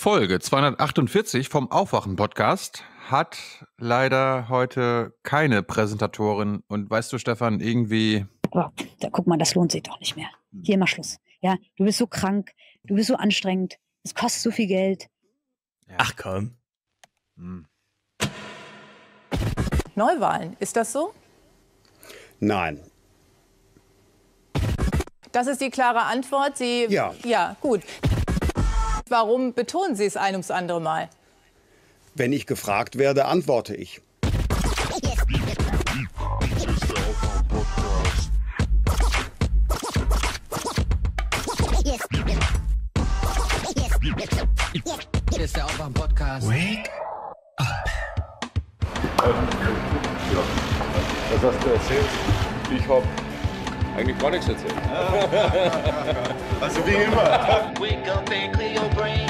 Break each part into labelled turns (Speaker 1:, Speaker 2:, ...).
Speaker 1: Folge 248 vom Aufwachen-Podcast hat leider heute keine Präsentatorin. Und weißt du, Stefan, irgendwie.
Speaker 2: Aber da guck mal, das lohnt sich doch nicht mehr. Hm. Hier mal Schluss. Ja, du bist so krank, du bist so anstrengend, es kostet so viel Geld.
Speaker 3: Ja. Ach komm. Hm.
Speaker 4: Neuwahlen, ist das so? Nein, das ist die klare Antwort. Sie ja. ja, gut. Warum betonen Sie es ein ums andere Mal?
Speaker 5: Wenn ich gefragt werde, antworte ich.
Speaker 6: Hier ist der Aufwand Podcast. Wake up.
Speaker 7: Was hast du erzählt? Ich hab eigentlich gar nichts erzählt. Also wie immer.
Speaker 8: Wake up and clear your brain.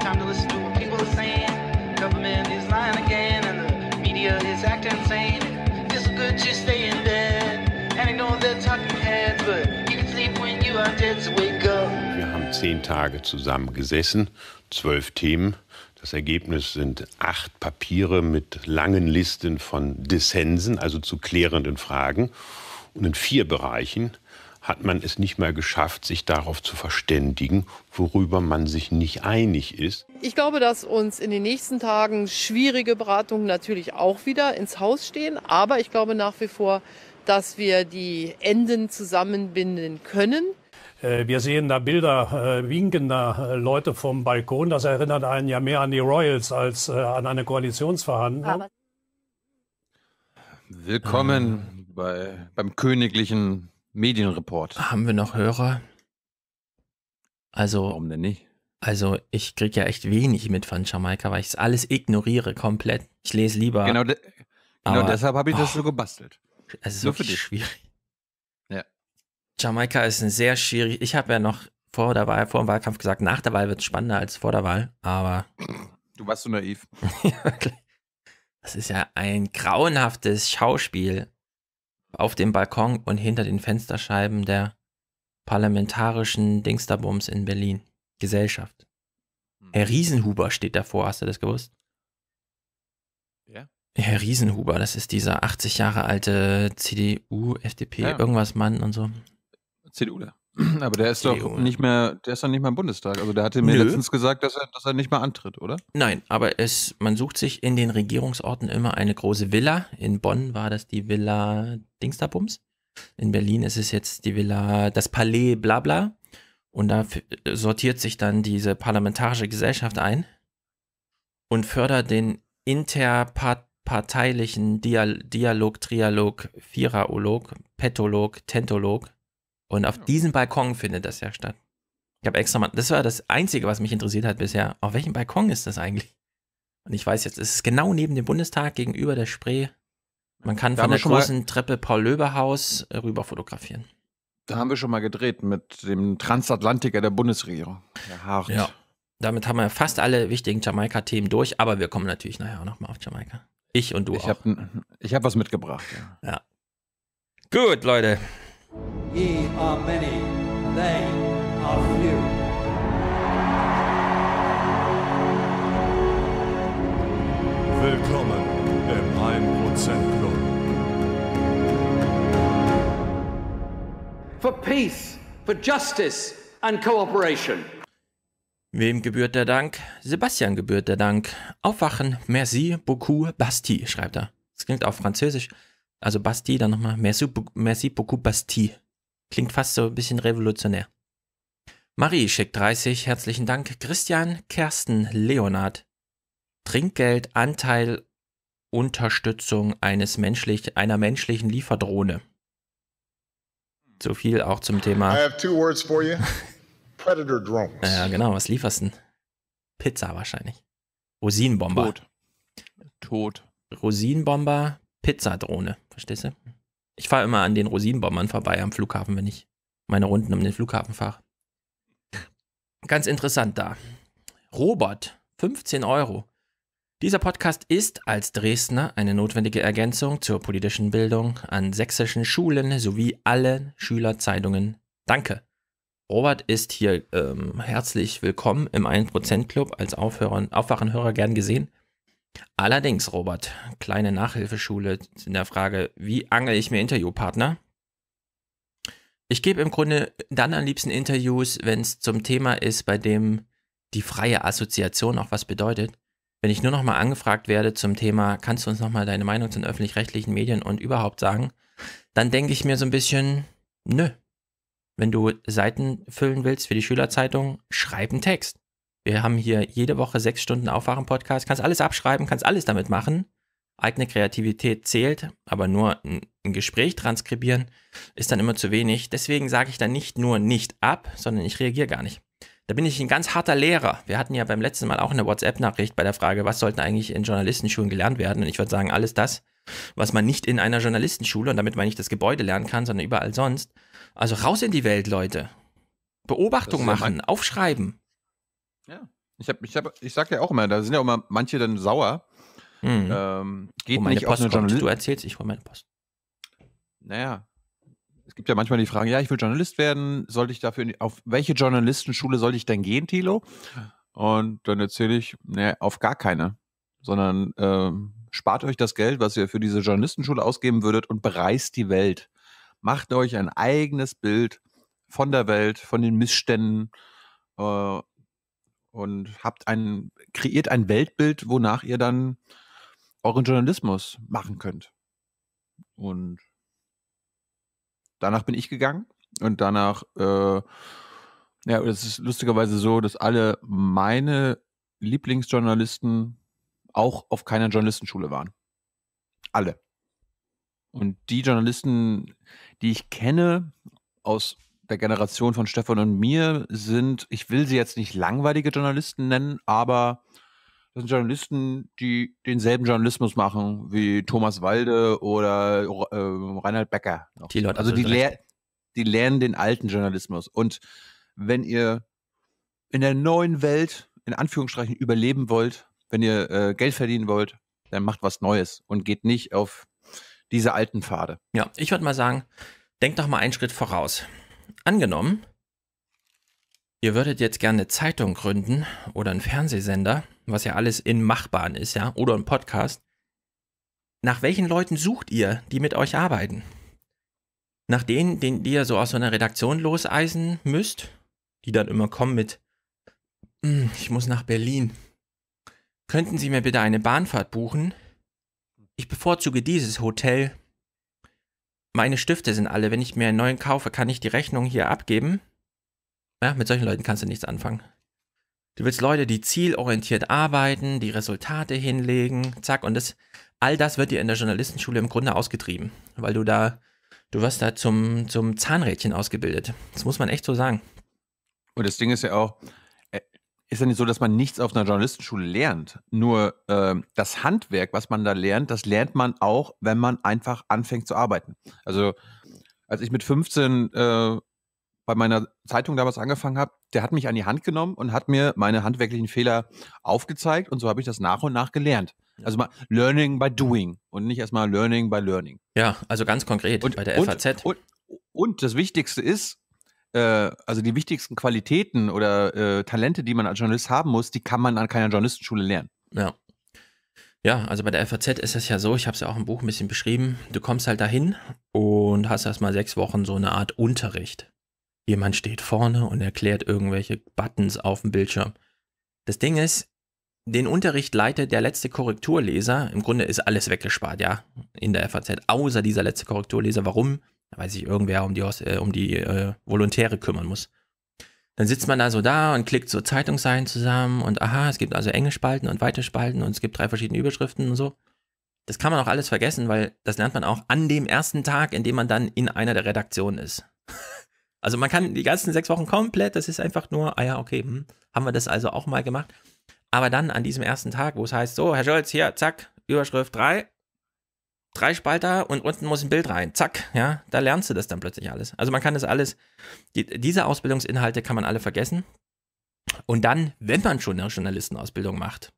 Speaker 8: Time to listen to what people are saying. Government is lying again and the media is acting insane. It's good just stay in bed and ignore their talking heads, but you can sleep when you are dead, so wake up.
Speaker 5: Wir haben zehn Tage zusammen gesessen, zwölf Themen. Das Ergebnis sind acht Papiere mit langen Listen von Dissensen, also zu klärenden Fragen. Und in vier Bereichen hat man es nicht mal geschafft, sich darauf zu verständigen, worüber man sich nicht einig ist.
Speaker 9: Ich glaube, dass uns in den nächsten Tagen schwierige Beratungen natürlich auch wieder ins Haus stehen. Aber ich glaube nach wie vor, dass wir die Enden zusammenbinden können.
Speaker 10: Äh, wir sehen da Bilder äh, winkender äh, Leute vom Balkon. Das erinnert einen ja mehr an die Royals als äh, an eine Koalitionsverhandlung.
Speaker 1: Willkommen ähm, bei, beim königlichen Medienreport.
Speaker 3: Haben wir noch Hörer? Also. Warum denn nicht? Also, ich kriege ja echt wenig mit von Jamaika, weil ich es alles ignoriere komplett. Ich lese lieber. Genau, de genau aber, deshalb habe ich oh, das so gebastelt.
Speaker 1: Es also ist Nur wirklich schwierig. Ja.
Speaker 3: Jamaika ist ein sehr schwierig. Ich habe ja noch vor der Wahl, vor dem Wahlkampf gesagt, nach der Wahl wird es spannender als vor der Wahl, aber. Du warst so naiv. Das ist ja ein grauenhaftes Schauspiel auf dem Balkon und hinter den Fensterscheiben der parlamentarischen Dingsterbums in Berlin. Gesellschaft. Hm. Herr Riesenhuber steht davor, hast du das gewusst? Ja. Herr Riesenhuber, das ist dieser 80 Jahre alte CDU, FDP, ja. irgendwas Mann und so. CDU ja. Aber der ist doch Junge. nicht mehr,
Speaker 1: der ist doch nicht mehr im Bundestag. Also der hatte mir Nö. letztens gesagt, dass er, dass er
Speaker 3: nicht mehr antritt, oder? Nein, aber es, man sucht sich in den Regierungsorten immer eine große Villa. In Bonn war das die Villa Dingsterbums. In Berlin ist es jetzt die Villa, das Palais Blabla. Und da sortiert sich dann diese parlamentarische Gesellschaft ein und fördert den interparteilichen Dialog, Dialog Trialog, Viererolog, Petolog, Tentolog und auf diesem Balkon findet das ja statt. Ich habe extra mal, das war das Einzige, was mich interessiert hat bisher. Auf welchem Balkon ist das eigentlich? Und ich weiß jetzt, es ist genau neben dem Bundestag gegenüber der Spree. Man kann da von der großen mal, Treppe Paul-Löbe-Haus äh, rüber fotografieren. Da haben wir schon mal gedreht mit dem Transatlantiker der Bundesregierung. Der Ja. Damit haben wir fast alle wichtigen Jamaika-Themen durch, aber wir kommen natürlich nachher auch nochmal auf Jamaika. Ich und du ich auch. Hab, ich habe was mitgebracht. ja. ja. Gut, Leute. Ye are
Speaker 11: many, they are few. Willkommen im
Speaker 12: 1% Club. For peace, for justice and cooperation.
Speaker 3: Wem gebührt der Dank? Sebastian gebührt der Dank. Aufwachen, merci beaucoup, Basti, schreibt er. Das klingt auf Französisch. Also Basti, dann nochmal. Merci, merci beaucoup, Basti. Klingt fast so ein bisschen revolutionär. Marie schickt 30, herzlichen Dank. Christian, Kersten, Leonard. Trinkgeld, Anteil, Unterstützung eines menschlich, einer menschlichen Lieferdrohne. So viel auch zum Thema. I have
Speaker 13: two words for you. Predator Drones.
Speaker 3: ja, genau, was lieferst du? Pizza wahrscheinlich. Rosinenbomber. Tod. Tot. Rosinenbomber, Pizzadrohne. Verstehst du? Ich fahre immer an den Rosinenbaumern vorbei am Flughafen, wenn ich meine Runden um den Flughafen fahre. Ganz interessant da. Robert, 15 Euro. Dieser Podcast ist als Dresdner eine notwendige Ergänzung zur politischen Bildung an sächsischen Schulen sowie allen Schülerzeitungen. Danke. Robert ist hier ähm, herzlich willkommen im 1% Club als Aufhörer, Aufwachenhörer gern gesehen. Allerdings, Robert, kleine Nachhilfeschule in der Frage, wie angel ich mir Interviewpartner? Ich gebe im Grunde dann am liebsten Interviews, wenn es zum Thema ist, bei dem die freie Assoziation auch was bedeutet. Wenn ich nur nochmal angefragt werde zum Thema, kannst du uns nochmal deine Meinung zu den öffentlich-rechtlichen Medien und überhaupt sagen, dann denke ich mir so ein bisschen, nö. Wenn du Seiten füllen willst für die Schülerzeitung, schreib einen Text. Wir haben hier jede Woche sechs Stunden Aufwachen-Podcast. Kannst alles abschreiben, kannst alles damit machen. Eigene Kreativität zählt, aber nur ein Gespräch transkribieren ist dann immer zu wenig. Deswegen sage ich dann nicht nur nicht ab, sondern ich reagiere gar nicht. Da bin ich ein ganz harter Lehrer. Wir hatten ja beim letzten Mal auch eine WhatsApp-Nachricht bei der Frage, was sollten eigentlich in Journalistenschulen gelernt werden? Und ich würde sagen, alles das, was man nicht in einer Journalistenschule, und damit meine ich das Gebäude lernen kann, sondern überall sonst. Also raus in die Welt, Leute. Beobachtung machen, aufschreiben.
Speaker 1: Ja. Ich, hab, ich, hab, ich sag ja auch immer, da sind ja auch immer manche dann sauer. Mhm. Ähm, geht oh, meine nicht Post auf eine Du
Speaker 3: erzählst, ich hole meine Post.
Speaker 1: Naja, es gibt ja manchmal die Frage, ja, ich will Journalist werden, sollte ich dafür, auf welche Journalistenschule sollte ich denn gehen, Thilo? Und dann erzähle ich, naja, auf gar keine, sondern ähm, spart euch das Geld, was ihr für diese Journalistenschule ausgeben würdet und bereist die Welt. Macht euch ein eigenes Bild von der Welt, von den Missständen, äh, und habt ein, kreiert ein Weltbild, wonach ihr dann euren Journalismus machen könnt. Und danach bin ich gegangen und danach, äh, ja, es ist lustigerweise so, dass alle meine Lieblingsjournalisten auch auf keiner Journalistenschule waren. Alle. Und die Journalisten, die ich kenne aus der Generation von Stefan und mir sind, ich will sie jetzt nicht langweilige Journalisten nennen, aber das sind Journalisten, die denselben Journalismus machen wie Thomas Walde oder äh, Reinhard Becker. Die Leute, also die, lehr die lernen den alten Journalismus. Und wenn ihr in der neuen Welt, in Anführungsstrichen, überleben wollt, wenn ihr äh, Geld verdienen wollt, dann macht was Neues und geht nicht auf
Speaker 3: diese alten Pfade. Ja, ich würde mal sagen, denkt doch mal einen Schritt voraus. Angenommen, ihr würdet jetzt gerne eine Zeitung gründen oder einen Fernsehsender, was ja alles in Machbaren ist, ja, oder einen Podcast. Nach welchen Leuten sucht ihr, die mit euch arbeiten? Nach denen, den, die ihr so aus so einer Redaktion loseisen müsst, die dann immer kommen mit, hm, ich muss nach Berlin. Könnten Sie mir bitte eine Bahnfahrt buchen? Ich bevorzuge dieses Hotel meine Stifte sind alle. Wenn ich mir einen neuen kaufe, kann ich die Rechnung hier abgeben. Ja, mit solchen Leuten kannst du nichts anfangen. Du willst Leute, die zielorientiert arbeiten, die Resultate hinlegen, zack, und das, all das wird dir in der Journalistenschule im Grunde ausgetrieben, weil du da, du wirst da zum, zum Zahnrädchen ausgebildet. Das muss man echt so sagen. Und das Ding ist ja auch, ist ja nicht so, dass man nichts auf einer
Speaker 1: Journalistenschule lernt. Nur äh, das Handwerk, was man da lernt, das lernt man auch, wenn man einfach anfängt zu arbeiten. Also als ich mit 15 äh, bei meiner Zeitung damals angefangen habe, der hat mich an die Hand genommen und hat mir meine handwerklichen Fehler aufgezeigt und so habe ich das nach und nach gelernt. Also mal Learning by Doing und nicht erstmal Learning by Learning. Ja, also ganz konkret und, bei der und, FAZ. Und, und das Wichtigste ist, äh, also die wichtigsten Qualitäten oder äh, Talente, die man als Journalist haben muss, die kann man an
Speaker 3: keiner Journalistenschule lernen. Ja. Ja, also bei der FAZ ist es ja so, ich habe es ja auch im Buch ein bisschen beschrieben, du kommst halt dahin und hast erstmal sechs Wochen so eine Art Unterricht. Jemand steht vorne und erklärt irgendwelche Buttons auf dem Bildschirm. Das Ding ist, den Unterricht leitet der letzte Korrekturleser, im Grunde ist alles weggespart, ja, in der FAZ, außer dieser letzte Korrekturleser. Warum? weil sich irgendwer um die, äh, um die äh, Volontäre kümmern muss. Dann sitzt man also da und klickt so Zeitungsseiten zusammen und aha, es gibt also enge Spalten und weite Spalten und es gibt drei verschiedene Überschriften und so. Das kann man auch alles vergessen, weil das lernt man auch an dem ersten Tag, in dem man dann in einer der Redaktionen ist. also man kann die ganzen sechs Wochen komplett, das ist einfach nur, ah ja, okay, hm, haben wir das also auch mal gemacht. Aber dann an diesem ersten Tag, wo es heißt, so, Herr Scholz, hier, zack, Überschrift 3, drei Spalter und unten muss ein Bild rein. Zack, ja, da lernst du das dann plötzlich alles. Also man kann das alles, die, diese Ausbildungsinhalte kann man alle vergessen. Und dann, wenn man schon eine Journalistenausbildung macht,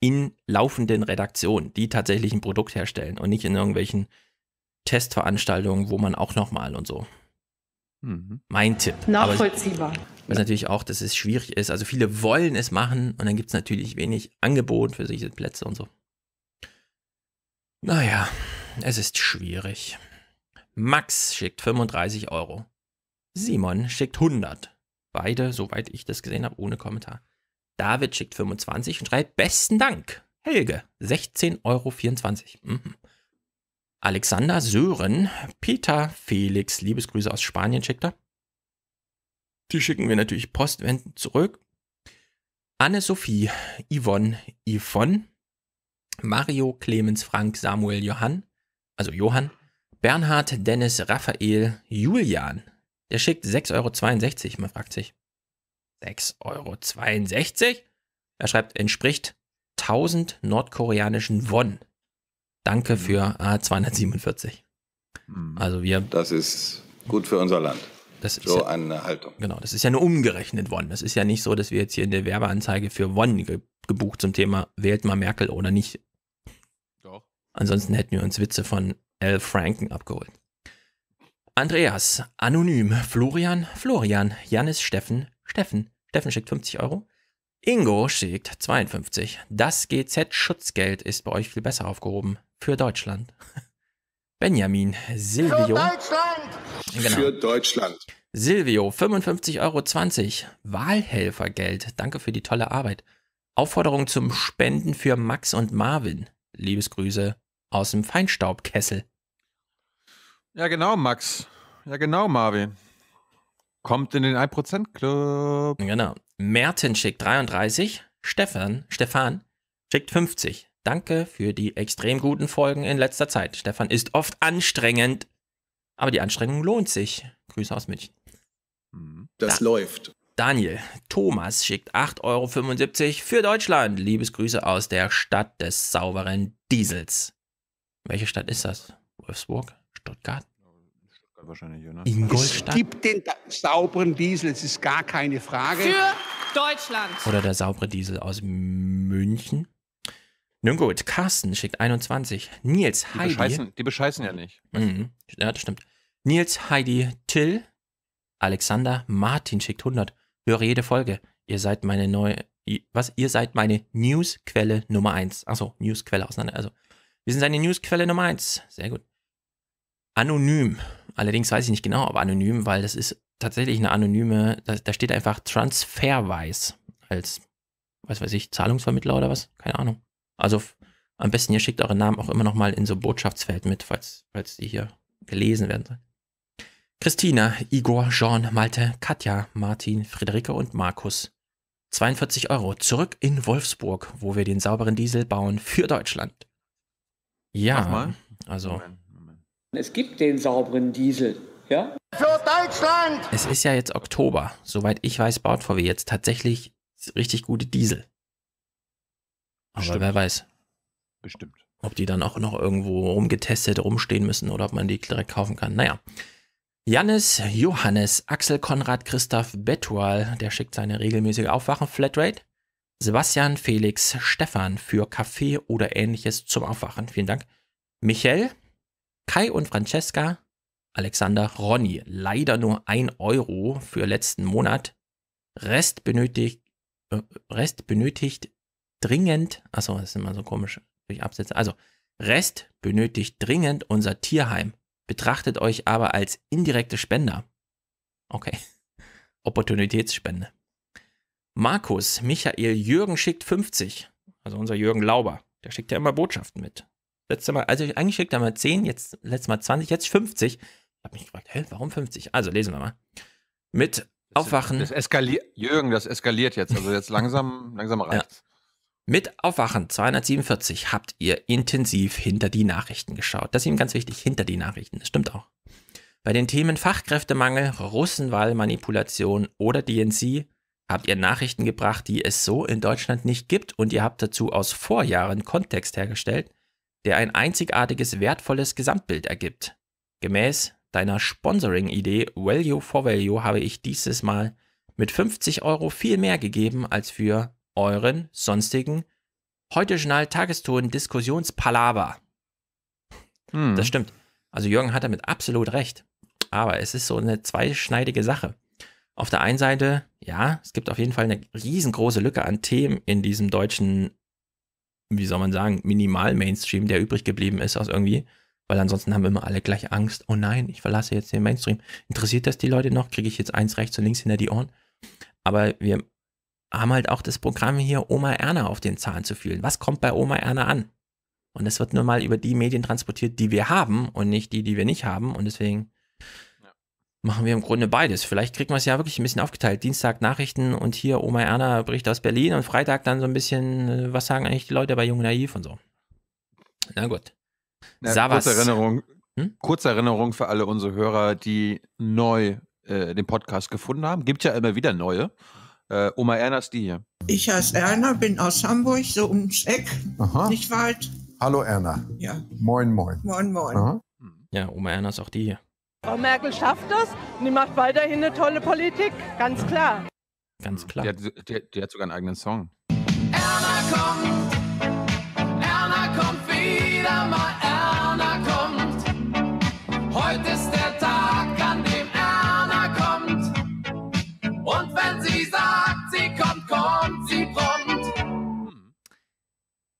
Speaker 3: in laufenden Redaktionen, die tatsächlich ein Produkt herstellen und nicht in irgendwelchen Testveranstaltungen, wo man auch nochmal und so. Mhm. Mein Tipp. Nachvollziehbar. Was natürlich auch, dass es schwierig ist. Also viele wollen es machen und dann gibt es natürlich wenig Angebot für solche Plätze und so. Naja, es ist schwierig. Max schickt 35 Euro. Simon schickt 100. Beide, soweit ich das gesehen habe, ohne Kommentar. David schickt 25 und schreibt besten Dank. Helge, 16,24 Euro. Mhm. Alexander Sören, Peter Felix, Liebesgrüße aus Spanien schickt er. Die schicken wir natürlich postwendend zurück. Anne-Sophie, Yvonne, Yvonne, Mario, Clemens, Frank, Samuel, Johann, also Johann, Bernhard, Dennis, Raphael, Julian. Der schickt 6,62 Euro, man fragt sich. 6,62 Euro? Er schreibt, entspricht 1000 nordkoreanischen Won. Danke mhm. für A247. Äh, mhm. Also wir. Das ist gut für unser Land. so ja, eine Haltung. Genau, das ist ja nur umgerechnet Won. Das ist ja nicht so, dass wir jetzt hier in der Werbeanzeige für Won ge gebucht zum Thema wählt mal Merkel oder nicht Ansonsten hätten wir uns Witze von Al Franken abgeholt. Andreas, anonym, Florian, Florian, Jannis, Steffen, Steffen, Steffen schickt 50 Euro. Ingo schickt 52. Das GZ-Schutzgeld ist bei euch viel besser aufgehoben. Für Deutschland. Benjamin, Silvio. Für
Speaker 11: Deutschland! Genau. Für Deutschland.
Speaker 3: Silvio, 55,20 Euro. Wahlhelfergeld. Danke für die tolle Arbeit. Aufforderung zum Spenden für Max und Marvin. Liebesgrüße aus dem Feinstaubkessel.
Speaker 1: Ja, genau, Max. Ja, genau, Marvin.
Speaker 3: Kommt in den 1% Club. Genau. Merten schickt 33, Stefan, Stefan schickt 50. Danke für die extrem guten Folgen in letzter Zeit. Stefan ist oft anstrengend, aber die Anstrengung lohnt sich. Grüße aus München. Das da. läuft. Daniel Thomas schickt 8,75 Euro für Deutschland. Liebesgrüße aus der Stadt des sauberen Diesels. Welche Stadt ist das? Wolfsburg? Stuttgart? Stuttgart wahrscheinlich, oder? Ingolstadt? Es
Speaker 1: gibt den
Speaker 14: sauberen Diesel, es ist gar
Speaker 15: keine Frage. Für
Speaker 4: Deutschland.
Speaker 3: Oder der saubere Diesel aus München? Nun gut, Carsten schickt 21. Nils, die Heidi. Bescheißen,
Speaker 1: die bescheißen ja nicht.
Speaker 3: Mhm. Ja, das stimmt. Nils, Heidi, Till, Alexander, Martin schickt 100 höre jede Folge. Ihr seid meine neue, was? Ihr seid meine Newsquelle Nummer 1. Achso, Newsquelle auseinander. Also, wir sind seine Newsquelle Nummer 1. Sehr gut. Anonym. Allerdings weiß ich nicht genau, ob anonym, weil das ist tatsächlich eine anonyme, da, da steht einfach transferwise als, was weiß ich, Zahlungsvermittler oder was? Keine Ahnung. Also am besten ihr schickt euren Namen auch immer nochmal in so Botschaftsfeld mit, falls, falls die hier gelesen werden sollen. Christina, Igor, Jean, Malte, Katja, Martin, Friederike und Markus. 42 Euro zurück in Wolfsburg, wo wir den sauberen Diesel bauen für Deutschland. Ja, also. Moment, Moment.
Speaker 16: Es gibt den sauberen Diesel, ja?
Speaker 15: Für Deutschland!
Speaker 3: Es ist ja jetzt Oktober. Soweit ich weiß, baut VW jetzt tatsächlich richtig gute Diesel. Aber Bestimmt. wer weiß. Bestimmt. Ob die dann auch noch irgendwo rumgetestet rumstehen müssen oder ob man die direkt kaufen kann. Naja. Jannis, Johannes, Axel Konrad, Christoph Betual, der schickt seine regelmäßige Aufwachen-Flatrate. Sebastian, Felix, Stefan für Kaffee oder ähnliches zum Aufwachen. Vielen Dank. Michael, Kai und Francesca, Alexander, Ronny. Leider nur 1 Euro für letzten Monat. Rest benötigt, äh, Rest benötigt dringend, achso, das ist immer so komisch durch Absätze. Also, Rest benötigt dringend unser Tierheim betrachtet euch aber als indirekte Spender. Okay. Opportunitätsspende. Markus Michael Jürgen schickt 50. Also unser Jürgen Lauber. Der schickt ja immer Botschaften mit. Letztes Mal, also eigentlich schickt er mal 10, jetzt letztes Mal 20, jetzt 50. Ich habe mich gefragt, hä, warum 50? Also lesen wir mal. Mit das Aufwachen. Das eskaliert, Jürgen, das eskaliert jetzt. Also jetzt langsam, langsam reicht's. Ja. Mit Aufwachen 247 habt ihr intensiv hinter die Nachrichten geschaut. Das ist ihm ganz wichtig, hinter die Nachrichten. Das stimmt auch. Bei den Themen Fachkräftemangel, Russenwahlmanipulation oder DNC habt ihr Nachrichten gebracht, die es so in Deutschland nicht gibt und ihr habt dazu aus Vorjahren Kontext hergestellt, der ein einzigartiges, wertvolles Gesamtbild ergibt. Gemäß deiner Sponsoring-Idee Value for Value habe ich dieses Mal mit 50 Euro viel mehr gegeben als für euren sonstigen heute Journal Tageston Diskussionspalaver. Hm. Das stimmt. Also Jürgen hat damit absolut recht. Aber es ist so eine zweischneidige Sache. Auf der einen Seite, ja, es gibt auf jeden Fall eine riesengroße Lücke an Themen in diesem deutschen, wie soll man sagen, Minimal-Mainstream, der übrig geblieben ist aus irgendwie. Weil ansonsten haben wir immer alle gleich Angst. Oh nein, ich verlasse jetzt den Mainstream. Interessiert das die Leute noch? Kriege ich jetzt eins rechts und links hinter die Ohren? Aber wir haben halt auch das Programm hier, Oma Erna auf den Zahn zu fühlen. Was kommt bei Oma Erna an? Und das wird nur mal über die Medien transportiert, die wir haben und nicht die, die wir nicht haben. Und deswegen ja. machen wir im Grunde beides. Vielleicht kriegen wir es ja wirklich ein bisschen aufgeteilt. Dienstag Nachrichten und hier Oma Erna bricht aus Berlin und Freitag dann so ein bisschen, äh, was sagen eigentlich die Leute bei Jung Naiv und so. Na gut. Na, Kurze
Speaker 1: Erinnerung, hm? kurze Erinnerung für alle unsere Hörer, die neu äh, den Podcast gefunden haben. Gibt ja immer wieder neue. Äh, Oma Erna ist die hier.
Speaker 9: Ich heiße Erna, bin aus Hamburg, so ums Eck, Aha. nicht weit. Hallo Erna. Ja. Moin, moin. Moin, moin. Aha.
Speaker 3: Ja, Oma Erna ist auch die hier.
Speaker 9: Frau Merkel schafft das und die macht weiterhin eine tolle Politik, ganz klar.
Speaker 1: Ganz klar. Die hat, die, die hat sogar einen eigenen Song. Erna
Speaker 9: kommt.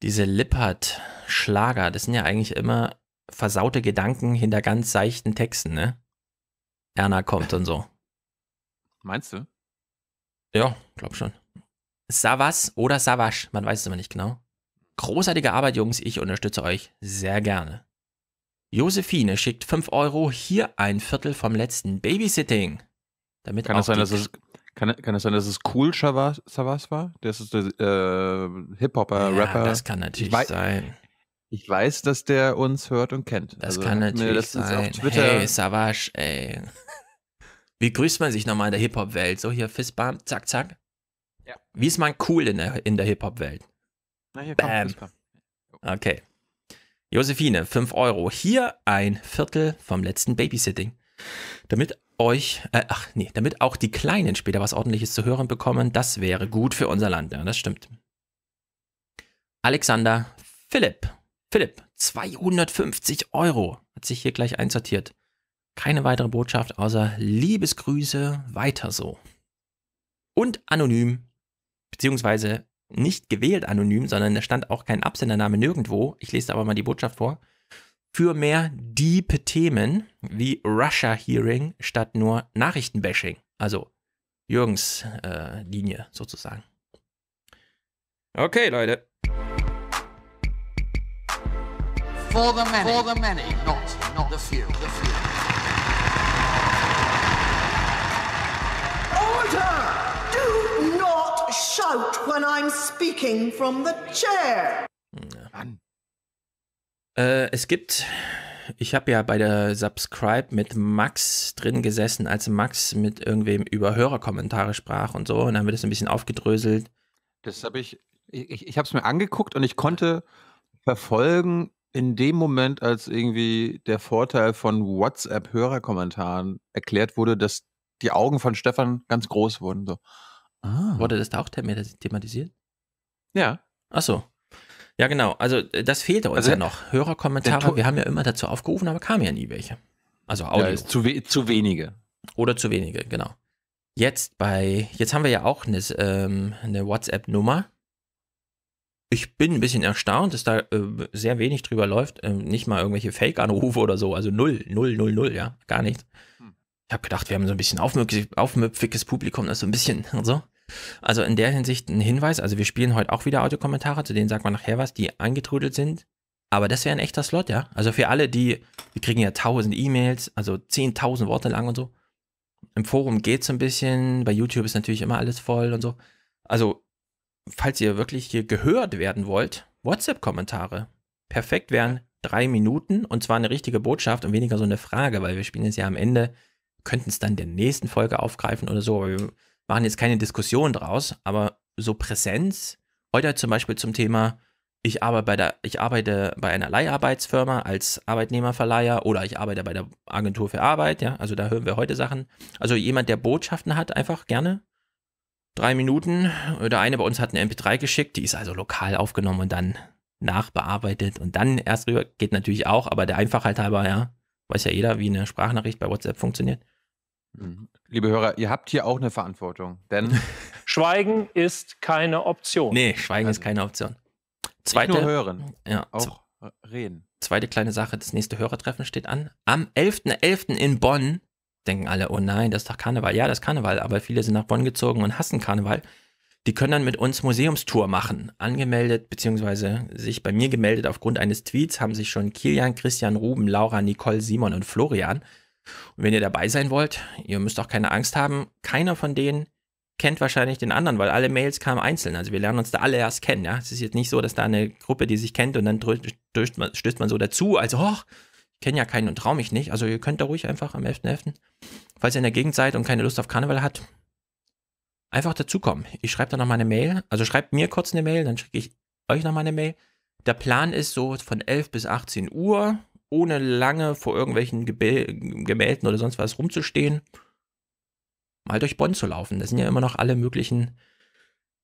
Speaker 3: Diese Lippert-Schlager, das sind ja eigentlich immer versaute Gedanken hinter ganz seichten Texten, ne? Erna kommt und so. Meinst du? Ja, glaub schon. Savas oder Savasch, man weiß es immer nicht genau. Großartige Arbeit, Jungs, ich unterstütze euch sehr gerne. Josephine schickt 5 Euro, hier ein Viertel vom letzten Babysitting. Damit Kann auch das sein, dass es kann, kann es sein, dass es
Speaker 1: Cool Savas war?
Speaker 3: Das ist der äh,
Speaker 1: Hip-Hopper, ja, Rapper. Das kann natürlich ich sein. Ich weiß, dass der uns hört und kennt.
Speaker 3: Das also, kann natürlich sein. Hey, Savas, ey. Wie grüßt man sich nochmal in der Hip-Hop-Welt? So hier Fistbump, zack, zack. Ja. Wie ist man cool in der, in der Hip-Hop-Welt? Na, hier Bam. kommt Fistbump. Okay. Josephine, 5 Euro. Hier ein Viertel vom letzten Babysitting. Damit euch, äh, ach nee, damit auch die Kleinen später was Ordentliches zu hören bekommen, das wäre gut für unser Land. Ja, das stimmt. Alexander Philipp. Philipp, 250 Euro hat sich hier gleich einsortiert. Keine weitere Botschaft außer Liebesgrüße, weiter so. Und anonym, beziehungsweise nicht gewählt anonym, sondern da stand auch kein Absendername nirgendwo. Ich lese aber mal die Botschaft vor für mehr diepe Themen wie Russia Hearing statt nur Nachrichtenbashing. Also Jürgens äh, Linie sozusagen.
Speaker 7: Okay, Leute.
Speaker 17: For the many, For the many.
Speaker 9: Not, not the few, the few. Order! Do not shout when I'm speaking from the chair. Hm, Mann.
Speaker 3: Äh, es gibt, ich habe ja bei der Subscribe mit Max drin gesessen, als Max mit irgendwem über Hörerkommentare sprach und so. Und dann wird es ein bisschen aufgedröselt.
Speaker 1: Das habe ich, ich, ich habe es mir angeguckt und ich konnte verfolgen, in dem Moment, als irgendwie der Vorteil von WhatsApp-Hörerkommentaren erklärt wurde, dass die Augen von Stefan ganz groß wurden. So. Ah. Wurde das da auch thematisiert?
Speaker 3: Ja. Ach so. Ja, genau. Also äh, das fehlte uns also, ja noch. Hörerkommentare, wir haben ja immer dazu aufgerufen, aber kamen ja nie welche. Also Audio. Ja, zu, we zu wenige. Oder zu wenige, genau. Jetzt bei, jetzt haben wir ja auch eine, ähm, eine WhatsApp-Nummer. Ich bin ein bisschen erstaunt, dass da äh, sehr wenig drüber läuft. Ähm, nicht mal irgendwelche Fake-Anrufe oder so. Also null, null, null, null, ja. Gar nichts. Hm. Ich habe gedacht, wir haben so ein bisschen aufmüpfiges Publikum, das so ein bisschen so. Also, also in der Hinsicht ein Hinweis. Also wir spielen heute auch wieder Audiokommentare, zu denen sagt man nachher was, die angetrudelt sind. Aber das wäre ein echter Slot, ja. Also für alle, die, wir kriegen ja tausend E-Mails, also zehntausend Worte lang und so. Im Forum geht es ein bisschen, bei YouTube ist natürlich immer alles voll und so. Also, falls ihr wirklich hier gehört werden wollt, WhatsApp-Kommentare. Perfekt wären drei Minuten und zwar eine richtige Botschaft und weniger so eine Frage, weil wir spielen es ja am Ende, könnten es dann der nächsten Folge aufgreifen oder so. Aber wir machen jetzt keine Diskussion draus, aber so Präsenz, heute zum Beispiel zum Thema, ich arbeite bei, der, ich arbeite bei einer Leiharbeitsfirma als Arbeitnehmerverleiher oder ich arbeite bei der Agentur für Arbeit, ja, also da hören wir heute Sachen. Also jemand, der Botschaften hat, einfach gerne. Drei Minuten. Der eine bei uns hat eine MP3 geschickt, die ist also lokal aufgenommen und dann nachbearbeitet und dann erst rüber. Geht natürlich auch, aber der Einfachheit halber, ja, weiß ja jeder, wie eine Sprachnachricht bei WhatsApp funktioniert. Mhm. Liebe Hörer, ihr habt hier auch eine Verantwortung, denn Schweigen ist keine Option. Nee, Schweigen also, ist keine Option. Zweite, nicht nur hören, ja, auch reden. Zweite kleine Sache, das nächste Hörertreffen steht an. Am 11.11. .11. in Bonn denken alle, oh nein, das ist doch Karneval. Ja, das ist Karneval, aber viele sind nach Bonn gezogen und hassen Karneval. Die können dann mit uns Museumstour machen. Angemeldet, beziehungsweise sich bei mir gemeldet aufgrund eines Tweets haben sich schon Kilian, Christian, Ruben, Laura, Nicole, Simon und Florian und wenn ihr dabei sein wollt, ihr müsst auch keine Angst haben, keiner von denen kennt wahrscheinlich den anderen, weil alle Mails kamen einzeln. Also wir lernen uns da alle erst kennen. Ja? Es ist jetzt nicht so, dass da eine Gruppe, die sich kennt und dann stößt man, stößt man so dazu, also, hoch, ich kenne ja keinen und traue mich nicht. Also ihr könnt da ruhig einfach am 11.11., falls ihr in der Gegend seid und keine Lust auf Karneval habt, einfach dazukommen. Ich schreibe da nochmal eine Mail. Also schreibt mir kurz eine Mail, dann schicke ich euch nochmal eine Mail. Der Plan ist so von 11 bis 18 Uhr ohne lange vor irgendwelchen Gebä Gemälden oder sonst was rumzustehen, mal durch Bonn zu laufen. Das sind ja immer noch alle möglichen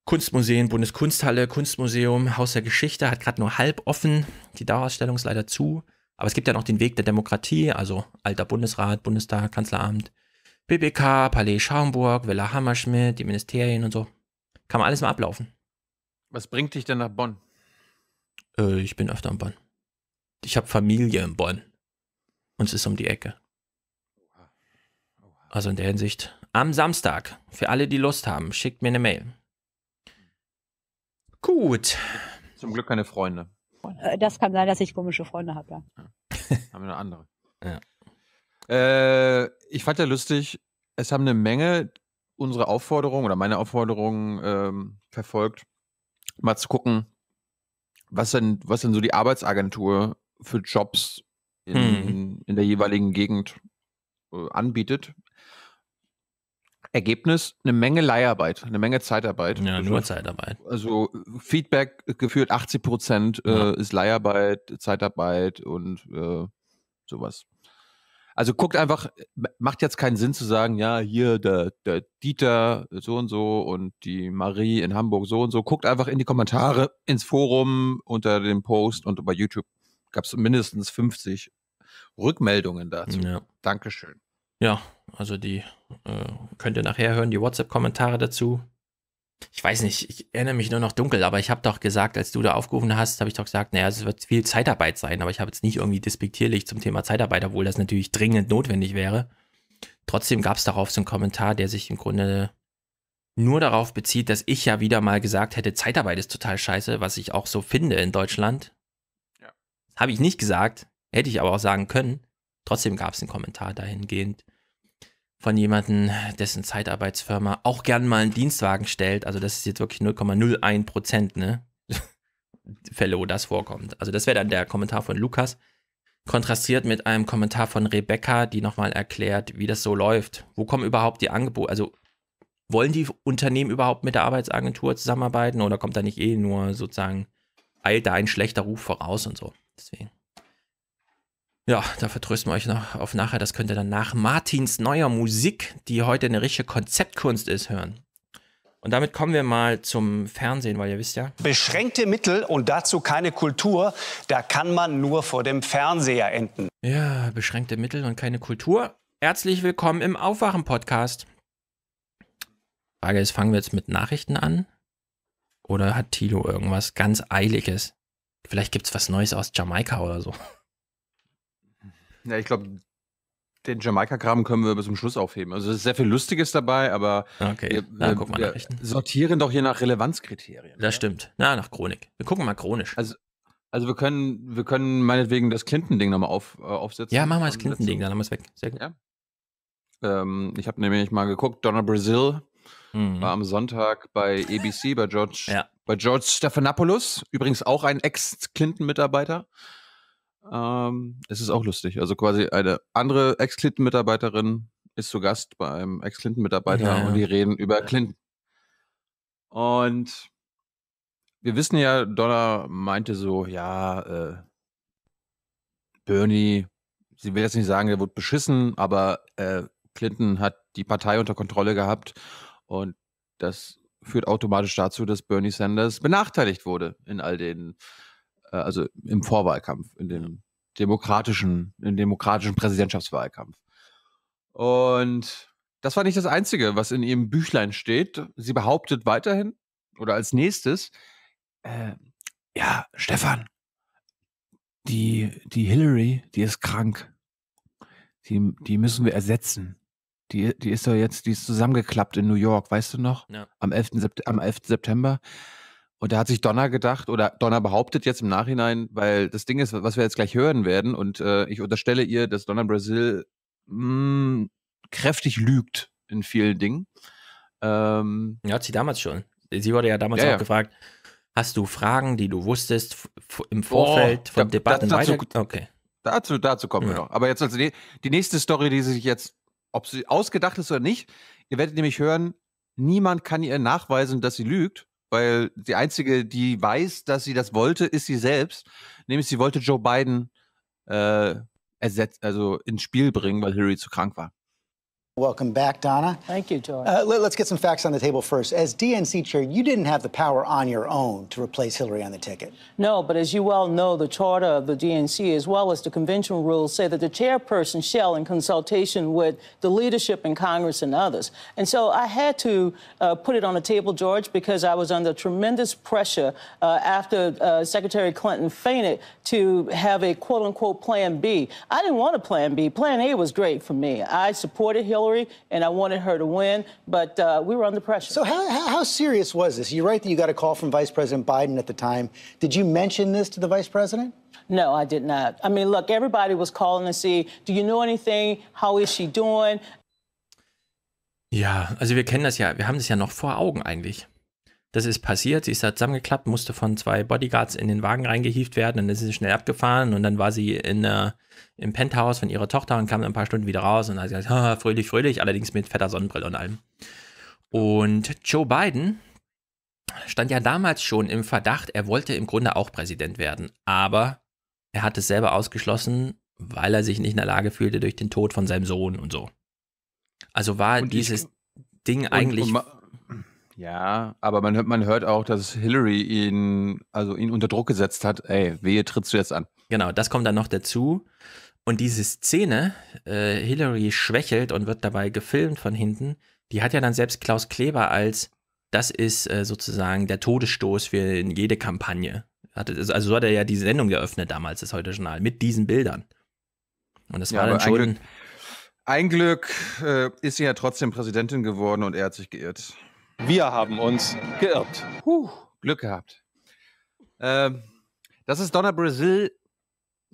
Speaker 3: Kunstmuseen, Bundeskunsthalle, Kunstmuseum, Haus der Geschichte, hat gerade nur halb offen, die Dauerausstellung ist leider zu. Aber es gibt ja noch den Weg der Demokratie, also alter Bundesrat, Bundestag, Kanzleramt, BBK, Palais Schaumburg, Villa Hammerschmidt, die Ministerien und so. Kann man alles mal ablaufen.
Speaker 1: Was bringt dich denn nach Bonn?
Speaker 3: Äh, ich bin öfter in Bonn ich habe Familie in Bonn. Und es ist um die Ecke. Also in der Hinsicht, am Samstag, für alle, die Lust haben, schickt mir eine Mail. Gut. Zum Glück keine Freunde.
Speaker 18: Äh, das kann sein, dass ich komische Freunde habe, ja. ja.
Speaker 3: Haben
Speaker 1: wir eine andere. ja. Äh, ich fand ja lustig, es haben eine Menge unsere Aufforderung oder meine Aufforderung ähm, verfolgt, mal zu gucken, was denn, was denn so die Arbeitsagentur für Jobs in, hm. in der jeweiligen Gegend äh, anbietet. Ergebnis, eine Menge Leiharbeit, eine Menge Zeitarbeit. Ja, also nur Zeitarbeit. Also äh, Feedback geführt, 80 Prozent äh, ja. ist Leiharbeit, Zeitarbeit und äh, sowas. Also guckt einfach, äh, macht jetzt keinen Sinn zu sagen, ja, hier der, der Dieter so und so und die Marie in Hamburg so und so. Guckt einfach in die Kommentare, ins Forum, unter dem Post und bei YouTube gab es mindestens 50
Speaker 3: Rückmeldungen dazu. Ja. Dankeschön. Ja, also die äh, könnt ihr nachher hören, die WhatsApp-Kommentare dazu. Ich weiß nicht, ich erinnere mich nur noch dunkel, aber ich habe doch gesagt, als du da aufgerufen hast, habe ich doch gesagt, naja, es wird viel Zeitarbeit sein, aber ich habe jetzt nicht irgendwie despektierlich zum Thema Zeitarbeit, obwohl das natürlich dringend notwendig wäre. Trotzdem gab es darauf so einen Kommentar, der sich im Grunde nur darauf bezieht, dass ich ja wieder mal gesagt hätte, Zeitarbeit ist total scheiße, was ich auch so finde in Deutschland. Habe ich nicht gesagt, hätte ich aber auch sagen können. Trotzdem gab es einen Kommentar dahingehend von jemandem, dessen Zeitarbeitsfirma auch gern mal einen Dienstwagen stellt. Also das ist jetzt wirklich 0,01 Prozent, ne? Fälle, wo das vorkommt. Also das wäre dann der Kommentar von Lukas, kontrastiert mit einem Kommentar von Rebecca, die nochmal erklärt, wie das so läuft. Wo kommen überhaupt die Angebote? Also wollen die Unternehmen überhaupt mit der Arbeitsagentur zusammenarbeiten oder kommt da nicht eh nur sozusagen, eilt da ein schlechter Ruf voraus und so? Deswegen. Ja, da vertrösten wir euch noch auf nachher. Das könnt ihr dann nach Martins neuer Musik, die heute eine richtige Konzeptkunst ist, hören. Und damit kommen wir mal zum Fernsehen, weil ihr wisst ja. Beschränkte Mittel und dazu keine Kultur, da kann man nur vor dem Fernseher enden. Ja, beschränkte Mittel und keine Kultur. Herzlich willkommen im Aufwachen-Podcast. Frage ist, fangen wir jetzt mit Nachrichten an? Oder hat Tilo irgendwas ganz Eiliges? Vielleicht gibt es was Neues aus Jamaika oder so.
Speaker 1: Ja, ich glaube, den Jamaika-Kram können wir bis zum Schluss aufheben. Also es ist sehr viel Lustiges dabei, aber okay. wir, Na, wir, wir sortieren doch je nach Relevanzkriterien. Das ja? stimmt. Na, nach Chronik. Wir gucken mal chronisch. Also, also wir können, wir können meinetwegen das Clinton-Ding nochmal auf, äh, aufsetzen.
Speaker 3: Ja, machen wir das Clinton-Ding, dann haben wir es weg. Sehr gut. Ja.
Speaker 1: Ähm, ich habe nämlich mal geguckt, Donna Brazil Mhm. War am Sonntag bei ABC, bei George, ja. bei George Stephanopoulos, übrigens auch ein Ex-Clinton-Mitarbeiter. Ähm, es ist auch lustig. Also quasi eine andere Ex-Clinton-Mitarbeiterin ist zu Gast bei einem Ex-Clinton-Mitarbeiter ja, ja. und die reden über Clinton. Und wir wissen ja, Donna meinte so, ja, äh, Bernie, sie will jetzt nicht sagen, er wurde beschissen, aber äh, Clinton hat die Partei unter Kontrolle gehabt und das führt automatisch dazu, dass Bernie Sanders benachteiligt wurde in all den, äh, also im Vorwahlkampf, in dem demokratischen, im demokratischen Präsidentschaftswahlkampf. Und das war nicht das Einzige, was in ihrem Büchlein steht. Sie behauptet weiterhin oder als nächstes, äh, ja, Stefan, die, die Hillary, die ist krank. Die, die müssen wir ersetzen. Die, die ist doch jetzt, die ist zusammengeklappt in New York, weißt du noch? Ja. Am, 11. am 11. September. Und da hat sich Donner gedacht, oder Donner behauptet jetzt im Nachhinein, weil das Ding ist, was wir jetzt gleich hören werden, und äh, ich unterstelle ihr, dass Donner Brasil mh, hm, kräftig lügt in vielen Dingen.
Speaker 3: Ähm, ja, hat sie damals schon. Sie wurde ja damals ja, auch ja. gefragt, hast du Fragen, die du wusstest im Vorfeld oh, von da, Debatten dazu, weiter? Okay. Dazu, dazu kommen ja. wir noch.
Speaker 1: Aber jetzt also die, die nächste Story, die sich jetzt ob sie ausgedacht ist oder nicht, ihr werdet nämlich hören, niemand kann ihr nachweisen, dass sie lügt, weil die einzige, die weiß, dass sie das wollte, ist sie selbst. Nämlich sie wollte Joe Biden äh, ersetzt, also ins Spiel bringen, weil Hillary zu krank war.
Speaker 19: Welcome back, Donna. Thank you, George. Uh, let, us get some facts on the table first. As DNC chair, you didn't have the power on your own to replace Hillary on the ticket.
Speaker 8: No, but as you well know, the charter of the DNC, as well as the convention rules, say that the chairperson shall, in consultation with the leadership in Congress and others. And so I had to uh, put it on the table, George, because I was under tremendous pressure uh, after uh, Secretary Clinton fainted to have a quote unquote plan B. I didn't want a plan B. Plan A was great for me. I supported Hillary. Hillary, and I wanted her to win, but uh, we were under pressure. So how, how serious was this? You write that you got a call from Vice President Biden at the time. Did you mention this to the
Speaker 19: Vice President?
Speaker 8: No, I did not. I mean, look, everybody was calling to see, do you know anything? How is she doing?
Speaker 3: Ja, also wir kennen das ja, wir haben das ja noch vor Augen eigentlich. Das ist passiert, sie ist da zusammengeklappt, musste von zwei Bodyguards in den Wagen reingehievt werden dann ist sie schnell abgefahren und dann war sie in, äh, im Penthouse von ihrer Tochter und kam ein paar Stunden wieder raus und hat gesagt, fröhlich, fröhlich, allerdings mit fetter Sonnenbrille und allem. Und Joe Biden stand ja damals schon im Verdacht, er wollte im Grunde auch Präsident werden, aber er hat es selber ausgeschlossen, weil er sich nicht in der Lage fühlte durch den Tod von seinem Sohn und so. Also war und dieses ich, Ding und, eigentlich und, ja, aber man hört, man hört auch, dass Hillary ihn, also ihn unter Druck gesetzt hat. Ey, wehe, trittst du jetzt an. Genau, das kommt dann noch dazu. Und diese Szene, äh, Hillary schwächelt und wird dabei gefilmt von hinten, die hat ja dann selbst Klaus Kleber als, das ist äh, sozusagen der Todesstoß für jede Kampagne. also so hat er ja die Sendung geöffnet damals, das Heute Journal, mit diesen Bildern. Und das ja, war dann schon. Ein Glück, ein Glück äh, ist sie ja trotzdem Präsidentin geworden
Speaker 1: und er hat sich geirrt. Wir haben uns geirrt. Puh, Glück gehabt. Ähm, dass es Donner Brasil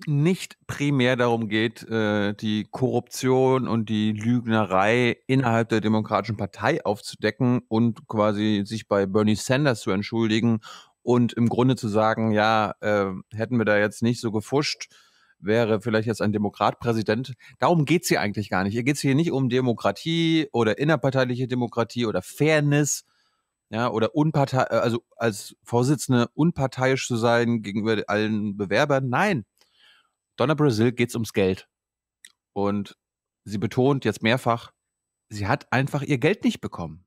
Speaker 1: nicht primär darum geht, äh, die Korruption und die Lügnerei innerhalb der Demokratischen Partei aufzudecken und quasi sich bei Bernie Sanders zu entschuldigen und im Grunde zu sagen, ja, äh, hätten wir da jetzt nicht so gefuscht, wäre vielleicht jetzt ein Demokrat Präsident. Darum geht's hier eigentlich gar nicht. Hier geht's hier nicht um Demokratie oder innerparteiliche Demokratie oder Fairness. Ja, oder unpartei äh, also als Vorsitzende unparteiisch zu sein gegenüber allen Bewerbern. Nein. Donna Brazil geht's ums Geld. Und sie betont jetzt mehrfach, sie hat einfach ihr Geld nicht bekommen.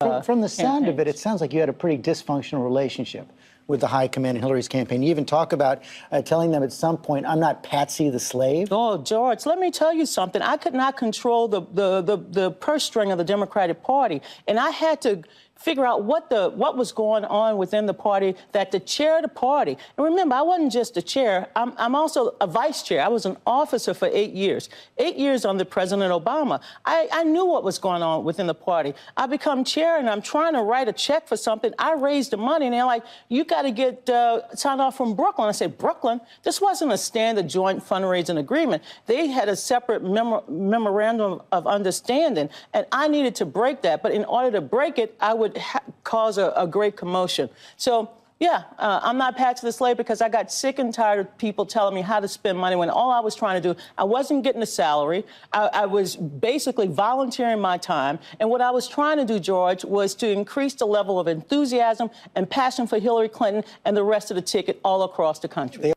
Speaker 19: From, uh, from the sound campaigns. of it, it sounds like you had a pretty dysfunctional relationship with the high command in Hillary's campaign. You even talk about uh, telling them at some point, I'm not Patsy the
Speaker 8: slave. Oh, George, let me tell you something. I could not control the, the, the, the purse string of the Democratic Party, and I had to figure out what the what was going on within the party that the chair of the party. And remember, I wasn't just a chair. I'm, I'm also a vice chair. I was an officer for eight years, eight years under President Obama. I, I knew what was going on within the party. I become chair, and I'm trying to write a check for something. I raised the money, and they're like, "You got to get uh, signed off from Brooklyn." I said, "Brooklyn? This wasn't a standard joint fundraising agreement. They had a separate memor memorandum of understanding, and I needed to break that. But in order to break it, I would would ha- cause a, a, great commotion. So, yeah, uh, I'm not patching the slate because I got sick and tired of people telling me how to spend money when all I was trying to do, I wasn't getting a salary. I, I was basically volunteering my time. And what I was trying to do, George, was to increase the level of enthusiasm and passion for Hillary Clinton and the rest of the ticket all across the country. They-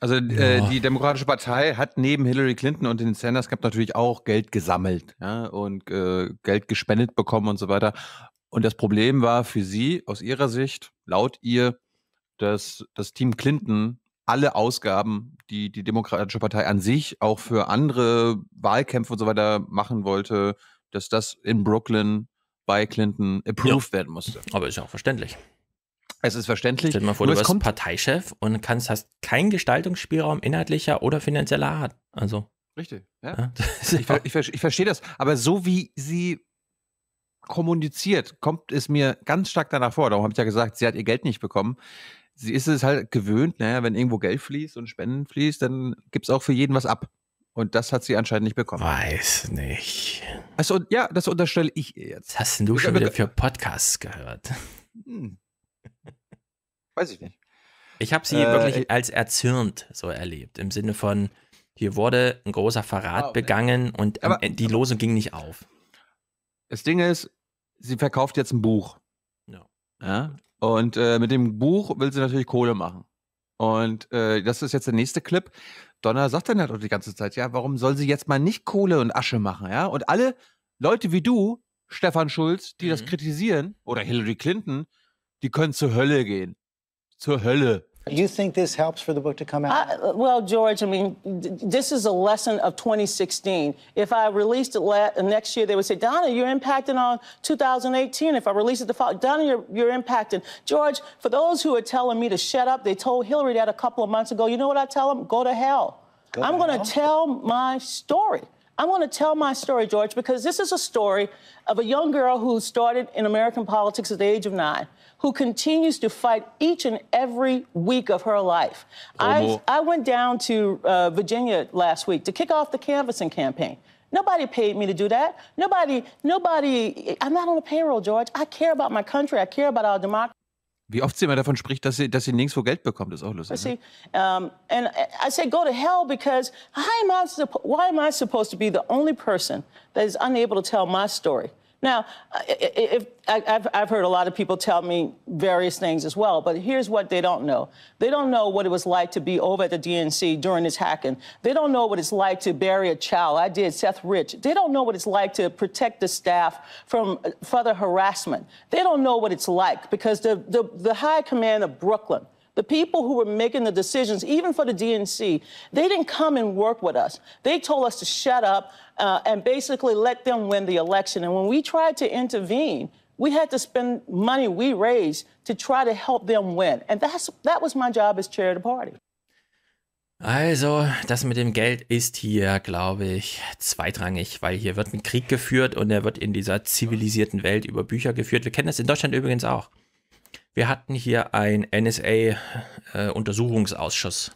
Speaker 1: Also äh, die Demokratische Partei hat neben Hillary Clinton und den Sanders Camp natürlich auch Geld gesammelt ja, und äh, Geld gespendet bekommen und so weiter. Und das Problem war für sie aus ihrer Sicht, laut ihr, dass das Team Clinton alle Ausgaben, die die Demokratische Partei an sich auch für andere Wahlkämpfe und so weiter machen wollte, dass das in Brooklyn bei Clinton approved ja. werden musste. Aber ist ja auch verständlich.
Speaker 3: Es ist verständlich. Stell dir mal vor, Nur du bist Parteichef und kannst, hast keinen Gestaltungsspielraum inhaltlicher oder finanzieller Art. Also. Richtig. Ja. ich, ich, ich verstehe das. Aber so wie
Speaker 1: sie kommuniziert, kommt es mir ganz stark danach vor. Darum habe ich ja gesagt, sie hat ihr Geld nicht bekommen. Sie ist es halt gewöhnt, naja, ne, wenn irgendwo Geld fließt und Spenden fließt, dann gibt es auch für jeden was ab. Und das hat sie anscheinend nicht bekommen. Weiß nicht. Also ja, das unterstelle ich ihr jetzt. Was hast denn du schon wieder für Podcasts
Speaker 3: gehört?
Speaker 12: Hm.
Speaker 1: Weiß ich nicht.
Speaker 3: Ich habe sie äh, wirklich als erzürnt so erlebt, im Sinne von, hier wurde ein großer Verrat oh, begangen und ähm, aber, äh, die Losung ging nicht auf. Das Ding ist, sie verkauft jetzt ein Buch. No. Ja? Und
Speaker 1: äh, mit dem Buch will sie natürlich Kohle machen. Und äh, das ist jetzt der nächste Clip. Donner sagt dann halt auch die ganze Zeit, ja, warum soll sie jetzt mal nicht Kohle und Asche machen, ja? Und alle Leute wie du, Stefan Schulz, die mhm. das kritisieren, oder Hillary Clinton, die können zur
Speaker 8: Hölle gehen. zur Hölle. Do you think this helps for the book to come out? I, well, George, I mean, this is a lesson of 2016. If I released it next year, they would say, Donna, you're impacting on 2018. If I release it the fall, Donna, you're, you're impacting. George, for those who are telling me to shut up, they told Hillary that a couple of months ago. You know what I tell them? Go to hell. Go I'm going to tell my story. I want to tell my story, George, because this is a story of a young girl who started in American politics at the age of nine, who continues to fight each and every week of her life. Oh, I, I, went down to uh, Virginia last week to kick off the canvassing campaign. Nobody paid me to do that. Nobody, nobody, I'm not on the payroll, George. I care about my country. I care about our democracy.
Speaker 1: Wie oft sie immer davon spricht, dass sie, dass sie nirgendwo Geld bekommt, ist auch lustig. See,
Speaker 8: ne? um, and I say go to hell because how am I, why am I supposed to be the only person that is unable to tell my story? Now, if, I've, I've heard a lot of people tell me various things as well, but here's what they don't know. They don't know what it was like to be over at the DNC during this hacking. They don't know what it's like to bury a child. I did Seth Rich. They don't know what it's like to protect the staff from uh, further harassment. They don't know what it's like because the, the, the high command of Brooklyn, the people who were making the decisions, even for the DNC, they didn't come and work with us. They told us to shut up uh, and basically let them win the election. And when we tried to intervene, we had to spend money we raised to try to help them win. And that's, that was my job as chair of the party.
Speaker 3: Also, das mit dem Geld ist hier, glaube ich, zweitrangig, weil hier wird ein Krieg geführt und er wird in dieser zivilisierten Welt über Bücher geführt. Wir kennen das in Deutschland übrigens auch. Wir hatten hier einen NSA-Untersuchungsausschuss. Äh,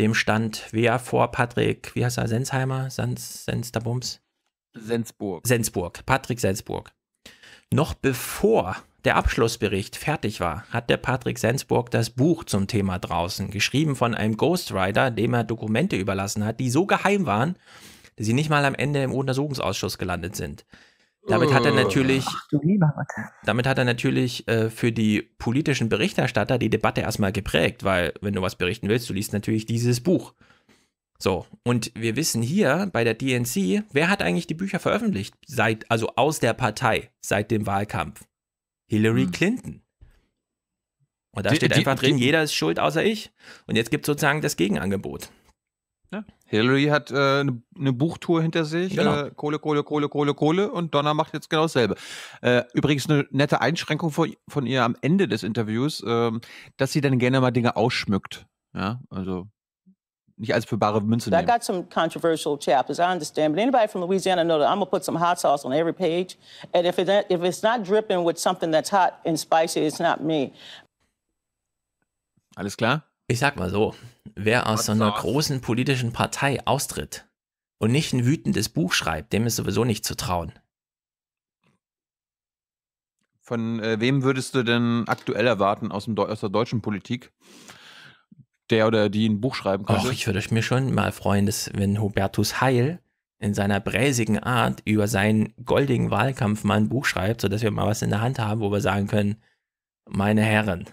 Speaker 3: dem stand wer vor Patrick, wie heißt er, Sensheimer, Sens, Sensterbums? Sensburg. Sensburg, Patrick Sensburg. Noch bevor der Abschlussbericht fertig war, hat der Patrick Sensburg das Buch zum Thema draußen, geschrieben von einem Ghostwriter, dem er Dokumente überlassen hat, die so geheim waren, dass sie nicht mal am Ende im Untersuchungsausschuss gelandet sind. Damit hat er oh, natürlich, damit hat er natürlich äh, für die politischen Berichterstatter die Debatte erstmal geprägt, weil wenn du was berichten willst, du liest natürlich dieses Buch. So, und wir wissen hier bei der DNC, wer hat eigentlich die Bücher veröffentlicht? Seit, also aus der Partei, seit dem Wahlkampf. Hillary hm. Clinton. Und da die, steht einfach die, drin, die, jeder ist schuld außer ich. Und jetzt gibt es sozusagen das Gegenangebot. Ja. Hillary hat eine äh, ne, ne Buchtour hinter sich, genau. äh, Kohle, Kohle, Kohle, Kohle, Kohle und
Speaker 1: Donna macht jetzt genau dasselbe. Äh, übrigens eine nette Einschränkung von, von, ihr am Ende des Interviews, ähm, dass sie dann gerne mal Dinge ausschmückt. Ja, also nicht als für bare Münze nehmen. I got
Speaker 8: some controversial chapters, I understand. But anybody from Louisiana know that I'm gonna put some hot sauce on every page. And if, it, if it's not dripping with something that's hot and spicy, it's not me.
Speaker 3: Alles klar? Ich sag mal so wer aus so einer großen politischen Partei austritt und nicht ein wütendes Buch schreibt, dem ist sowieso nicht zu trauen.
Speaker 1: Von äh, wem würdest du denn aktuell erwarten
Speaker 3: aus, dem, aus der deutschen Politik, der oder die ein Buch schreiben könnte? Och, ich würde mich schon mal freuen, dass wenn Hubertus Heil in seiner bräsigen Art über seinen goldigen Wahlkampf mal ein Buch schreibt, sodass wir mal was in der Hand haben, wo wir sagen können, meine Herren,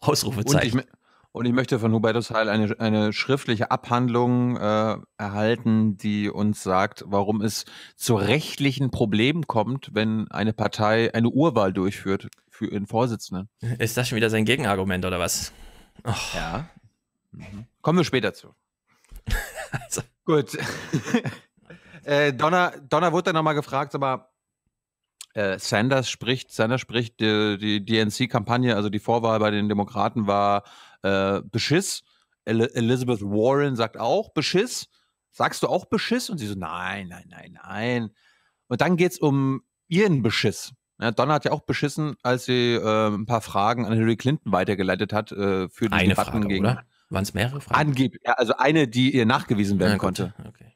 Speaker 3: Ausrufezeichen. Und ich, und ich möchte von Hubertus
Speaker 1: Heil eine, eine schriftliche Abhandlung äh, erhalten, die uns sagt, warum es zu rechtlichen Problemen kommt, wenn eine Partei eine Urwahl durchführt für ihren Vorsitzenden. Ist das schon wieder sein Gegenargument oder was? Oh. Ja. Mhm. Kommen wir später zu. also. Gut. äh, Donner, Donner wurde dann nochmal gefragt, aber äh, Sanders spricht, Sanders spricht, die, die DNC-Kampagne, also die Vorwahl bei den Demokraten war äh, Beschiss. El Elizabeth Warren sagt auch Beschiss. Sagst du auch Beschiss? Und sie so, nein, nein, nein, nein. Und dann geht es um ihren Beschiss. Ja, Donna hat ja auch beschissen, als sie äh, ein paar Fragen an Hillary Clinton weitergeleitet hat äh, für die eine Debatten Frage, gegen. Waren es mehrere Fragen? Angeblich, ja, also eine, die ihr nachgewiesen werden ah, konnte. Okay.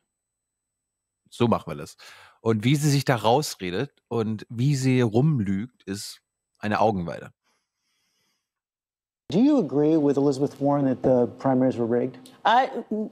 Speaker 1: So machen wir das. Und wie sie sich da rausredet und wie sie rumlügt, ist eine Augenweide.
Speaker 19: Do you agree with Elizabeth Warren that the primaries were rigged?
Speaker 8: I,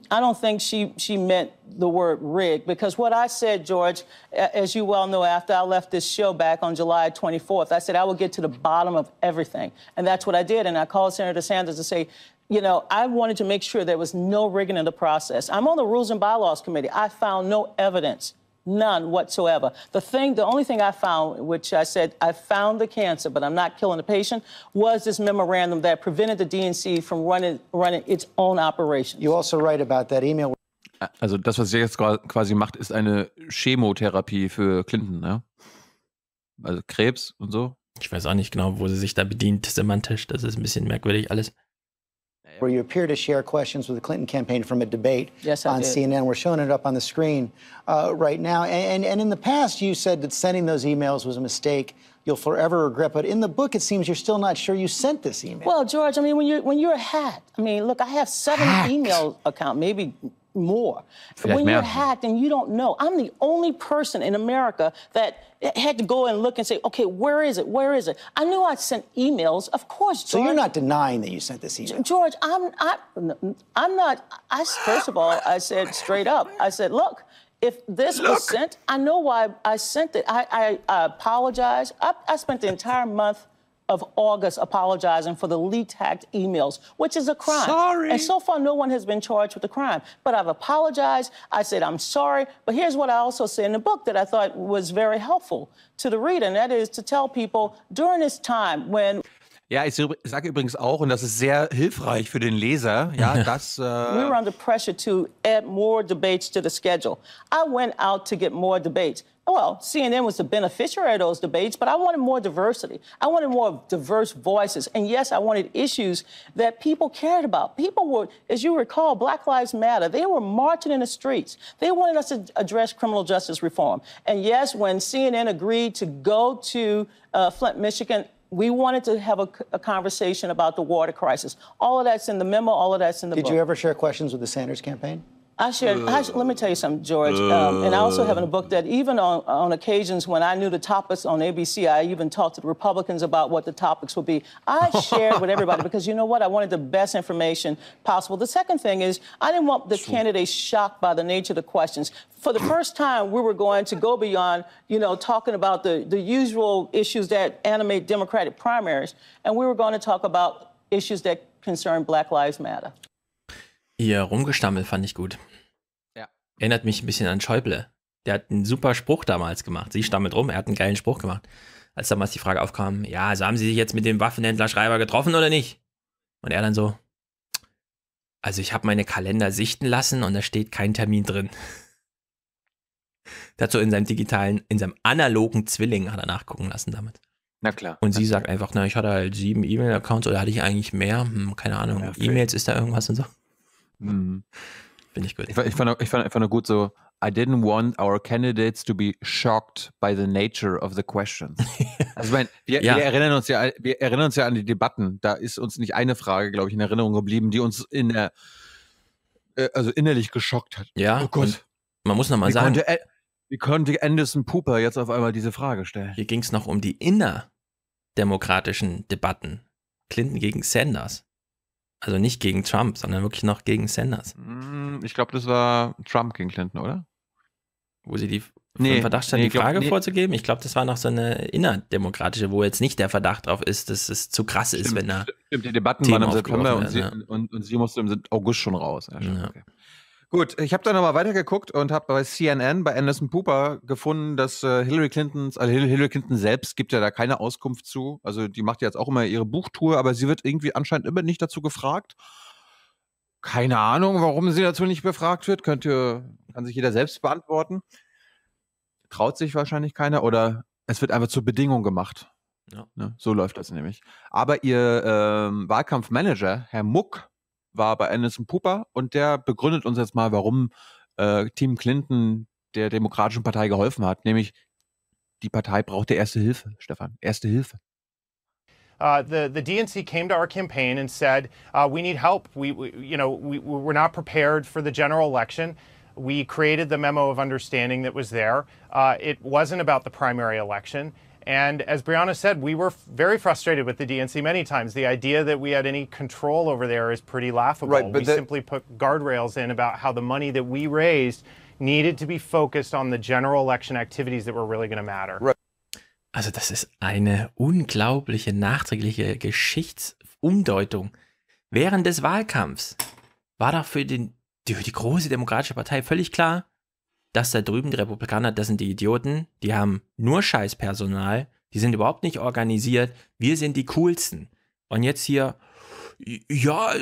Speaker 8: I don't think she, she meant the word rigged because what I said, George, as you well know, after I left this show back on July 24th, I said I will get to the bottom of everything. And that's what I did. And I called Senator Sanders to say, you know, I wanted to make sure there was no rigging in the process. I'm on the Rules and Bylaws Committee. I found no evidence None whatsoever. The thing, the only thing I found, which I said I found the cancer, but I'm not killing the patient, was this memorandum that prevented the DNC from running running its own operations. You also write about that email.
Speaker 1: Also das, was sie jetzt quasi macht, ist eine Chemotherapie für Clinton,
Speaker 3: ja? Also Krebs und so. Ich weiß auch nicht genau, wo sie sich da bedient semantisch. Das ist ein bisschen merkwürdig alles.
Speaker 19: where you appear to share questions with the Clinton campaign from a debate yes, on did. CNN. We're showing it up on the screen uh, right now. And, and in the past, you said that sending those emails was a mistake you'll forever regret. But in the book, it seems you're still not sure you sent this email.
Speaker 8: Well, George, I mean, when you're when you're a hat, I mean, look, I have seven Hacked. email accounts, maybe more. when you're hacked and you don't know, I'm the only person in America that had to go and look and say, okay, where is it? Where is it? I knew I'd sent emails, of course. George, so you're not denying
Speaker 19: that you sent this email,
Speaker 8: George? I'm, I, I'm not. I first of all, I said straight up, I said, look, if this Look. was sent, I know why I sent it. I, I, I apologize. I, I, spent the entire month of August apologizing for the leaked hacked emails, which is a crime. Sorry. And so far, no one has been charged with the crime. But I've apologized. I said, I'm sorry. But here's what I also say in the book that I thought was very helpful to the reader, and that is to tell people during this time when. Ja, ich sage
Speaker 1: übrigens auch, und das ist sehr hilfreich für den Leser, ja, dass... Äh We
Speaker 8: were under pressure to add more debates to the schedule. I went out to get more debates well, CNN was the beneficiary of those debates, but I wanted more diversity. I wanted more diverse voices. And yes, I wanted issues that people cared about. People were, as you recall, Black Lives Matter, they were marching in the streets. They wanted us to address criminal justice reform. And yes, when CNN agreed to go to uh, Flint, Michigan, we wanted to have a, a, conversation about the water crisis. All of that's in the memo, all of that's in the Did book. you
Speaker 19: ever share questions with the Sanders campaign?
Speaker 8: I shared, I, let me tell you something, George. Um, and I also have in a book that even on, on occasions when I knew the topics on ABC, I even talked to the Republicans about what the topics would be. I shared with everybody because you know what? I wanted the best information possible. The second thing is, I didn't want the candidates shocked by the nature of the questions. For the first time, we were going to go beyond, you know, talking about the, the usual issues that animate Democratic primaries, and we were going to talk about issues that concern Black Lives Matter.
Speaker 3: Ihr Rumgestammel fand ich gut. Ja. Erinnert mich ein bisschen an Schäuble. Der hat einen super Spruch damals gemacht. Sie stammelt rum, er hat einen geilen Spruch gemacht. Als damals die Frage aufkam, ja, also haben Sie sich jetzt mit dem Waffenhändler Schreiber getroffen oder nicht? Und er dann so, also ich habe meine Kalender sichten lassen und da steht kein Termin drin. Dazu so in seinem digitalen, in seinem analogen Zwilling hat er nachgucken lassen damit. Na klar. Und sie sagt einfach, na, ich hatte halt sieben E-Mail-Accounts oder hatte ich eigentlich mehr? Hm, keine Ahnung. Ja, E-Mails ist da irgendwas und so. Mhm. Finde
Speaker 1: ich gut. Ich, ich, fand, ich fand einfach nur gut so, I didn't want our candidates to be shocked by the nature of the questions. Also ich meine, wir, ja. wir, erinnern uns ja, wir erinnern uns ja an die Debatten. Da ist uns nicht eine Frage, glaube ich, in Erinnerung geblieben, die uns in der, äh, also innerlich geschockt hat.
Speaker 3: Ja. Oh Gott. Man muss nochmal sagen. Konnte, wie konnte Anderson Pooper jetzt auf einmal diese Frage stellen? Hier ging es noch um die innerdemokratischen Debatten. Clinton gegen Sanders. Also nicht gegen Trump, sondern wirklich noch gegen Sanders.
Speaker 1: Mm, ich glaube,
Speaker 3: das war Trump gegen Clinton, oder? Wo sie die nee, Verdacht stand, nee, die Frage nee. vorzugeben. Ich glaube, das war noch so eine innerdemokratische, wo jetzt nicht der Verdacht drauf ist, dass es zu krass stimmt, ist, wenn da. Stimmt, die Debatten Themen waren im September und sie, ja.
Speaker 1: und, und, sie musste im August schon raus. Ja, stimmt, ja. Okay. Gut, ich habe dann nochmal weitergeguckt und habe bei CNN, bei Anderson Pooper gefunden, dass äh, Hillary Clintons, also Hillary Clinton selbst gibt ja da keine Auskunft zu. Also die macht jetzt auch immer ihre Buchtour, aber sie wird irgendwie anscheinend immer nicht dazu gefragt. Keine Ahnung, warum sie dazu nicht befragt wird. Könnt ihr, kann sich jeder selbst beantworten. Traut sich wahrscheinlich keiner oder es wird einfach zur Bedingung gemacht. Ja. Ne? So läuft das nämlich. Aber ihr ähm, Wahlkampfmanager, Herr Muck, war bei Anderson Pupa und der begründet uns jetzt mal, warum äh, Team Clinton der Demokratischen Partei geholfen hat, nämlich die Partei brauchte erste Hilfe, Stefan, erste Hilfe.
Speaker 20: Uh, the, the DNC came to our campaign and said, uh, we need help. We, we, you know, we, we're not prepared for the general election. We created the memo of understanding that was there. Uh, it wasn't about the primary election. And as Brianna said, we were very frustrated with the DNC many times. The idea that we had any control over there is pretty laughable. Right, we that... simply put guardrails in about how the money that we raised needed to be focused on the general election activities that were really going to matter.
Speaker 3: Right. Also das ist eine unglaubliche nachträgliche Geschichtsumdeutung. Während des Wahlkampfs war doch für, den, für die große demokratische Partei völlig klar, das da drüben, die Republikaner, das sind die Idioten, die haben nur Scheißpersonal, die sind überhaupt nicht organisiert, wir sind die coolsten. Und jetzt hier, ja,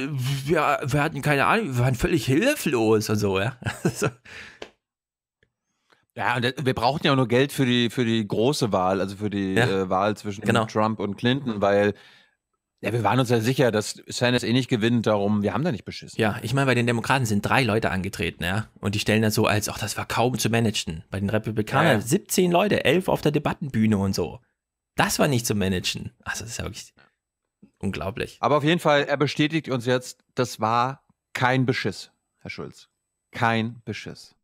Speaker 3: wir, wir hatten keine Ahnung, wir waren völlig hilflos und so, ja. Also ja, und wir brauchten ja auch nur Geld für die, für die
Speaker 1: große Wahl, also für die ja, äh, Wahl zwischen genau. Trump und Clinton, weil ja, wir waren uns
Speaker 3: ja sicher, dass Sanders eh nicht gewinnt, darum, wir haben da nicht beschissen. Ja, ich meine, bei den Demokraten sind drei Leute angetreten, ja. Und die stellen das so als, ach, das war kaum zu managen. Bei den Republikanern ja, ja. 17 Leute, 11 auf der Debattenbühne und so. Das war nicht zu managen. Also, das ist ja wirklich unglaublich.
Speaker 1: Aber auf jeden Fall, er bestätigt uns jetzt, das war kein Beschiss, Herr Schulz. Kein Beschiss.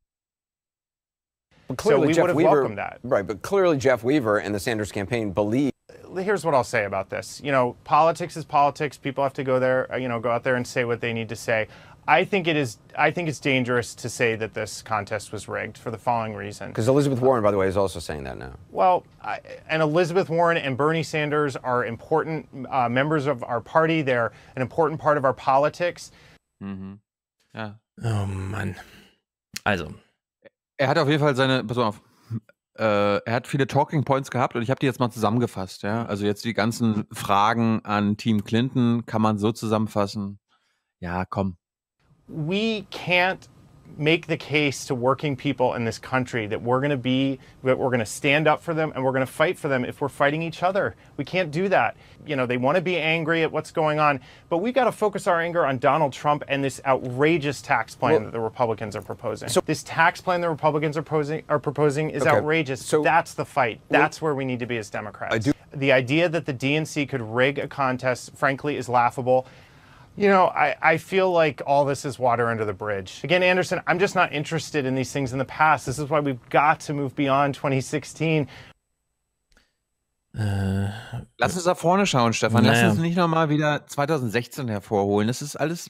Speaker 12: But clearly, so we Jeff would have Weaver, that. Right, but clearly Jeff Weaver and the Sanders campaign believe here's what I'll say about this.
Speaker 20: You know, politics is politics. People have to go there, uh, you know, go out there and say what they need to say. I think it is. I think it's dangerous to say that this contest was rigged for the following reason. Because
Speaker 12: Elizabeth Warren, by the way, is also saying that now.
Speaker 20: Well, I, and Elizabeth Warren and Bernie Sanders are important uh, members of our party. They're an important part of our politics.
Speaker 3: Mhm. Yeah. Oh man.
Speaker 1: Also. Er hat auf jeden Fall seine. Pass auf. Äh, er hat viele Talking Points gehabt und ich habe die jetzt mal zusammengefasst. Ja? Also jetzt die ganzen mhm. Fragen an Team Clinton kann man so zusammenfassen. Ja, komm.
Speaker 20: We can't make the case to working people in this country that we're going to be that we're going to stand up for them and we're going to fight for them if we're fighting each other we can't do that you know they want to be angry at what's going on but we've got to focus our anger on donald trump and this outrageous tax plan well, that the republicans are proposing so this tax plan the republicans are proposing are proposing is okay. outrageous so that's the fight that's well, where we need to be as democrats the idea that the dnc could rig a contest frankly is laughable You know, I, I feel like all this is water under the bridge. Again, Anderson, I'm just not interested in these things in the past. This is why we've got to move beyond 2016.
Speaker 3: Äh,
Speaker 1: lass uns da vorne schauen, Stefan. Naja. Lass uns nicht nochmal wieder 2016 hervorholen. Das ist alles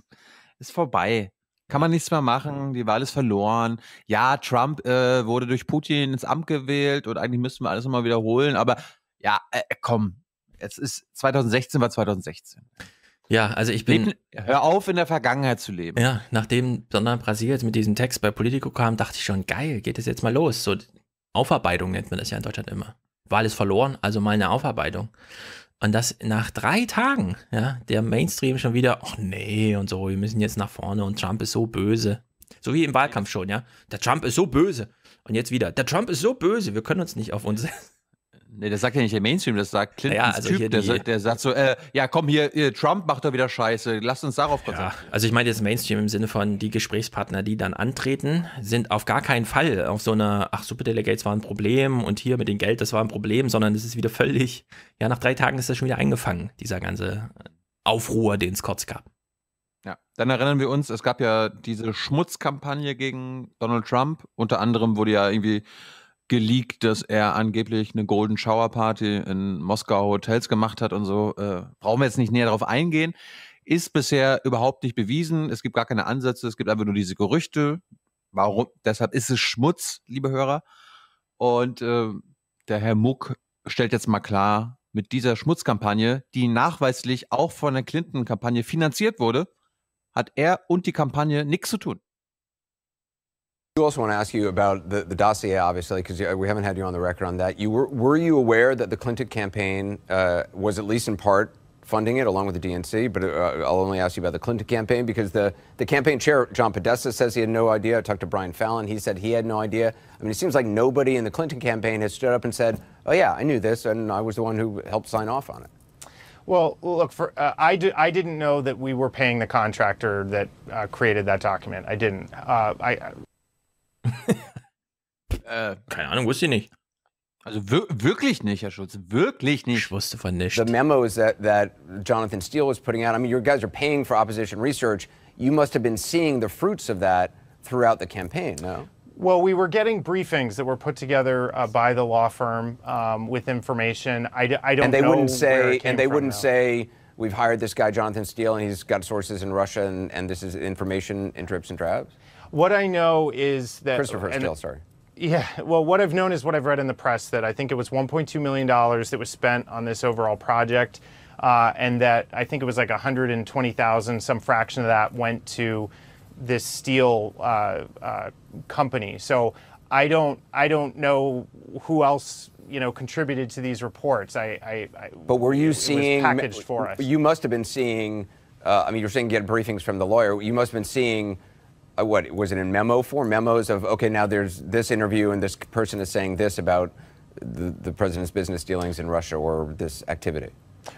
Speaker 1: ist vorbei. Kann man nichts mehr machen. Die Wahl ist verloren. Ja, Trump äh, wurde durch Putin ins Amt gewählt und eigentlich müssten wir alles nochmal wiederholen. Aber ja, äh, komm, es ist 2016 war 2016.
Speaker 3: Ja, also ich bin. Leb, hör auf, in der Vergangenheit zu leben. Ja, nachdem Sondern Brasil jetzt mit diesem Text bei Politico kam, dachte ich schon, geil, geht es jetzt mal los. So Aufarbeitung nennt man das ja in Deutschland immer. Wahl ist verloren, also mal eine Aufarbeitung. Und das nach drei Tagen, ja, der Mainstream schon wieder, ach nee, und so, wir müssen jetzt nach vorne und Trump ist so böse. So wie im Wahlkampf schon, ja. Der Trump ist so böse. Und jetzt wieder, der Trump ist so böse, wir können uns nicht auf uns Nee, das sagt ja nicht der Mainstream, das sagt Clintons ja, also Typ, der, der, sagt so, äh, ja komm hier, äh, Trump macht doch wieder Scheiße, lasst uns
Speaker 1: darauf konzentrieren.
Speaker 3: Ja, also ich meine jetzt Mainstream im Sinne von, die Gesprächspartner, die dann antreten, sind auf gar keinen Fall auf so eine, ach Superdelegates war ein Problem und hier mit dem Geld, das war ein Problem, sondern es ist wieder völlig, ja nach drei Tagen ist das schon wieder eingefangen, dieser ganze Aufruhr, den es kurz gab.
Speaker 1: Ja, dann erinnern wir uns, es gab ja diese Schmutzkampagne gegen Donald Trump, unter anderem wurde ja irgendwie geleakt, dass er angeblich eine Golden Shower Party in Moskau Hotels gemacht hat und so. Äh, brauchen wir jetzt nicht näher darauf eingehen. Ist bisher überhaupt nicht bewiesen. Es gibt gar keine Ansätze. Es gibt einfach nur diese Gerüchte. Warum? Deshalb ist es Schmutz, liebe Hörer. Und äh, der Herr Muck stellt jetzt mal klar, mit dieser Schmutzkampagne, die nachweislich auch von der Clinton-Kampagne finanziert wurde, hat er und die Kampagne nichts zu tun.
Speaker 12: I also want to ask you about the, the dossier, obviously, because we haven't had you on the record on that. You were, were you aware that the Clinton campaign uh, was at least in part funding it along with the DNC? But uh, I'll only ask you about the Clinton campaign because the, the campaign chair, John Podesta, says he had no idea. I talked to Brian Fallon. He said he had no idea. I mean, it seems like nobody in the Clinton campaign has stood up and said, oh, yeah, I knew this, and I was the one who helped sign off on it.
Speaker 20: Well, look, for, uh, I, di I didn't know that we were paying the contractor that uh, created that document. I didn't. Uh,
Speaker 12: I,
Speaker 21: äh,
Speaker 12: Keine Ahnung, wusste ich nicht. Also wir wirklich nicht, Herr Schulz, wirklich nicht. Ich wusste von The memos that, that Jonathan Steele was putting out, I mean, you guys are paying for opposition research. You must have been seeing the fruits of that throughout the campaign, no?
Speaker 20: Well, we were getting briefings that were put together uh, by the law firm um, with information. I, d- I don't. And they wouldn't say. and they from, wouldn't
Speaker 12: though. say we've hired this guy Jonathan Steele and he's got sources in Russia and, and this is information in drips and drabs.
Speaker 20: What I know
Speaker 12: is that Christopher Steele, sorry.
Speaker 20: Yeah, well, what I've known is what I've read in the press that I think it was 1.2 million dollars that was spent on this overall project, uh, and that I think it was like 120,000, some fraction of that went to this steel uh, uh, company. So I don't, I don't know who else you know contributed to these reports. I, I, I but were you it, seeing it packaged for us? You
Speaker 12: must have been seeing. Uh, I mean, you're saying you get briefings from the lawyer. You must have been seeing uh, what was it in memo form? Memos of okay, now there's this interview and this person is saying this about the, the president's business dealings in Russia or this activity.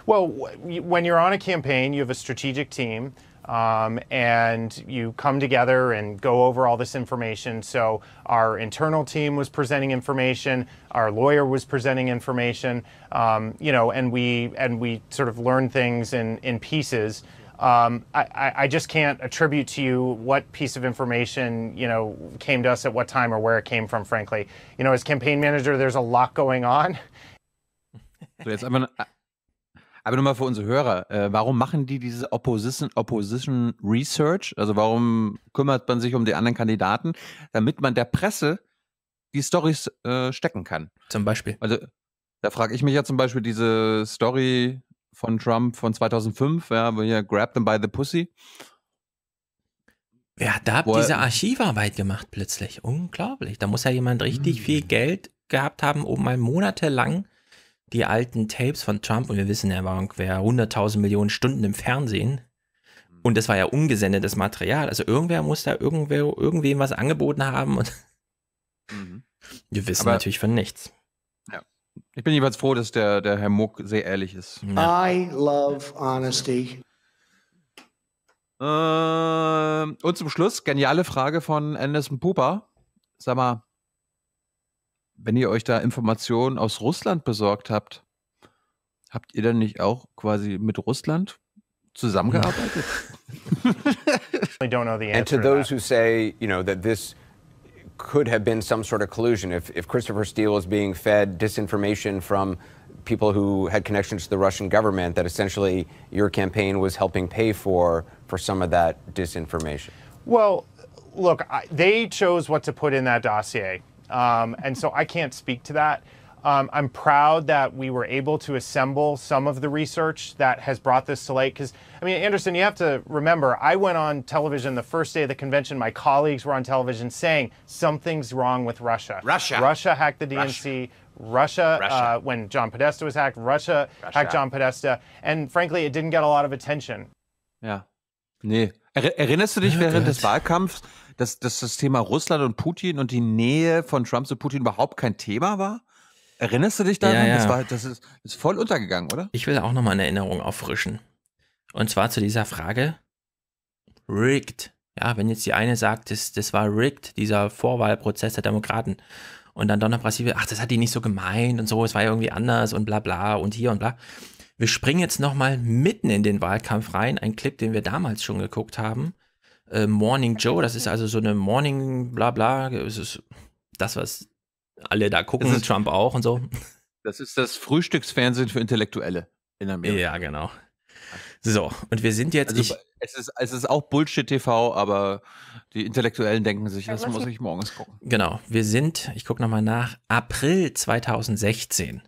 Speaker 20: Well, when you're on a campaign, you have a strategic team. Um, and you come together and go over all this information. So our internal team was presenting information, our lawyer was presenting information, um, you know, and we and we sort of learned things in in pieces. Um, I, I, just can't attribute to you what piece of information you know came to us at what time or where it came from. Frankly, you know, as campaign manager, there's a lot going on.
Speaker 1: So jetzt aber, aber nochmal für unsere Hörer: äh, Warum machen die diese Opposition, Opposition Research? Also warum kümmert man sich um die anderen Kandidaten, damit man der Presse die Stories äh, stecken kann? Zum Beispiel. Also da frage ich mich ja zum Beispiel diese Story von Trump von 2005, ja, wo hier Grab them by the Pussy. Wer hat da diese
Speaker 3: Archivarbeit gemacht plötzlich? Unglaublich. Da muss ja jemand richtig mhm. viel hm. Geld gehabt haben, um mal monatelang die alten Tapes von Trump, und wir wissen, er war ungefähr 100.000 Millionen Stunden im Fernsehen. Und das war ja ungesendetes Material. Also irgendwer muss da irgendwer, irgendwem was angeboten haben. Und mhm. wir wissen Aber natürlich von nichts.
Speaker 11: Ja.
Speaker 1: Ich bin jeweils froh, dass der, der Herr Muck sehr ehrlich ist.
Speaker 19: I love honesty.
Speaker 1: Ähm, und zum Schluss, geniale Frage von Anderson Pupa. Sag mal, wenn ihr euch da Informationen aus Russland besorgt habt, habt ihr dann nicht auch quasi mit Russland zusammengearbeitet?
Speaker 12: I don't know the answer And to those who say, you know, that this could have been some sort of collusion. If, if Christopher Steele was being fed disinformation from people who had connections to the Russian government, that essentially your campaign was helping pay for for some of that disinformation.
Speaker 20: Well, look, I, they chose what to put in that dossier, um, and so I can't speak to that. Um, I'm proud that we were able to assemble some of the research that has brought this to light. Because, I mean, Anderson, you have to remember, I went on television the first day of the convention. My colleagues were on television saying something's wrong with Russia. Russia. Russia hacked the DNC. Russia. Russia, Russia. Uh, when John Podesta was hacked, Russia, Russia, hacked John Podesta. And frankly, it didn't get a lot of attention.
Speaker 1: Yeah. Nee. Er erinnerst du dich während er des Wahlkampfs, dass, dass das Thema Russland und Putin und die Nähe von Trump zu Putin überhaupt kein Thema war? Erinnerst du dich daran? Ja, ja. Das, war, halt,
Speaker 3: das, ist, ist voll untergegangen, oder? Ich will auch nochmal eine Erinnerung auffrischen. Und zwar zu dieser Frage: rigged. Ja, wenn jetzt die eine sagt, das, das war rigged, dieser Vorwahlprozess der Demokraten. Und dann Donner Brasil, ach, das hat die nicht so gemeint und so, es war ja irgendwie anders und bla bla und hier und bla. Wir springen jetzt nochmal mitten in den Wahlkampf rein. Ein Clip, den wir damals schon geguckt haben. Äh, Morning Joe, das ist also so eine Morning bla bla. Das, ist das was alle da gucken, ist, Trump auch und so. Das ist das Frühstücksfernsehen für Intellektuelle in Amerika. Ja, genau. So, und wir sind jetzt. Also, ich, es, ist, es ist auch Bullshit-TV, aber die Intellektuellen denken sich, das muss ich morgens gucken. Genau, wir sind, ich gucke nochmal nach, April 2016.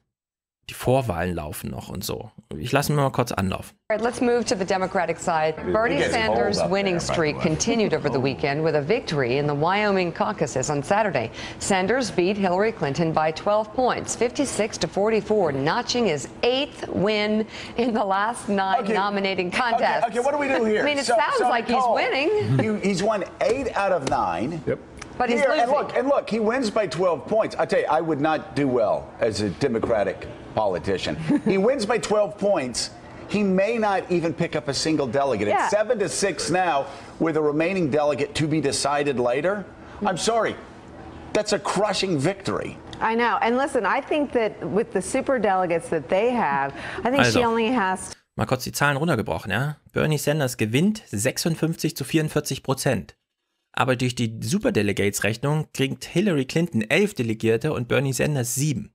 Speaker 3: die Vorwahlen laufen noch und so. Ich lasse mir mal kurz Right,
Speaker 19: let's move to the Democratic side. Bernie Sanders' winning streak continued over the weekend with a victory in the Wyoming caucuses on Saturday. Sanders beat Hillary Clinton by 12 points, 56 to 44, notching his eighth win in the last nine okay. nominating contests. Okay, okay, what do we do here? I mean, it so, sounds so like Nicole, he's winning.
Speaker 12: You, he's won eight out of nine. Yep. But here, he's losing. And look, and look, he wins by 12 points. I tell you, I would not do well as a Democratic politician. he wins by 12 points. He may not even pick up a single delegate. Yeah. It's seven to six now, with a remaining delegate to be decided later. I'm sorry, that's a crushing victory.
Speaker 6: I know. And listen, I think that with the super delegates that they have, I think also. she only has to
Speaker 12: Mal
Speaker 3: kurz die Zahlen runtergebrochen, ja? Bernie Sanders gewinnt 56 zu 44 Prozent. Aber durch die Superdelegates-Rechnung kriegt Hillary Clinton elf Delegierte und Bernie Sanders sieben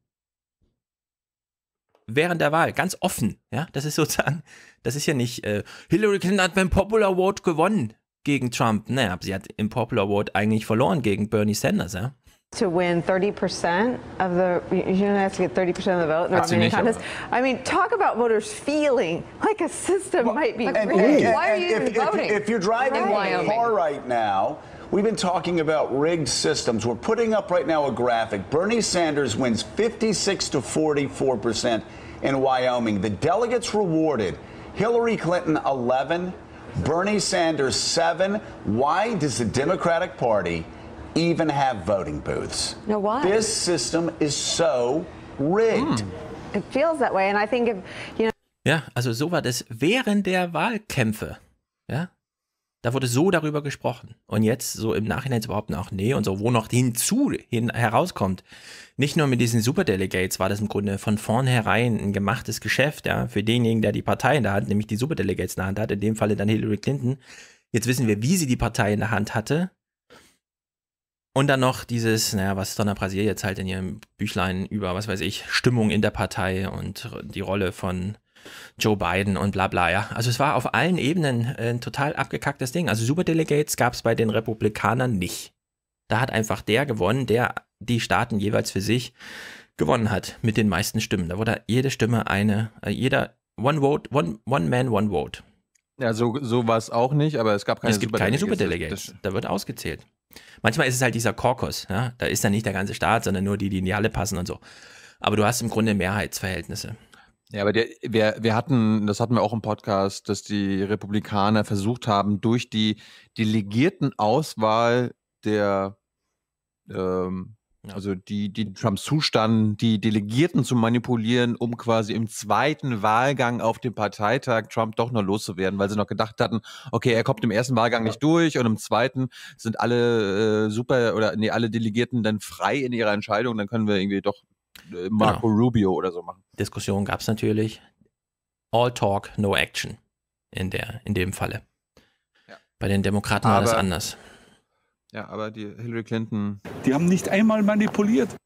Speaker 3: während der Wahl, ganz offen. Ja, das ist sozusagen, das ist ja nicht, äh, Hillary Clinton hat beim Popular Vote gewonnen gegen Trump. Naja, sie hat im Popular Vote eigentlich verloren gegen Bernie Sanders, ja.
Speaker 6: To win 30% of the, you don't have to get 30%
Speaker 12: of the vote in the Romney contest.
Speaker 6: I mean, talk about voters feeling like a system well, might be. And, rigged. And, Why are you if, even voting? If, you're driving right. a car
Speaker 12: right now, We've been talking about rigged systems. We're putting up right now a graphic. Bernie Sanders wins 56 to 44 in Wyoming. The delegates rewarded Hillary Clinton 11, Bernie Sanders 7. Why does the Democratic Party even have voting booths? No, why? This system is so rigged. Mm.
Speaker 6: It feels that way and I think if, you know
Speaker 3: Ja, also so war das während der Wahlkämpfe. Ja, Da wurde so darüber gesprochen. Und jetzt so im Nachhinein zu behaupten, ach nee, und so, wo noch hinzu hin, herauskommt. Nicht nur mit diesen Superdelegates war das im Grunde von vornherein ein gemachtes Geschäft, ja, für denjenigen, der die Partei in der Hand, nämlich die Superdelegates in der Hand hat, in dem Falle dann Hillary Clinton. Jetzt wissen wir, wie sie die Partei in der Hand hatte. Und dann noch dieses, naja, was Donna Brasier jetzt halt in ihrem Büchlein über, was weiß ich, Stimmung in der Partei und die Rolle von Joe Biden und bla bla, ja. Also es war auf allen Ebenen ein total abgekacktes Ding. Also Superdelegates gab es bei den Republikanern nicht. Da hat einfach der gewonnen, der die Staaten jeweils für sich gewonnen hat mit den meisten Stimmen. Da wurde jede Stimme eine, äh, jeder One Vote, One, one Man, One Vote. Ja, so, so war es auch nicht, aber es gab keine Superdelegates. Es gibt Superdelegates. keine Superdelegates. Da wird ausgezählt. Manchmal ist es halt dieser Korkus. Ja? Da ist dann nicht der ganze Staat, sondern nur die, die in die Halle passen und so. Aber du hast im Grunde Mehrheitsverhältnisse. Ja, aber der, wir, wir hatten, das hatten wir auch im Podcast, dass die
Speaker 1: Republikaner versucht haben, durch die delegierten Auswahl der, ähm, also die, die Trump zustanden, die Delegierten zu manipulieren, um quasi im zweiten Wahlgang auf dem Parteitag Trump doch noch loszuwerden, weil sie noch gedacht hatten, okay, er kommt im ersten Wahlgang nicht durch und im zweiten sind alle äh, super oder nee, alle Delegierten dann frei in ihrer Entscheidung, dann können wir irgendwie doch äh, Marco genau. Rubio
Speaker 3: oder so machen. Diskussion gab es natürlich. All Talk, no Action in, der, in dem Falle. Ja. Bei den Demokraten aber, war das anders.
Speaker 1: Ja, aber die Hillary
Speaker 3: Clinton.
Speaker 22: Die haben nicht einmal manipuliert.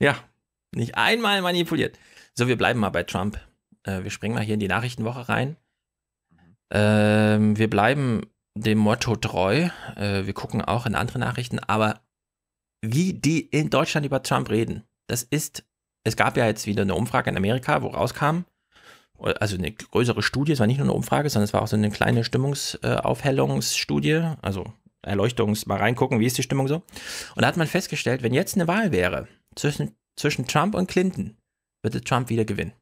Speaker 3: Ja, nicht einmal manipuliert. So, wir bleiben mal bei Trump. Äh, wir springen mal hier in die Nachrichtenwoche rein. Ähm, wir bleiben dem Motto treu. Äh, wir gucken auch in andere Nachrichten, aber wie die in Deutschland über Trump reden, das ist, es gab ja jetzt wieder eine Umfrage in Amerika, wo rauskam, also eine größere Studie, es war nicht nur eine Umfrage, sondern es war auch so eine kleine Stimmungsaufhellungsstudie, also Erleuchtungs, mal reingucken, wie ist die Stimmung so. Und da hat man festgestellt, wenn jetzt eine Wahl wäre zwischen, zwischen Trump und Clinton, würde Trump wieder gewinnen.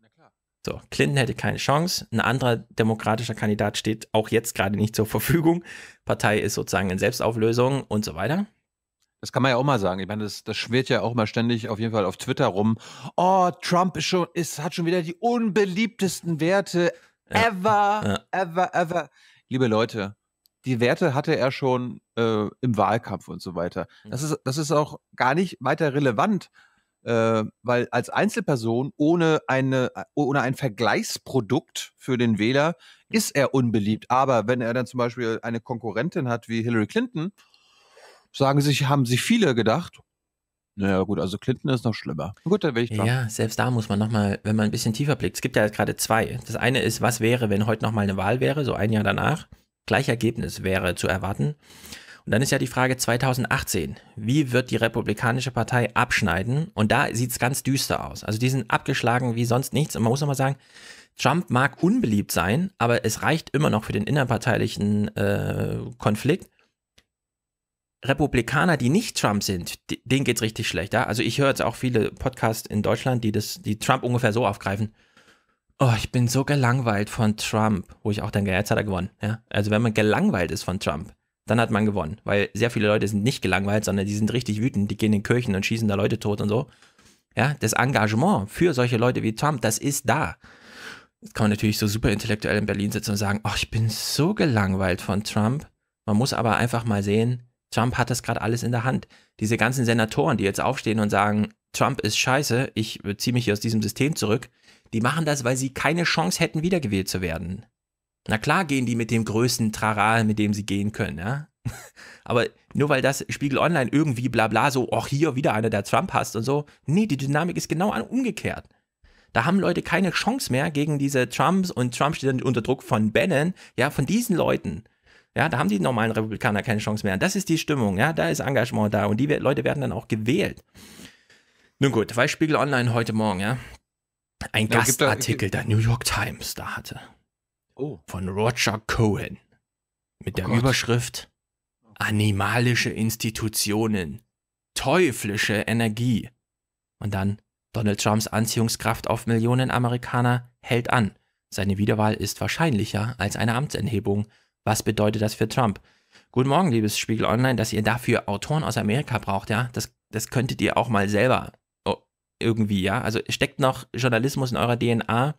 Speaker 3: Na klar. So, Clinton hätte keine Chance. Ein anderer demokratischer Kandidat steht auch jetzt gerade nicht zur Verfügung. Partei ist sozusagen in Selbstauflösung und so weiter. Das kann man ja auch mal sagen. Ich meine, das, das schwirrt ja auch mal ständig auf jeden Fall auf Twitter rum.
Speaker 1: Oh, Trump ist schon, ist, hat schon wieder die unbeliebtesten Werte ever, ja. ever, ever. Liebe Leute, die Werte hatte er schon äh, im Wahlkampf und so weiter. Mhm. Das ist, das ist auch gar nicht weiter relevant, äh, weil als Einzelperson ohne, eine, ohne ein Vergleichsprodukt für den Wähler ist er unbeliebt. Aber wenn er dann zum Beispiel eine Konkurrentin hat wie Hillary Clinton
Speaker 3: sagen sich, haben sich viele gedacht. Naja, gut, also Clinton ist noch schlimmer. Gut, dann wäre ich dran. Ja, selbst da muss man nochmal, wenn man ein bisschen tiefer blickt, es gibt ja gerade zwei. Das eine ist, was wäre, wenn heute nochmal eine Wahl wäre, so ein Jahr danach? Gleich Ergebnis wäre zu erwarten. Und dann ist ja die Frage 2018. Wie wird die Republikanische Partei abschneiden? Und da sieht es ganz düster aus. Also die sind abgeschlagen wie sonst nichts. Und man muss nochmal sagen, Trump mag unbeliebt sein, aber es reicht immer noch für den innerparteilichen äh, Konflikt. Republikaner, die nicht Trump sind, denen geht es richtig schlecht. Ja? Also ich höre jetzt auch viele Podcasts in Deutschland, die das, die Trump ungefähr so aufgreifen. Oh, ich bin so gelangweilt von Trump, wo ich auch denke, jetzt hat er gewonnen. Ja? Also wenn man gelangweilt ist von Trump, dann hat man gewonnen, weil sehr viele Leute sind nicht gelangweilt, sondern die sind richtig wütend, die gehen in Kirchen und schießen da Leute tot und so. Ja, das Engagement für solche Leute wie Trump, das ist da. Jetzt kann man natürlich so super intellektuell in Berlin sitzen und sagen, oh, ich bin so gelangweilt von Trump. Man muss aber einfach mal sehen, Trump hat das gerade alles in der Hand. Diese ganzen Senatoren, die jetzt aufstehen und sagen, Trump ist scheiße, ich äh, ziehe mich hier aus diesem System zurück, die machen das, weil sie keine Chance hätten, wiedergewählt zu werden. Na klar gehen die mit dem größten Traral, mit dem sie gehen können, ja. Aber nur weil das Spiegel Online irgendwie bla bla so, auch hier wieder einer, der Trump hasst und so. Nee, die Dynamik ist genau umgekehrt. Da haben Leute keine Chance mehr gegen diese Trumps und Trump steht dann unter Druck von Bannon, ja, von diesen Leuten. Ja, da haben die normalen Republikaner keine Chance mehr. Das ist die Stimmung, ja, da ist Engagement da und die Leute werden dann auch gewählt. Nun gut, weil Spiegel Online heute Morgen, ja, ein ja, Gastartikel da, der New York Times da hatte. Oh. Von Roger Cohen. Mit der oh Überschrift Animalische Institutionen, teuflische Energie. Und dann Donald Trumps Anziehungskraft auf Millionen Amerikaner hält an. Seine Wiederwahl ist wahrscheinlicher als eine Amtsenthebung. Was bedeutet das für Trump? Guten Morgen, liebes Spiegel Online, dass ihr dafür Autoren aus Amerika braucht, ja, das, das könntet ihr auch mal selber oh, irgendwie, ja. Also steckt noch Journalismus in eurer DNA?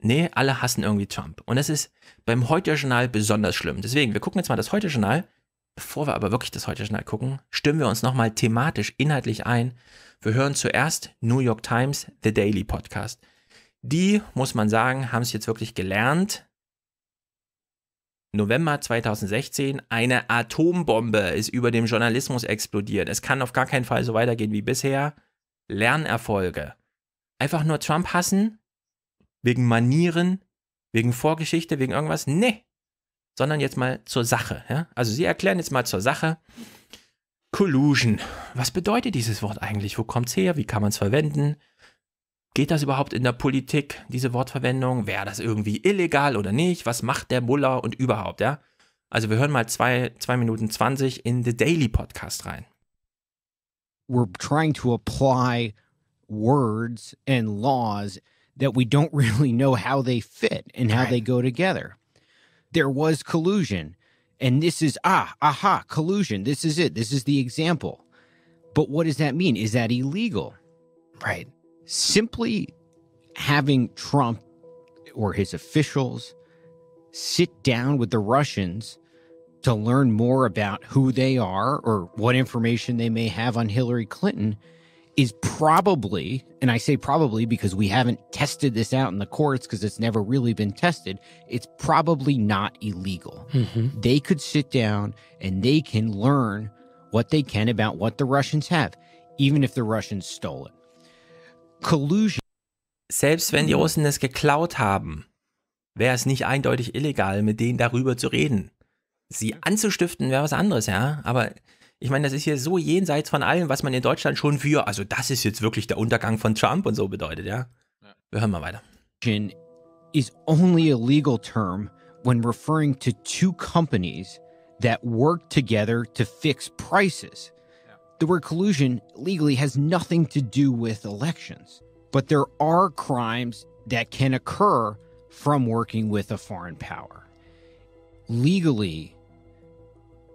Speaker 3: Nee, alle hassen irgendwie Trump. Und das ist beim Heute-Journal besonders schlimm. Deswegen, wir gucken jetzt mal das Heute-Journal. Bevor wir aber wirklich das Heute-Journal gucken, stimmen wir uns nochmal thematisch, inhaltlich ein. Wir hören zuerst New York Times, The Daily Podcast. Die, muss man sagen, haben es jetzt wirklich gelernt, November 2016, eine Atombombe ist über dem Journalismus explodiert. Es kann auf gar keinen Fall so weitergehen wie bisher. Lernerfolge. Einfach nur Trump hassen? Wegen Manieren? Wegen Vorgeschichte? Wegen irgendwas? Nee. Sondern jetzt mal zur Sache. Ja? Also Sie erklären jetzt mal zur Sache. Collusion. Was bedeutet dieses Wort eigentlich? Wo kommt es her? Wie kann man es verwenden? Geht das überhaupt in der Politik, diese Wortverwendung? Wäre das irgendwie illegal oder nicht? Was macht der Muller und überhaupt, ja? Also wir hören mal 2 Minuten 20 in
Speaker 6: The Daily Podcast rein. We're trying to apply words and laws that we don't really know how they fit and how they go together. There was collusion. And this is, ah, aha, collusion. This is it. This is the example. But what does that mean? Is that illegal? Right. simply having Trump or his officials sit down with the Russians to learn more about who they are or what information they may have on Hillary Clinton is probably, and I say probably because we haven't tested this out in the courts because it's never really been tested, it's probably not illegal. Mm-hmm. They could sit down and they can learn what they can about what the Russians have, even if the Russians stole it. collusion. Selbst wenn die Russen es geklaut haben, wäre es nicht
Speaker 3: eindeutig illegal, mit denen darüber zu reden. Sie anzustiften wäre was anderes, ja. Aber ich meine, das ist hier so jenseits von allem, was man in Deutschland schon für, also das ist jetzt wirklich der Untergang
Speaker 6: von Trump und so bedeutet, ja. Wir hören mal weiter. Is only a legal term when referring to two companies that work together to fix prices. The word collusion legally has nothing to do with elections, but there are crimes that can occur from working with a foreign power. Legally,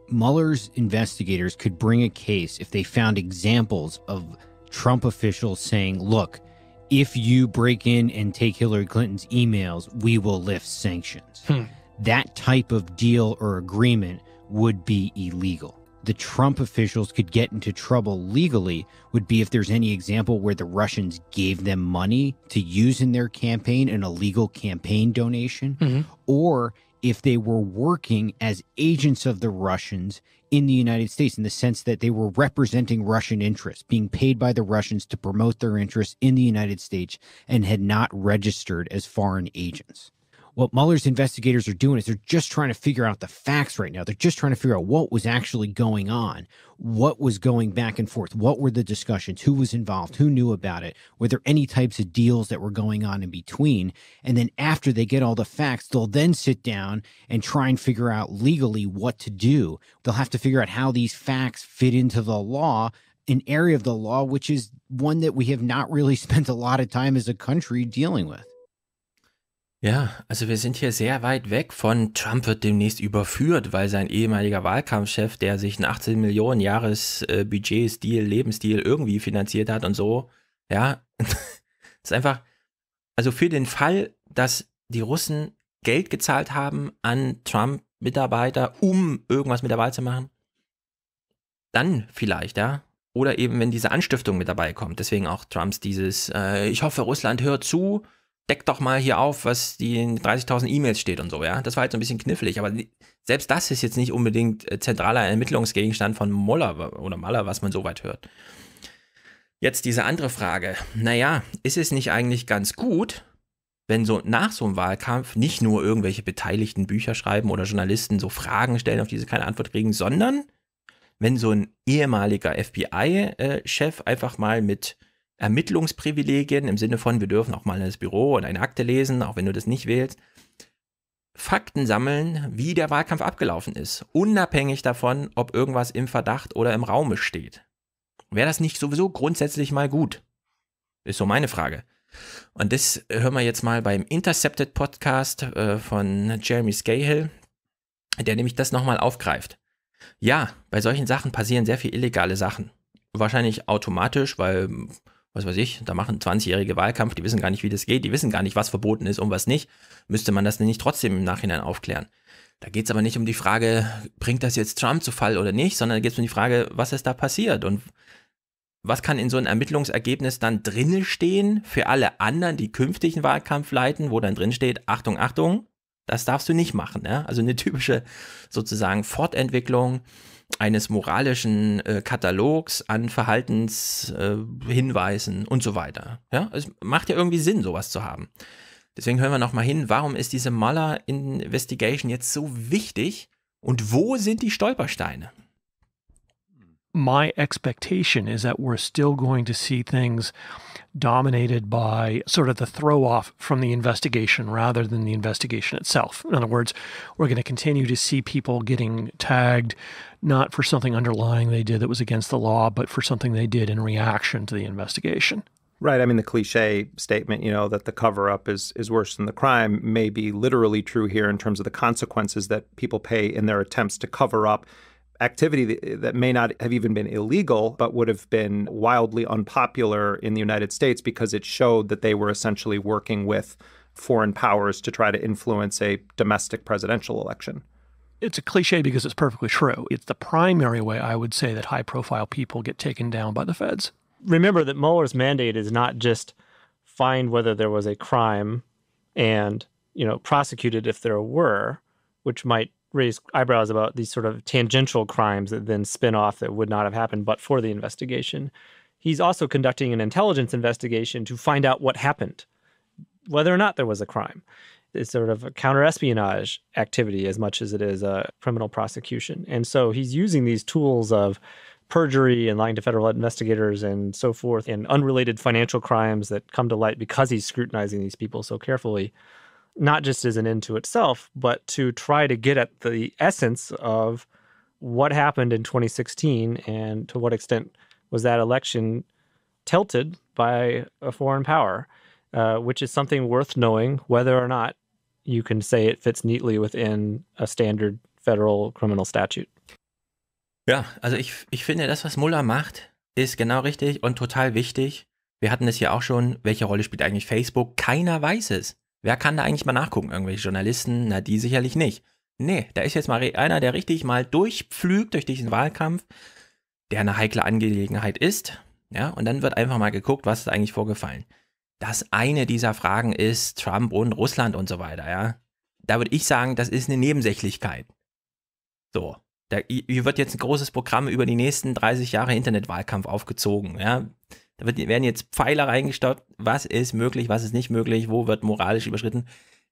Speaker 6: Mueller's investigators could bring a case if they found examples of Trump officials saying, look, if you break in and take Hillary Clinton's emails, we will lift sanctions. Hmm. That type of deal or agreement would be illegal the Trump officials could get into trouble legally would be if there's any example where the Russians gave them money to use in their campaign, an illegal campaign donation, mm-hmm. or if they were working as agents of the Russians in the United States in the sense that they were representing Russian interests, being paid by the Russians to promote their interests in the United States and had not registered as foreign agents what Mueller's investigators are doing is they're just trying to figure out the facts right now. They're just trying to figure out what was actually going on, what was going back and forth, what were the discussions, who was involved, who knew about it, were there any types of deals that were going on in between. And then after they get all the facts, they'll then sit down and try and figure out legally what to do. They'll have to figure out how these facts fit into the law an area of the law which is one that we have not really spent a lot of time as a country dealing with.
Speaker 3: Ja, also wir sind hier sehr weit weg von Trump wird demnächst überführt, weil sein ehemaliger Wahlkampfchef, der sich ein 18 Millionen Jahres äh, Budgetstil, Lebensstil irgendwie finanziert hat und so, ja, ist einfach, also für den Fall, dass die Russen Geld gezahlt haben an Trump-Mitarbeiter, um irgendwas mit der Wahl zu machen, dann vielleicht, ja, oder eben wenn diese Anstiftung mit dabei kommt, deswegen auch Trumps dieses, äh, ich hoffe, Russland hört zu, deck doch mal hier auf, was die in 30.000 E-Mails steht und so, ja. Das war halt so ein bisschen knifflig, aber selbst das ist jetzt nicht unbedingt äh, zentraler Ermittlungsgegenstand von Moller oder Maller, was man so weit hört. Jetzt diese andere Frage. Naja, ist es nicht eigentlich ganz gut, wenn so nach so einem Wahlkampf nicht nur irgendwelche beteiligten Bücher schreiben oder Journalisten so Fragen stellen, auf die sie keine Antwort kriegen, sondern wenn so ein ehemaliger FBI-Chef äh, einfach mal mit Ermittlungsprivilegien im Sinne von, wir dürfen auch mal das Büro und eine Akte lesen, auch wenn du das nicht wählst. Fakten sammeln, wie der Wahlkampf abgelaufen ist, unabhängig davon, ob irgendwas im Verdacht oder im Raume steht. Wäre das nicht sowieso grundsätzlich mal gut? Ist so meine Frage. Und das hören wir jetzt mal beim Intercepted Podcast äh, von Jeremy Scahill, der nämlich das nochmal aufgreift. Ja, bei solchen Sachen passieren sehr viel illegale Sachen. Wahrscheinlich automatisch, weil was weiß ich, da machen 20-jährige Wahlkampf, die wissen gar nicht, wie das geht, die wissen gar nicht, was verboten ist und was nicht, müsste man das nicht trotzdem im Nachhinein aufklären. Da geht es aber nicht um die Frage, bringt das jetzt Trump zu Fall oder nicht, sondern da geht es um die Frage, was ist da passiert und was kann in so einem Ermittlungsergebnis dann drinne stehen für alle anderen, die künftigen Wahlkampf leiten, wo dann drin steht, Achtung, Achtung, das darfst du nicht machen. Ja? Also eine typische sozusagen Fortentwicklung eines moralischen äh, Katalogs an Verhaltenshinweisen äh, und so weiter. Ja, es macht ja irgendwie Sinn, sowas zu haben. Deswegen hören wir nochmal hin, warum ist diese Mueller Investigation jetzt so wichtig und wo sind die Stolpersteine?
Speaker 23: my expectation is that we're still going to see things dominated by sort of the throw off from the investigation rather than the investigation itself. In other words, we're going to continue to see people getting tagged not for something underlying they did that was against the law, but for something they did in reaction to the investigation. Right. I mean, the cliche statement, you know, that the cover up is, is worse than the crime may be literally true here in terms of the consequences that people pay in their attempts to cover up activity that may not have even been illegal, but would have been wildly unpopular in the United States because it showed that they were essentially working with foreign powers to try to influence a domestic presidential election. It's a cliche because it's perfectly true. It's the primary way I would say that high profile people get taken down by the feds. Remember that Mueller's mandate is not just find whether there was a crime and, you know, prosecute it if there were, which might raise eyebrows about these sort of tangential crimes that then spin off that would not have happened but for the investigation. He's also conducting an intelligence investigation to find out what happened, whether or not there was a crime. It's sort of a counter espionage activity as much as it is a criminal prosecution. And so he's using these tools of perjury and lying to federal investigators and so forth, and unrelated financial crimes that come to light because he's scrutinizing these people so carefully not just as an end to itself, but to try to get at the essence of what happened in 2016 and to what extent was that election tilted by a foreign power, uh, which is something worth knowing whether or not you can say it fits neatly within a standard federal criminal statute.
Speaker 3: Ja, also ich, ich finde, das, was Muller macht, ist genau richtig und total wichtig. Wir hatten es ja auch schon, welche Rolle spielt eigentlich Facebook? Keiner weiß es. Wer kann da eigentlich mal nachgucken? Irgendwelche Journalisten? Na, die sicherlich nicht. Nee, da ist jetzt mal einer, der richtig mal durchpflügt durch diesen Wahlkampf, der eine heikle Angelegenheit ist. Ja, und dann wird einfach mal geguckt, was ist eigentlich vorgefallen. Das eine dieser Fragen ist Trump und Russland und so weiter, ja. Da würde ich sagen, das ist eine Nebensächlichkeit. So, da, hier wird jetzt ein großes Programm über die nächsten 30 Jahre Internetwahlkampf aufgezogen, ja. Da werden jetzt Pfeiler reingestaut, was ist möglich, was ist nicht möglich, wo wird moralisch überschritten.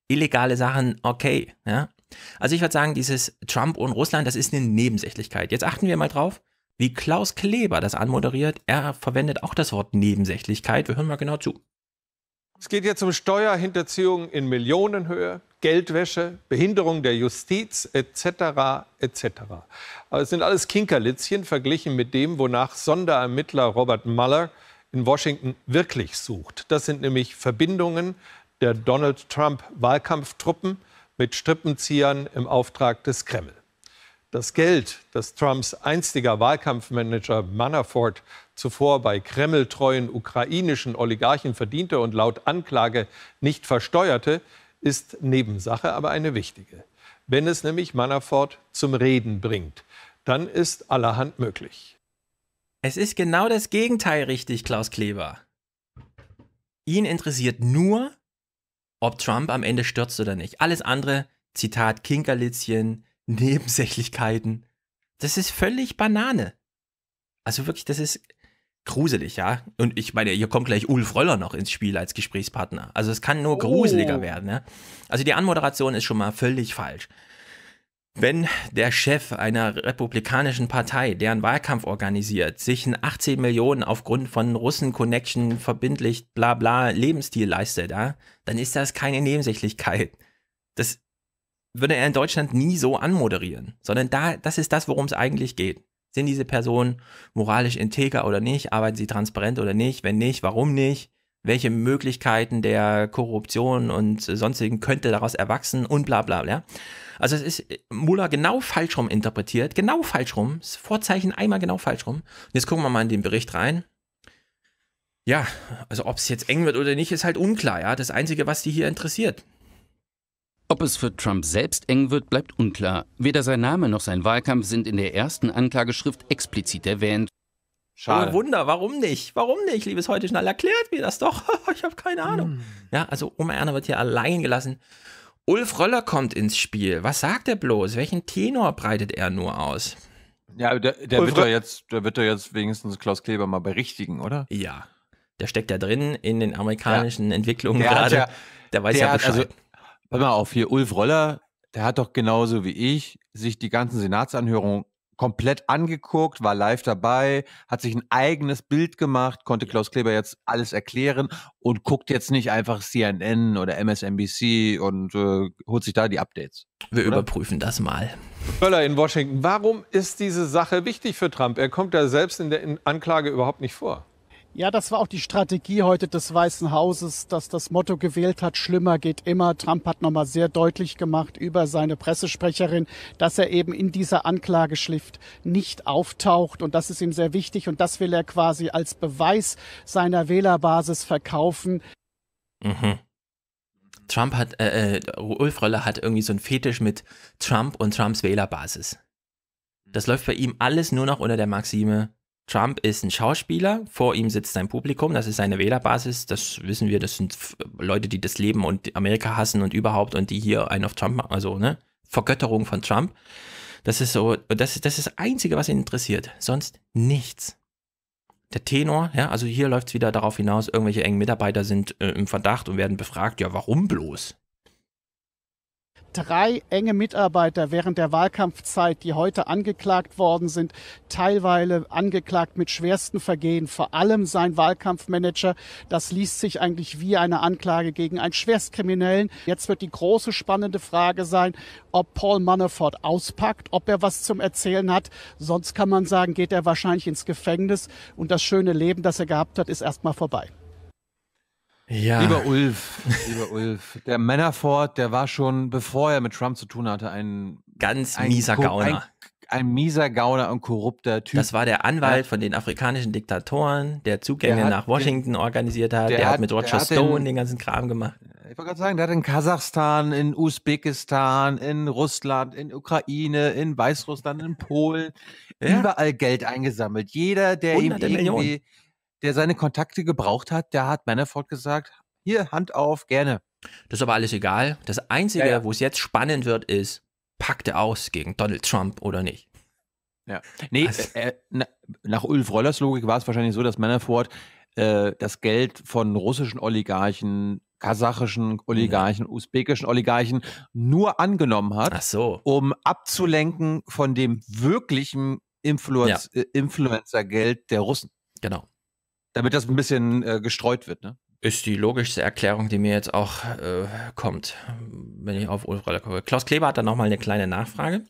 Speaker 3: Illegale Sachen, okay. Ja? Also ich würde sagen, dieses Trump und Russland, das ist eine Nebensächlichkeit. Jetzt achten wir mal drauf, wie Klaus Kleber das anmoderiert. Er verwendet auch das Wort Nebensächlichkeit. Wir hören mal genau
Speaker 22: zu. Es geht jetzt um Steuerhinterziehung in Millionenhöhe, Geldwäsche, Behinderung der Justiz etc. etc. Aber Es sind alles Kinkerlitzchen verglichen mit dem, wonach Sonderermittler Robert Mueller in Washington wirklich sucht. Das sind nämlich Verbindungen der Donald Trump-Wahlkampftruppen mit Strippenziehern im Auftrag des Kreml. Das Geld, das Trumps einstiger Wahlkampfmanager Manafort zuvor bei kremltreuen ukrainischen Oligarchen verdiente und laut Anklage nicht versteuerte, ist Nebensache, aber eine wichtige. Wenn es nämlich Manafort zum Reden bringt, dann ist allerhand möglich. Es ist genau das Gegenteil richtig, Klaus Kleber.
Speaker 3: Ihn interessiert nur, ob Trump am Ende stürzt oder nicht. Alles andere, Zitat, Kinkerlitzchen, Nebensächlichkeiten, das ist völlig Banane. Also wirklich, das ist gruselig, ja. Und ich meine, hier kommt gleich Ulf Röller noch ins Spiel als Gesprächspartner. Also es kann nur oh. gruseliger oh. werden. Ne? Also die Anmoderation ist schon mal völlig falsch. Wenn der Chef einer republikanischen Partei, deren Wahlkampf organisiert, sich in 18 Millionen aufgrund von Russen-Connection verbindlich bla bla Lebensstil leistet, ja, dann ist das keine Nebensächlichkeit. Das würde er in Deutschland nie so anmoderieren, sondern da, das ist das, worum es eigentlich geht. Sind diese Personen moralisch integer oder nicht? Arbeiten sie transparent oder nicht? Wenn nicht, warum nicht? welche Möglichkeiten der Korruption und sonstigen könnte daraus erwachsen und bla bla bla. Also es ist Muller genau falsch rum interpretiert, genau falsch rum, das Vorzeichen einmal genau falsch rum. Und jetzt gucken wir mal in den Bericht rein. Ja, also ob es jetzt eng wird oder nicht, ist halt unklar, ja, das Einzige, was die hier interessiert. Ob es für Trump selbst eng wird, bleibt unklar. Weder sein Name noch sein Wahlkampf sind in der ersten Anklageschrift explizit erwähnt Schade. Oh, Wunder, warum nicht? Warum nicht, liebes heute schnell? Erklärt mir das doch. ich habe keine Ahnung. Mm. Ja, also Oma Erna wird hier allein gelassen. Ulf Röller kommt ins Spiel. Was sagt er bloß? Welchen Tenor breitet er nur aus? Ja, der, der wird doch jetzt, der wird doch jetzt wenigstens Klaus Kleber mal berichtigen, oder? Ja. Der steckt ja drin in
Speaker 1: den amerikanischen ja. Entwicklungen der gerade. Ja, der weiß der ja Bescheid. also, pass mal auf, hier Ulf Röller, der hat doch genauso wie ich sich die ganzen Senatsanhörungen komplett angeguckt, war live dabei, hat sich ein eigenes Bild gemacht, konnte Klaus Kleber jetzt alles erklären und guckt jetzt nicht einfach CNN oder MSNBC und äh, holt sich da die
Speaker 22: Updates.
Speaker 3: Wir oder? überprüfen das mal.
Speaker 22: Möller in Washington, warum ist diese Sache wichtig für Trump? Er kommt ja selbst in der Anklage überhaupt nicht vor.
Speaker 15: Ja, das war auch die Strategie heute des Weißen Hauses, dass das Motto gewählt hat, schlimmer geht immer. Trump hat nochmal sehr deutlich gemacht über seine Pressesprecherin, dass er eben in dieser Anklageschrift nicht auftaucht und das ist ihm sehr wichtig und das will er quasi als Beweis seiner Wählerbasis verkaufen.
Speaker 3: Mhm. Trump hat, äh, äh Ulf Röller hat irgendwie so einen Fetisch mit Trump und Trumps Wählerbasis. Das läuft bei ihm alles nur noch unter der Maxime, Trump ist ein Schauspieler, vor ihm sitzt sein Publikum, das ist seine Wählerbasis, das wissen wir, das sind Leute, die das Leben und Amerika hassen und überhaupt und die hier einen auf Trump machen, also ne, Vergötterung von Trump. Das ist so, das, das ist das Einzige, was ihn interessiert, sonst nichts. Der Tenor, ja, also hier läuft es wieder darauf hinaus, irgendwelche engen Mitarbeiter sind äh, im Verdacht und werden befragt, ja, warum bloß?
Speaker 15: drei enge Mitarbeiter während der Wahlkampfzeit, die heute angeklagt worden sind, teilweise angeklagt mit schwersten Vergehen, vor allem sein Wahlkampfmanager. Das liest sich eigentlich wie eine Anklage gegen einen Schwerstkriminellen. Jetzt wird die große spannende Frage sein, ob Paul Manafort auspackt, ob er was zum Erzählen hat. Sonst kann man sagen, geht er wahrscheinlich ins Gefängnis und das schöne Leben, das er gehabt hat, ist erstmal vorbei.
Speaker 1: Ja. Lieber Ulf, lieber Ulf, der Manafort, der war schon, bevor er mit
Speaker 3: Trump zu tun hatte, ein ganz ein mieser Gauner. Ein, ein, mieser Gauner und korrupter Typ. Das war der Anwalt von den afrikanischen Diktatoren, der Zugänge der nach Washington der, organisiert hat. Der, der hat, mit Roger Stone in, den ganzen Kram gemacht.
Speaker 1: Ich wollte gerade sagen, der hat in Kasachstan, in Usbekistan, in Russland, in Ukraine, in Weißrussland, in Polen ja. überall Geld eingesammelt. Jeder, der ihm irgendwie Millionen der seine Kontakte gebraucht hat, der hat Manafort
Speaker 3: gesagt, hier, Hand auf, gerne. Das ist aber alles egal. Das Einzige, ja, ja. wo es jetzt spannend wird, ist, packt er aus gegen Donald Trump oder nicht? Ja. Nee, also, äh, äh,
Speaker 1: na, nach Ulf Rollers Logik war es wahrscheinlich so, dass Manafort äh, das Geld von russischen Oligarchen, kasachischen Oligarchen, ja. usbekischen Oligarchen nur angenommen hat, so. um abzulenken von dem wirklichen Influenz ja. äh, Influencer-Geld der Russen. Genau. Damit das ein bisschen äh, gestreut wird, ne?
Speaker 3: Ist die logischste Erklärung, die mir jetzt auch äh, kommt, wenn ich auf Ulf Ulfroller gucke. Klaus Kleber hat dann nochmal eine kleine Nachfrage.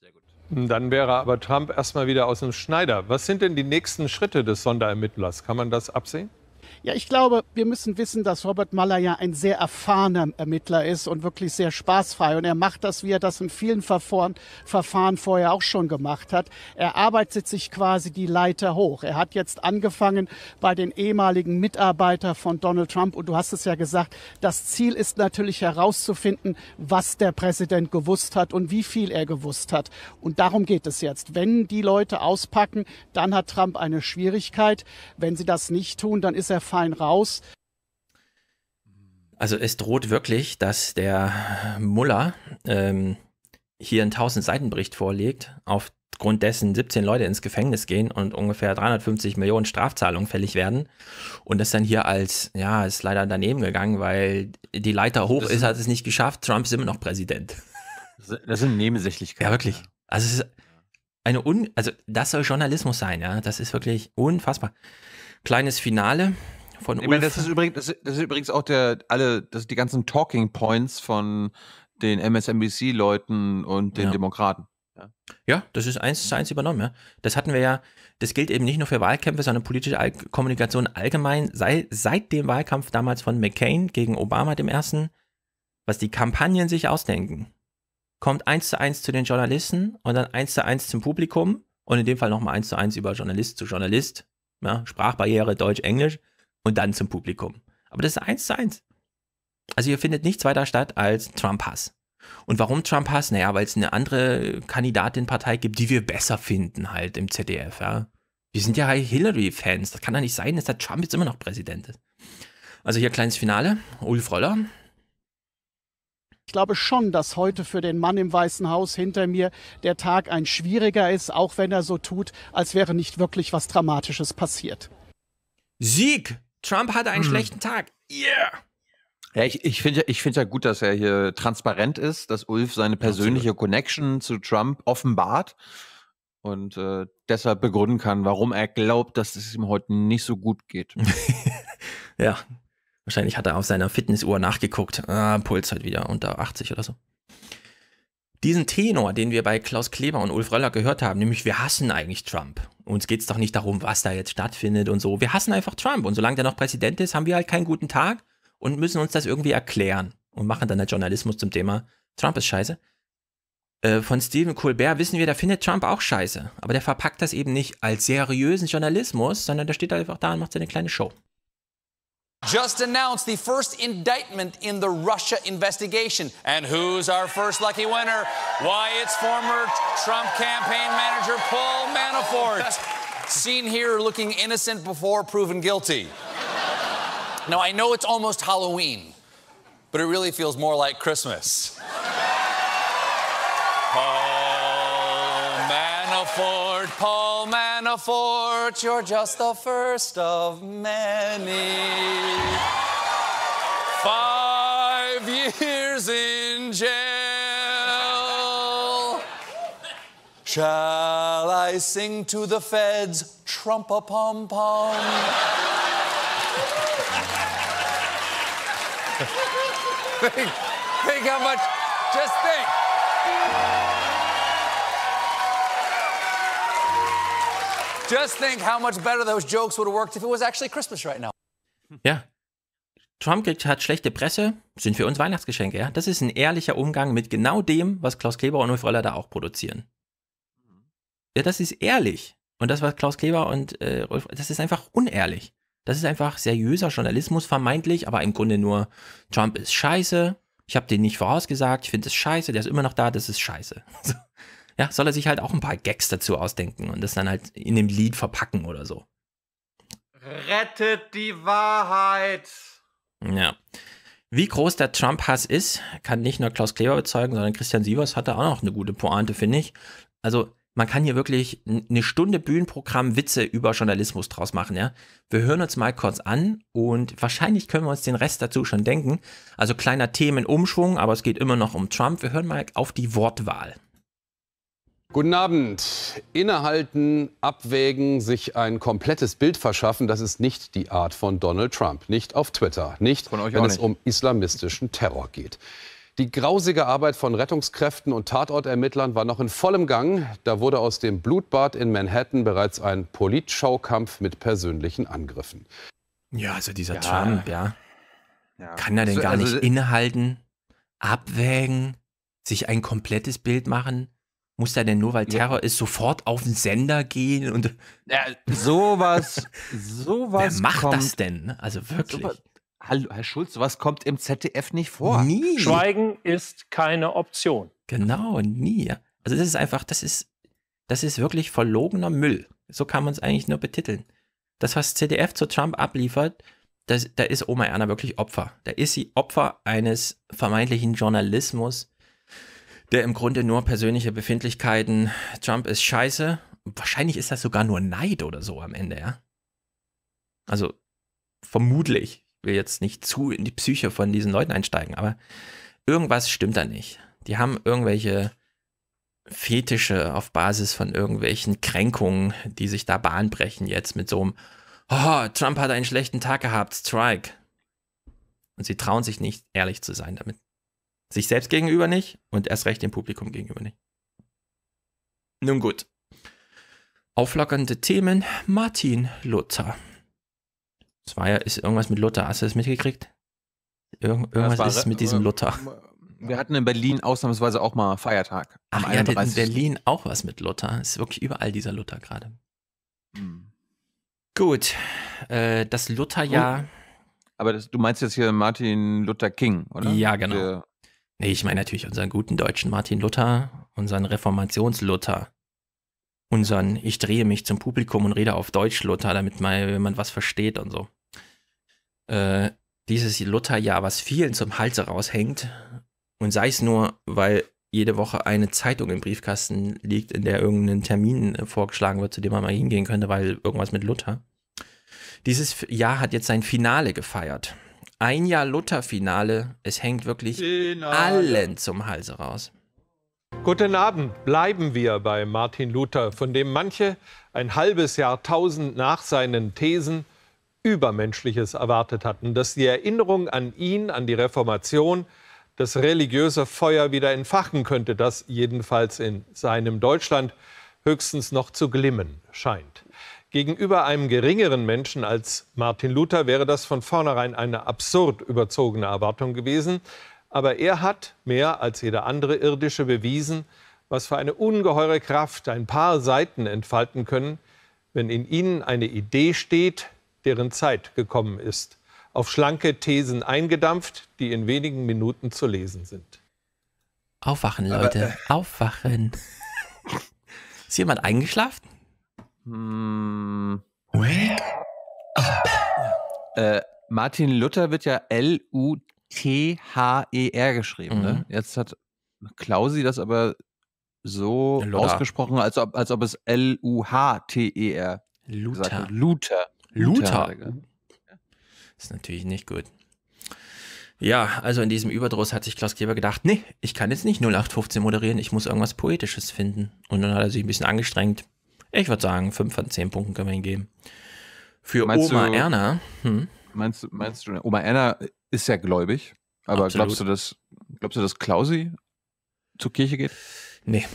Speaker 22: Sehr gut. Dann wäre aber Trump erstmal wieder aus dem Schneider. Was sind denn die nächsten Schritte des Sonderermittlers? Kann man das absehen?
Speaker 15: Ja, ich glaube, wir müssen wissen, dass Robert Mueller ja ein sehr erfahrener Ermittler ist und wirklich sehr spaßfrei. Und er macht das, wie er das in vielen Verfahren, Verfahren vorher auch schon gemacht hat. Er arbeitet sich quasi die Leiter hoch. Er hat jetzt angefangen bei den ehemaligen Mitarbeitern von Donald Trump. Und du hast es ja gesagt, das Ziel ist natürlich herauszufinden, was der Präsident gewusst hat und wie viel er gewusst hat. Und darum geht es jetzt. Wenn die Leute auspacken, dann hat Trump eine Schwierigkeit. Wenn sie das nicht tun, dann ist er er fein raus.
Speaker 3: Also es droht wirklich, dass der Muller ähm, hier einen 1000-Seiten-Bericht vorlegt, aufgrund dessen 17 Leute ins Gefängnis gehen und ungefähr 350 Millionen Strafzahlungen fällig werden. Und das dann hier als, ja, ist leider daneben gegangen, weil die Leiter hoch das ist, hat es nicht geschafft, Trump ist immer noch Präsident. Das sind Nebensächlichkeiten. Ja, wirklich. Also es ist eine un also das soll Journalismus sein, ja. Das ist wirklich unfassbar kleines Finale
Speaker 1: von ich Ulf. Meine, das, ist übrigens, das, das ist übrigens auch der, alle, das die ganzen Talking Points von
Speaker 3: den MSNBC-Leuten und den ja. Demokraten. Ja. ja. das ist eins zu eins übernommen. Ja. Das hatten wir ja, das gilt eben nicht nur für Wahlkämpfe, sondern politische All Kommunikation allgemein. Sei, seit dem Wahlkampf damals von McCain gegen Obama, dem ersten, was die Kampagnen sich ausdenken, kommt eins zu eins zu den Journalisten und dann eins zu eins zum Publikum und in dem Fall nochmal eins zu eins über Journalist zu Journalist ja, ne, Sprachbarriere Deutsch, Englisch und dann zum Publikum. Aber das ist eins zu eins. Also hier findet nichts weiter statt als Trump-Hass. Und warum Trump-Hass? Naja, weil es eine andere Kandidatin-Partei gibt, die wir besser finden halt im ZDF. Ja? Wir sind ja Hillary-Fans. Das kann doch nicht sein, dass der Trump jetzt immer noch Präsident ist. Also hier kleines Finale. Ulf Roller ich glaube
Speaker 15: schon, dass heute für den Mann im Weißen Haus hinter mir der Tag ein schwieriger ist, auch wenn er so tut, als wäre nicht wirklich was Dramatisches passiert. Sieg! Trump
Speaker 3: hatte einen hm. schlechten Tag. Yeah!
Speaker 1: Ja, ich, ich finde ich finde ja gut, dass er hier transparent ist, dass Ulf seine persönliche Absolut. Connection zu Trump offenbart und
Speaker 3: äh, deshalb begründen kann, warum er glaubt, dass es ihm heute nicht so gut geht. ja, Wahrscheinlich hat er auf seiner Fitnessuhr nachgeguckt. Ah, Puls halt wieder unter 80 oder so. Diesen Tenor, den wir bei Klaus Kleber und Ulf Röller gehört haben, nämlich wir hassen eigentlich Trump. Uns geht es doch nicht darum, was da jetzt stattfindet und so. Wir hassen einfach Trump. Und solange der noch Präsident ist, haben wir halt keinen guten Tag und müssen uns das irgendwie erklären und machen dann halt Journalismus zum Thema Trump ist scheiße. Äh, von Stephen Colbert wissen wir, der findet Trump auch scheiße. Aber der verpackt das eben nicht als seriösen Journalismus, sondern der steht einfach da und macht seine kleine Show.
Speaker 24: just announced the first indictment in the Russia investigation. And
Speaker 12: who's our first lucky winner? Why, it's former Trump campaign manager Paul Manafort, seen here looking innocent before proven guilty.
Speaker 24: Now, I know it's almost Halloween, but it really feels more like Christmas. Paul Manafort, Paul now, Fort, you're just the first of many. Five years in jail. Shall I sing to the feds, Trump a pom pom?
Speaker 16: think, think how much,
Speaker 12: just think. Just think how much better those jokes would have worked if it was actually Christmas right now.
Speaker 3: Ja. Trump hat schlechte Presse, sind für uns Weihnachtsgeschenke, ja? Das ist ein ehrlicher Umgang mit genau dem, was Klaus Kleber und Ulf Röller da auch produzieren. Ja, das ist ehrlich. Und das, was Klaus Kleber und äh, Ulf, das ist einfach unehrlich. Das ist einfach seriöser Journalismus vermeintlich, aber im Grunde nur, Trump ist scheiße, ich habe den nicht vorausgesagt, ich finde es scheiße, der ist immer noch da, das ist scheiße. ja, soll er sich halt auch ein paar Gags dazu ausdenken und das dann halt in dem Lied verpacken oder so.
Speaker 1: Rettet die Wahrheit!
Speaker 3: Ja. Wie groß der Trump-Hass ist, kann nicht nur Klaus Kleber bezeugen, sondern Christian Sievers hatte auch noch eine gute Pointe, finde ich. Also, man kann hier wirklich eine Stunde Bühnenprogramm Witze über Journalismus draus machen, ja. Wir hören uns mal kurz an und wahrscheinlich können wir uns den Rest dazu schon denken. Also kleiner Themenumschwung, aber es geht immer noch um Trump. Wir hören mal auf die Wortwahl.
Speaker 24: Guten Abend. Innehalten, abwägen, sich ein komplettes Bild verschaffen, das ist nicht die Art von Donald Trump. Nicht auf Twitter, nicht, wenn nicht. es um islamistischen Terror geht. Die grausige Arbeit von Rettungskräften und Tatortermittlern war noch in vollem Gang. Da wurde aus dem Blutbad in Manhattan bereits ein Politschaukampf mit persönlichen Angriffen. Ja, also dieser
Speaker 3: ja. Trump, ja. ja. Kann er denn also, gar also nicht also, innehalten, abwägen, sich ein komplettes Bild machen? Muss er denn nur, weil Terror ja. ist, sofort auf den Sender gehen und. Ja, sowas, sowas. Wer macht kommt, das denn? Also wirklich. Sowas, Hallo, Herr Schulz, sowas kommt im ZDF nicht vor. Nie. Schweigen ist keine Option. Genau, nie. Also das ist einfach, das ist, das ist wirklich verlogener Müll. So kann man es eigentlich nur betiteln. Das, was ZDF zu Trump abliefert, das, da ist Oma Erna wirklich Opfer. Da ist sie Opfer eines vermeintlichen Journalismus, der im Grunde nur persönliche Befindlichkeiten, Trump ist scheiße. Wahrscheinlich ist das sogar nur Neid oder so am Ende, ja. Also vermutlich, ich will jetzt nicht zu in die Psyche von diesen Leuten einsteigen, aber irgendwas stimmt da nicht. Die haben irgendwelche Fetische auf Basis von irgendwelchen Kränkungen, die sich da bahnbrechen jetzt mit so einem, oh, Trump hat einen schlechten Tag gehabt, Strike. Und sie trauen sich nicht, ehrlich zu sein damit. Sich selbst gegenüber nicht und erst recht dem Publikum gegenüber nicht. Nun gut. Auflockernde Themen, Martin Luther. Es war ja, ist irgendwas mit Luther, hast du das mitgekriegt? Irgend, irgendwas war, ist mit diesem Luther.
Speaker 1: Wir hatten in Berlin
Speaker 3: ausnahmsweise auch mal Feiertag. Ach, ja, in Berlin auch was mit Luther. Ist wirklich überall dieser Luther gerade. Hm. Gut, äh, das Lutherjahr. Aber das, du meinst jetzt hier Martin Luther King, oder? Ja, genau. Der, Nee, ich meine natürlich unseren guten deutschen Martin Luther, unseren Reformationsluther. unseren Ich drehe mich zum Publikum und rede auf Deutsch Luther, damit mal, man was versteht und so. Äh, dieses Lutherjahr, was vielen zum Halse raushängt, und sei es nur, weil jede Woche eine Zeitung im Briefkasten liegt, in der irgendein Termin äh, vorgeschlagen wird, zu dem man mal hingehen könnte, weil irgendwas mit Luther. Dieses Jahr hat jetzt sein Finale
Speaker 22: gefeiert ein Jahr Luther-Finale. Es hängt wirklich Finale. allen zum Halse raus. Guten Abend. Bleiben wir bei Martin Luther, von dem manche ein halbes Jahrtausend nach seinen Thesen Übermenschliches erwartet hatten, dass die Erinnerung an ihn, an die Reformation, das religiöse Feuer wieder entfachen könnte, das jedenfalls in seinem Deutschland höchstens noch zu glimmen scheint. Gegenüber einem geringeren Menschen als Martin Luther wäre das von vornherein eine absurd überzogene Erwartung gewesen. Aber er hat, mehr als jeder andere Irdische, bewiesen, was für eine ungeheure Kraft ein paar Seiten entfalten können, wenn in ihnen eine Idee steht, deren Zeit gekommen ist. Auf schlanke Thesen eingedampft, die in wenigen Minuten zu lesen sind.
Speaker 3: Aufwachen, Leute, Aber, äh, aufwachen. ist jemand eingeschlafen? Hm. Wake up. Äh,
Speaker 1: Martin Luther wird ja L-U-T-H-E-R geschrieben. Ne? Mhm. Ne? Jetzt hat Klausi das aber so Luther. ausgesprochen, als ob, als ob es e
Speaker 3: L-U-H-T-E-R Luther. Luther. Luther. Luther. Ist natürlich nicht gut. Ja, also in diesem Überdruss hat sich Klaus Kleber gedacht, nee, ich kann jetzt nicht 0815 moderieren, ich muss irgendwas Poetisches finden. Und dann hat er sich ein bisschen angestrengt, ich würde sagen, 5 von 10 Punkten können wir ihm geben. Für meinst Oma du, Erna. Hm? Meinst, meinst du, Oma Erna ist ja gläubig, aber glaubst du, dass, glaubst du, dass Klausi zur Kirche geht? Nee.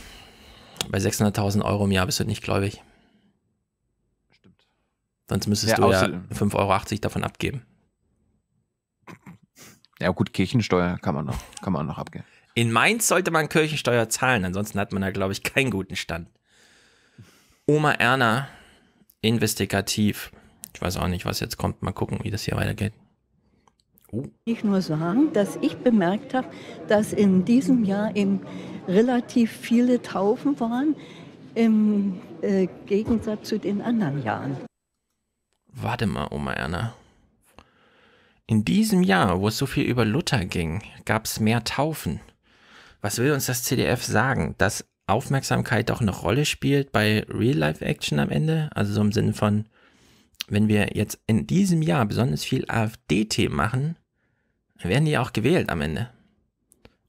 Speaker 3: Bei 600.000 Euro im Jahr bist du nicht gläubig. Stimmt. Sonst müsstest ja, du ja 5,80 Euro davon abgeben. Ja, gut, Kirchensteuer kann man noch, kann man noch abgeben. In Mainz sollte man Kirchensteuer zahlen, ansonsten hat man da, glaube ich, keinen guten Stand. Oma Erna investigativ. Ich weiß auch nicht, was jetzt kommt. Mal gucken, wie das hier weitergeht. Uh.
Speaker 18: Ich nur sagen, dass ich bemerkt habe, dass in diesem Jahr eben relativ viele Taufen waren im äh, Gegensatz zu den anderen Jahren.
Speaker 3: Warte mal, Oma Erna. In diesem Jahr, wo es so viel über Luther ging, gab es mehr Taufen. Was will uns das CDF sagen? Dass Aufmerksamkeit auch eine Rolle spielt bei Real-Life-Action am Ende? Also so im Sinne von, wenn wir jetzt in diesem Jahr besonders viel AfD-Themen machen, werden die auch gewählt am Ende.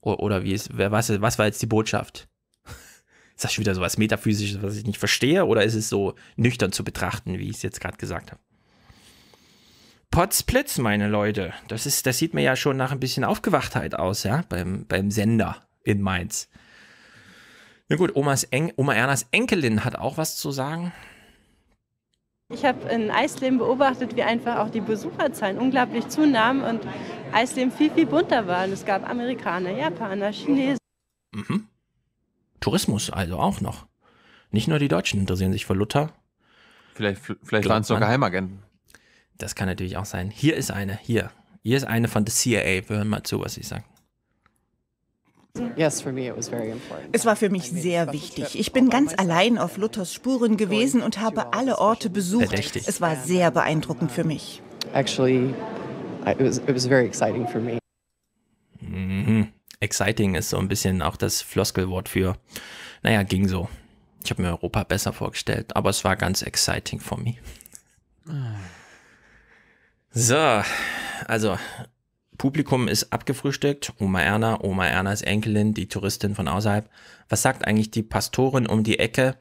Speaker 3: Oder wie ist, wer, was, was war jetzt die Botschaft? Ist das schon wieder so was Metaphysisches, was ich nicht verstehe? Oder ist es so nüchtern zu betrachten, wie ich es jetzt gerade gesagt habe? Potzblitz, meine Leute. Das, ist, das sieht mir ja schon nach ein bisschen Aufgewachtheit aus, ja, beim, beim Sender in Mainz. Na gut, Omas en Oma Ernas Enkelin hat auch was zu sagen.
Speaker 18: Ich habe in Eisleben beobachtet, wie einfach auch die Besucherzahlen unglaublich zunahmen und Eisleben viel, viel bunter war. Und es gab Amerikaner, Japaner, Chinesen.
Speaker 3: Mhm. Tourismus also auch noch. Nicht nur die Deutschen interessieren sich für Luther. Vielleicht, vielleicht waren es doch Geheimagenten. Das kann natürlich auch sein. Hier ist eine, hier. Hier ist eine von der CIA. Wir hören mal zu, was sie sagt.
Speaker 4: Es war für mich sehr wichtig. Ich bin ganz allein auf Luthers Spuren gewesen und habe alle Orte besucht. Verdächtig. Es war sehr beeindruckend für mich. Actually,
Speaker 23: it was,
Speaker 3: it was very exciting for me. Mhm. Exciting ist so ein bisschen auch das Floskelwort für, naja, ging so. Ich habe mir Europa besser vorgestellt, aber es war ganz exciting for me. Ah. So, also Publikum ist abgefrühstückt. Oma Erna, Oma Ernas Enkelin, die Touristin von außerhalb. Was sagt eigentlich die Pastorin um die Ecke?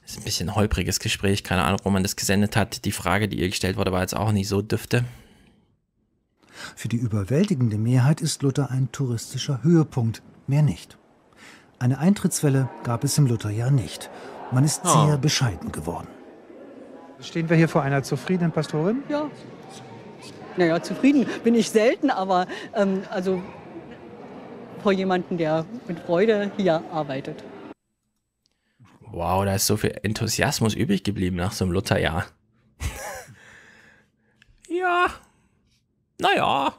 Speaker 3: Das ist ein bisschen holpriges Gespräch, keine Ahnung, wo man das gesendet hat. Die Frage, die ihr gestellt wurde, war jetzt auch nicht so düfte.
Speaker 25: Für die überwältigende Mehrheit ist Luther ein touristischer Höhepunkt, mehr nicht. Eine Eintrittswelle gab es im Lutherjahr nicht. Man ist oh. sehr bescheiden geworden. Stehen wir hier vor einer zufriedenen Pastorin?
Speaker 18: Ja, naja, zufrieden bin ich selten, aber ähm, also vor jemanden, der mit Freude hier arbeitet.
Speaker 3: Wow, da ist so viel Enthusiasmus übrig geblieben nach so einem Lutherjahr.
Speaker 7: ja,
Speaker 3: naja.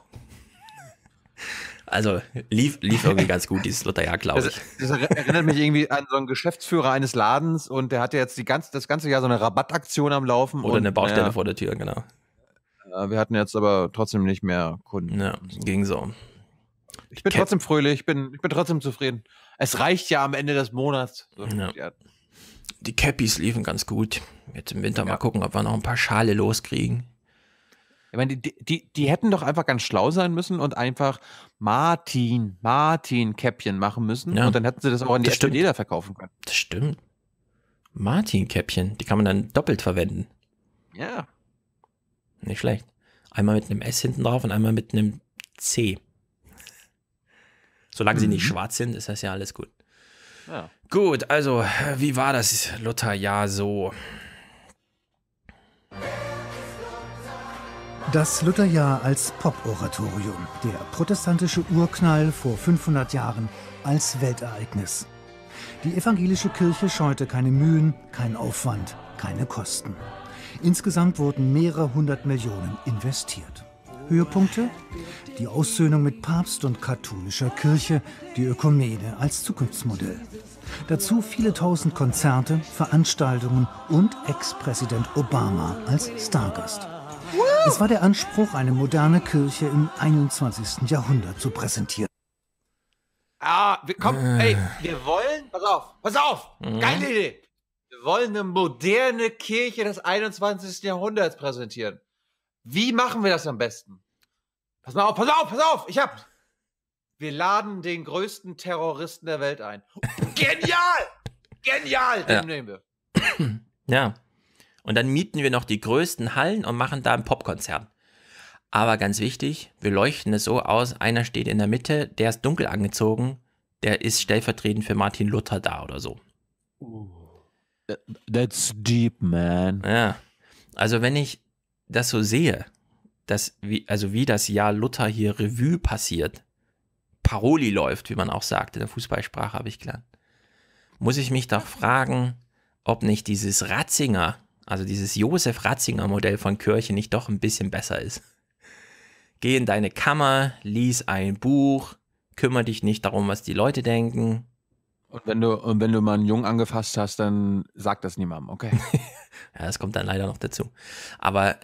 Speaker 3: Also lief, lief irgendwie ganz gut dieses Lutherjahr, glaube ich.
Speaker 1: Das, das, erinnert mich irgendwie an so einen Geschäftsführer eines Ladens und der hatte jetzt die ganz, das ganze Jahr so eine Rabattaktion am Laufen. Oder und, eine Baustelle ja. vor der Tür, genau. Äh, wir hatten jetzt aber trotzdem nicht mehr Kunden. Ja, ging so. Ich bin Cat trotzdem fröhlich, ich bin, ich bin trotzdem zufrieden. Es reicht ja am Ende des Monats. So,
Speaker 3: ja. Ja. Die Cappies liefen ganz gut. Jetzt im Winter ja. mal gucken, ob wir noch ein paar Schale loskriegen. Ich meine, die, die,
Speaker 1: die hätten doch einfach ganz schlau sein müssen und einfach Martin, Martin Käppchen machen müssen. Und dann hätten sie das auch an die SPD da verkaufen können.
Speaker 3: Das stimmt. Martin Käppchen, die kann man dann doppelt verwenden. Ja. Nicht schlecht. Einmal mit einem S hinten drauf und einmal mit einem C. Solange mhm. sie nicht mhm. schwarz sind, ist das ja alles gut. Ja. Gut, also, wie war das Luther Lutherjahr so?
Speaker 25: Das Lutherjahr als Pop-Oratorium, der protestantische Urknall vor 500 Jahren als Weltereignis. Die evangelische Kirche scheute keine Mühen, keinen Aufwand, keine Kosten. Insgesamt wurden mehrere hundert Millionen investiert. Höhepunkte? Die Aussöhnung mit Papst und katholischer Kirche, die Ökumene als Zukunftsmodell. Dazu viele tausend Konzerte, Veranstaltungen und Ex-Präsident Obama als Stargast. Es war der Anspruch, eine moderne Kirche im 21. Jahrhundert zu präsentieren.
Speaker 1: Ah, wir, komm, äh. ey, wir wollen, pass auf, pass auf, geile mhm. Idee wollen eine moderne Kirche des 21. Jahrhunderts präsentieren. Wie machen wir das am besten? Pass mal auf, pass auf, pass auf, ich hab. Wir laden den größten Terroristen der Welt ein. Genial! Genial! Den ja. nehmen wir.
Speaker 3: Ja. Und dann mieten wir noch die größten Hallen und machen da ein Popkonzern. Aber ganz wichtig, wir leuchten es so aus, einer steht in der Mitte, der ist dunkel angezogen, der ist stellvertretend für Martin Luther da oder so. Uh. That's deep, man. Ja. Also wenn ich das so sehe, dass wie, also wie das Jahr Luther hier Revue passiert, Paroli läuft, wie man auch sagt, in der Fußballsprache habe ich gelernt, muss ich mich doch fragen, ob nicht dieses Ratzinger, also dieses Josef Ratzinger Modell von Kirche nicht doch ein bisschen besser ist. Geh in deine Kammer, lies ein Buch, kümmere dich nicht darum, was die Leute denken, und wenn du, und wenn du mal einen Jungen angefasst hast, dann sag das niemandem, okay? ja, das kommt dann leider noch dazu. Aber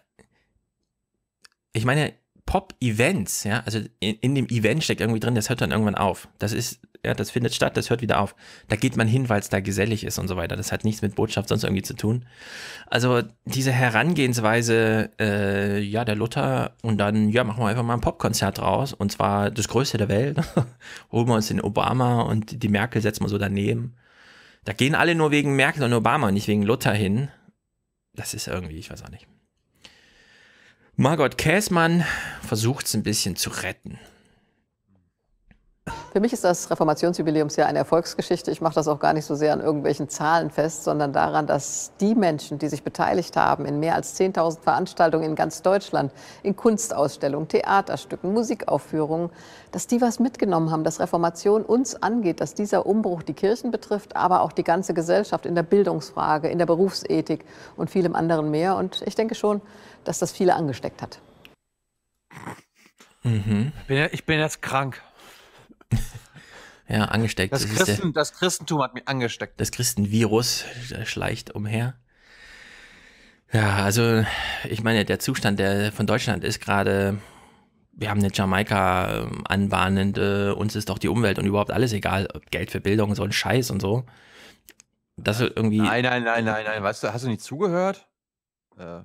Speaker 3: ich meine, Pop-Events, ja, also in, in, dem Event steckt irgendwie drin, das hört dann irgendwann auf. Das ist, ja, das findet statt, das hört wieder auf. Da geht man hin, weil es da gesellig ist und so weiter. Das hat nichts mit Botschaft sonst irgendwie zu tun. Also diese Herangehensweise, äh, ja, der Luther und dann, ja, machen wir einfach mal ein Popkonzert draus und zwar das größte der Welt. Holen wir uns den Obama und die Merkel setzen wir so daneben. Da gehen alle nur wegen Merkel und Obama und nicht wegen Luther hin. Das ist irgendwie, ich weiß auch nicht. Margot Käßmann versucht es ein bisschen zu retten.
Speaker 26: Für mich ist das Reformationsjubiläumsjahr eine Erfolgsgeschichte. Ich mache das auch gar nicht so sehr an irgendwelchen Zahlen fest, sondern daran, dass die Menschen, die sich beteiligt haben in mehr als 10.000 Veranstaltungen in ganz Deutschland, in Kunstausstellungen, Theaterstücken, Musikaufführungen, dass die was mitgenommen haben, dass Reformation uns angeht, dass dieser Umbruch die Kirchen betrifft, aber auch die ganze Gesellschaft in der Bildungsfrage, in der Berufsethik und vielem anderen mehr. Und ich denke schon, dass das viele angesteckt hat.
Speaker 3: Mhm.
Speaker 1: Ich bin jetzt krank.
Speaker 3: ja, angesteckt. Das, das, Christen, der, das, Christentum hat mich angesteckt. Das Christenvirus schleicht umher. Ja, also ich meine, der Zustand der von Deutschland ist gerade, wir haben eine Jamaika anbahnende, uns ist doch die Umwelt und überhaupt alles egal, Geld für Bildung, so ein Scheiß und so. Das irgendwie. Nein, nein, nein, nein, nein. Weißt du, hast du
Speaker 1: nicht zugehört?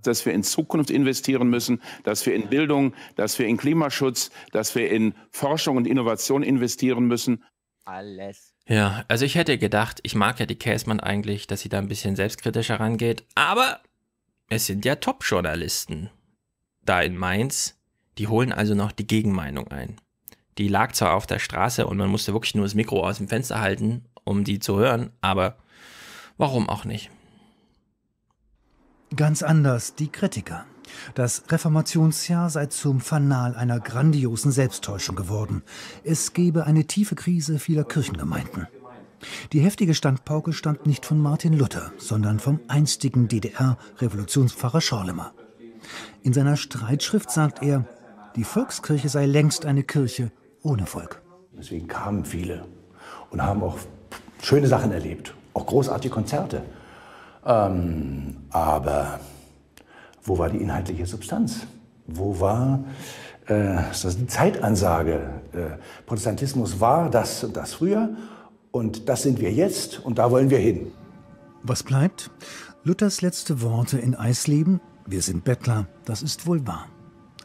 Speaker 3: dass wir in Zukunft investieren müssen, dass wir in Bildung,
Speaker 24: dass wir in Klimaschutz, dass wir in Forschung und Innovation investieren müssen. Alles.
Speaker 3: Ja, also ich hätte gedacht, ich mag ja die Käsmann eigentlich, dass sie da ein bisschen selbstkritischer rangeht, aber es sind ja Top-Journalisten da in Mainz. Die holen also noch die Gegenmeinung ein. Die lag zwar auf der Straße und man musste wirklich nur das Mikro aus dem Fenster halten, um die zu hören, aber warum auch nicht?
Speaker 25: Ganz anders die Kritiker. Das Reformationsjahr sei zum Fanal einer grandiosen Selbsttäuschung geworden. Es gebe eine tiefe Krise vieler Kirchengemeinden. Die heftige Standpauke stammt nicht von Martin Luther, sondern vom einstigen DDR-Revolutionspfarrer Schorlemer. In seiner Streitschrift sagt er, die Volkskirche sei längst eine Kirche ohne Volk.
Speaker 14: Deswegen kamen viele und haben auch schöne Sachen erlebt, auch großartige Konzerte. Ähm, aber wo war die inhaltliche Substanz? Wo war äh, die Zeitansage? Äh, Protestantismus war das und das früher und das sind wir jetzt und da wollen wir hin.
Speaker 25: Was bleibt? Luthers letzte Worte in Eisleben, wir sind Bettler, das ist wohl wahr.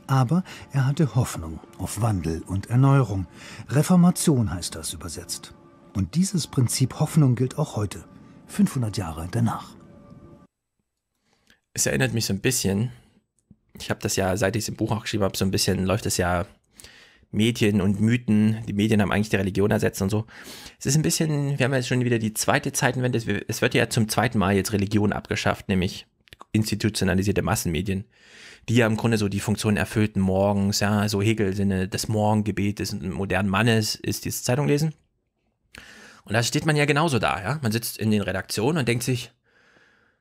Speaker 25: Aber er hatte Hoffnung auf Wandel und Erneuerung. Reformation heißt das übersetzt. Und dieses Prinzip Hoffnung gilt auch heute, 500 Jahre danach
Speaker 3: es erinnert mich so ein bisschen, ich habe das ja, seit ich es im Buch auch geschrieben habe, so ein bisschen läuft es ja Medien und Mythen. Die Medien haben eigentlich die Religion ersetzt und so. Es ist ein bisschen, wir haben jetzt schon wieder die zweite Zeitenwende. Es wird ja zum zweiten Mal jetzt Religion abgeschafft, nämlich institutionalisierte Massenmedien, die ja im Grunde so die Funktion erfüllten morgens, ja, so Hegel-Sinne, des Morgengebetes des modernen Mannes ist dieses Zeitunglesen. Und da steht man ja genauso da, ja. Man sitzt in den Redaktionen und denkt sich,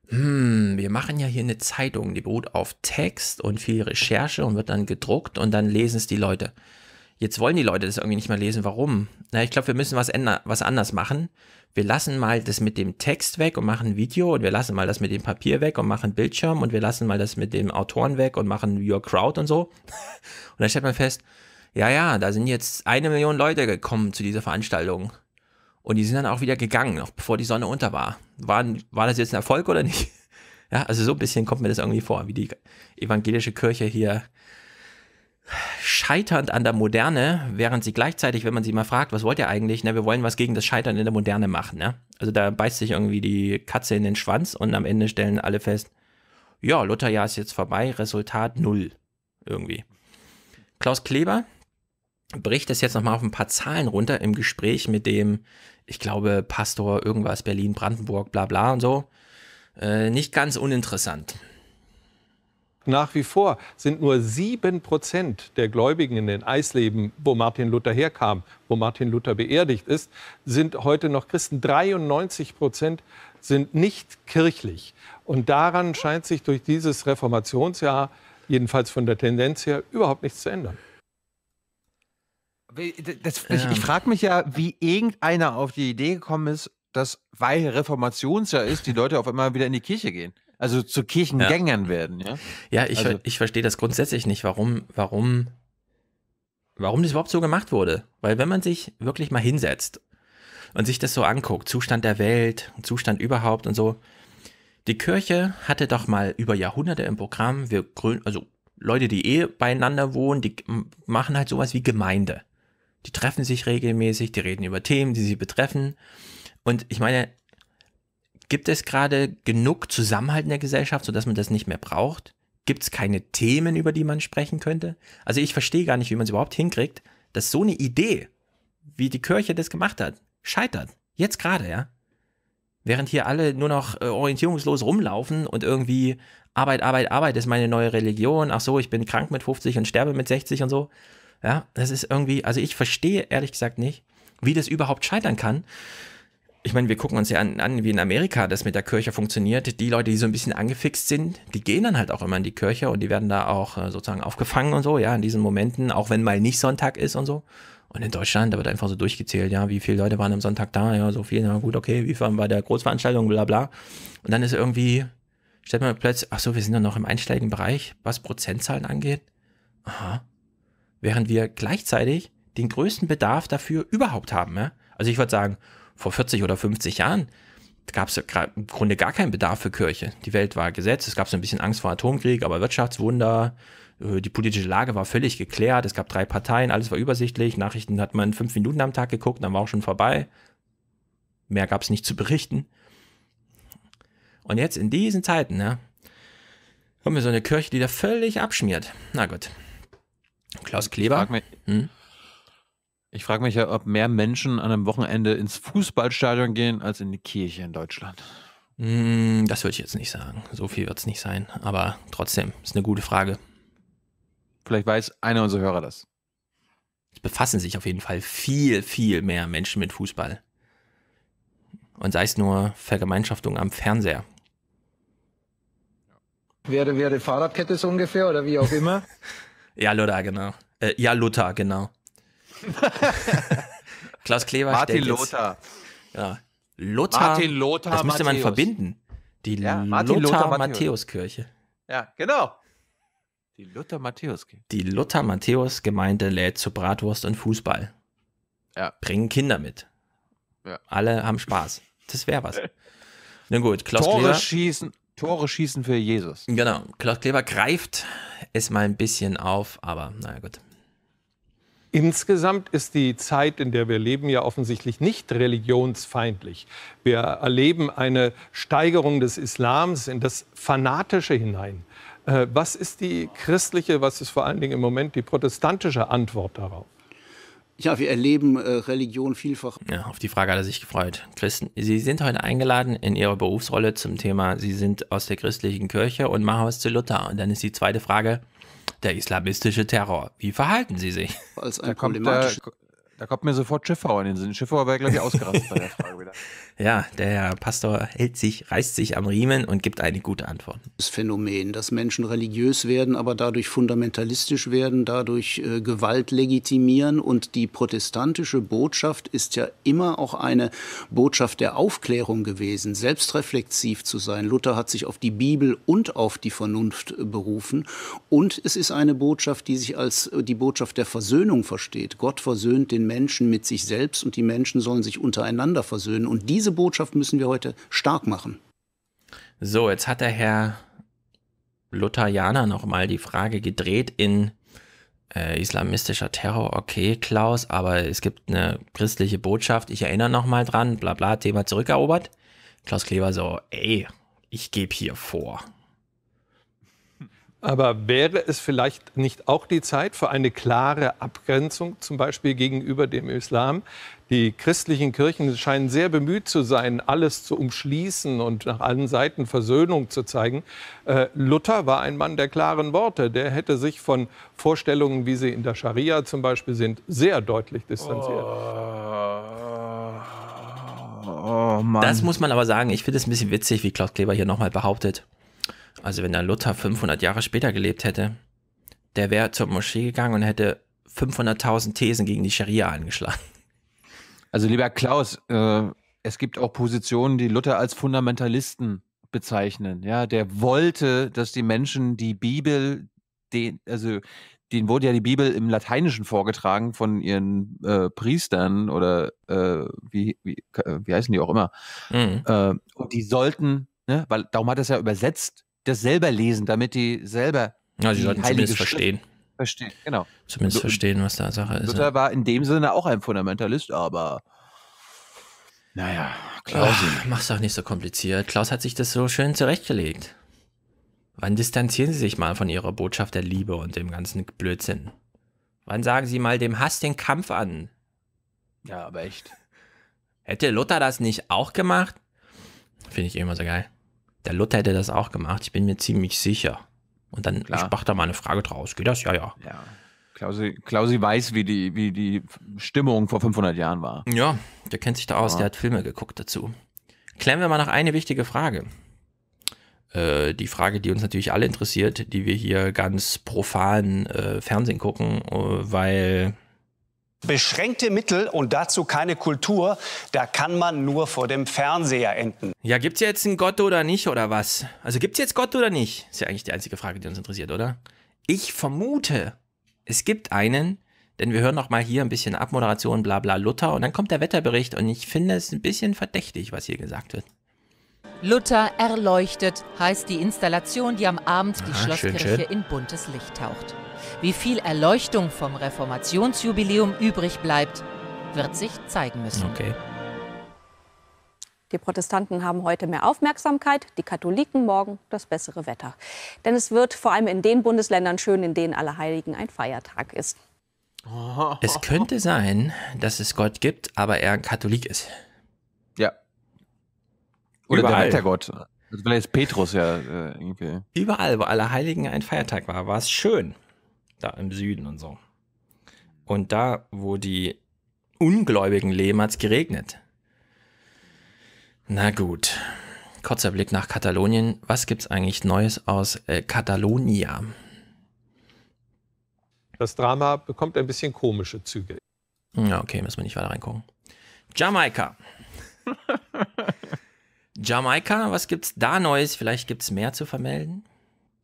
Speaker 3: hm, wir machen ja hier eine Zeitung, die beruht auf Text und viel Recherche und wird dann gedruckt und dann lesen es die Leute. Jetzt wollen die Leute das irgendwie nicht mehr lesen. Warum? Na, ich glaube, wir müssen was, was anders machen. Wir lassen mal das mit dem Text weg und machen Video und wir lassen mal das mit dem Papier weg und machen Bildschirm und wir lassen mal das mit dem Autoren weg und machen Your Crowd und so. Und dann stellt man fest, ja, ja, da sind jetzt eine Million Leute gekommen zu dieser Veranstaltung. Und die sind dann auch wieder gegangen, noch bevor die Sonne unter war. War, war das jetzt ein Erfolg oder nicht? Ja, also so ein bisschen kommt mir das irgendwie vor, wie die evangelische Kirche hier scheiternd an der Moderne, während sie gleichzeitig, wenn man sie mal fragt, was wollt ihr eigentlich, ne, wir wollen was gegen das Scheitern in der Moderne machen, ne? Also da beißt sich irgendwie die Katze in den Schwanz und am Ende stellen alle fest, ja, Lutherjahr ist jetzt vorbei, Resultat null. Irgendwie. Klaus Kleber, bricht das jetzt nochmal auf ein paar Zahlen runter im Gespräch mit dem, ich glaube, Pastor irgendwas Berlin, Brandenburg, bla bla und so. Äh, nicht ganz uninteressant.
Speaker 22: Nach wie vor sind nur sieben Prozent der Gläubigen in den Eisleben, wo Martin Luther herkam, wo Martin Luther beerdigt ist, sind heute noch Christen. 93 Prozent sind nicht kirchlich. Und daran scheint sich durch dieses Reformationsjahr, jedenfalls von der Tendenz her, überhaupt nichts zu ändern.
Speaker 1: Das, ich, ich frage mich ja, wie irgendeiner auf die Idee gekommen ist, dass, weil Reformationsjahr ist, die Leute auf einmal wieder in die Kirche gehen.
Speaker 3: Also zu Kirchengängern ja. werden, ja? Ja, ich, also. ich verstehe das grundsätzlich nicht, warum, warum, warum das überhaupt so gemacht wurde. Weil wenn man sich wirklich mal hinsetzt und sich das so anguckt, Zustand der Welt, Zustand überhaupt und so, die Kirche hatte doch mal über Jahrhunderte im Programm, wir grün, also Leute, die eh beieinander wohnen, die machen halt sowas wie Gemeinde. Die treffen sich regelmäßig, die reden über Themen, die sie betreffen. Und ich meine, gibt es gerade genug Zusammenhalt in der Gesellschaft, sodass man das nicht mehr braucht? Gibt es keine Themen, über die man sprechen könnte? Also ich verstehe gar nicht, wie man es überhaupt hinkriegt, dass so eine Idee, wie die Kirche das gemacht hat, scheitert. Jetzt gerade, ja. Während hier alle nur noch äh, orientierungslos rumlaufen und irgendwie Arbeit, Arbeit, Arbeit ist meine neue Religion, ach so, ich bin krank mit 50 und sterbe mit 60 und so. Ja, das ist irgendwie, also ich verstehe ehrlich gesagt nicht, wie das überhaupt scheitern kann. Ich meine, wir gucken uns ja an, an, wie in Amerika das mit der Kirche funktioniert. Die Leute, die so ein bisschen angefixt sind, die gehen dann halt auch immer in die Kirche und die werden da auch äh, sozusagen aufgefangen und so, ja, in diesen Momenten, auch wenn mal nicht Sonntag ist und so. Und in Deutschland, da wird einfach so durchgezählt, ja, wie viele Leute waren am Sonntag da, ja, so viel, na gut, okay, wie waren bei der Großveranstaltung, bla bla. Und dann ist irgendwie, stellt man plötzlich, ach so, wir sind doch noch im einstelligen Bereich, was Prozentzahlen angeht. Aha, während wir gleichzeitig den größten Bedarf dafür überhaupt haben. Ja? Also ich würde sagen, vor 40 oder 50 Jahren gab es im Grunde gar keinen Bedarf für Kirche. Die Welt war gesetzt, es gab so ein bisschen Angst vor Atomkrieg, aber Wirtschaftswunder, äh, die politische Lage war völlig geklärt, es gab drei Parteien, alles war übersichtlich, Nachrichten hat man fünf Minuten am Tag geguckt, dann war auch schon vorbei. Mehr gab es nicht zu berichten. Und jetzt in diesen Zeiten, ne, haben wir so eine Kirche, die da völlig abschmiert. Na gut.
Speaker 1: Klaus Kleber. Ich frage mich, hm? frag mich ja, ob mehr Menschen an einem Wochenende ins Fußballstadion gehen als in die Kirche in Deutschland.
Speaker 3: Hm, das würde ich jetzt nicht sagen. So viel wird es nicht sein. Aber trotzdem, ist eine gute Frage. Vielleicht weiß einer unserer Hörer das. Es befassen sich auf jeden Fall viel, viel mehr Menschen mit Fußball. Und sei es nur Vergemeinschaftung am Fernseher.
Speaker 25: Wäre, wäre Fahrradkette so ungefähr oder wie auch immer.
Speaker 3: Ja, Jalotta, genau. Äh, Luther, genau. Klaus Kleber Martin Lothar. Ja. Lothar. Martin Lothar. Das müsste man Matthäus. verbinden. Die ja, Martin Lothar, Matthäuskirche.
Speaker 1: Ja, genau. Die Luther Matthäus.
Speaker 3: Die Luther Matthäus Gemeinde lädt zu Bratwurst und Fußball. Ja. Bringen Kinder mit. Ja. Alle haben Spaß. Das wäre was. Na gut, Klaus Tore Kleber. schießen, Tore
Speaker 22: schießen für Jesus. Genau. Klaus Kleber greift es mal ein bisschen auf, aber naja, gut. Insgesamt ist die Zeit, in der wir leben, ja offensichtlich nicht religionsfeindlich. Wir erleben eine Steigerung des Islams in das Fanatische hinein. Äh, was ist die christliche, was ist vor allen Dingen im Moment die protestantische Antwort darauf? Ja, wir
Speaker 15: erleben äh, Religion vielfach.
Speaker 3: Ja, auf die Frage hat er sich gefreut. Christen, Sie sind heute eingeladen in Ihrer Berufsrolle zum Thema, Sie sind aus der christlichen Kirche und machen was zu Luther. Und dann ist die zweite Frage, der islamistische Terror. Wie verhalten Sie sich? Als ein da kommt, der, äh, da kommt mir sofort Schiffauer in den Sinn. Schiffauer wäre, glaube ich, ausgerastet bei der Frage wieder. Ja, der Herr Pastor hält sich, reißt sich am Riemen und gibt eine gute Antwort.
Speaker 15: Das Phänomen, dass Menschen religiös werden, aber dadurch fundamentalistisch werden, dadurch äh, Gewalt legitimieren. Und die protestantische Botschaft ist ja immer auch eine Botschaft der Aufklärung gewesen, selbstreflexiv zu sein. Luther hat sich auf die Bibel und auf die Vernunft äh, berufen. Und es ist eine Botschaft, die sich als äh, die Botschaft der Versöhnung versteht. Gott versöhnt den Menschen mit sich selbst und die Menschen sollen sich untereinander versöhnen. Und diese Botschaft müssen wir heute stark machen.
Speaker 3: So, jetzt hat der Herr Luther Jana nochmal die Frage gedreht in äh, islamistischer Terror, okay, Klaus, aber es gibt eine christliche Botschaft, ich erinnere nochmal dran, bla bla, Thema zurückerobert. Klaus Kleber so, ey, ich gebe hier vor.
Speaker 22: Aber wäre es vielleicht nicht auch die Zeit für eine klare Abgrenzung, zum Beispiel gegenüber dem Islam? Die christlichen Kirchen scheinen sehr bemüht zu sein, alles zu umschließen und nach allen Seiten Versöhnung zu zeigen. Äh, Luther war ein Mann der klaren Worte. Der hätte sich von Vorstellungen, wie sie in der Scharia zum Beispiel sind, sehr deutlich distanziert.
Speaker 6: Oh,
Speaker 3: oh Mann. Das muss man aber sagen. Ich finde es ein bisschen witzig, wie Klaus Kleber hier nochmal behauptet also wenn der Luther 500 Jahre später gelebt hätte, der wäre zur Moschee gegangen und hätte 500.000 Thesen gegen die Scharia angeschlagen. Also lieber Klaus,
Speaker 1: äh, es gibt auch Positionen, die Luther als Fundamentalisten bezeichnen. Ja, der wollte, dass die Menschen die Bibel, den, also denen wurde ja die Bibel im Lateinischen vorgetragen von ihren äh, Priestern oder äh, wie, wie, äh, wie heißen die auch immer. Mhm. Äh, und die sollten, ne, weil darum hat er es ja übersetzt, das selber lesen, damit die selber ja, die, sollten zumindest Schrift verstehen. Verstehen, genau. Zumindest L
Speaker 3: verstehen, was da Sache ist. Luther ja. war in dem Sinne auch ein Fundamentalist, aber naja, Klaus. mach's doch nicht so kompliziert. Klaus hat sich das so schön zurechtgelegt. Wann distanzieren Sie sich mal von Ihrer Botschaft der Liebe und dem ganzen Blödsinn? Wann sagen Sie mal dem Hass den Kampf an? Ja, aber echt. Hätte Luther das nicht auch gemacht? Finde ich eh immer so geil. Der Luther hätte das auch gemacht, ich bin mir ziemlich sicher. Und dann Klar. da mal eine Frage draus. Geht das? Ja, ja. ja. Klausi, Klausi weiß, wie die, wie die Stimmung vor 500 Jahren war. Ja, der kennt sich da aus, ja. der hat Filme geguckt dazu. Klären wir mal noch eine wichtige Frage. Äh, die Frage, die uns natürlich alle interessiert, die wir hier ganz profan äh, Fernsehen gucken, äh, weil Beschränkte Mittel und dazu keine Kultur, da kann man nur vor dem Fernseher enden. Ja, gibt es jetzt einen Gott oder nicht oder was? Also gibt es jetzt Gott oder nicht? Ist ja eigentlich die einzige Frage, die uns interessiert, oder? Ich vermute, es gibt einen, denn wir hören nochmal hier ein bisschen Abmoderation, bla bla Luther und dann kommt der Wetterbericht und ich finde es ein bisschen verdächtig, was hier gesagt wird.
Speaker 27: Luther erleuchtet heißt die Installation, die am Abend
Speaker 3: die Aha, Schlosskirche schön, schön.
Speaker 27: in buntes Licht taucht. Wie viel Erleuchtung vom Reformationsjubiläum übrig bleibt, wird sich zeigen müssen. Okay.
Speaker 26: Die Protestanten haben heute mehr Aufmerksamkeit, die Katholiken morgen das bessere Wetter. Denn es wird vor allem in den Bundesländern schön, in denen Allerheiligen ein Feiertag ist.
Speaker 3: Es könnte sein, dass es Gott gibt, aber er ein Katholik ist. Ja. Oder Überall. der Wettergott. Also vielleicht ist Petrus ja äh, irgendwie. Überall, wo Allerheiligen ein Feiertag war, war es schön da im Süden und so. Und da, wo die Ungläubigen leben, hat es geregnet. Na gut. Kurzer Blick nach Katalonien. Was gibt es eigentlich Neues aus äh, Katalonia?
Speaker 22: Das Drama bekommt ein bisschen komische Züge.
Speaker 3: Ja, okay, müssen wir nicht weiter reingucken.
Speaker 22: Jamaika. Jamaika, was gibt's da Neues? Vielleicht gibt es mehr zu vermelden?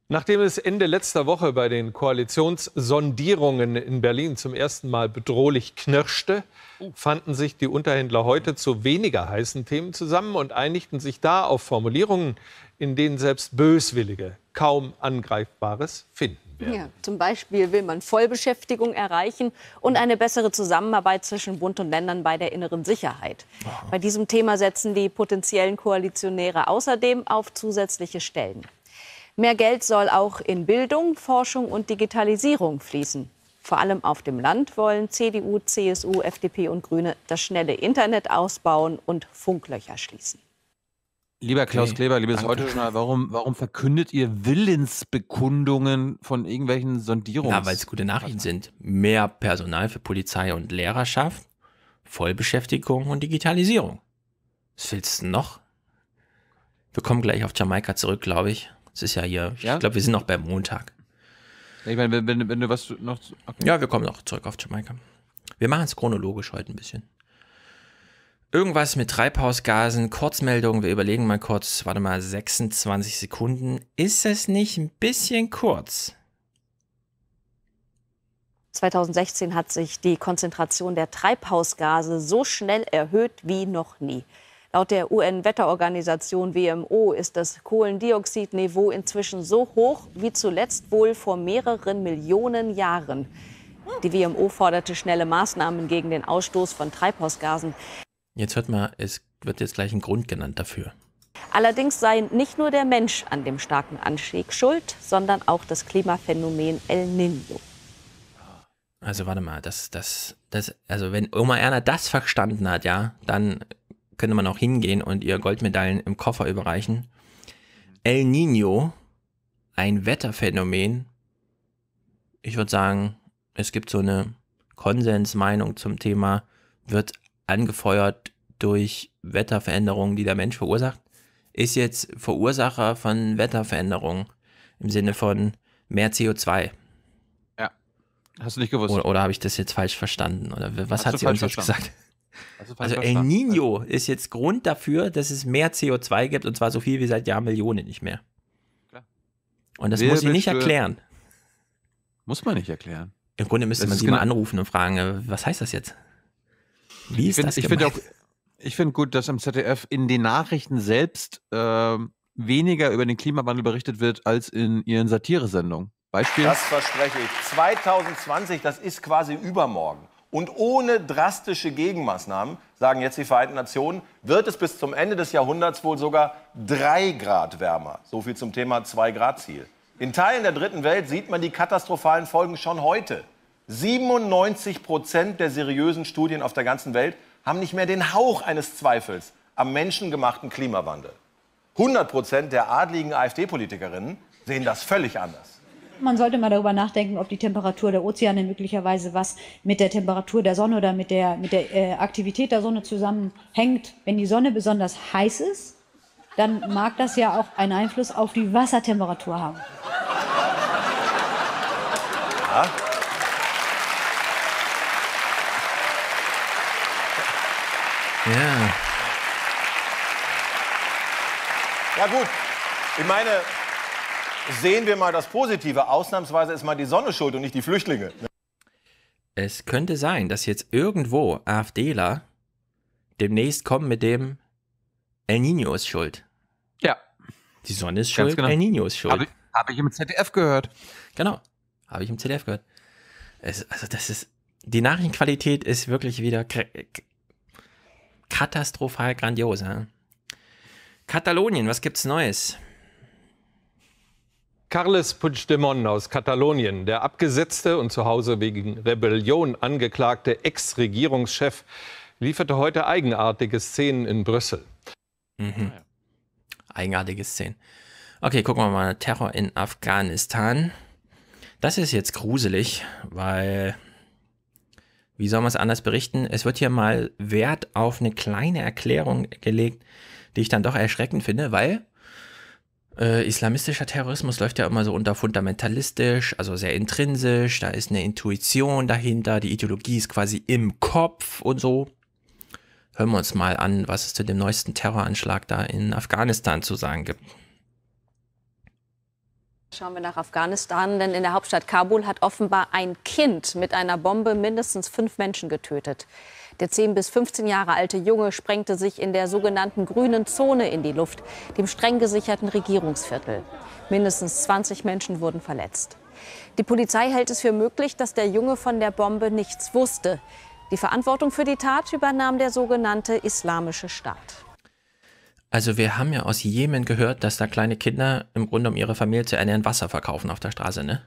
Speaker 22: Nachdem es Ende letzter Woche bei den Koalitionssondierungen in Berlin zum ersten Mal bedrohlich knirschte, oh. fanden sich die Unterhändler heute zu weniger heißen Themen zusammen und einigten sich da auf Formulierungen, in denen selbst Böswillige kaum Angreifbares finden.
Speaker 26: Ja, zum Beispiel will man Vollbeschäftigung erreichen und eine bessere Zusammenarbeit zwischen Bund und Ländern bei der inneren Sicherheit. Bei diesem Thema setzen die potenziellen Koalitionäre außerdem auf zusätzliche Stellen. Mehr Geld soll auch in Bildung, Forschung und Digitalisierung fließen. Vor allem auf dem Land wollen CDU, CSU, FDP und Grüne das schnelle Internet ausbauen und Funklöcher schließen.
Speaker 1: Lieber Klaus okay. Kleber, liebes Heute-Journal, warum, warum verkündet ihr Willensbekundungen von irgendwelchen Sondierungen? Ja, weil es
Speaker 3: gute Nachrichten sind. Mehr Personal für Polizei und Lehrerschaft, Vollbeschäftigung und Digitalisierung. Was willst du noch? Wir kommen gleich auf Jamaika zurück, glaube ich. Es ist ja hier, ja? ich glaube, wir sind noch beim Montag. Ich meine, wenn, wenn, wenn du was noch. Okay. Ja, wir kommen noch zurück auf Jamaika. Wir machen es chronologisch heute ein bisschen. Irgendwas mit Treibhausgasen, Kurzmeldung, wir überlegen mal kurz, warte mal, 26 Sekunden. Ist es nicht ein bisschen kurz?
Speaker 26: 2016 hat sich die Konzentration der Treibhausgase so schnell erhöht wie noch nie. Laut der UN-Wetterorganisation WMO ist das Kohlendioxidniveau inzwischen so hoch wie zuletzt wohl vor mehreren Millionen Jahren. Die WMO forderte schnelle Maßnahmen gegen den Ausstoß von Treibhausgasen.
Speaker 3: Jetzt hört mal, es wird jetzt gleich ein Grund genannt dafür.
Speaker 26: Allerdings sei nicht nur der Mensch an dem starken Anstieg schuld, sondern auch das Klimaphänomen El Niño.
Speaker 3: Also warte mal, das, das, das, also wenn Oma Erna das verstanden hat, ja, dann könnte man auch hingehen und ihr Goldmedaillen im Koffer überreichen. El Nino, ein Wetterphänomen. Ich würde sagen, es gibt so eine Konsensmeinung zum Thema, wird angefeuert durch Wetterveränderungen, die der Mensch verursacht, ist jetzt Verursacher von Wetterveränderungen im Sinne von mehr CO2. Ja. Hast du nicht gewusst? Oder, oder habe ich das jetzt falsch verstanden? Oder was Hast hat sie uns jetzt gesagt? Also, also El Nino also ist jetzt Grund dafür, dass es mehr CO2 gibt und zwar so viel wie seit Jahrmillionen nicht mehr. Klar. Und das Wer muss ich nicht erklären. Muss man nicht erklären. Im Grunde müsste das man sie genau mal anrufen und fragen, äh, was heißt das jetzt? Wie ist ich find, das ich gemeint? Find
Speaker 1: ich finde gut, dass im ZDF in den Nachrichten selbst äh, weniger über den Klimawandel berichtet wird als in ihren Satiresendungen. Beispiel. Das verspreche ich. 2020, das ist quasi übermorgen. Und ohne drastische Gegenmaßnahmen, sagen jetzt die Vereinten Nationen,
Speaker 28: wird es bis zum Ende des Jahrhunderts wohl sogar drei Grad wärmer. So viel zum Thema
Speaker 1: Zwei-Grad-Ziel. In Teilen der dritten Welt sieht man die katastrophalen Folgen schon heute. 97 Prozent der seriösen Studien auf der ganzen Welt haben nicht mehr den Hauch eines
Speaker 28: Zweifels am menschengemachten Klimawandel. 100 Prozent der adligen AfD-Politikerinnen sehen das völlig anders
Speaker 2: man sollte mal darüber nachdenken, ob die Temperatur der Ozeane möglicherweise was mit der Temperatur der Sonne oder mit der, mit der äh, Aktivität der Sonne zusammenhängt. Wenn die Sonne besonders heiß ist, dann mag das ja auch einen Einfluss auf die Wassertemperatur haben.
Speaker 17: Ja. Ja.
Speaker 29: Ja gut, ich meine,
Speaker 22: sehen wir mal das Positive. Ausnahmsweise ist mal die Sonne schuld und nicht die Flüchtlinge.
Speaker 3: Es könnte sein, dass jetzt irgendwo AfDler demnächst kommen mit dem El Nino ist schuld. Ja. Die Sonne ist schuld, genau. El Nino ist schuld. Habe ich, hab ich im ZDF gehört. Genau, habe ich im ZDF gehört. Es, also das ist, die Nachrichtenqualität ist wirklich wieder katastrophal
Speaker 22: grandios. He? Katalonien, was gibt's Neues? Carles Puigdemont aus Katalonien, der abgesetzte und zu Hause wegen Rebellion angeklagte Ex-Regierungschef, lieferte heute eigenartige Szenen in Brüssel. Mhm. Ah, eigenartige Szenen. Okay, gucken wir mal.
Speaker 3: Terror in Afghanistan. Das ist jetzt gruselig, weil, wie soll man es anders berichten? Es wird hier mal Wert auf eine kleine Erklärung gelegt, die ich dann doch erschreckend finde, weil äh, islamistischer Terrorismus läuft ja immer so unter fundamentalistisch, also sehr intrinsisch, da ist eine Intuition dahinter, die Ideologie ist quasi im Kopf und so. Hören wir uns mal an, was es zu dem neuesten Terroranschlag da in Afghanistan zu sagen gibt.
Speaker 26: Schauen wir nach Afghanistan, denn in der Hauptstadt Kabul hat offenbar ein Kind mit einer Bombe mindestens fünf Menschen getötet. Der 10 bis 15 Jahre alte Junge sprengte sich in der sogenannten grünen Zone in die Luft, dem streng gesicherten Regierungsviertel. Mindestens 20 Menschen wurden verletzt. Die Polizei hält es für möglich, dass der Junge von der Bombe nichts wusste. Die Verantwortung für die Tat übernahm der sogenannte Islamische Staat.
Speaker 3: Also wir haben ja aus Jemen gehört, dass da kleine Kinder im Grunde um ihre Familie zu ernähren Wasser verkaufen auf der Straße, ne?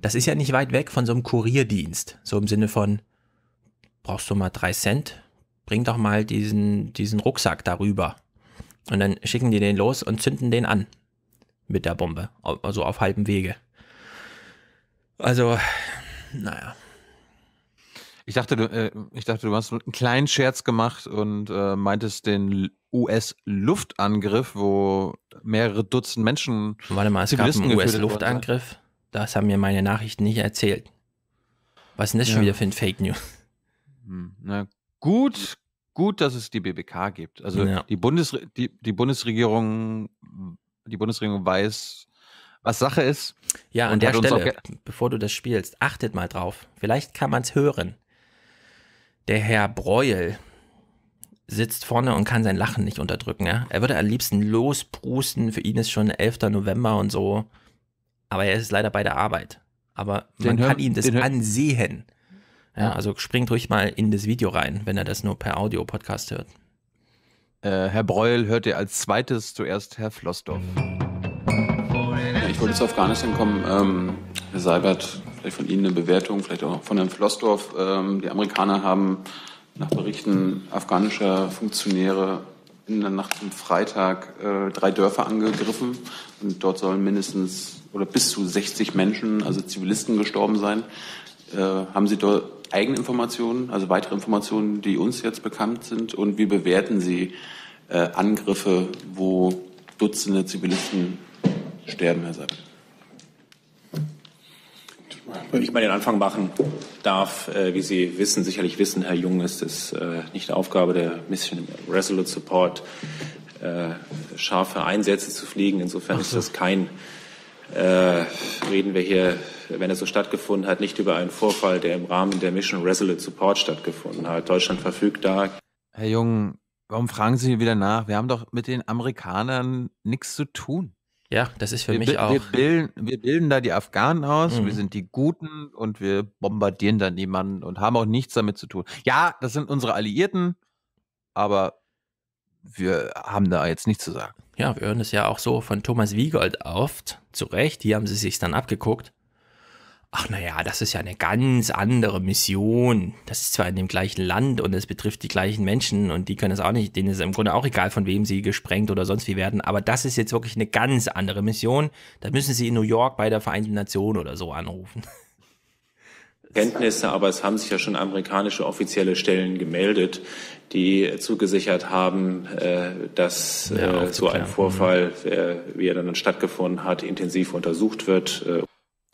Speaker 3: Das ist ja nicht weit weg von so einem Kurierdienst, so im Sinne von brauchst du mal drei Cent, bring doch mal diesen, diesen Rucksack darüber. Und dann schicken die den los und zünden den an. Mit der Bombe. Also auf halbem Wege. Also, naja.
Speaker 1: Ich dachte, du, äh, ich dachte, du hast einen kleinen Scherz gemacht und äh, meintest den US-Luftangriff, wo mehrere Dutzend Menschen. Warte mal, es gab einen US-Luftangriff.
Speaker 3: Das haben mir meine Nachrichten nicht erzählt. Was ist denn das ja. schon wieder für ein Fake News?
Speaker 1: Hm, na gut, gut, dass es die BBK gibt. Also ja. die, Bundes, die, die Bundesregierung, die Bundesregierung weiß,
Speaker 3: was Sache ist. Ja, an der Stelle, bevor du das spielst, achtet mal drauf. Vielleicht kann man es hören. Der Herr Breuel sitzt vorne und kann sein Lachen nicht unterdrücken. Ja? Er würde am liebsten losprusten. Für ihn ist schon 11. November und so. Aber er ist leider bei der Arbeit. Aber den man kann ihm das ansehen. Ja, also springt ruhig mal in das Video rein, wenn er das nur per Audio-Podcast hört. Äh, Herr Breul hört ihr als zweites zuerst Herr Flossdorf.
Speaker 17: Ich
Speaker 1: wollte zu Afghanistan kommen. Ähm, Herr Seibert, vielleicht von Ihnen eine Bewertung, vielleicht auch von Herrn Flossdorf. Ähm, die Amerikaner haben nach Berichten afghanischer Funktionäre in der Nacht zum Freitag äh, drei Dörfer angegriffen und dort sollen mindestens oder bis zu 60 Menschen, also Zivilisten, gestorben sein. Äh, haben Sie dort eigene Informationen, also weitere Informationen, die uns jetzt bekannt sind? Und wie bewerten Sie äh, Angriffe, wo Dutzende Zivilisten
Speaker 28: sterben, Herr Sack? Wenn ich mal den Anfang machen darf, äh, wie Sie wissen, sicherlich wissen, Herr Jung, ist es äh, nicht Aufgabe der Mission Resolute Support, äh, scharfe Einsätze zu fliegen. Insofern so. ist das kein äh, reden wir hier, wenn es so stattgefunden hat, nicht über einen Vorfall, der im Rahmen der Mission Resolute Support stattgefunden hat. Deutschland verfügt da.
Speaker 1: Herr Jung, warum fragen Sie wieder nach? Wir haben doch mit den Amerikanern nichts zu tun. Ja, das ist für wir, mich auch. Wir bilden, wir bilden, da die Afghanen aus, mhm. wir sind die Guten und wir bombardieren da niemanden und haben auch nichts damit zu tun. Ja, das sind unsere Alliierten, aber
Speaker 3: wir haben da jetzt nichts zu sagen ja, wir hören es ja auch so von Thomas Wiegold oft, zu Recht, hier haben sie sich dann abgeguckt. Ach naja, das ist ja eine ganz andere Mission. Das ist zwar in dem gleichen Land und es betrifft die gleichen Menschen und die können es auch nicht, denen ist im Grunde auch egal, von wem sie gesprengt oder sonst wie werden, aber das ist jetzt wirklich eine ganz andere Mission. Da müssen sie in New York bei der Vereinten Nationen oder so anrufen.
Speaker 28: Kenntnisse, aber es haben sich ja schon amerikanische offizielle Stellen gemeldet, die zugesichert haben, äh, dass ja, äh, so ein Vorfall, mhm. wie er dann stattgefunden hat, intensiv untersucht wird. Äh.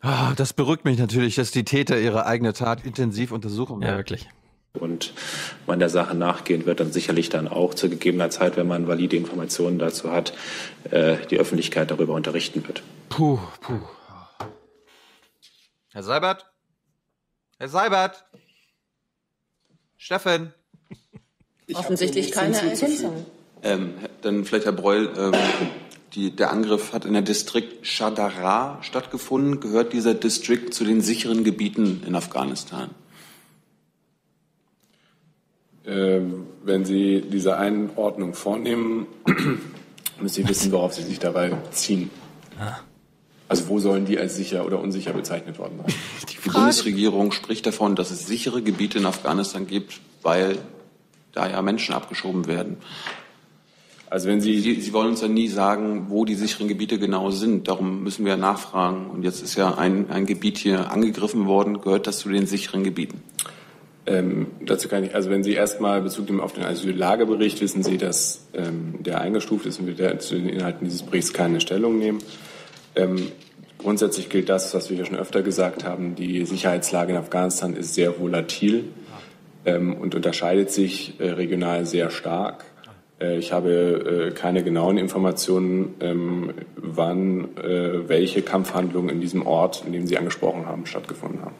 Speaker 1: Ah, das beruhigt mich natürlich, dass die Täter ihre eigene Tat intensiv untersuchen. Ja, wirklich.
Speaker 28: Und man der Sache nachgehen wird, dann sicherlich dann auch zu gegebener Zeit, wenn man valide Informationen dazu hat, die Öffentlichkeit darüber unterrichten wird.
Speaker 1: Puh, puh. Herr Seibert? Herr Seibert? Steffen? Ich Offensichtlich keine Ergänzung. Ähm, dann vielleicht Herr Breul, ähm, die, der Angriff hat in der Distrikt Shadara stattgefunden. Gehört dieser Distrikt zu den sicheren Gebieten in Afghanistan?
Speaker 24: Ähm, wenn Sie diese Einordnung vornehmen, müssen Sie wissen, worauf Sie sich dabei ziehen.
Speaker 1: Also wo sollen die als sicher oder unsicher bezeichnet worden sein? Die Frage. Bundesregierung spricht davon, dass es sichere Gebiete in Afghanistan gibt, weil da ja Menschen abgeschoben werden. Also wenn Sie, Sie, Sie wollen uns ja nie sagen, wo die sicheren Gebiete genau sind. Darum müssen wir nachfragen. Und jetzt ist ja ein, ein Gebiet hier angegriffen worden. Gehört das zu den sicheren Gebieten? Ähm, dazu kann ich, also wenn Sie erstmal Bezug nehmen auf den Asyllagebericht, wissen
Speaker 24: Sie, dass ähm, der eingestuft ist und wir zu den Inhalten dieses Berichts keine Stellung nehmen. Ähm, grundsätzlich gilt das, was wir ja schon öfter gesagt haben, die Sicherheitslage in Afghanistan ist sehr volatil ähm, und unterscheidet sich äh, regional sehr stark. Äh, ich habe äh, keine genauen Informationen, ähm, wann äh, welche Kampfhandlungen in diesem Ort, in dem Sie angesprochen haben, stattgefunden haben.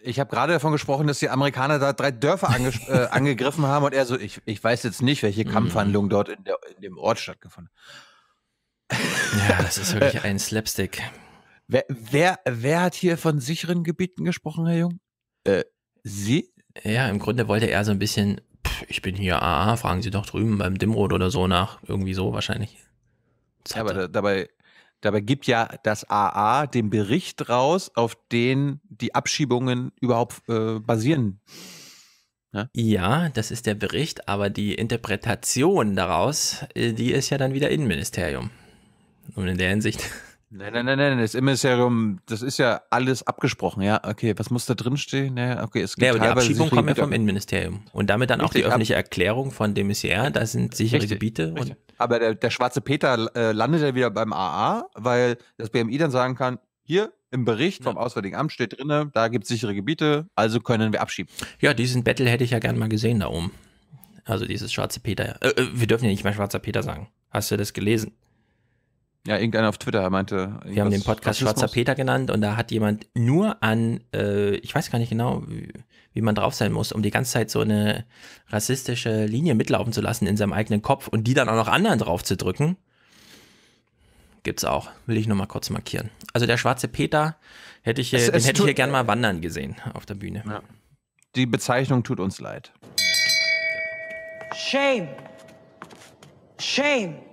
Speaker 1: Ich habe gerade davon gesprochen, dass die Amerikaner da drei Dörfer ange angegriffen haben und er so, ich, ich weiß jetzt nicht, welche mhm. Kampfhandlungen dort in, der, in dem Ort stattgefunden haben. Ja, das ist wirklich
Speaker 3: ein Slapstick. Wer, wer,
Speaker 1: wer hat hier von sicheren Gebieten gesprochen, Herr
Speaker 3: Jung? Äh, Sie? Ja, im Grunde wollte er so ein bisschen, pff, ich bin hier AA, fragen Sie doch drüben beim Dimrod oder so nach, irgendwie so wahrscheinlich.
Speaker 1: Ja, aber da, dabei, dabei gibt ja das AA den Bericht raus, auf den die Abschiebungen
Speaker 3: überhaupt äh, basieren. Ja? Ne? ja, das ist der Bericht, aber die Interpretation daraus, äh, die ist ja dann wieder Innenministerium. Und in der Hinsicht
Speaker 1: Nein, nein, nein, nein, das Emissarium, das ist ja alles abgesprochen, ja. Okay, was muss da drin stehen? Nee, okay,
Speaker 3: es gibt ja, aber die Abschiebung kommt ja vom Innenministerium. Und damit dann richtig, auch die öffentliche Erklärung von dem Missier, da sind sichere richtig, Gebiete. Richtig.
Speaker 1: aber der, der, schwarze Peter äh, landet ja wieder beim AA, weil das BMI dann sagen kann, hier im Bericht vom Auswärtigen Amt steht drin, da gibt es sichere Gebiete,
Speaker 3: also können wir abschieben. Ja, diesen Battle hätte ich ja gern mal gesehen da oben. Also dieses schwarze Peter. Äh, äh wir dürfen ja nicht mehr schwarzer Peter sagen. Hast du das gelesen? Ja, irgendeiner auf Twitter meinte. Wir haben den Podcast Rassismus. Schwarzer Peter genannt und da hat jemand nur an, äh, ich weiß gar nicht genau, wie, wie, man drauf sein muss, um die ganze Zeit so eine rassistische Linie mitlaufen zu lassen in seinem eigenen Kopf und die dann auch noch anderen drauf zu drücken. Gibt's auch. Will ich nochmal kurz markieren. Also der Schwarze Peter hätte ich, es, den es hätte ich hier gern mal wandern gesehen auf der Bühne. Ja. Die Bezeichnung tut uns leid.
Speaker 19: Shame. Shame.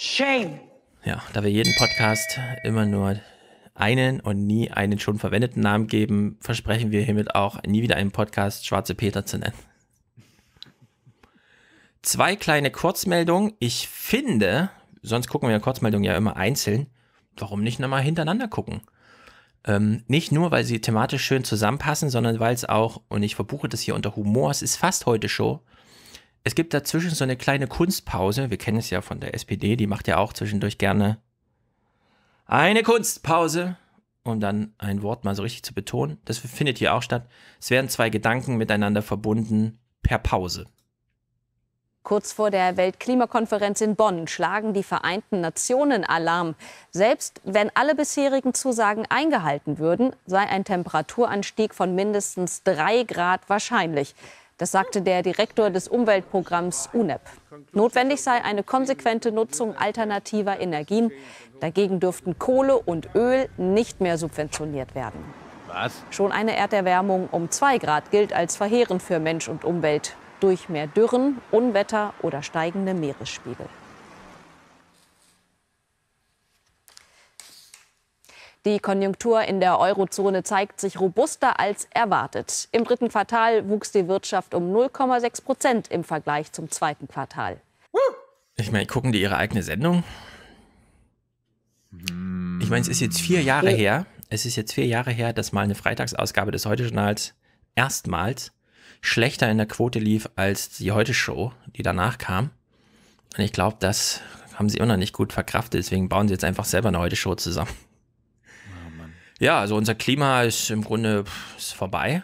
Speaker 19: Shame.
Speaker 3: Ja, da wir jeden Podcast immer nur einen und nie einen schon verwendeten Namen geben, versprechen wir hiermit auch, nie wieder einen Podcast Schwarze Peter zu nennen. Zwei kleine Kurzmeldungen. Ich finde, sonst gucken wir Kurzmeldungen ja immer einzeln. Warum nicht nochmal hintereinander gucken? Ähm, nicht nur, weil sie thematisch schön zusammenpassen, sondern weil es auch, und ich verbuche das hier unter Humor, es ist fast heute Show, es gibt dazwischen so eine kleine Kunstpause. Wir kennen es ja von der SPD, die macht ja auch zwischendurch gerne eine Kunstpause, um dann ein Wort mal so richtig zu betonen. Das findet hier auch statt. Es werden zwei Gedanken miteinander verbunden per Pause.
Speaker 26: Kurz vor der Weltklimakonferenz in Bonn schlagen die Vereinten Nationen Alarm. Selbst wenn alle bisherigen Zusagen eingehalten würden, sei ein Temperaturanstieg von mindestens drei Grad wahrscheinlich. Das sagte der Direktor des Umweltprogramms UNEP. Notwendig sei eine konsequente Nutzung alternativer Energien. Dagegen dürften Kohle und Öl nicht mehr subventioniert werden. Was? Schon eine Erderwärmung um 2 Grad gilt als verheerend für Mensch und Umwelt durch mehr Dürren, Unwetter oder steigende Meeresspiegel. Die Konjunktur in der Eurozone zeigt sich robuster als erwartet. Im dritten Quartal wuchs die Wirtschaft um 0,6 Prozent im Vergleich zum zweiten Quartal.
Speaker 3: Ich meine, gucken die ihre eigene Sendung? Hm. Ich meine, es ist jetzt vier Jahre her. Es ist jetzt vier Jahre her, dass mal eine Freitagsausgabe des Heute-Journals erstmals schlechter in der Quote lief als die Heute-Show, die danach kam. Und ich glaube, das haben sie immer noch nicht gut verkraftet. Deswegen bauen sie jetzt einfach selber eine Heute-Show zusammen. Ja, also unser Klima ist im Grunde ist vorbei.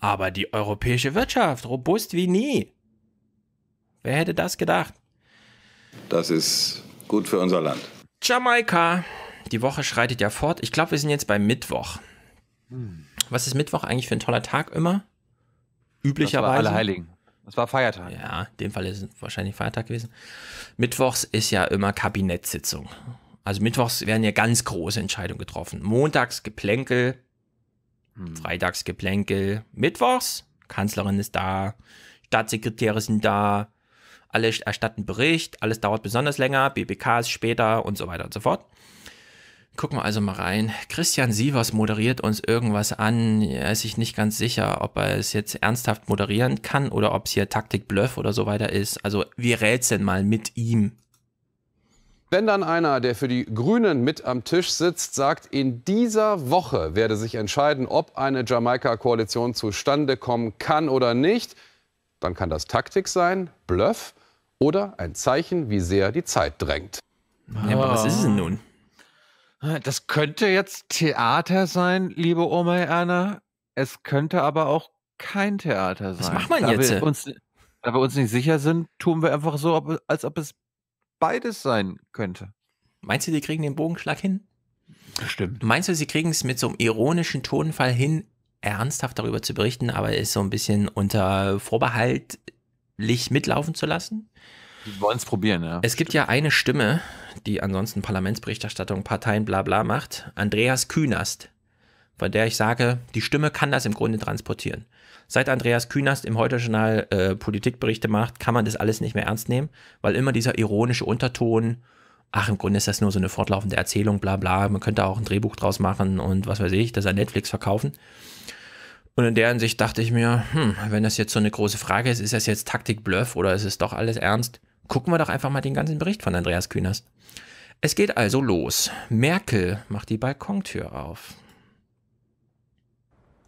Speaker 3: Aber die europäische Wirtschaft, robust wie nie. Wer hätte das gedacht?
Speaker 24: Das ist gut für unser Land.
Speaker 3: Jamaika. Die Woche schreitet ja fort. Ich glaube, wir sind jetzt bei Mittwoch. Hm. Was ist Mittwoch eigentlich für ein toller Tag immer? Üblicherweise. Das war Das war Feiertag. Ja, in dem Fall ist es wahrscheinlich Feiertag gewesen. Mittwochs ist ja immer Kabinettssitzung. Also mittwochs werden ja ganz große Entscheidungen getroffen. Montags Geplänkel, hm. freitags Geplänkel, mittwochs Kanzlerin ist da, Staatssekretäre sind da, alle erstatten Bericht, alles dauert besonders länger, BBK ist später und so weiter und so fort. Gucken wir also mal rein. Christian Sievers moderiert uns irgendwas an. Er ist sich nicht ganz sicher, ob er es jetzt ernsthaft moderieren kann oder ob es hier Taktik Bluff oder so weiter ist. Also wir rätseln mal mit ihm.
Speaker 24: Wenn dann einer, der für die Grünen mit am Tisch sitzt, sagt, in dieser Woche werde sich entscheiden, ob eine Jamaika-Koalition zustande kommen kann oder nicht, dann kann das Taktik sein, Bluff oder ein Zeichen, wie sehr die Zeit drängt. Ja, aber was ist es denn nun?
Speaker 1: Das könnte jetzt Theater sein, liebe Oma Erna. Es könnte aber auch kein Theater sein. Was macht man da jetzt? Wir uns, da wir uns nicht
Speaker 3: sicher sind, tun wir einfach so, als ob es beides sein könnte. Meinst du, die kriegen den Bogenschlag hin? Stimmt. Meinst du, sie kriegen es mit so einem ironischen Tonfall hin, ernsthaft darüber zu berichten, aber es so ein bisschen unter Vorbehaltlich mitlaufen zu lassen? Die wollen es probieren, ja. Es gibt ja eine Stimme, die ansonsten Parlamentsberichterstattung, Parteien, bla bla macht, Andreas Künast, von der ich sage, die Stimme kann das im Grunde transportieren. Seit Andreas Künast im Heute-Journal äh, Politikberichte macht, kann man das alles nicht mehr ernst nehmen, weil immer dieser ironische Unterton, ach, im Grunde ist das nur so eine fortlaufende Erzählung, bla bla, man könnte auch ein Drehbuch draus machen und was weiß ich, das an Netflix verkaufen. Und in der Hinsicht dachte ich mir, hm, wenn das jetzt so eine große Frage ist, ist das jetzt Taktik-Bluff oder ist es doch alles ernst? Gucken wir doch einfach mal den ganzen Bericht von Andreas Künast. Es geht also los. Merkel macht die Balkontür auf.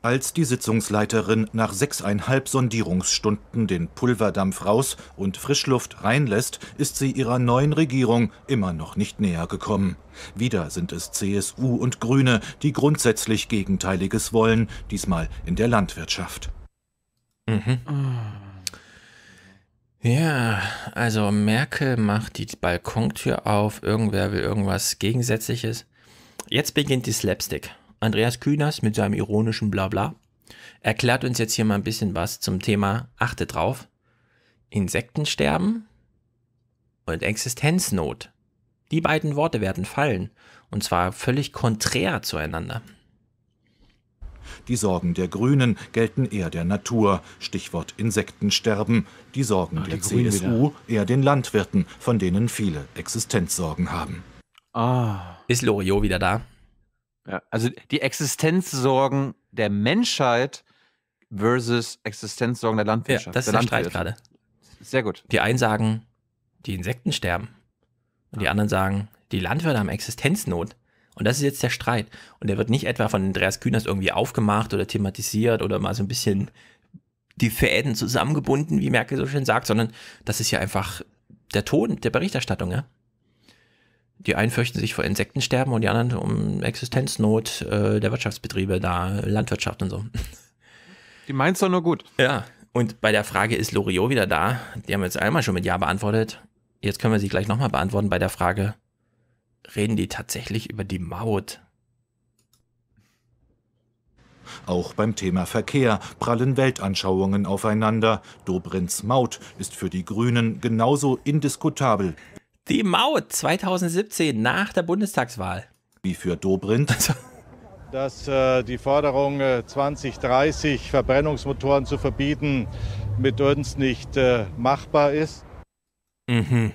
Speaker 28: Als die Sitzungsleiterin nach sechseinhalb Sondierungsstunden den Pulverdampf raus und Frischluft reinlässt, ist sie ihrer neuen Regierung immer noch nicht näher gekommen. Wieder sind es CSU und Grüne, die grundsätzlich Gegenteiliges wollen, diesmal in der Landwirtschaft.
Speaker 17: Mhm.
Speaker 3: Ja, also Merkel macht die Balkontür auf, irgendwer will irgendwas Gegensätzliches. Jetzt beginnt die Slapstick. Andreas Kühners mit seinem ironischen Blabla erklärt uns jetzt hier mal ein bisschen was zum Thema, achte drauf, Insektensterben und Existenznot. Die beiden Worte werden fallen, und zwar völlig konträr zueinander. Die
Speaker 28: Sorgen der Grünen gelten eher der Natur, Stichwort Insektensterben, die Sorgen Ach, der, der CSU wieder. eher den Landwirten, von denen viele Existenzsorgen haben.
Speaker 1: Ah. Ist Loriot wieder da? Ja, also die Existenzsorgen der
Speaker 3: Menschheit versus Existenzsorgen der Landwirtschaft. Ja, das ist der, der Streit gerade. Sehr gut. Die einen sagen, die Insekten sterben. Und die anderen sagen, die Landwirte haben Existenznot. Und das ist jetzt der Streit. Und der wird nicht etwa von Andreas Kühners irgendwie aufgemacht oder thematisiert oder mal so ein bisschen die Fäden zusammengebunden, wie Merkel so schön sagt, sondern das ist ja einfach der Ton der Berichterstattung. Ja? Die einen fürchten sich vor Insektensterben und die anderen um Existenznot äh, der Wirtschaftsbetriebe, da Landwirtschaft und so. Die meinst doch nur gut. Ja, und bei der Frage, ist Loriot wieder da? Die haben wir jetzt einmal schon mit Ja beantwortet. Jetzt können wir sie gleich nochmal beantworten bei der Frage, reden die tatsächlich über die Maut? Auch
Speaker 28: beim Thema Verkehr prallen Weltanschauungen aufeinander. Dobrindts Maut ist für die Grünen genauso indiskutabel die Maut 2017 nach der Bundestagswahl. Wie für Dobrindt. Also Dass äh, die Forderung 2030 äh, Verbrennungsmotoren zu verbieten mit uns nicht äh, machbar
Speaker 3: ist. Mhm.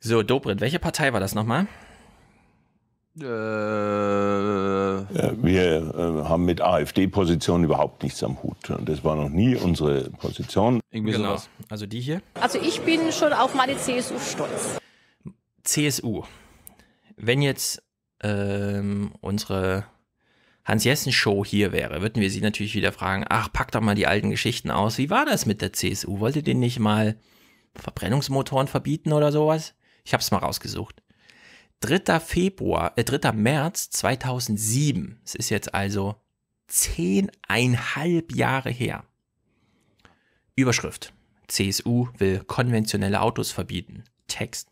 Speaker 3: So, Dobrindt, welche Partei war das nochmal? Äh.
Speaker 17: Wir äh, haben
Speaker 14: mit AfD-Positionen überhaupt nichts am Hut. Das war noch nie unsere Position. Irgendwie
Speaker 3: genau. Sowas. Also die hier?
Speaker 18: Also ich bin schon auf meine CSU stolz.
Speaker 3: CSU. Wenn jetzt ähm, unsere Hans-Jessen-Show hier wäre, würden wir sie natürlich wieder fragen, ach, pack doch mal die alten Geschichten aus. Wie war das mit der CSU? Wolltet ihr nicht mal Verbrennungsmotoren verbieten oder sowas? Ich habe es mal rausgesucht. 3. Februar, äh, 3. März 2007. Es ist jetzt also zehneinhalb Jahre her. Überschrift. CSU will konventionelle Autos verbieten. Text.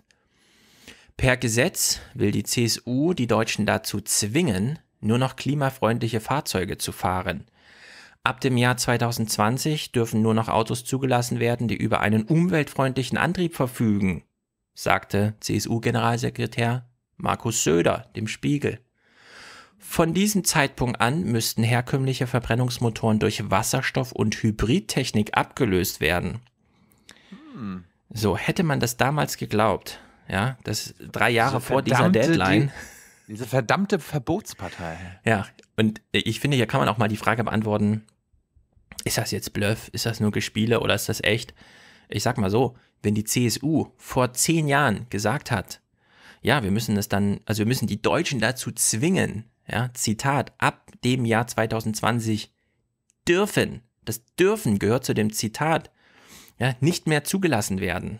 Speaker 3: Per Gesetz will die CSU die Deutschen dazu zwingen, nur noch klimafreundliche Fahrzeuge zu fahren. Ab dem Jahr 2020 dürfen nur noch Autos zugelassen werden, die über einen umweltfreundlichen Antrieb verfügen, sagte CSU-Generalsekretär Markus Söder, dem Spiegel. Von diesem Zeitpunkt an müssten herkömmliche Verbrennungsmotoren durch Wasserstoff- und Hybridtechnik abgelöst werden. Hm. So, hätte man das damals geglaubt, ja, das drei Jahre diese vor dieser Deadline.
Speaker 1: Die, diese verdammte Verbotspartei.
Speaker 3: Ja, und ich finde, hier kann man auch mal die Frage beantworten, ist das jetzt Bluff, ist das nur Gespiele oder ist das echt? Ich sag mal so, wenn die CSU vor zehn Jahren gesagt hat, ja, wir müssen es dann, also wir müssen die Deutschen dazu zwingen, ja, Zitat, ab dem Jahr 2020 dürfen, das dürfen gehört zu dem Zitat, ja, nicht mehr zugelassen werden.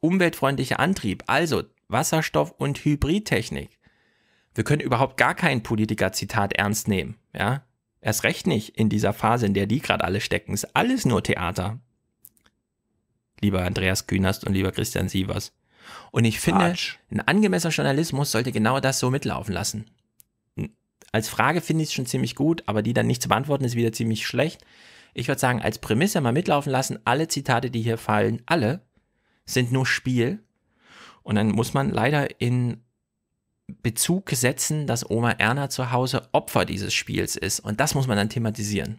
Speaker 3: Umweltfreundlicher Antrieb, also Wasserstoff und Hybridtechnik. Wir können überhaupt gar kein Politiker-Zitat ernst nehmen, ja. Erst recht nicht in dieser Phase, in der die gerade alle stecken, ist alles nur Theater. Lieber Andreas Künast und lieber Christian Sievers. Und ich finde, Arsch. ein angemessener Journalismus sollte genau das so mitlaufen lassen. Als Frage finde ich es schon ziemlich gut, aber die dann nicht zu beantworten ist wieder ziemlich schlecht. Ich würde sagen, als Prämisse mal mitlaufen lassen, alle Zitate, die hier fallen, alle sind nur Spiel. Und dann muss man leider in Bezug setzen, dass Oma Erna zu Hause Opfer dieses Spiels ist. Und das muss man dann thematisieren.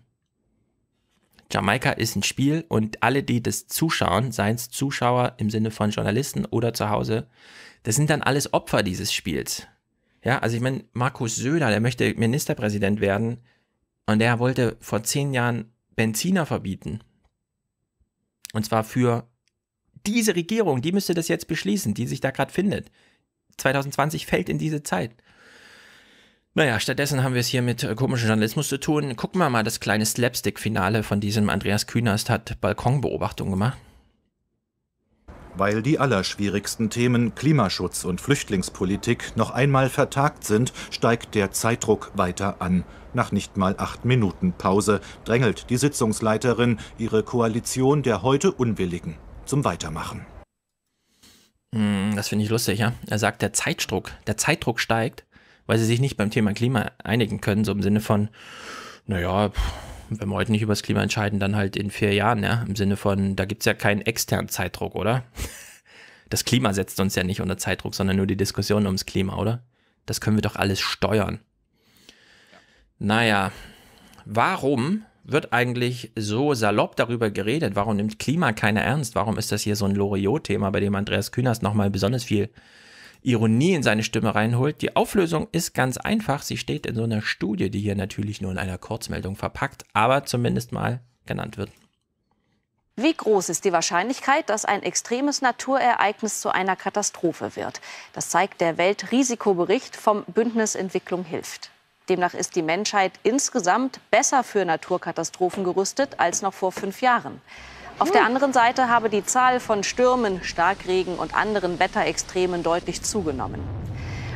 Speaker 3: Jamaika ist ein Spiel und alle, die das zuschauen, seien es Zuschauer im Sinne von Journalisten oder zu Hause, das sind dann alles Opfer dieses Spiels. Ja, also ich meine, Markus Söder, der möchte Ministerpräsident werden und der wollte vor zehn Jahren Benziner verbieten. Und zwar für diese Regierung, die müsste das jetzt beschließen, die sich da gerade findet. 2020 fällt in diese Zeit. Naja, stattdessen haben wir es hier mit äh, komischem Journalismus zu tun. Gucken wir mal das kleine Slapstick-Finale von diesem Andreas Künast hat Balkonbeobachtung gemacht.
Speaker 28: Weil die allerschwierigsten Themen Klimaschutz und Flüchtlingspolitik noch einmal vertagt sind, steigt der Zeitdruck weiter an. Nach nicht mal acht Minuten Pause drängelt die Sitzungsleiterin ihre Koalition der heute
Speaker 3: Unwilligen zum Weitermachen. Hm, das finde ich lustig, ja. Er sagt, der Zeitdruck, der Zeitdruck steigt weil sie sich nicht beim Thema Klima einigen können, so im Sinne von, naja, wenn wir heute nicht über das Klima entscheiden, dann halt in vier Jahren, ja, im Sinne von, da gibt es ja keinen externen Zeitdruck, oder? Das Klima setzt uns ja nicht unter Zeitdruck, sondern nur die Diskussion ums Klima, oder? Das können wir doch alles steuern. Naja, warum wird eigentlich so salopp darüber geredet? Warum nimmt Klima keiner ernst? Warum ist das hier so ein Loriot-Thema, bei dem Andreas Künast nochmal besonders viel Ironie in seine Stimme reinholt. Die Auflösung ist ganz einfach. Sie steht in so einer Studie, die hier natürlich nur in einer Kurzmeldung verpackt, aber zumindest mal genannt wird.
Speaker 26: Wie groß ist die Wahrscheinlichkeit, dass ein extremes Naturereignis zu einer Katastrophe wird? Das zeigt der Weltrisikobericht vom Bündnis Entwicklung hilft. Demnach ist die Menschheit insgesamt besser für Naturkatastrophen gerüstet als noch vor fünf Jahren. Auf der anderen Seite habe die Zahl von Stürmen, Starkregen und anderen Wetterextremen deutlich zugenommen.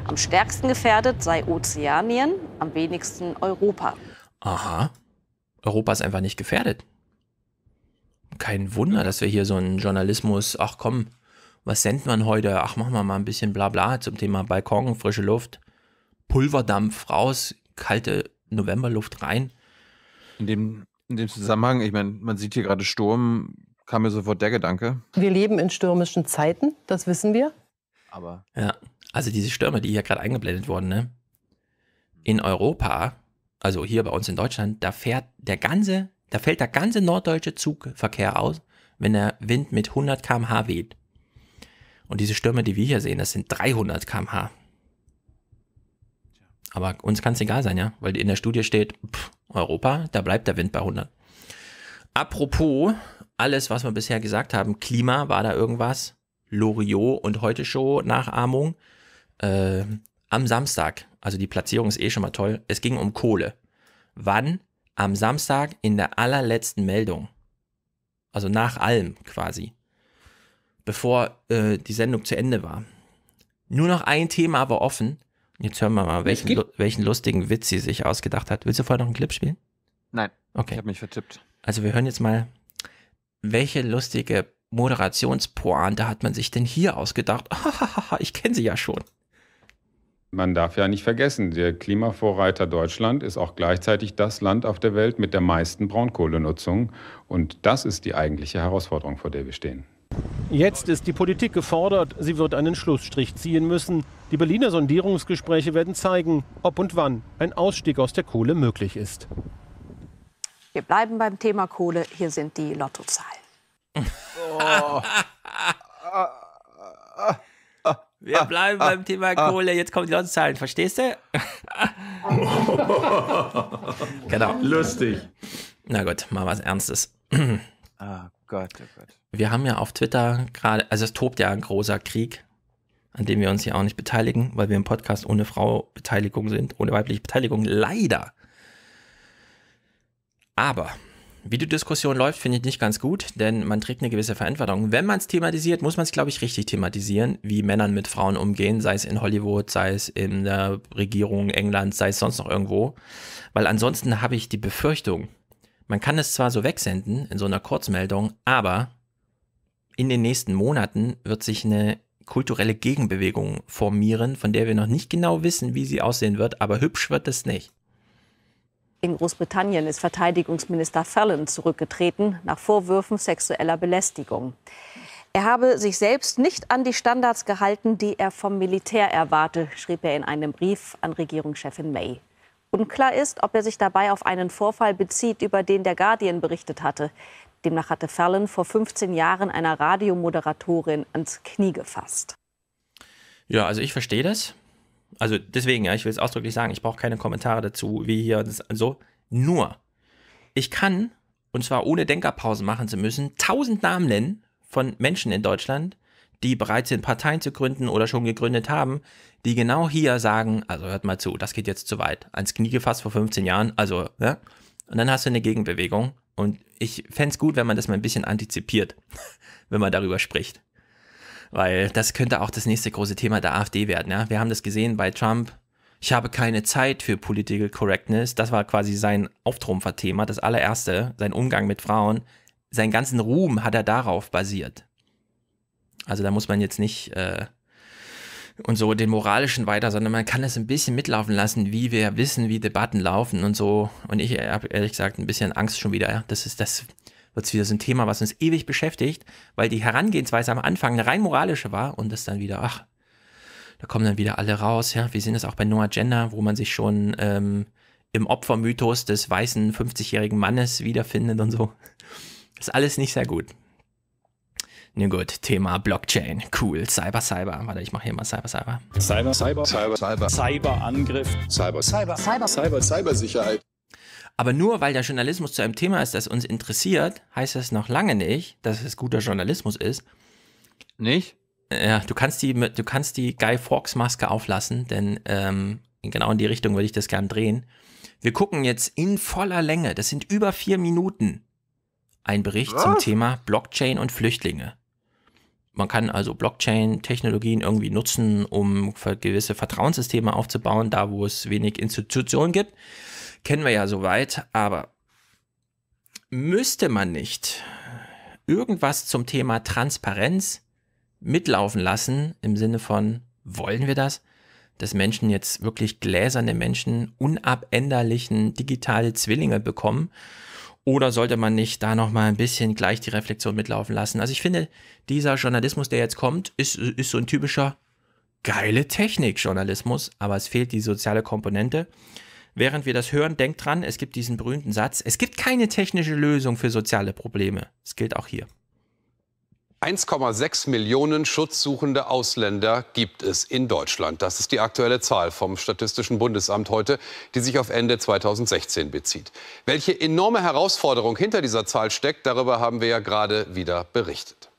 Speaker 26: Am stärksten gefährdet sei Ozeanien, am wenigsten Europa.
Speaker 3: Aha. Europa ist einfach nicht gefährdet. Kein Wunder, dass wir hier so einen Journalismus, ach komm, was sendet man heute? Ach, machen wir mal ein bisschen Blabla zum Thema Balkon, frische Luft, Pulverdampf raus, kalte Novemberluft rein.
Speaker 1: In dem in dem Zusammenhang, ich meine, man sieht hier gerade Sturm, kam mir sofort
Speaker 3: der Gedanke.
Speaker 9: Wir leben in stürmischen Zeiten, das wissen wir.
Speaker 3: Aber. Ja, also diese Stürme, die hier gerade eingeblendet wurden, ne? In Europa, also hier bei uns in Deutschland, da fährt der ganze, da fällt der ganze norddeutsche Zugverkehr aus, wenn der Wind mit 100 km/h weht. Und diese Stürme, die wir hier sehen, das sind 300 km/h. Aber uns kann es egal sein, ja, weil in der Studie steht, pff, Europa, da bleibt der Wind bei 100. Apropos, alles, was wir bisher gesagt haben, Klima, war da irgendwas? Loriot und Heute Show Nachahmung. Äh, am Samstag, also die Platzierung ist eh schon mal toll, es ging um Kohle. Wann? Am Samstag in der allerletzten Meldung. Also nach allem quasi. Bevor äh, die Sendung zu Ende war. Nur noch ein Thema war offen. Jetzt hören wir mal, welchen, welchen lustigen Witz sie sich ausgedacht hat. Willst du vorher noch einen Clip spielen? Nein. Okay. Ich habe mich vertippt. Also wir hören jetzt mal, welche lustige Moderationspointe hat man sich denn hier ausgedacht? ich kenne sie ja schon.
Speaker 13: Man darf ja nicht vergessen, der Klimavorreiter Deutschland ist auch gleichzeitig das Land auf der Welt mit der meisten Braunkohlenutzung. Und das ist die eigentliche Herausforderung, vor der wir stehen.
Speaker 29: Jetzt ist die Politik gefordert, sie wird einen Schlussstrich ziehen müssen. Die Berliner Sondierungsgespräche werden zeigen, ob und wann ein Ausstieg aus der Kohle möglich ist.
Speaker 26: Wir bleiben beim Thema Kohle. Hier sind die Lottozahlen.
Speaker 3: Oh. Wir bleiben beim Thema Kohle. Jetzt kommen die Lottozahlen. Verstehst du? genau. Lustig. Na gut, mal was Ernstes. Ah. Gott, oh Gott. Wir haben ja auf Twitter gerade, also es tobt ja ein großer Krieg, an dem wir uns hier auch nicht beteiligen, weil wir im Podcast ohne Frau Beteiligung sind, ohne weibliche Beteiligung, leider. Aber wie die Diskussion läuft, finde ich nicht ganz gut, denn man trägt eine gewisse Verantwortung. Wenn man es thematisiert, muss man es, glaube ich, richtig thematisieren, wie Männer mit Frauen umgehen, sei es in Hollywood, sei es in der Regierung England, sei es sonst noch irgendwo. Weil ansonsten habe ich die Befürchtung, man kann es zwar so wegsenden in so einer Kurzmeldung, aber in den nächsten Monaten wird sich eine kulturelle Gegenbewegung formieren, von der wir noch nicht genau wissen, wie sie aussehen wird, aber hübsch wird es nicht. In
Speaker 26: Großbritannien ist Verteidigungsminister Fallon zurückgetreten nach Vorwürfen sexueller Belästigung. Er habe sich selbst nicht an die Standards gehalten, die er vom Militär erwarte, schrieb er in einem Brief an Regierungschefin May. Unklar ist, ob er sich dabei auf einen Vorfall bezieht, über den der Guardian berichtet hatte. Demnach hatte Fallon vor 15 Jahren einer Radiomoderatorin ans Knie gefasst.
Speaker 3: Ja, also ich verstehe das. Also deswegen, ja, ich will es ausdrücklich sagen, ich brauche keine Kommentare dazu, wie hier das, also nur ich kann und zwar ohne Denkerpausen machen zu müssen, tausend Namen nennen von Menschen in Deutschland, die bereit sind, Parteien zu gründen oder schon gegründet haben, die genau hier sagen, also hört mal zu, das geht jetzt zu weit, ans Knie gefasst vor 15 Jahren, also, ne? Und dann hast du eine Gegenbewegung. Und ich fände es gut, wenn man das mal ein bisschen antizipiert, wenn man darüber spricht. Weil das könnte auch das nächste große Thema der AfD werden. Ja? Wir haben das gesehen bei Trump. Ich habe keine Zeit für Political Correctness. Das war quasi sein Auftrumpferthema, das allererste, sein Umgang mit Frauen. Seinen ganzen Ruhm hat er darauf basiert. Also da muss man jetzt nicht äh, und so den moralischen weiter, sondern man kann es ein bisschen mitlaufen lassen, wie wir wissen, wie Debatten laufen und so. Und ich habe ehrlich gesagt ein bisschen Angst schon wieder. Das ist das wird wieder so ein Thema, was uns ewig beschäftigt, weil die Herangehensweise am Anfang eine rein moralische war und das dann wieder, ach, da kommen dann wieder alle raus. Ja, wir sehen das auch bei No Agenda, wo man sich schon ähm, im Opfermythos des weißen 50-jährigen Mannes wiederfindet und so. ist alles nicht sehr gut. Na gut, Thema Blockchain. Cool. Cyber, Cyber. Warte, ich mache hier mal Cyber, Cyber. Cyber, Cyber, Cyber, Cyber. Cyberangriff. Cyber, Cyber, Cyber, Cyber, Cybersicherheit. Aber nur weil der Journalismus zu einem Thema ist, das uns interessiert, heißt das noch lange nicht, dass es guter Journalismus ist. Nicht? Ja, du kannst die, du kannst die Guy Fawkes Maske auflassen, denn ähm, genau in die Richtung würde ich das gern drehen. Wir gucken jetzt in voller Länge, das sind über vier Minuten, ein Bericht Was? zum Thema Blockchain und Flüchtlinge. Man kann also Blockchain-Technologien irgendwie nutzen, um gewisse Vertrauenssysteme aufzubauen, da wo es wenig Institutionen gibt. Kennen wir ja soweit, aber müsste man nicht irgendwas zum Thema Transparenz mitlaufen lassen, im Sinne von, wollen wir das? Dass Menschen jetzt wirklich gläserne Menschen, unabänderlichen digitale Zwillinge bekommen oder sollte man nicht da nochmal ein bisschen gleich die Reflexion mitlaufen lassen? Also ich finde, dieser Journalismus, der jetzt kommt, ist, ist so ein typischer geile Technik-Journalismus, aber es fehlt die soziale Komponente. Während wir das hören, denkt dran, es gibt diesen berühmten Satz, es gibt keine technische Lösung für soziale Probleme. Das gilt auch hier.
Speaker 24: 1,6 Millionen schutzsuchende Ausländer gibt es in Deutschland. Das ist die aktuelle Zahl vom Statistischen Bundesamt heute, die sich auf Ende 2016 bezieht. Welche enorme Herausforderung hinter dieser Zahl steckt, darüber haben wir ja gerade wieder berichtet.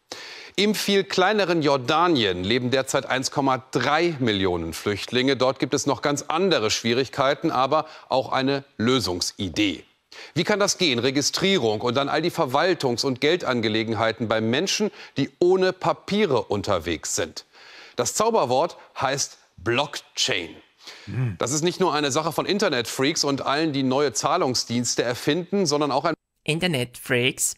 Speaker 24: Im viel kleineren Jordanien leben derzeit 1,3 Millionen Flüchtlinge. Dort gibt es noch ganz andere Schwierigkeiten, aber auch eine Lösungsidee. Wie kann das gehen? Registrierung und dann all die Verwaltungs- und Geldangelegenheiten bei Menschen, die ohne Papiere unterwegs sind. Das Zauberwort heißt Blockchain. Hm. Das ist nicht nur eine Sache von Internetfreaks und allen, die neue Zahlungsdienste erfinden, sondern auch ein Internetfreaks.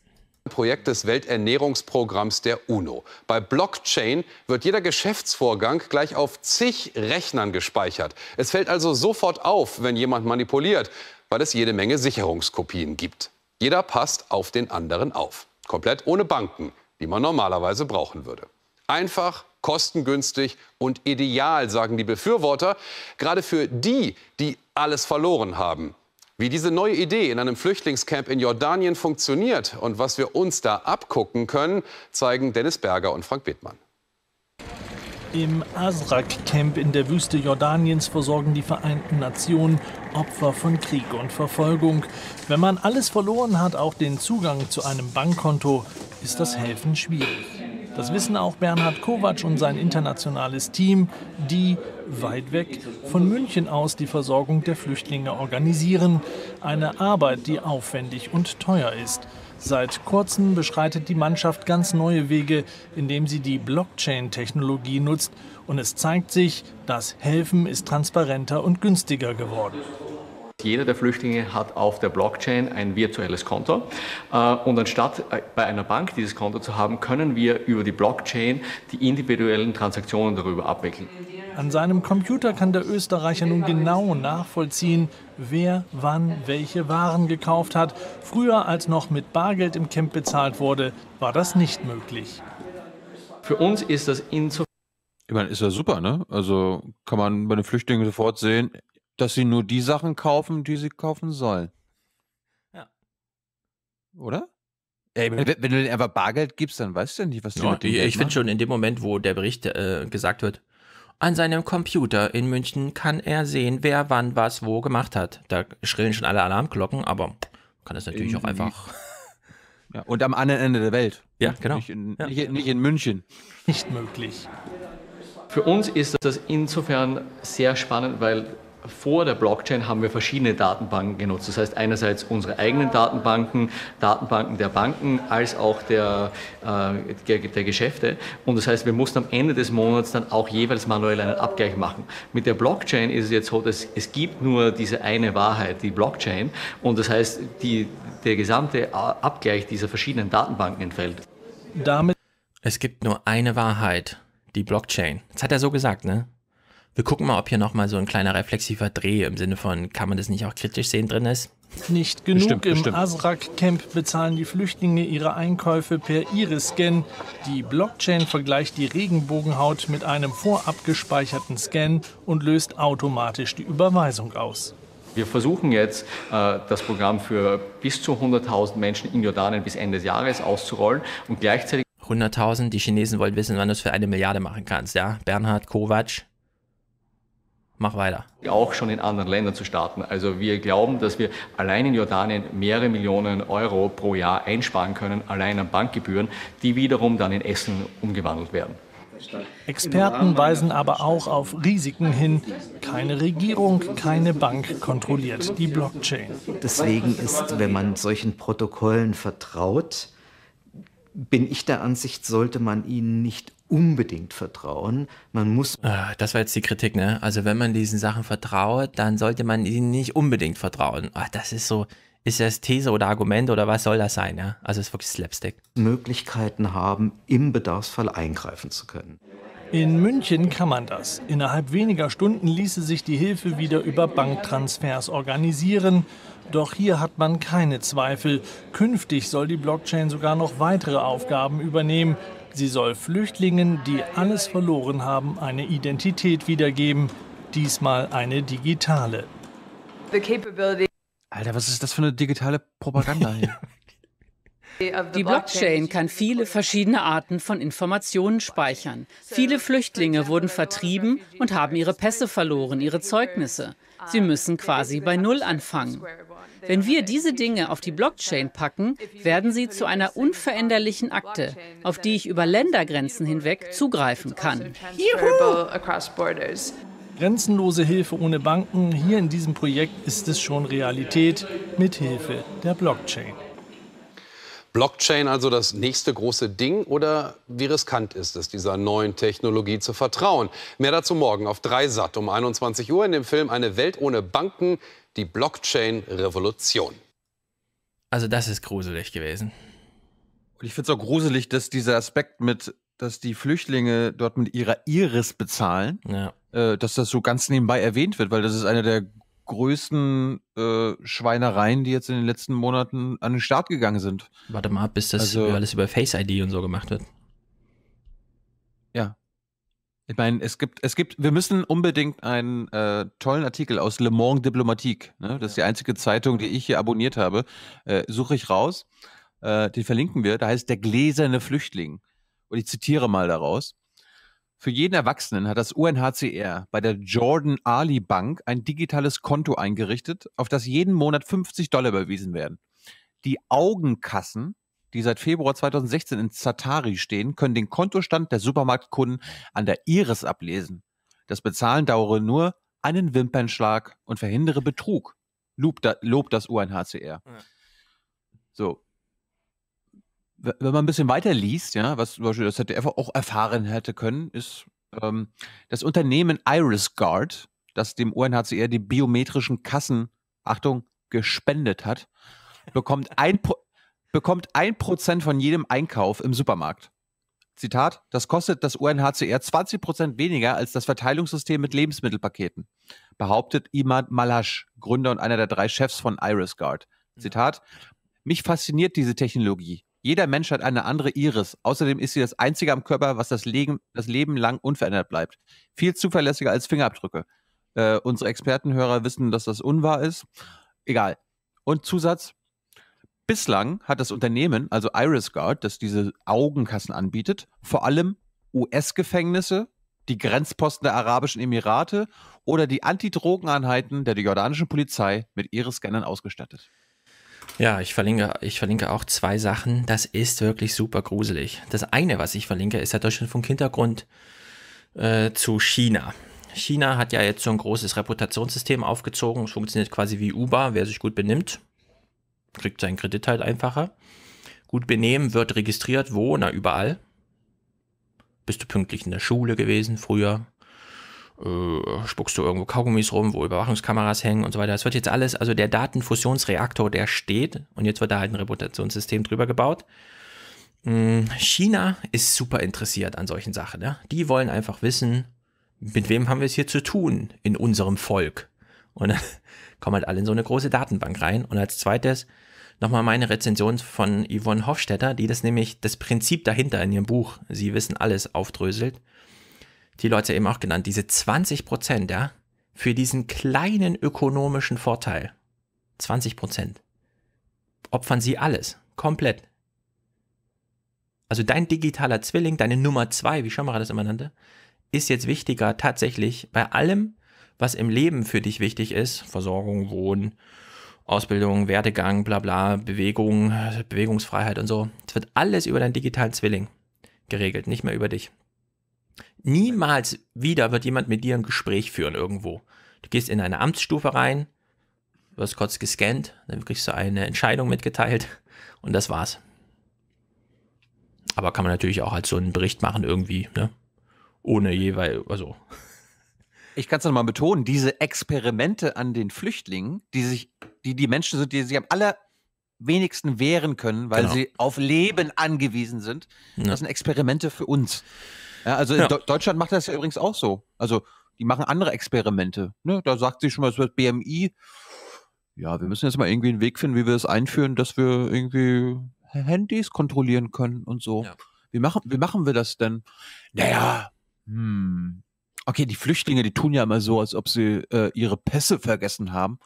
Speaker 24: Projekt des Welternährungsprogramms der UNO. Bei Blockchain wird jeder Geschäftsvorgang gleich auf zig Rechnern gespeichert. Es fällt also sofort auf, wenn jemand manipuliert weil es jede Menge Sicherungskopien gibt. Jeder passt auf den anderen auf. Komplett ohne Banken, die man normalerweise brauchen würde. Einfach, kostengünstig und ideal, sagen die Befürworter, gerade für die, die alles verloren haben. Wie diese neue Idee in einem Flüchtlingscamp in Jordanien funktioniert und was wir uns da abgucken können, zeigen Dennis Berger und Frank Wittmann.
Speaker 30: Im azrak camp in der Wüste Jordaniens versorgen die Vereinten Nationen Opfer von Krieg und Verfolgung. Wenn man alles verloren hat, auch den Zugang zu einem Bankkonto, ist das Helfen schwierig. Das wissen auch Bernhard Kovac und sein internationales Team, die weit weg von München aus die Versorgung der Flüchtlinge organisieren. Eine Arbeit, die aufwendig und teuer ist. Seit kurzem beschreitet die Mannschaft ganz neue Wege, indem sie die Blockchain-Technologie nutzt und es zeigt sich, das Helfen ist transparenter und günstiger geworden.
Speaker 21: Jeder der Flüchtlinge hat auf der Blockchain ein virtuelles Konto. Äh, und anstatt äh, bei einer Bank dieses Konto zu haben, können wir über die Blockchain die individuellen Transaktionen darüber abwickeln.
Speaker 30: An seinem Computer kann der Österreicher nun genau nachvollziehen, wer wann welche Waren gekauft hat. Früher, als noch mit Bargeld im Camp bezahlt wurde, war das nicht möglich.
Speaker 1: Für uns ist das insofern ich meine, ist ja super, ne? Also kann man bei den Flüchtlingen sofort sehen, dass sie nur die Sachen kaufen, die sie kaufen sollen.
Speaker 3: Ja. Oder? Ey, wenn, du denen einfach Bargeld gibst, dann weißt du ja nicht, was die ja, mit dem Ich, ich finde schon in dem Moment, wo der Bericht äh, gesagt wird, an seinem Computer in München kann er sehen, wer wann was wo gemacht hat. Da schrillen schon alle Alarmglocken, aber kann das natürlich in, auch einfach. Ja, und am anderen Ende der Welt. Ja, genau. Nicht in, ja.
Speaker 21: Nicht, nicht in München. Nicht möglich. Für uns ist das insofern sehr spannend, weil vor der Blockchain haben wir verschiedene Datenbanken genutzt. Das heißt einerseits unsere eigenen Datenbanken, Datenbanken der Banken als auch der, äh, der, der, Geschäfte. Und das heißt, wir mussten am Ende des Monats dann auch jeweils manuell einen Abgleich machen. Mit der Blockchain ist es jetzt so, dass es gibt nur diese eine Wahrheit, die Blockchain. Und das heißt, die, der gesamte Abgleich dieser verschiedenen Datenbanken entfällt. Damit
Speaker 3: es gibt nur eine
Speaker 21: Wahrheit, die Blockchain.
Speaker 3: Das hat er so gesagt, ne? Wir gucken mal, ob hier nochmal so ein kleiner reflexiver Dreh im Sinne von, kann man das nicht auch kritisch sehen, drin ist. Nicht genug bestimmt, im
Speaker 30: bestimmt. Camp bezahlen die Flüchtlinge ihre Einkäufe per Iris-Scan. Die Blockchain vergleicht die Regenbogenhaut mit einem vorab gespeicherten Scan und löst automatisch die Überweisung aus.
Speaker 21: Wir versuchen jetzt, äh, das Programm für bis zu 100.000 Menschen in Jordanien bis Ende des Jahres auszurollen und gleichzeitig
Speaker 3: 100.000. Die Chinesen wollen wissen, wann du es für eine Milliarde machen kannst. Ja? Bernhard Kovac,
Speaker 21: mach weiter. Auch schon in anderen Ländern zu starten. Also wir glauben, dass wir allein in Jordanien mehrere Millionen Euro pro Jahr einsparen können, allein an Bankgebühren, die wiederum dann in Essen umgewandelt werden.
Speaker 30: Experten weisen aber auch auf Risiken hin. Keine Regierung, keine Bank kontrolliert die Blockchain. Deswegen ist, wenn man
Speaker 31: solchen Protokollen vertraut, bin ich der Ansicht,
Speaker 3: sollte man ihnen nicht unbedingt vertrauen. Man muss. Ah, das war jetzt die Kritik, ne? Also wenn man diesen Sachen vertraut, dann sollte man ihnen nicht unbedingt vertrauen. Ach, das ist so. Ist das These oder Argument oder was soll das sein? Ja? Also es ist wirklich Slapstick. Möglichkeiten haben, im Bedarfsfall eingreifen zu können.
Speaker 30: In München kann man das. Innerhalb weniger Stunden ließe sich die Hilfe wieder über Banktransfers organisieren doch hier hat man keine Zweifel. Künftig soll die Blockchain sogar noch weitere Aufgaben übernehmen. Sie soll Flüchtlingen, die alles verloren haben, eine Identität wiedergeben. Diesmal eine digitale. Alter, was ist das für eine
Speaker 1: digitale Propaganda hier?
Speaker 27: Die Blockchain kann viele verschiedene Arten
Speaker 18: von Informationen speichern. Viele Flüchtlinge wurden vertrieben und haben ihre Pässe verloren, ihre Zeugnisse. Sie müssen quasi bei Null anfangen. Wenn wir diese Dinge auf die Blockchain packen, werden sie zu einer unveränderlichen Akte, auf die ich über Ländergrenzen hinweg zugreifen kann. Juhu!
Speaker 30: Grenzenlose Hilfe ohne Banken, hier in diesem Projekt ist es schon Realität mit Hilfe der Blockchain.
Speaker 24: Blockchain also das nächste große Ding oder wie riskant ist es, dieser neuen Technologie zu vertrauen? Mehr dazu morgen auf 3 Sat um 21 Uhr in dem Film Eine Welt ohne Banken die Blockchain-Revolution.
Speaker 1: Also das ist gruselig gewesen. Und ich finde es auch gruselig, dass dieser Aspekt mit, dass die Flüchtlinge dort mit ihrer Iris bezahlen, ja. äh, dass das so ganz nebenbei erwähnt wird, weil das ist eine der größten äh, Schweinereien, die jetzt in den letzten Monaten an den Start gegangen sind. Warte mal ab, bis das also, alles
Speaker 3: über Face ID
Speaker 1: und so gemacht wird. Ja. Ich meine, es gibt, es gibt, wir müssen unbedingt einen äh, tollen Artikel aus Le Monde Diplomatique. Ne? Das ist die einzige Zeitung, die ich hier abonniert habe. Äh, Suche ich raus. Äh, den verlinken wir. Da heißt der gläserne Flüchtling. Und ich zitiere mal daraus. Für jeden Erwachsenen hat das UNHCR bei der Jordan Ali Bank ein digitales Konto eingerichtet, auf das jeden Monat 50 Dollar überwiesen werden. Die Augenkassen die seit Februar 2016 in Zatari stehen, können den Kontostand der Supermarktkunden an der Iris ablesen. Das Bezahlen dauere nur einen Wimpernschlag und verhindere Betrug. Lob lobt das UNHCR. Ja. So. Wenn man ein bisschen weiter liest, ja, was zum Beispiel das ZDF auch erfahren hätte können, ist, ähm, das Unternehmen Iris Guard, das dem UNHCR die biometrischen Kassen, Achtung, gespendet hat, bekommt ein, bekommt 1% von jedem Einkauf im Supermarkt. Zitat, das kostet das UNHCR 20 Prozent weniger als das Verteilungssystem mit Lebensmittelpaketen, behauptet Imad Malasch, Gründer und einer der drei Chefs von IrisGuard. Zitat, mich fasziniert diese Technologie. Jeder Mensch hat eine andere Iris. Außerdem ist sie das Einzige am Körper, was das Leben, das Leben lang unverändert bleibt. Viel zuverlässiger als Fingerabdrücke. Äh, unsere Expertenhörer wissen, dass das unwahr ist. Egal. Und Zusatz, Bislang hat das Unternehmen, also Iris Guard, das diese Augenkassen anbietet, vor allem US-Gefängnisse, die Grenzposten der Arabischen Emirate oder die Antidrogeneinheiten der jordanischen Polizei mit Iris-Scannern ausgestattet.
Speaker 3: Ja, ich verlinke, ich verlinke auch zwei Sachen. Das ist wirklich super gruselig. Das eine, was ich verlinke, ist der Deutschlandfunk Hintergrund äh, zu China. China hat ja jetzt so ein großes Reputationssystem aufgezogen. Es funktioniert quasi wie Uber, wer sich gut benimmt, kriegt seinen Kredit halt einfacher. Gut benehmen wird registriert, wo? Na, überall. Bist du pünktlich in der Schule gewesen früher? Äh, spuckst du irgendwo Kaugummis rum, wo Überwachungskameras hängen und so weiter. Das wird jetzt alles, also der Datenfusionsreaktor, der steht und jetzt wird da halt ein Reputationssystem drüber gebaut. Hm, China ist super interessiert an solchen Sachen. Ne? Die wollen einfach wissen, mit wem haben wir es hier zu tun in unserem Volk. Und dann kommen halt alle in so eine große Datenbank rein. Und als zweites, nochmal meine Rezension von Yvonne Hofstetter, die das nämlich das Prinzip dahinter in ihrem Buch Sie wissen alles aufdröselt. Die Leute eben auch genannt, diese 20 Prozent, ja, für diesen kleinen ökonomischen Vorteil. 20 Prozent. Opfern sie alles, komplett. Also dein digitaler Zwilling, deine Nummer zwei, wie Schammerer das immer nannte, ist jetzt wichtiger tatsächlich bei allem, was im Leben für dich wichtig ist, Versorgung, Wohnen, Ausbildung, Werdegang, bla bla, Bewegung, Bewegungsfreiheit und so. Es wird alles über deinen digitalen Zwilling geregelt, nicht mehr über dich. Niemals wieder wird jemand mit dir ein Gespräch führen irgendwo. Du gehst in eine Amtsstufe rein, wirst kurz gescannt, dann kriegst du eine Entscheidung mitgeteilt und das war's. Aber kann man natürlich auch als so einen Bericht machen irgendwie, ne? Ohne jeweils, also ich kann es nochmal
Speaker 1: betonen, diese Experimente an den Flüchtlingen, die sich, die, die Menschen sind, die sich am allerwenigsten wehren können, weil genau. sie auf Leben angewiesen sind, ja. das sind Experimente für uns. Ja, also ja. Deutschland macht das ja übrigens auch so. Also die machen andere Experimente. Ne? Da sagt sie schon mal, es wird BMI. Ja, wir müssen jetzt mal irgendwie einen Weg finden, wie wir das einführen, dass wir irgendwie Handys kontrollieren können und so. Wie, machen, wie machen wir das denn? Naja, hm, Okay, die Flüchtlinge, die tun ja immer so, als ob sie äh, ihre Pässe vergessen haben.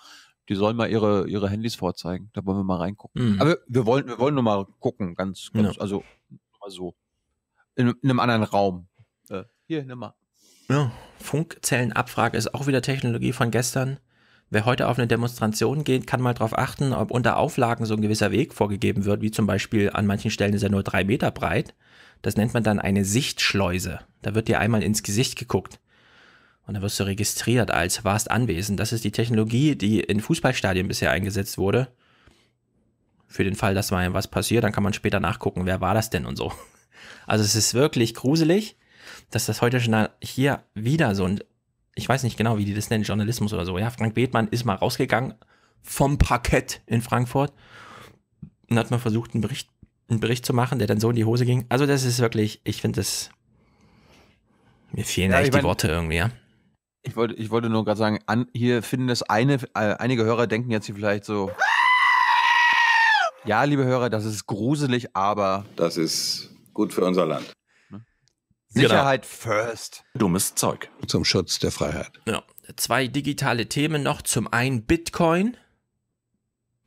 Speaker 1: Die sollen mal ihre, ihre Handys vorzeigen. Da wollen wir mal reingucken. Mhm. Aber wir, wollen, wir wollen nur mal gucken, ganz, ganz ja. also mal so.
Speaker 3: In, in, einem anderen Raum. Äh, hier, nimm mal. Ja, Funkzellenabfrage ist auch wieder Technologie von gestern. Wer heute auf eine Demonstration geht, kann mal darauf achten, ob unter Auflagen so ein gewisser Weg vorgegeben wird, wie zum Beispiel an manchen Stellen ist er nur drei Meter breit. Das nennt man dann eine Sichtschleuse. Da wird dir einmal ins Gesicht geguckt. Und dann wirst du registriert als warst anwesend. Das ist die Technologie, die in Fußballstadien bisher eingesetzt wurde. Für den Fall, dass mal was passiert, dann kann man später nachgucken, wer war das denn und so. Also es ist wirklich gruselig, dass das heute schon hier wieder so ein, ich weiß nicht genau, wie die das nennen, Journalismus oder so. Ja, Frank Bethmann ist mal rausgegangen vom Parkett in Frankfurt und hat mal versucht, einen Bericht, einen Bericht zu machen, der dann so in die Hose ging. Also das ist wirklich, ich finde das, mir fehlen ja, echt die mein, Worte irgendwie, ja. Ich wollte, ich
Speaker 1: wollte nur gerade sagen, an, hier finden es eine, äh, einige Hörer denken jetzt hier vielleicht so. Ja, liebe Hörer, das ist gruselig, aber. Das ist gut für unser Land. Ne?
Speaker 22: Sicherheit
Speaker 3: genau. first.
Speaker 22: Dummes Zeug. Zum Schutz der Freiheit.
Speaker 3: Ja. Zwei digitale Themen noch. Zum einen Bitcoin.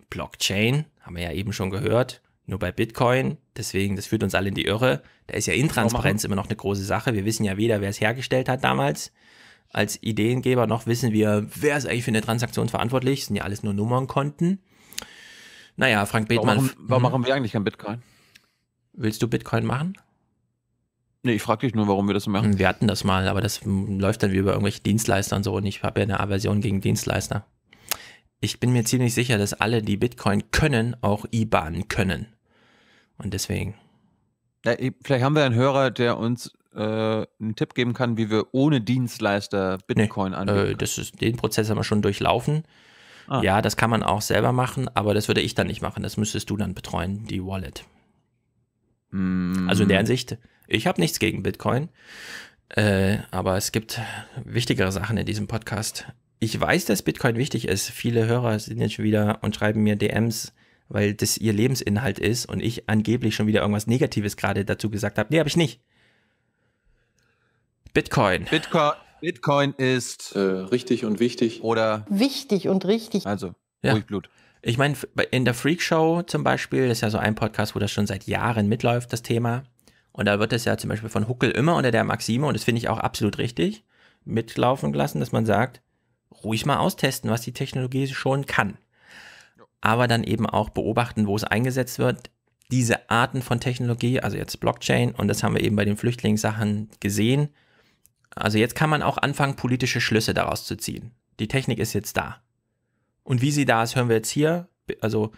Speaker 3: Blockchain, haben wir ja eben schon gehört. Nur bei Bitcoin. Deswegen, das führt uns alle in die Irre. Da ist ja Intransparenz immer noch eine große Sache. Wir wissen ja weder, wer es hergestellt hat damals als Ideengeber noch wissen wir, wer ist eigentlich für eine Transaktion verantwortlich. sind ja alles nur Nummernkonten. Naja, Frank Bethmann. Warum, warum hm? machen wir eigentlich kein Bitcoin? Willst du Bitcoin machen? Nee, ich frage dich nur, warum wir das machen. Hm, wir hatten das mal, aber das hm, läuft dann wie über irgendwelche Dienstleister und so und ich habe ja eine Aversion gegen Dienstleister. Ich bin mir ziemlich sicher, dass alle, die Bitcoin können, auch IBAN können. Und deswegen. Ja, vielleicht haben wir einen Hörer, der uns äh, einen Tipp geben kann, wie wir ohne Dienstleister Bitcoin nee, äh, anbieten? Äh, das ist, den Prozess haben wir schon durchlaufen. Ah. Ja, das kann man auch selber machen, aber das würde ich dann nicht machen. Das müsstest du dann betreuen, die Wallet. Mm. Also in der Hinsicht, ich habe nichts gegen Bitcoin, äh, aber es gibt wichtigere Sachen in diesem Podcast. Ich weiß, dass Bitcoin wichtig ist. Viele Hörer sind jetzt schon wieder und schreiben mir DMs, weil das ihr Lebensinhalt ist und ich angeblich schon wieder irgendwas Negatives gerade dazu gesagt habe. Nee, habe ich nicht.
Speaker 1: Bitcoin. Bitcoin. Bitcoin ist äh, richtig
Speaker 3: und wichtig. Oder
Speaker 1: wichtig
Speaker 9: und richtig. Also,
Speaker 3: ja. ruhig Blut. Ich meine, in der Freak Show zum Beispiel, das ist ja so ein Podcast, wo das schon seit Jahren mitläuft, das Thema. Und da wird das ja zum Beispiel von Huckel immer unter der Maxime, und das finde ich auch absolut richtig, mitlaufen gelassen, dass man sagt, ruhig mal austesten, was die Technologie schon kann. Aber dann eben auch beobachten, wo es eingesetzt wird. Diese Arten von Technologie, also jetzt Blockchain, und das haben wir eben bei den Flüchtlingssachen gesehen, also jetzt kann man auch anfangen, politische Schlüsse daraus zu ziehen. Die Technik ist jetzt da. Und wie sie da ist, hören wir jetzt hier. Also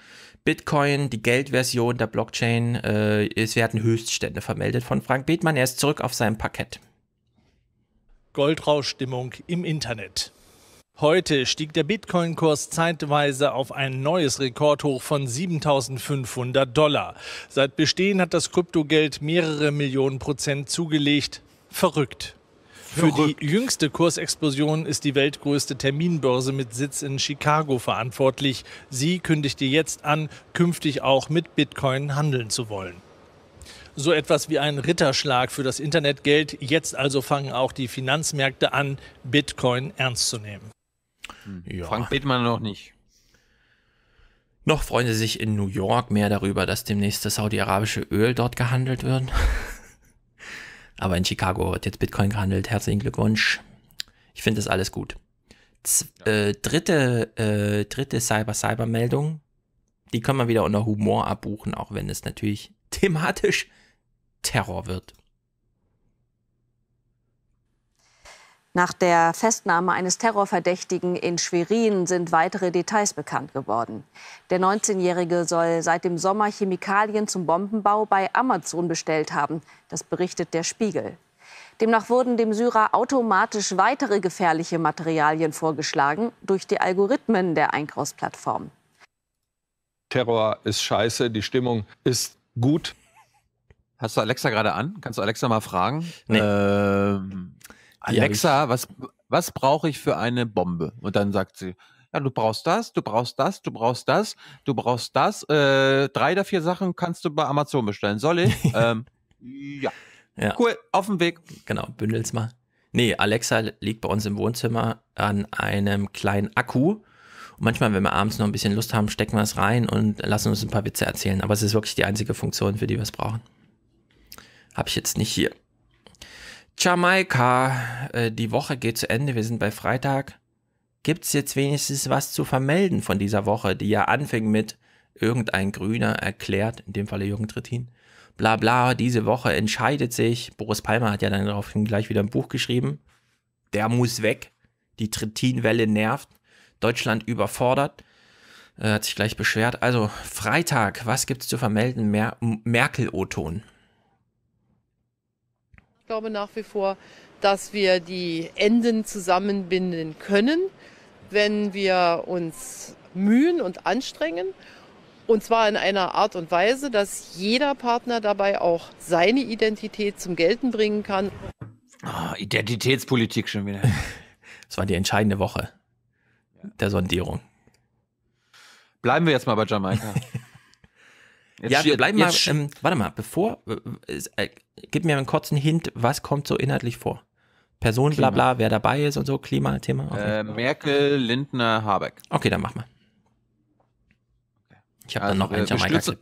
Speaker 3: Bitcoin, die Geldversion der Blockchain, äh, es werden Höchststände vermeldet von Frank Bethmann. Er ist zurück auf seinem Parkett.
Speaker 30: Goldrauschstimmung im Internet. Heute stieg der Bitcoin-Kurs zeitweise auf ein neues Rekordhoch von 7.500 Dollar. Seit Bestehen hat das Kryptogeld mehrere Millionen Prozent zugelegt. Verrückt. Für die jüngste Kursexplosion ist die weltgrößte Terminbörse mit Sitz in Chicago verantwortlich. Sie kündigte jetzt an, künftig auch mit Bitcoin handeln zu wollen. So etwas wie ein Ritterschlag für das Internetgeld. Jetzt also fangen auch die Finanzmärkte an, Bitcoin ernst zu nehmen.
Speaker 3: Hm. Ja. Frank Bethmann noch nicht. Noch freuen sie sich in New York mehr darüber, dass demnächst das saudi-arabische Öl dort gehandelt wird. Aber in Chicago wird jetzt Bitcoin gehandelt. Herzlichen Glückwunsch. Ich finde das alles gut. Z äh, dritte äh, dritte Cyber-Cyber-Meldung. Die kann man wieder unter Humor abbuchen, auch wenn es natürlich thematisch Terror wird.
Speaker 26: Nach der Festnahme eines Terrorverdächtigen in Schwerin sind weitere Details bekannt geworden. Der 19-Jährige soll seit dem Sommer Chemikalien zum Bombenbau bei Amazon bestellt haben. Das berichtet der Spiegel. Demnach wurden dem Syrer automatisch weitere gefährliche Materialien vorgeschlagen durch die Algorithmen der Einkaufsplattform.
Speaker 22: Terror ist scheiße, die Stimmung ist gut. Hast du Alexa gerade an? Kannst du Alexa mal fragen?
Speaker 1: Nee. Ähm, Alexa, was,
Speaker 22: was brauche ich für
Speaker 1: eine Bombe? Und dann sagt sie, ja, du brauchst das, du brauchst das, du brauchst das, du brauchst das. Äh, drei der vier Sachen kannst du bei Amazon bestellen. Soll ich? ähm, ja.
Speaker 3: ja. Cool, auf dem Weg. Genau, bündel's mal. Nee, Alexa liegt bei uns im Wohnzimmer an einem kleinen Akku. Und manchmal, wenn wir abends noch ein bisschen Lust haben, stecken wir es rein und lassen uns ein paar Witze erzählen. Aber es ist wirklich die einzige Funktion, für die wir es brauchen. Habe ich jetzt nicht hier. Jamaika, äh, die Woche geht zu Ende, wir sind bei Freitag. Gibt es jetzt wenigstens was zu vermelden von dieser Woche, die ja anfing mit irgendein Grüner erklärt, in dem Falle Jürgen Trittin, bla bla, diese Woche entscheidet sich, Boris Palmer hat ja dann daraufhin gleich wieder ein Buch geschrieben, der muss weg, die Trittinwelle nervt, Deutschland überfordert, äh, hat sich gleich beschwert. Also Freitag, was gibt es zu vermelden? Mer Merkel-O-Ton
Speaker 9: glaube nach wie vor, dass wir die Enden zusammenbinden können, wenn wir uns mühen und anstrengen. Und zwar in einer Art und Weise, dass jeder Partner dabei auch seine Identität zum Gelten bringen kann.
Speaker 3: Oh, Identitätspolitik schon wieder. Das war die entscheidende Woche der Sondierung. Bleiben wir jetzt mal bei Jamaika. Jetzt ja, bleib mal, ähm, warte mal, bevor, äh, gib mir einen kurzen Hint, was kommt so inhaltlich vor? Person, bla bla, wer dabei ist und so, Klimathema. Okay. Äh,
Speaker 1: Merkel, Lindner, Habeck.
Speaker 3: Okay, dann mach mal. Ich
Speaker 1: habe also, dann noch einen Jamaika-Clip.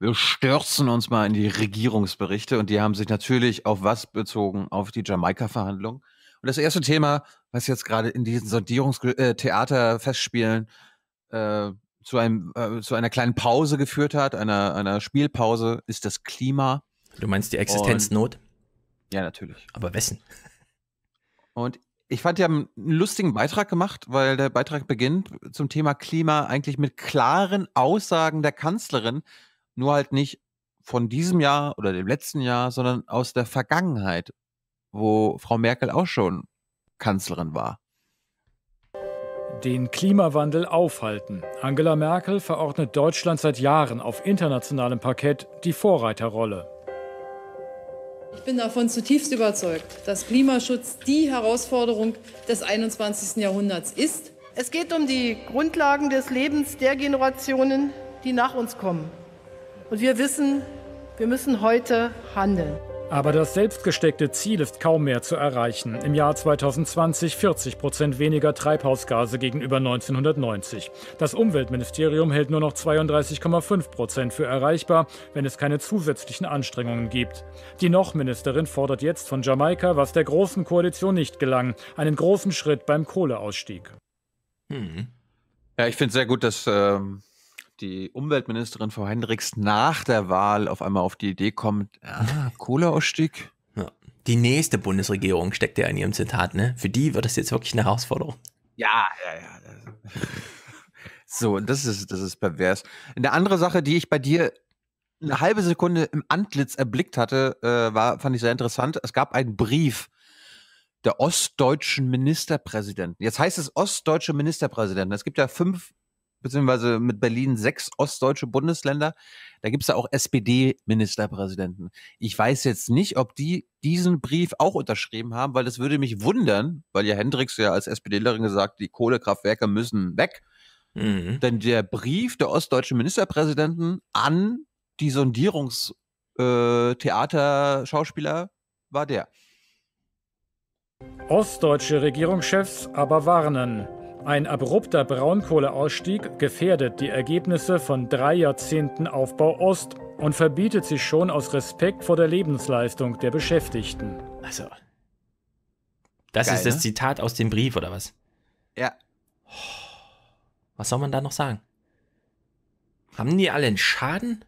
Speaker 1: Wir stürzen uns mal in die Regierungsberichte und die haben sich natürlich auf was bezogen? Auf die Jamaika-Verhandlung. Und das erste Thema, was jetzt gerade in diesen Sondierungstheater äh, festspielen, äh, zu, einem, äh, zu einer kleinen Pause geführt hat, einer, einer Spielpause, ist das Klima. Du meinst die Existenznot?
Speaker 3: Und, ja, natürlich.
Speaker 1: Aber wessen? Und ich fand, die haben einen lustigen Beitrag gemacht, weil der Beitrag beginnt zum Thema Klima eigentlich mit klaren Aussagen der Kanzlerin, nur halt nicht von diesem Jahr oder dem letzten Jahr, sondern aus der Vergangenheit, wo Frau Merkel auch schon Kanzlerin war
Speaker 7: den Klimawandel aufhalten. Angela Merkel verordnet Deutschland seit Jahren auf internationalem Parkett die Vorreiterrolle.
Speaker 9: Ich bin davon zutiefst überzeugt, dass Klimaschutz die Herausforderung des 21. Jahrhunderts ist. Es geht um die Grundlagen des Lebens der Generationen, die nach uns kommen. Und wir wissen, wir müssen heute handeln.
Speaker 7: Aber das selbstgesteckte Ziel ist kaum mehr zu erreichen. Im Jahr 2020 40 Prozent weniger Treibhausgase gegenüber 1990. Das Umweltministerium hält nur noch 32,5 Prozent für erreichbar, wenn es keine zusätzlichen Anstrengungen gibt. Die Noch-Ministerin fordert jetzt von Jamaika, was der Großen Koalition nicht gelang, einen großen Schritt beim Kohleausstieg.
Speaker 3: Hm.
Speaker 1: Ja, ich finde es sehr gut, dass ähm, die Umweltministerin
Speaker 3: Frau Hendricks nach der Wahl auf einmal auf die Idee kommt, ah, Kohleausstieg. Ja. Die nächste Bundesregierung steckt ja in ihrem Zitat, ne? Für die wird das jetzt wirklich eine Herausforderung.
Speaker 17: Ja, ja, ja.
Speaker 3: So, das ist, das ist pervers. Eine andere
Speaker 1: Sache, die ich bei dir eine halbe Sekunde im Antlitz erblickt hatte, äh, war, fand ich sehr interessant. Es gab einen Brief der ostdeutschen Ministerpräsidenten. Jetzt heißt es ostdeutsche Ministerpräsidenten. Es gibt ja fünf beziehungsweise mit Berlin sechs ostdeutsche Bundesländer. Da gibt es ja auch SPD-Ministerpräsidenten. Ich weiß jetzt nicht, ob die diesen Brief auch unterschrieben haben, weil das würde mich wundern, weil ja Hendricks ja als SPD-Lerin gesagt, die Kohlekraftwerke müssen weg. Mhm. Denn der Brief der ostdeutschen Ministerpräsidenten an die Sondierungstheater-Schauspieler äh, war der. Ostdeutsche Regierungschefs aber
Speaker 7: warnen. Ein abrupter Braunkohleausstieg gefährdet die Ergebnisse von drei Jahrzehnten Aufbau Ost und verbietet sich schon aus Respekt vor der Lebensleistung der
Speaker 3: Beschäftigten. Also. Das Geil, ist das ne? Zitat aus dem Brief, oder was? Ja. Was soll man da noch sagen? Haben die alle einen Schaden?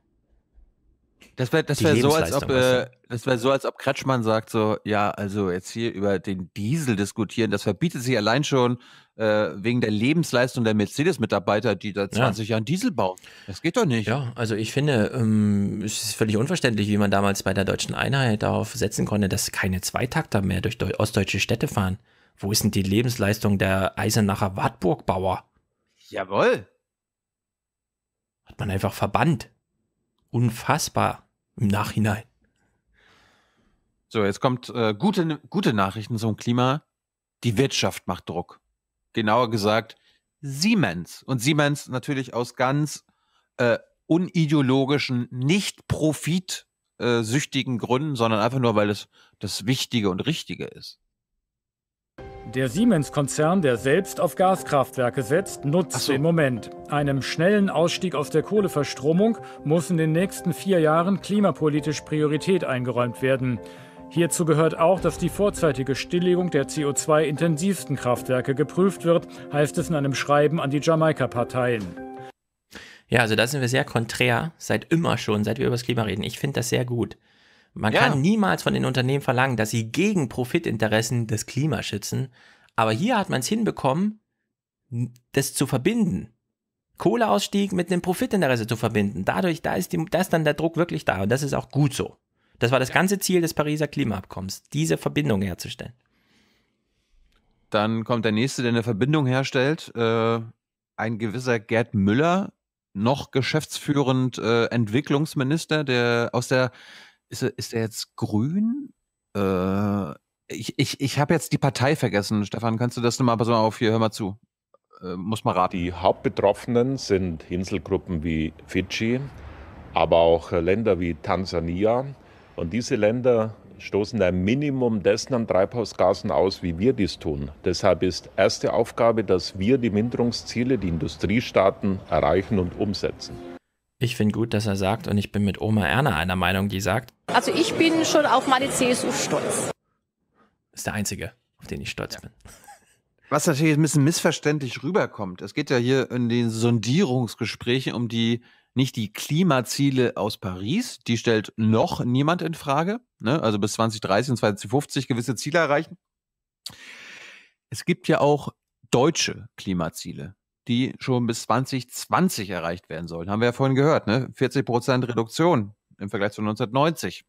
Speaker 3: Das wäre das wär so, als ob, äh,
Speaker 1: das wär so, als ob Kretschmann sagt so, ja, also jetzt hier über den Diesel diskutieren, das verbietet sich allein schon äh, wegen der Lebensleistung der Mercedes-Mitarbeiter, die da 20 ja. Jahren Diesel bauen. Das geht doch nicht.
Speaker 3: Ja, also ich finde, ähm, es ist völlig unverständlich, wie man damals bei der deutschen Einheit darauf setzen konnte, dass keine Zweitakter mehr durch ostdeutsche Städte fahren. Wo ist denn die Lebensleistung der Eisenacher Wartburgbauer? Jawohl. Hat man einfach verbannt. Unfassbar. Im Nachhinein.
Speaker 1: So, jetzt kommt äh, gute, gute Nachrichten zum Klima. Die Wirtschaft macht Druck. Genauer gesagt, Siemens. Und Siemens natürlich aus ganz äh, unideologischen, nicht profitsüchtigen äh, Gründen, sondern einfach nur, weil es das Wichtige und Richtige ist. Der
Speaker 7: Siemens-Konzern, der selbst auf Gaskraftwerke setzt, nutzt so. den Moment. Einem schnellen Ausstieg aus der Kohleverstromung muss in den nächsten vier Jahren klimapolitisch Priorität eingeräumt werden. Hierzu gehört auch, dass die vorzeitige Stilllegung der CO2-intensivsten Kraftwerke geprüft wird, heißt es in einem Schreiben an die Jamaika-Parteien.
Speaker 3: Ja, also da sind wir sehr konträr, seit immer schon, seit wir über das Klima reden. Ich finde das sehr gut. Man ja. kann niemals von den Unternehmen verlangen, dass sie gegen Profitinteressen das Klima schützen. Aber hier hat man es hinbekommen, das zu verbinden. Kohleausstieg mit einem Profitinteresse zu verbinden. Dadurch, da ist, die, da ist dann der Druck wirklich da und das ist auch gut so. Das war das ja. ganze Ziel des Pariser Klimaabkommens, diese Verbindung herzustellen.
Speaker 1: Dann kommt der nächste, der eine Verbindung herstellt. Äh, ein gewisser Gerd Müller, noch geschäftsführend äh, Entwicklungsminister, der aus der ist er, ist er jetzt grün? Äh, ich ich, ich habe jetzt die Partei vergessen. Stefan, kannst du das nochmal, so mal auf, hier, hör mal
Speaker 22: zu. Äh, muss man raten. Die Hauptbetroffenen sind Inselgruppen wie Fidschi, aber auch äh, Länder wie Tansania. Und diese Länder stoßen ein Minimum dessen an Treibhausgasen aus, wie wir dies tun. Deshalb ist erste Aufgabe, dass wir die Minderungsziele, die Industriestaaten erreichen und umsetzen.
Speaker 3: Ich finde gut, dass er sagt, und ich bin mit Oma Erna einer Meinung, die sagt.
Speaker 18: Also ich bin schon auf meine CSU
Speaker 1: stolz.
Speaker 3: Ist der einzige, auf den ich stolz ja. bin. Was natürlich ein bisschen
Speaker 1: missverständlich rüberkommt. Es geht ja hier in den Sondierungsgesprächen um die nicht die Klimaziele aus Paris, die stellt noch niemand in Frage. Ne? Also bis 2030 und 2050 gewisse Ziele erreichen. Es gibt ja auch deutsche Klimaziele die schon bis 2020 erreicht werden sollen. Haben wir ja vorhin gehört, ne? 40 Prozent Reduktion im Vergleich zu 1990.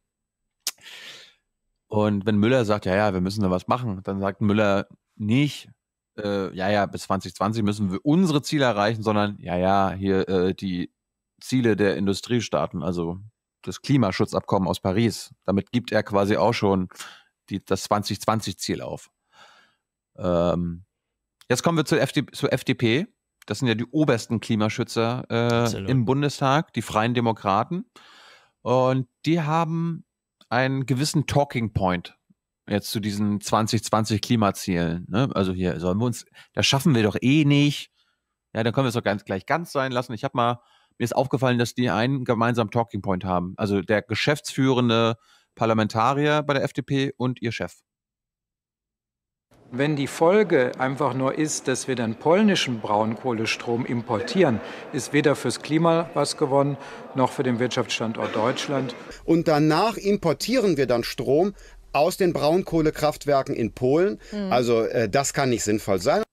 Speaker 1: Und wenn Müller sagt, ja, ja, wir müssen da was machen, dann sagt Müller nicht, äh, ja, ja, bis 2020 müssen wir unsere Ziele erreichen, sondern, ja, ja, hier äh, die Ziele der Industriestaaten, also das Klimaschutzabkommen aus Paris. Damit gibt er quasi auch schon die, das 2020-Ziel auf. Ähm, jetzt kommen wir zur, FD, zur FDP das sind ja die obersten Klimaschützer äh, im Bundestag, die Freien Demokraten. Und die haben einen gewissen Talking Point jetzt zu diesen 2020 Klimazielen. Ne? Also hier sollen wir uns, das schaffen wir doch eh nicht. Ja, dann können wir es doch ganz, gleich ganz sein lassen. Ich habe mal, mir ist aufgefallen, dass die einen gemeinsamen Talking Point haben. Also der geschäftsführende Parlamentarier bei der FDP und ihr Chef.
Speaker 7: Wenn die Folge einfach nur ist, dass wir dann polnischen Braunkohlestrom importieren, ist weder fürs Klima was gewonnen, noch für den Wirtschaftsstandort Deutschland. Und danach importieren wir dann Strom
Speaker 5: aus den Braunkohlekraftwerken in Polen. Mhm. Also äh, das kann nicht sinnvoll sein.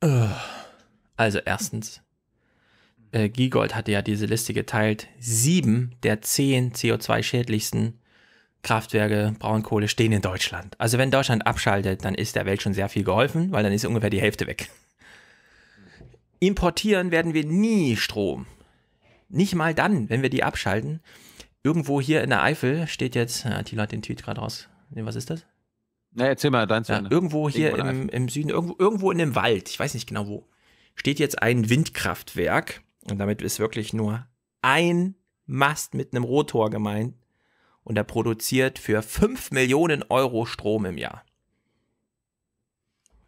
Speaker 3: Äh. Also erstens, äh, Giegold hatte ja diese Liste geteilt. Sieben der zehn CO2-schädlichsten Kraftwerke, Braunkohle stehen in Deutschland. Also wenn Deutschland abschaltet, dann ist der Welt schon sehr viel geholfen, weil dann ist ungefähr die Hälfte weg. Importieren werden wir nie Strom. Nicht mal dann, wenn wir die abschalten. Irgendwo hier in der Eifel steht jetzt, ja, Thilo hat den Tweet gerade raus. Nee, was ist das? Na, erzähl mal dein Ja, irgendwo hier im, im, Süden, irgendwo, irgendwo in dem Wald, ich weiß nicht genau wo, steht jetzt ein Windkraftwerk. Und damit ist wirklich nur ein Mast mit einem Rotor gemeint und er produziert für 5 Millionen Euro Strom im Jahr.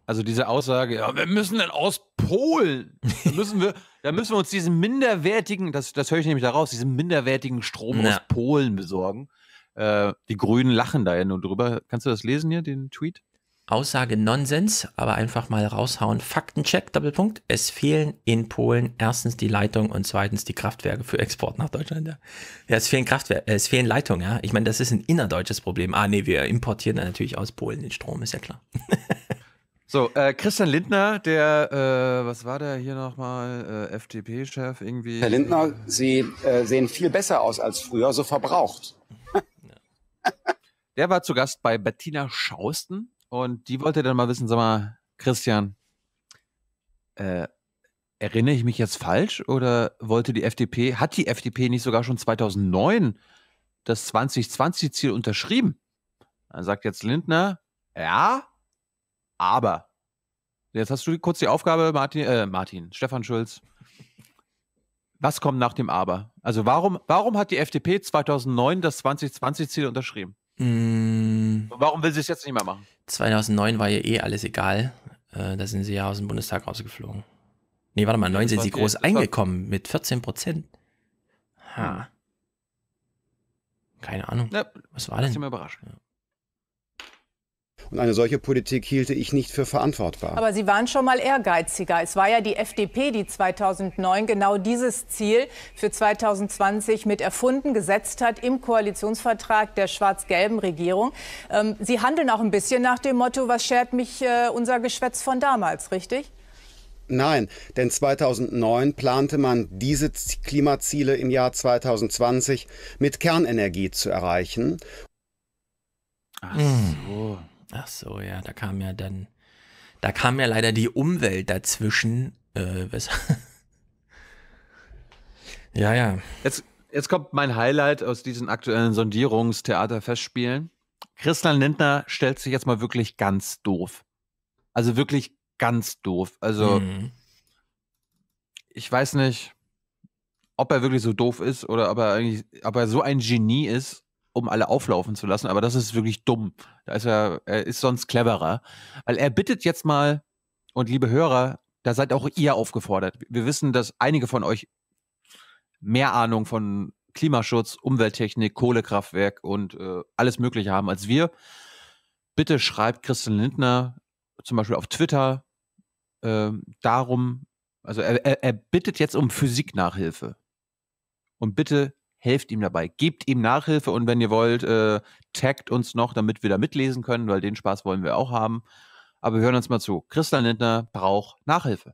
Speaker 3: Also diese
Speaker 1: Aussage, ja, wir müssen dann aus Polen, da müssen wir, da müssen wir uns diesen minderwertigen, das, das höre ich nämlich daraus, diesen minderwertigen Strom Na. aus Polen besorgen. Äh, die Grünen
Speaker 3: lachen da ja nur drüber. Kannst du das lesen hier, den Tweet? Aussage Nonsens, aber einfach mal raushauen. Faktencheck, Doppelpunkt. Es fehlen in Polen erstens die Leitung und zweitens die Kraftwerke für Export nach Deutschland. Ja, ja es fehlen Kraftwerke, äh, es fehlen Leitungen, ja. Ich meine, das ist ein innerdeutsches Problem. Ah, nee, wir importieren dann natürlich aus Polen den Strom, ist ja klar.
Speaker 1: so, äh, Christian Lindner, der, äh, was war der hier nochmal, äh, FDP-Chef irgendwie? Herr Lindner,
Speaker 5: Sie äh, sehen viel besser aus als früher, so verbraucht.
Speaker 1: der war zu Gast bei Bettina Schausten und die wollte dann mal wissen, sag mal, Christian, äh, erinnere ich mich jetzt falsch oder wollte die FDP, hat die FDP nicht sogar schon 2009 das 2020-Ziel unterschrieben? Dann sagt jetzt Lindner, ja, aber. Jetzt hast du kurz die Aufgabe, Martin, äh, Martin, Stefan Schulz. Was kommt nach dem Aber? Also warum, warum hat die FDP 2009 das 2020-Ziel unterschrieben?
Speaker 3: Mm.
Speaker 1: warum will sie es jetzt nicht mehr machen?
Speaker 3: 2009 war ja eh alles egal. Äh, da sind sie ja aus dem Bundestag rausgeflogen. Nee, warte mal, 9 sind sie groß eingekommen mit 14 Prozent. Ha. Hm. Keine Ahnung. Ja, Was war denn? Ich bin
Speaker 1: überrascht.
Speaker 5: Und eine solche Politik hielte ich nicht für verantwortbar.
Speaker 1: Aber
Speaker 4: Sie waren schon mal ehrgeiziger. Es war ja die FDP, die 2009 genau dieses Ziel für 2020 mit erfunden gesetzt hat im Koalitionsvertrag der schwarz-gelben Regierung. Ähm, Sie handeln auch ein bisschen nach dem Motto, was schert mich äh, unser Geschwätz von damals, richtig?
Speaker 5: Nein, denn 2009 plante man, diese Klimaziele im Jahr 2020 mit Kernenergie zu erreichen.
Speaker 17: Ach
Speaker 3: so. Ach so, ja, da kam ja dann, da kam ja leider die Umwelt dazwischen. Äh, ja, ja.
Speaker 1: Jetzt, jetzt kommt mein Highlight aus diesen aktuellen Sondierungstheaterfestspielen. Christian Lindner stellt sich jetzt mal wirklich ganz doof. Also wirklich ganz doof. Also mhm. ich weiß nicht, ob er wirklich so doof ist oder ob er eigentlich, ob er so ein Genie ist, um alle auflaufen zu lassen, aber das ist wirklich dumm. Da ist er, er ist sonst cleverer. Weil er bittet jetzt mal, und liebe Hörer, da seid auch ihr aufgefordert. Wir wissen, dass einige von euch mehr Ahnung von Klimaschutz, Umwelttechnik, Kohlekraftwerk und äh, alles Mögliche haben als wir. Bitte schreibt Christian Lindner zum Beispiel auf Twitter äh, darum, also er, er, er bittet jetzt um Physiknachhilfe. Und bitte helft ihm dabei, gebt ihm Nachhilfe und wenn ihr wollt, äh, taggt uns noch, damit wir da mitlesen können, weil den Spaß wollen wir auch haben. Aber wir hören uns mal zu. Christian Lindner braucht Nachhilfe.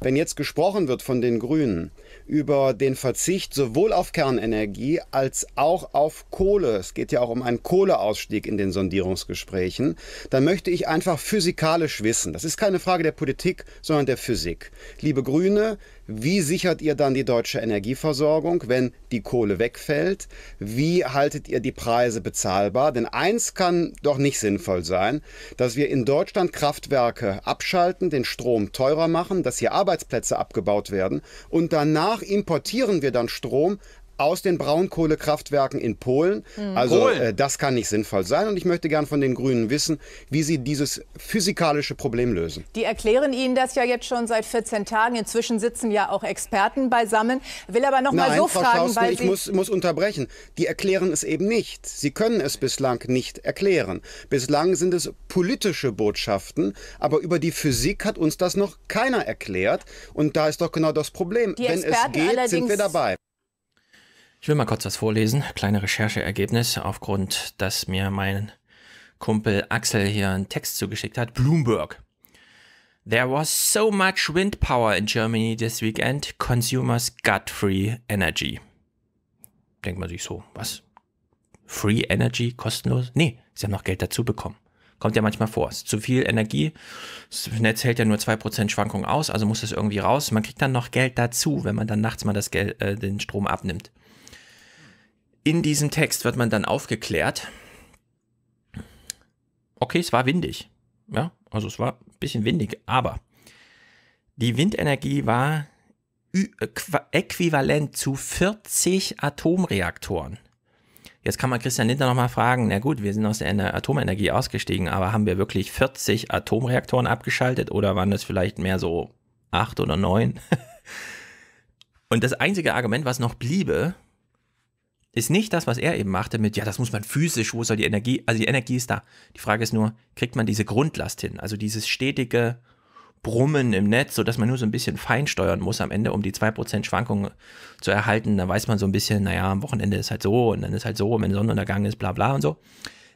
Speaker 5: Wenn jetzt gesprochen wird von den Grünen über den Verzicht sowohl auf Kernenergie als auch auf Kohle, es geht ja auch um einen Kohleausstieg in den Sondierungsgesprächen, dann möchte ich einfach physikalisch wissen, das ist keine Frage der Politik, sondern der Physik. Liebe Grüne, wie sichert ihr dann die deutsche Energieversorgung, wenn die Kohle wegfällt? Wie haltet ihr die Preise bezahlbar? Denn eins kann doch nicht sinnvoll sein, dass wir in Deutschland Kraftwerke abschalten, den Strom teurer machen, dass hier Arbeitsplätze abgebaut werden und danach importieren wir dann Strom aus den Braunkohlekraftwerken in Polen. Mhm. Also Polen. Äh, das kann nicht sinnvoll sein. Und ich möchte gern von den Grünen wissen, wie sie dieses physikalische Problem lösen.
Speaker 4: Die erklären Ihnen das ja jetzt schon seit 14 Tagen. Inzwischen sitzen ja auch Experten beisammen. Will aber noch Nein, mal so Frau fragen, Schausner, weil ich sie muss,
Speaker 5: muss unterbrechen. Die erklären es eben nicht. Sie können es bislang nicht erklären. Bislang sind es politische Botschaften, aber über die Physik hat uns das noch keiner erklärt. Und da ist doch genau das Problem. Die Wenn Experten es geht, sind wir dabei.
Speaker 3: Ich will mal kurz was vorlesen. Kleine Rechercheergebnis, aufgrund, dass mir mein Kumpel Axel hier einen Text zugeschickt hat. Bloomberg. There was so much wind power in Germany this weekend, consumers got free energy. Denkt man sich so, was? Free Energy kostenlos? Nee, sie haben noch Geld dazu bekommen. Kommt ja manchmal vor. Es ist zu viel Energie. Das Netz hält ja nur 2% Schwankung aus, also muss es irgendwie raus. Man kriegt dann noch Geld dazu, wenn man dann nachts mal das Geld, äh, den Strom abnimmt. In diesem Text wird man dann aufgeklärt. Okay, es war windig. Ja, also es war ein bisschen windig, aber die Windenergie war äquivalent zu 40 Atomreaktoren. Jetzt kann man Christian Lindner nochmal fragen, na gut, wir sind aus der Atomenergie ausgestiegen, aber haben wir wirklich 40 Atomreaktoren abgeschaltet oder waren das vielleicht mehr so acht oder neun? Und das einzige Argument, was noch bliebe, ist nicht das, was er eben machte mit, ja, das muss man physisch, wo soll die Energie, also die Energie ist da. Die Frage ist nur, kriegt man diese Grundlast hin? Also dieses stetige Brummen im Netz, sodass man nur so ein bisschen feinsteuern muss am Ende, um die 2% Schwankungen zu erhalten. Dann weiß man so ein bisschen, naja, am Wochenende ist halt so und dann ist halt so und wenn Sonnenuntergang ist, bla bla und so.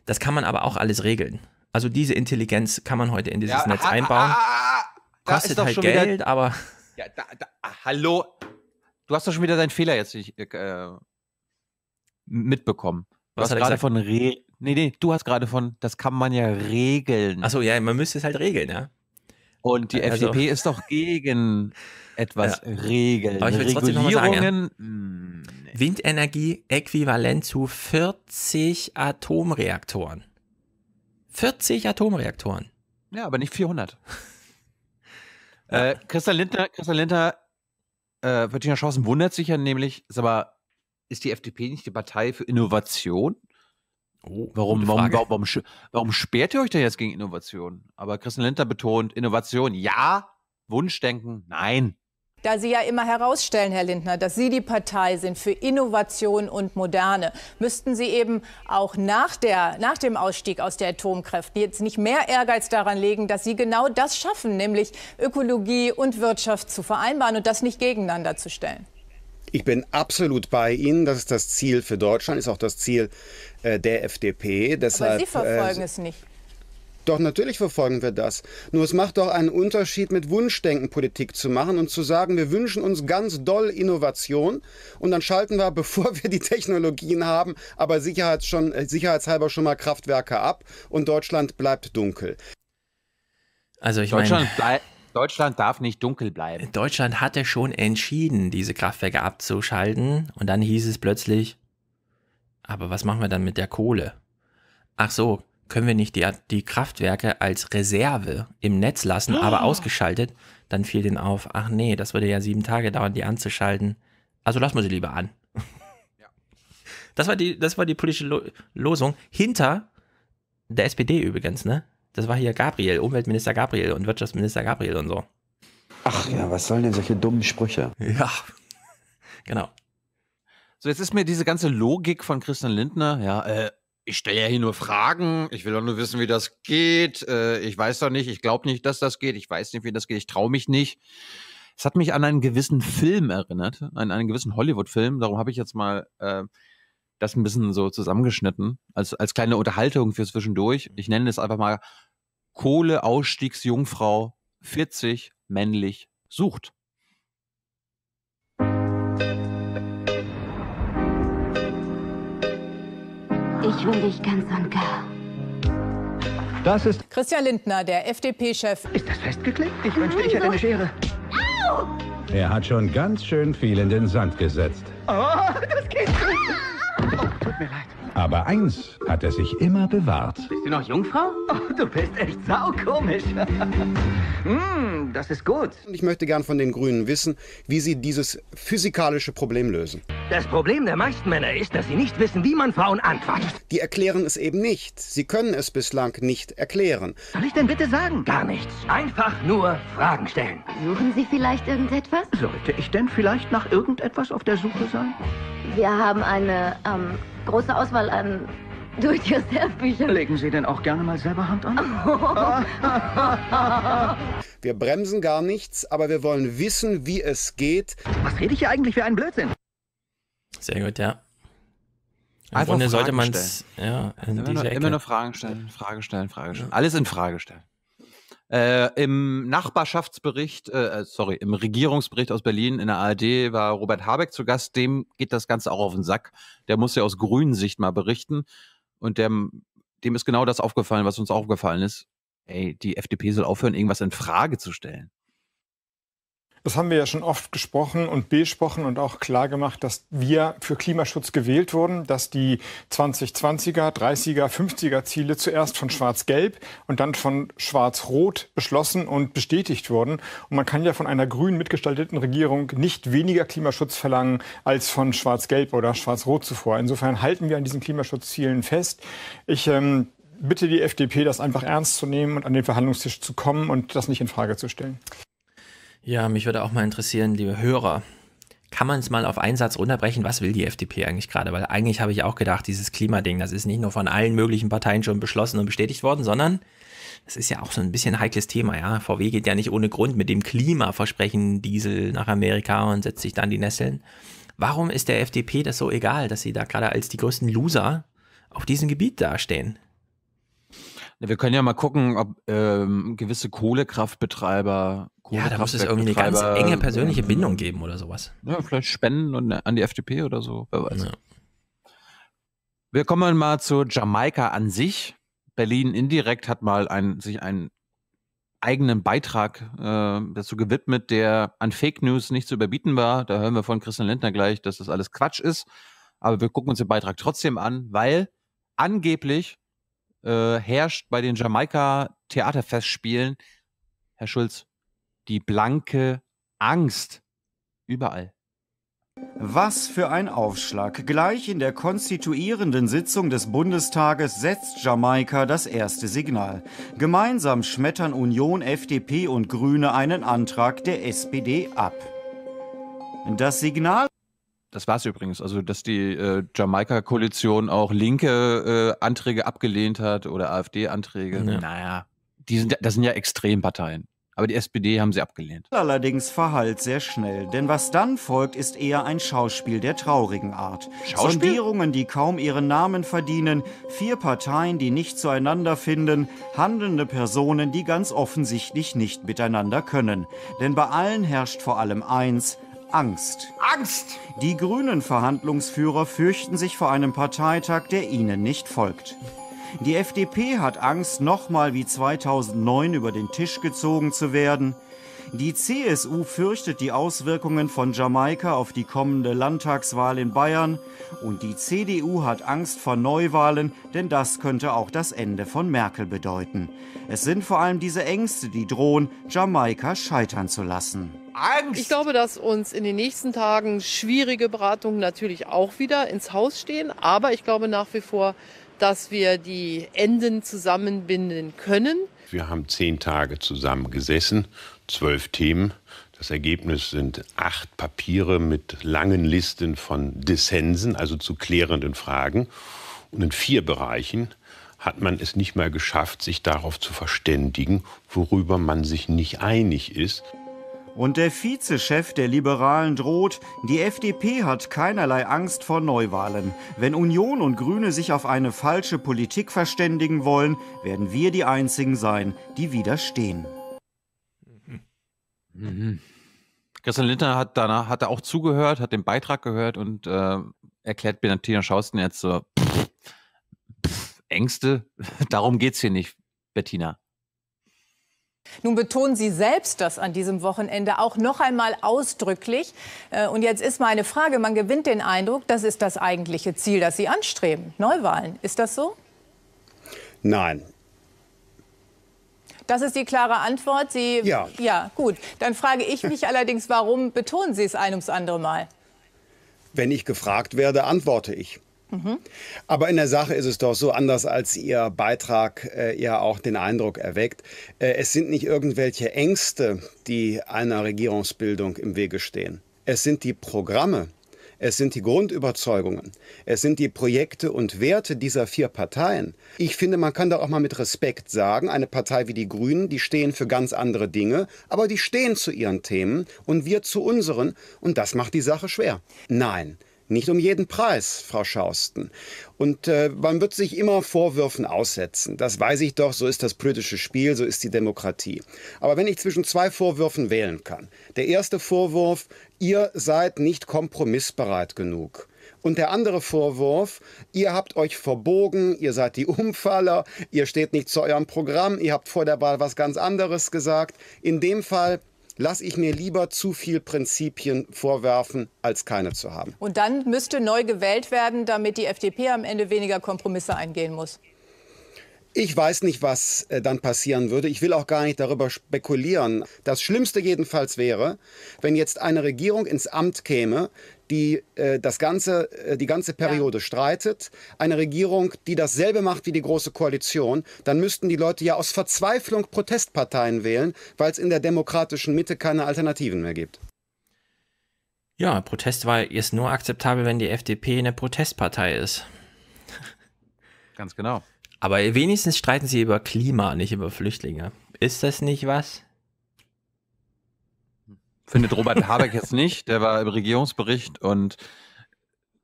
Speaker 3: Das kann man aber auch alles regeln. Also diese Intelligenz kann man heute in dieses ja, Netz einbauen. Ah, ah, Kostet halt Geld, wieder,
Speaker 1: aber. Ja, da, da, ah, hallo. Du hast doch schon wieder deinen Fehler jetzt nicht, äh, mitbekommen. Du Was hast gerade von Re Nee, nee, du hast gerade von, das kann man ja regeln. Achso, ja, man müsste es halt regeln, ja. Und die also, FDP ist doch gegen etwas ja. Regeln. Aber ich will trotzdem nochmal sagen, ja.
Speaker 3: Hm, nee. Windenergie äquivalent zu 40 Atomreaktoren. 40 Atomreaktoren. Ja, aber nicht 400.
Speaker 1: ja. äh, Christian Lindner, Christian Lindner äh, Bettina Chancen wundert sich ja nämlich, ist aber ist die FDP nicht die Partei für Innovation? Oh, warum, warum, warum, warum sperrt ihr euch denn jetzt gegen Innovation? Aber Christian Lindner betont, Innovation ja, Wunschdenken nein.
Speaker 4: Da Sie ja immer herausstellen, Herr Lindner, dass Sie die Partei sind für Innovation und Moderne, müssten Sie eben auch nach, der, nach dem Ausstieg aus der Atomkraft jetzt nicht mehr Ehrgeiz daran legen, dass Sie genau das schaffen, nämlich Ökologie und Wirtschaft zu vereinbaren und das nicht gegeneinander zu stellen.
Speaker 5: Ich bin absolut bei Ihnen. Das ist das Ziel für Deutschland, ist auch das Ziel äh, der FDP. Deshalb, Aber Sie äh, verfolgen äh, es nicht. Doch natürlich verfolgen wir das. Nur es macht doch einen Unterschied, mit Wunschdenken Politik zu machen und zu sagen, wir wünschen uns ganz doll Innovation und dann schalten wir, bevor wir die Technologien haben, aber sicherheits schon, äh, sicherheitshalber schon mal Kraftwerke ab und Deutschland bleibt dunkel.
Speaker 3: Also ich Deutschland meine, Deutschland darf nicht dunkel bleiben. Deutschland hatte schon entschieden, diese Kraftwerke abzuschalten. Und dann hieß es plötzlich, aber was machen wir dann mit der Kohle? Ach so, können wir nicht die, die Kraftwerke als Reserve im Netz lassen, oh. aber ah. ausgeschaltet? Dann fiel denen auf, ach nee, das würde ja sieben Tage dauern, die anzuschalten. Also lassen wir sie lieber an. Ja. Das war die, das war die politische Losung. Hinter der SPD übrigens, ne? Das war hier Gabriel, Umweltminister Gabriel und Wirtschaftsminister Gabriel und so.
Speaker 31: Ach ja, was sollen denn solche dummen Sprüche? Ja,
Speaker 3: genau.
Speaker 1: So, jetzt ist mir diese ganze Logik von Christian Lindner, ja, äh, ich stelle ja hier nur Fragen, ich will doch nur wissen, wie das geht, äh, ich weiß doch nicht, ich glaube nicht, dass das geht, ich weiß nicht, wie das geht, ich traue mich nicht. Es hat mich an einen gewissen Film erinnert, an einen gewissen Hollywood-Film, darum habe ich jetzt mal äh, das ein bisschen so zusammengeschnitten, als, als kleine Unterhaltung für zwischendurch. Mhm. Ich nenne es einfach mal Kohleausstiegsjungfrau 40 männlich sucht.
Speaker 17: Ich will dich ganz und
Speaker 4: gar. Das ist Christian Lindner, der FDP-Chef. Ist das festgeklebt?
Speaker 17: Ich wünschte, ich hätte eine Schere. Au!
Speaker 14: Er hat schon ganz schön viel in den Sand gesetzt.
Speaker 17: Oh, das geht nicht.
Speaker 14: Tut mir leid. Aber eins hat er sich immer
Speaker 5: bewahrt. Bist du noch Jungfrau? Oh, du bist echt saukomisch. mm, das ist gut. Ich möchte gern von den Grünen wissen, wie sie dieses physikalische Problem lösen. Das Problem der meisten Männer ist, dass sie nicht wissen, wie man Frauen antwortet. Die erklären es eben nicht. Sie können es bislang nicht erklären.
Speaker 9: Soll ich denn bitte sagen? Gar nichts. Einfach nur Fragen stellen.
Speaker 16: Suchen Sie vielleicht irgendetwas?
Speaker 9: Sollte ich denn vielleicht nach irgendetwas auf der Suche
Speaker 16: sein? Wir haben eine, ähm, große Auswahl an Do-it-yourself-Büchern.
Speaker 5: Legen Sie denn auch gerne mal selber Hand an? wir bremsen gar nichts, aber wir wollen wissen, wie es geht. Was rede ich hier eigentlich für einen Blödsinn?
Speaker 3: Sehr gut, ja. Im Einfach Grunde Fragen sollte man es ja, immer, nur,
Speaker 1: immer nur Fragen stellen, Fragen stellen, Fragen stellen. Ja. Alles in Frage stellen. Äh, Im Nachbarschaftsbericht, äh, äh, sorry, im Regierungsbericht aus Berlin in der ARD war Robert Habeck zu Gast. Dem geht das Ganze auch auf den Sack. Der muss ja aus grünen Sicht mal berichten. Und dem, dem ist genau das aufgefallen, was uns aufgefallen ist. Ey, die FDP soll aufhören, irgendwas in Frage zu stellen.
Speaker 13: Das haben wir ja schon oft gesprochen und besprochen und auch klar gemacht, dass wir für Klimaschutz gewählt wurden, dass die 2020er, 30er, 50er Ziele zuerst von Schwarz-Gelb und dann von Schwarz-Rot beschlossen und bestätigt wurden. Und man kann ja von einer grün mitgestalteten Regierung nicht weniger Klimaschutz verlangen als von Schwarz-Gelb oder Schwarz-Rot zuvor. Insofern halten wir an diesen Klimaschutzzielen fest. Ich ähm, bitte die FDP, das einfach ernst zu nehmen und an den Verhandlungstisch zu kommen und das nicht in Frage zu stellen.
Speaker 3: Ja, mich würde auch mal interessieren, liebe Hörer, kann man es mal auf einen Satz runterbrechen? Was will die FDP eigentlich gerade? Weil eigentlich habe ich auch gedacht, dieses Klimading, das ist nicht nur von allen möglichen Parteien schon beschlossen und bestätigt worden, sondern das ist ja auch so ein bisschen ein heikles Thema, ja. VW geht ja nicht ohne Grund mit dem Klimaversprechen Diesel nach Amerika und setzt sich dann die Nesseln. Warum ist der FDP das so egal, dass sie da gerade als die größten Loser auf diesem Gebiet dastehen? Wir können ja mal gucken, ob ähm, gewisse Kohlekraftbetreiber
Speaker 1: ja, da muss es irgendwie eine ganz enge persönliche Bindung geben oder sowas. Ja, vielleicht spenden und an die FDP oder so, wer weiß. Ja. Wir kommen mal zu Jamaika an sich. Berlin indirekt hat mal ein, sich einen eigenen Beitrag äh, dazu gewidmet, der an Fake News nicht zu überbieten war. Da hören wir von Christian Lindner gleich, dass das alles Quatsch ist. Aber wir gucken uns den Beitrag trotzdem an, weil angeblich äh, herrscht bei den Jamaika Theaterfestspielen, Herr Schulz, die blanke Angst. Überall. Was
Speaker 31: für ein Aufschlag. Gleich in der konstituierenden Sitzung des Bundestages setzt Jamaika das erste Signal. Gemeinsam schmettern Union, FDP und Grüne
Speaker 1: einen Antrag der SPD ab. Das Signal. Das war es übrigens, also dass die äh, Jamaika-Koalition auch linke äh, Anträge abgelehnt hat oder AfD-Anträge. Mhm. Naja, die sind, das sind ja Extremparteien aber die SPD haben sie abgelehnt.
Speaker 31: Allerdings verhallt sehr schnell, denn was dann folgt, ist eher ein Schauspiel der traurigen Art. Schauspiel? Sondierungen, die kaum ihren Namen verdienen, vier Parteien, die nicht zueinander finden, handelnde Personen, die ganz offensichtlich nicht miteinander können. Denn bei allen herrscht vor allem eins, Angst. Angst! Die grünen Verhandlungsführer fürchten sich vor einem Parteitag, der ihnen nicht folgt. Die FDP hat Angst, nochmal wie 2009 über den Tisch gezogen zu werden. Die CSU fürchtet die Auswirkungen von Jamaika auf die kommende Landtagswahl in Bayern und die CDU hat Angst vor Neuwahlen, denn das könnte auch das Ende von Merkel bedeuten. Es sind vor allem diese Ängste, die drohen, Jamaika scheitern zu lassen.
Speaker 9: Angst. Ich glaube, dass uns in den nächsten Tagen schwierige Beratungen natürlich auch wieder ins Haus stehen. Aber ich glaube nach wie vor, dass wir die Enden zusammenbinden können.
Speaker 5: Wir haben zehn Tage zusammengesessen, zwölf Themen. Das Ergebnis sind acht Papiere mit langen Listen von Dissensen, also zu klärenden Fragen. Und in vier Bereichen hat man es nicht mal geschafft, sich darauf zu verständigen, worüber man sich nicht einig ist.
Speaker 31: Und der Vizechef der Liberalen droht, die FDP hat keinerlei Angst vor Neuwahlen. Wenn Union und Grüne sich auf eine falsche Politik verständigen wollen, werden wir die Einzigen sein, die widerstehen.
Speaker 1: Mhm. mhm. Christian Lindner hat danach hat er auch zugehört, hat den Beitrag gehört und äh, erklärt Bettina Schausten jetzt so pff, pff, Ängste. Darum geht es hier nicht, Bettina.
Speaker 4: Nun betonen Sie selbst das an diesem Wochenende auch noch einmal ausdrücklich. Äh, und jetzt ist meine Frage, man gewinnt den Eindruck, das ist das eigentliche Ziel, das Sie anstreben. Neuwahlen, ist das so? Nein. Das ist die klare Antwort. Sie, ja. ja, gut. Dann frage ich mich allerdings, warum betonen Sie es ein ums andere Mal?
Speaker 5: Wenn ich gefragt werde, antworte ich. Mhm. Aber in der Sache ist es doch so anders, als Ihr Beitrag äh, ja auch den Eindruck erweckt. Äh, es sind nicht irgendwelche Ängste, die einer Regierungsbildung im Wege stehen. Es sind die Programme, es sind die Grundüberzeugungen, es sind die Projekte und Werte dieser vier Parteien. Ich finde, man kann da auch mal mit Respekt sagen, eine Partei wie die Grünen, die stehen für ganz andere Dinge, aber die stehen zu ihren Themen und wir zu unseren und das macht die Sache schwer. Nein, nicht um jeden Preis, Frau Schausten. Und äh, man wird sich immer Vorwürfen aussetzen. Das weiß ich doch, so ist das politische Spiel, so ist die Demokratie. Aber wenn ich zwischen zwei Vorwürfen wählen kann. Der erste Vorwurf, ihr seid nicht kompromissbereit genug. Und der andere Vorwurf, ihr habt euch verbogen, ihr seid die Umfaller, ihr steht nicht zu eurem Programm, ihr habt vor der Wahl was ganz anderes gesagt. In dem Fall lasse ich mir lieber zu viel Prinzipien vorwerfen, als keine zu haben.
Speaker 17: Und
Speaker 4: dann müsste neu gewählt werden, damit die FDP am Ende weniger Kompromisse eingehen muss.
Speaker 5: Ich weiß nicht, was äh, dann passieren würde. Ich will auch gar nicht darüber spekulieren. Das Schlimmste jedenfalls wäre, wenn jetzt eine Regierung ins Amt käme, die äh, das ganze, äh, die ganze Periode ja. streitet, eine Regierung, die dasselbe macht wie die Große Koalition, dann müssten die Leute ja aus Verzweiflung Protestparteien wählen, weil es in der demokratischen Mitte keine Alternativen mehr gibt.
Speaker 3: Ja, Protestwahl ist nur akzeptabel, wenn die FDP eine Protestpartei ist. Ganz genau. Aber wenigstens streiten sie über Klima, nicht über Flüchtlinge. Ist das nicht was?
Speaker 1: Findet Robert Habeck jetzt nicht. Der war im Regierungsbericht und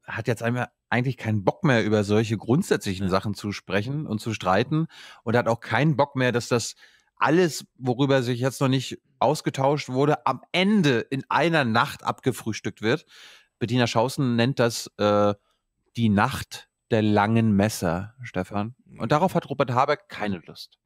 Speaker 1: hat jetzt einmal eigentlich keinen Bock mehr, über solche grundsätzlichen Sachen zu sprechen und zu streiten und hat auch keinen Bock mehr, dass das alles, worüber sich jetzt noch nicht ausgetauscht wurde, am Ende in einer Nacht abgefrühstückt wird. Bettina Schausen nennt das äh, die Nacht der langen Messer, Stefan. Und darauf hat Robert Habeck keine Lust.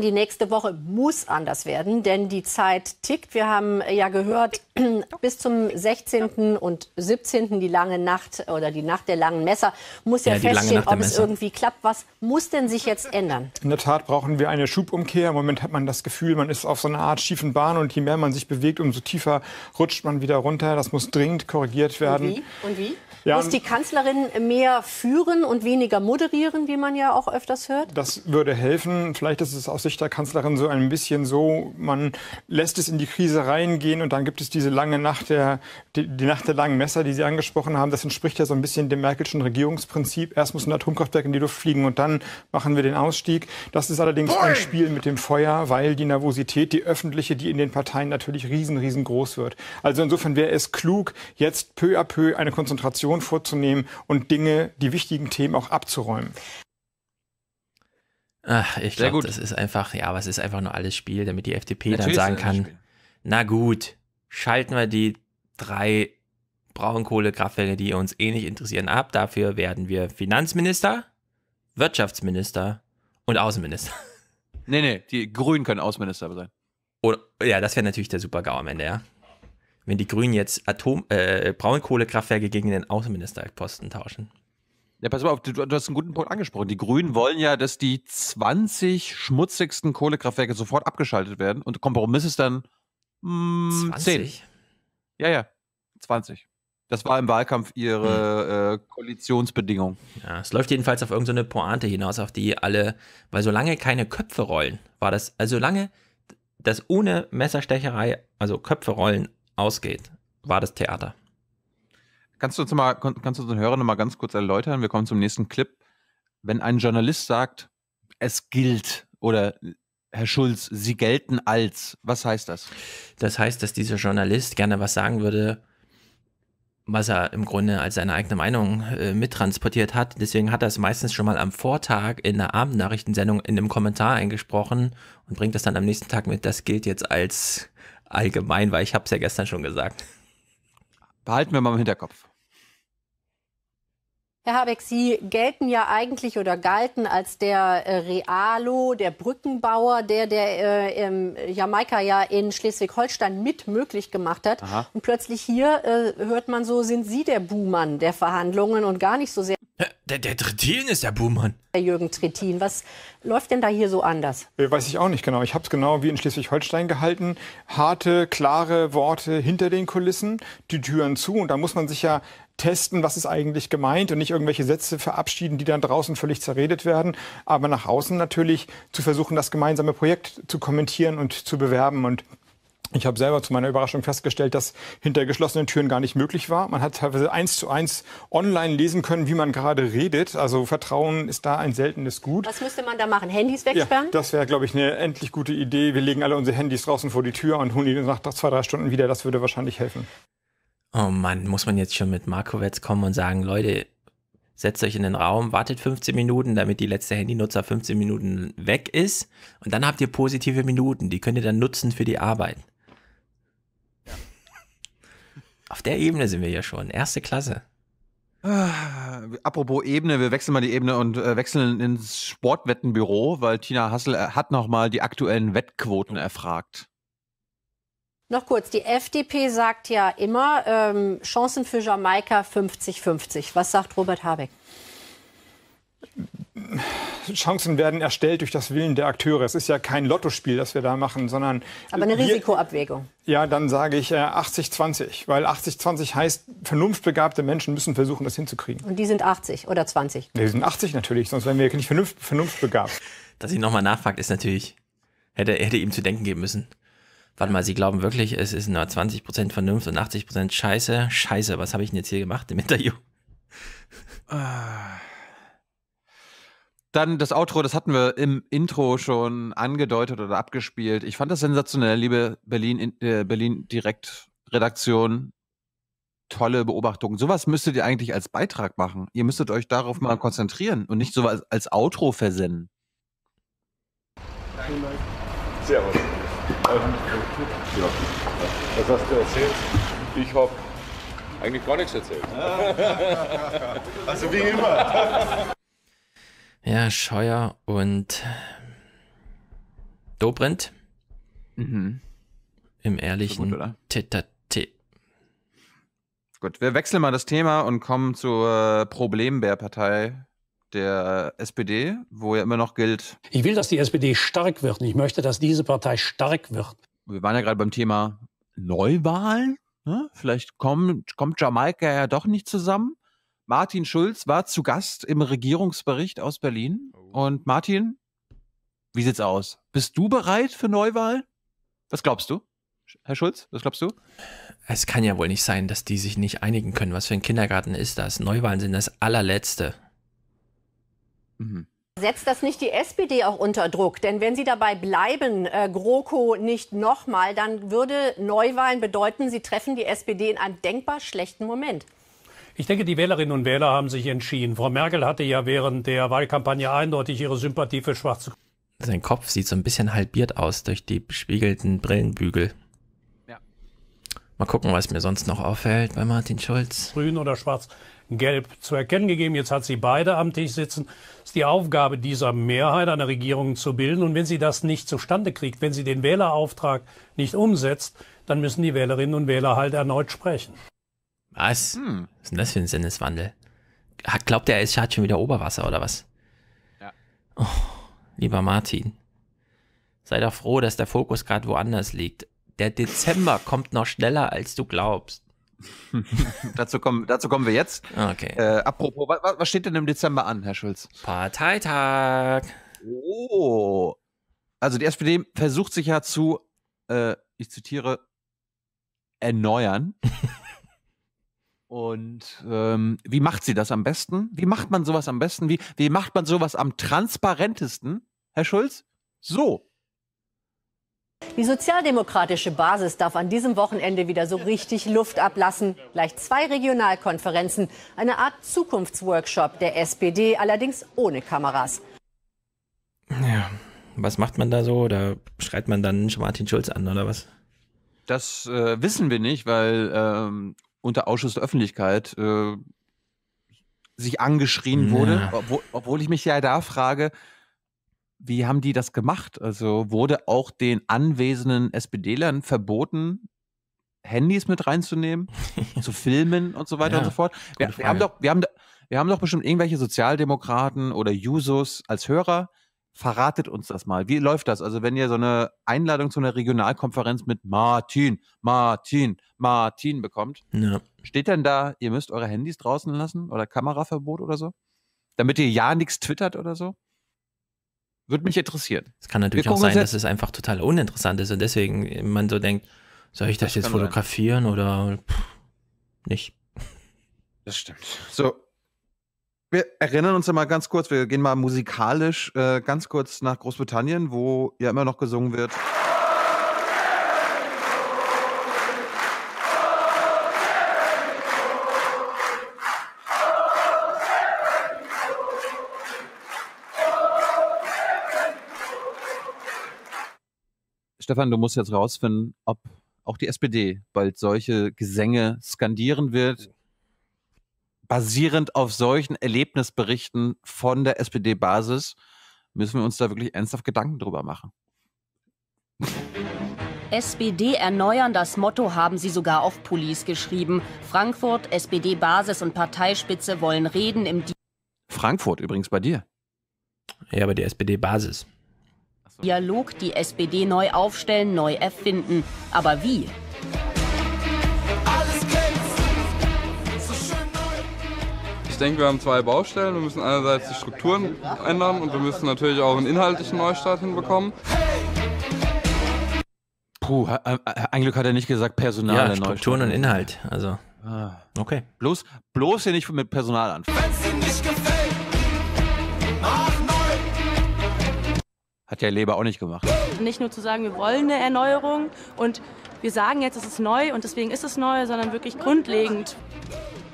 Speaker 18: Die nächste Woche muss anders werden, denn die Zeit tickt. Wir haben äh, ja gehört, bis zum 16. und 17. die lange Nacht oder die Nacht der langen Messer muss ja, ja feststehen, ob es irgendwie klappt. Was muss denn sich jetzt ändern?
Speaker 13: In der Tat brauchen wir eine Schubumkehr. Im Moment hat man das Gefühl, man ist auf so einer Art schiefen Bahn und je mehr man sich bewegt, umso tiefer rutscht man wieder runter. Das muss dringend korrigiert werden. Und wie?
Speaker 18: Und wie? Ja, muss die Kanzlerin mehr führen und weniger moderieren, wie man ja auch öfters hört?
Speaker 13: Das würde helfen. Vielleicht ist es aus Sicht der Kanzlerin so ein bisschen so, man lässt es in die Krise reingehen und dann gibt es diese lange Nacht der, die, die Nacht der langen Messer, die Sie angesprochen haben. Das entspricht ja so ein bisschen dem Merkelschen Regierungsprinzip. Erst muss ein Atomkraftwerk in die Luft fliegen und dann machen wir den Ausstieg. Das ist allerdings ein Spiel mit dem Feuer, weil die Nervosität, die öffentliche, die in den Parteien natürlich riesen, riesengroß wird. Also insofern wäre es klug, jetzt peu à peu eine Konzentration vorzunehmen und Dinge, die wichtigen Themen auch abzuräumen.
Speaker 3: Ach, ich glaube, das ist einfach, ja, aber ist einfach nur alles Spiel, damit die FDP Natürlich dann sagen kann, na gut, schalten wir die drei Braunkohlekraftwerke, die uns eh nicht interessieren, ab. Dafür werden wir Finanzminister, Wirtschaftsminister und Außenminister. Nee, nee, die Grünen können Außenminister sein. Oder, ja, das wäre natürlich der Super-GAU am Ende, ja. Wenn die Grünen jetzt Atom, äh, Braunkohlekraftwerke gegen den Außenministerposten tauschen. Ja, pass mal auf, du, du hast einen guten Punkt angesprochen.
Speaker 1: Die Grünen wollen ja, dass die 20 schmutzigsten Kohlekraftwerke sofort abgeschaltet werden und Kompromiss ist dann
Speaker 17: mh, 10. 20?
Speaker 1: Ja, ja, 20.
Speaker 3: Das war im Wahlkampf ihre hm. äh, Koalitionsbedingung. Ja, es läuft jedenfalls auf irgendeine Pointe hinaus, auf die alle, weil solange keine Köpfe rollen, war das, also solange das ohne Messerstecherei, also Köpfe rollen, ausgeht, war das Theater.
Speaker 1: Kannst du uns mal, kannst du den Hörern noch mal ganz kurz erläutern? Wir kommen zum nächsten Clip. Wenn ein
Speaker 3: Journalist sagt, es gilt oder Herr Schulz, Sie gelten als, was heißt das? Das heißt, dass dieser Journalist gerne was sagen würde, was er im Grunde als seine eigene Meinung äh, mittransportiert hat. Deswegen hat er es meistens schon mal am Vortag in der Abendnachrichtensendung in einem Kommentar eingesprochen und bringt das dann am nächsten Tag mit. Das gilt jetzt als allgemein, weil ich habe es ja gestern schon gesagt. Behalten wir mal im Hinterkopf.
Speaker 18: Herr Habeck, Sie gelten ja eigentlich oder galten als der äh, Realo, der Brückenbauer, der der äh, ähm, Jamaika ja in Schleswig-Holstein mit möglich gemacht hat. Aha. Und plötzlich hier äh, hört man so, sind Sie der Buhmann der Verhandlungen und gar nicht so sehr.
Speaker 3: Der, der Trittin ist der Buhmann.
Speaker 18: Der Jürgen Trittin, was läuft denn da hier so anders?
Speaker 13: Äh, weiß ich auch nicht genau. Ich habe es genau wie in Schleswig-Holstein gehalten. Harte, klare Worte hinter den Kulissen, die Türen zu. Und da muss man sich ja testen, was ist eigentlich gemeint und nicht irgendwelche Sätze verabschieden, die dann draußen völlig zerredet werden, aber nach außen natürlich zu versuchen, das gemeinsame Projekt zu kommentieren und zu bewerben und ich habe selber zu meiner Überraschung festgestellt, dass hinter geschlossenen Türen gar nicht möglich war. Man hat teilweise eins zu eins online lesen können, wie man gerade redet. Also Vertrauen ist da ein seltenes Gut.
Speaker 18: Was müsste man da machen? Handys wegsperren? Ja,
Speaker 13: das wäre, glaube ich, eine endlich gute Idee. Wir legen alle unsere Handys draußen vor die Tür und holen die nach zwei, drei Stunden wieder. Das würde wahrscheinlich helfen. Oh Mann, muss
Speaker 3: man jetzt schon mit Markowitz kommen und sagen, Leute, setzt euch in den Raum, wartet 15 Minuten, damit die letzte Handynutzer 15 Minuten weg ist. Und dann habt ihr positive Minuten, die könnt ihr dann nutzen für die Arbeit. Auf der Ebene sind wir ja schon. Erste Klasse.
Speaker 1: Ah, apropos Ebene, wir wechseln mal die Ebene und äh, wechseln ins Sportwettenbüro, weil Tina Hassel äh, hat nochmal die aktuellen Wettquoten erfragt.
Speaker 18: Noch kurz, die FDP sagt ja immer, ähm, Chancen für Jamaika 50-50. Was sagt Robert Habeck?
Speaker 13: Chancen werden erstellt durch das Willen der Akteure. Es ist ja kein Lottospiel, das wir da machen, sondern. Aber eine
Speaker 18: Risikoabwägung.
Speaker 13: ja, dann sage ich 80-20, äh, weil 80-20 heißt, vernunftbegabte Menschen müssen versuchen, das hinzukriegen.
Speaker 18: Und die sind 80 oder 20?
Speaker 13: Die sind 80 natürlich, sonst wären wir nicht vernunft, vernunftbegabt.
Speaker 3: Dass ich nochmal nachfragt, ist natürlich, hätte, hätte ihm zu denken geben müssen. Warte mal, Sie glauben wirklich, es ist nur 20% Vernunft und 80% Scheiße? Scheiße, was habe ich denn jetzt hier gemacht im Interview?
Speaker 1: Ah. Dann das Outro, das hatten wir im Intro schon angedeutet oder abgespielt. Ich fand das sensationell, liebe Berlin, äh, Berlin Direkt Redaktion. Tolle Beobachtung. Sowas müsstet ihr eigentlich als Beitrag machen. Ihr müsstet euch darauf mal konzentrieren und nicht sowas als Outro versenden.
Speaker 17: Servus.
Speaker 7: Ja. Was hast du erzählt? Ich habe eigentlich gar nichts erzählt.
Speaker 17: also wie immer.
Speaker 3: Ja, Scheuer und Dobrindt. Mhm. Im ehrlichen so gut, wir
Speaker 1: wechseln mal das Thema und kommen zur problembär der SPD, wo ja immer noch gilt.
Speaker 10: Ich will, dass die SPD stark wird. Ich möchte, dass diese Partei stark wird.
Speaker 1: Wir waren ja gerade beim Thema Neuwahlen. Ne? Vielleicht kommt, kommt Jamaika ja doch nicht zusammen. Martin Schulz war zu Gast im Regierungsbericht aus Berlin. Oh. Und Martin, wie sieht's aus? Bist du bereit für Neuwahlen? Was glaubst du,
Speaker 3: Herr Schulz? Was glaubst du? Es kann ja wohl nicht sein, dass die sich nicht einigen können. Was für ein Kindergarten ist das? Neuwahlen sind das allerletzte.
Speaker 18: Mhm. Setzt das nicht die SPD auch unter Druck? Denn wenn Sie dabei bleiben, äh, GroKo nicht nochmal, dann würde Neuwahlen bedeuten, Sie treffen die SPD in einem denkbar schlechten Moment.
Speaker 10: Ich denke, die Wählerinnen und Wähler haben sich entschieden. Frau Merkel hatte ja während der Wahlkampagne eindeutig ihre Sympathie für Schwarze.
Speaker 3: Sein Kopf sieht so ein bisschen halbiert aus durch die bespiegelten
Speaker 10: Brillenbügel. Ja. Mal gucken, was mir sonst noch auffällt bei Martin Schulz. Grün oder schwarz-gelb zu erkennen gegeben. Jetzt hat sie beide am Tisch sitzen. Es ist die Aufgabe dieser Mehrheit, eine Regierung zu bilden. Und wenn sie das nicht zustande kriegt, wenn sie den Wählerauftrag nicht umsetzt, dann müssen die Wählerinnen und Wähler halt erneut sprechen. Was?
Speaker 3: Hm. Was ist denn das für ein Sinneswandel? Glaubt er, er hat schon wieder Oberwasser oder was? Ja. Oh, lieber Martin. Sei doch froh, dass der Fokus gerade woanders liegt. Der Dezember kommt noch schneller, als du glaubst.
Speaker 1: dazu, kommen, dazu kommen wir jetzt. Okay. Äh, apropos, was, was steht denn im Dezember an, Herr Schulz? Parteitag. Oh. Also die SPD versucht sich ja zu, äh, ich zitiere, erneuern. Und ähm, wie macht sie das am besten? Wie macht man sowas am besten? Wie, wie macht man sowas am transparentesten, Herr Schulz? So. Die
Speaker 18: sozialdemokratische Basis darf an diesem Wochenende wieder so richtig Luft ablassen. Gleich zwei Regionalkonferenzen, eine Art Zukunftsworkshop der SPD, allerdings ohne Kameras.
Speaker 3: Ja, was macht man da so? Da schreit man dann schon Martin Schulz an oder was?
Speaker 1: Das äh, wissen wir nicht, weil ähm, unter Ausschuss der Öffentlichkeit äh, sich angeschrien ja. wurde, obwohl, obwohl ich mich ja da frage, wie haben die das gemacht? Also wurde auch den anwesenden SPD-Lern verboten, Handys mit reinzunehmen, zu filmen und so weiter ja, und so fort. Wir, wir, haben doch, wir, haben, wir haben doch bestimmt irgendwelche Sozialdemokraten oder Jusos als Hörer, Verratet uns das mal. Wie läuft das? Also, wenn ihr so eine Einladung zu einer Regionalkonferenz mit Martin, Martin, Martin bekommt, ja. steht denn da, ihr müsst eure Handys draußen lassen oder Kameraverbot oder so? Damit ihr ja nichts twittert oder so?
Speaker 3: Würde mich interessieren. Es kann natürlich auch sein, dass es einfach total uninteressant ist und deswegen man so denkt, soll ich das, das jetzt fotografieren sein. oder pff, nicht?
Speaker 1: Das stimmt. So, wir erinnern uns ja mal ganz kurz, wir gehen mal musikalisch äh, ganz kurz nach Großbritannien, wo ja immer noch gesungen wird. Stefan, du musst jetzt rausfinden, ob auch die SPD bald solche Gesänge skandieren wird basierend auf solchen Erlebnisberichten von der SPD-Basis müssen wir uns da wirklich ernsthaft Gedanken drüber machen.
Speaker 27: SPD erneuern, das Motto haben sie sogar auf Pullis geschrieben. Frankfurt, SPD-Basis und Parteispitze wollen reden im Di
Speaker 3: Frankfurt übrigens bei dir. Ja, bei der SPD-Basis.
Speaker 27: Dialog, die SPD neu aufstellen, neu erfinden. Aber wie?
Speaker 11: denke, wir haben zwei Baustellen. Wir müssen einerseits die Strukturen ändern und wir müssen natürlich auch einen inhaltlichen Neustart hinbekommen.
Speaker 1: Puh, ein Glück hat er nicht gesagt Personal. Ja, Strukturen Neustart. und Inhalt. Also, ah. okay. Bloß, bloß hier nicht mit Personal anfangen. Hat ja Leber auch nicht gemacht.
Speaker 27: Nicht nur zu sagen, wir wollen eine Erneuerung und wir sagen jetzt, es ist neu und deswegen ist es neu, sondern wirklich grundlegend.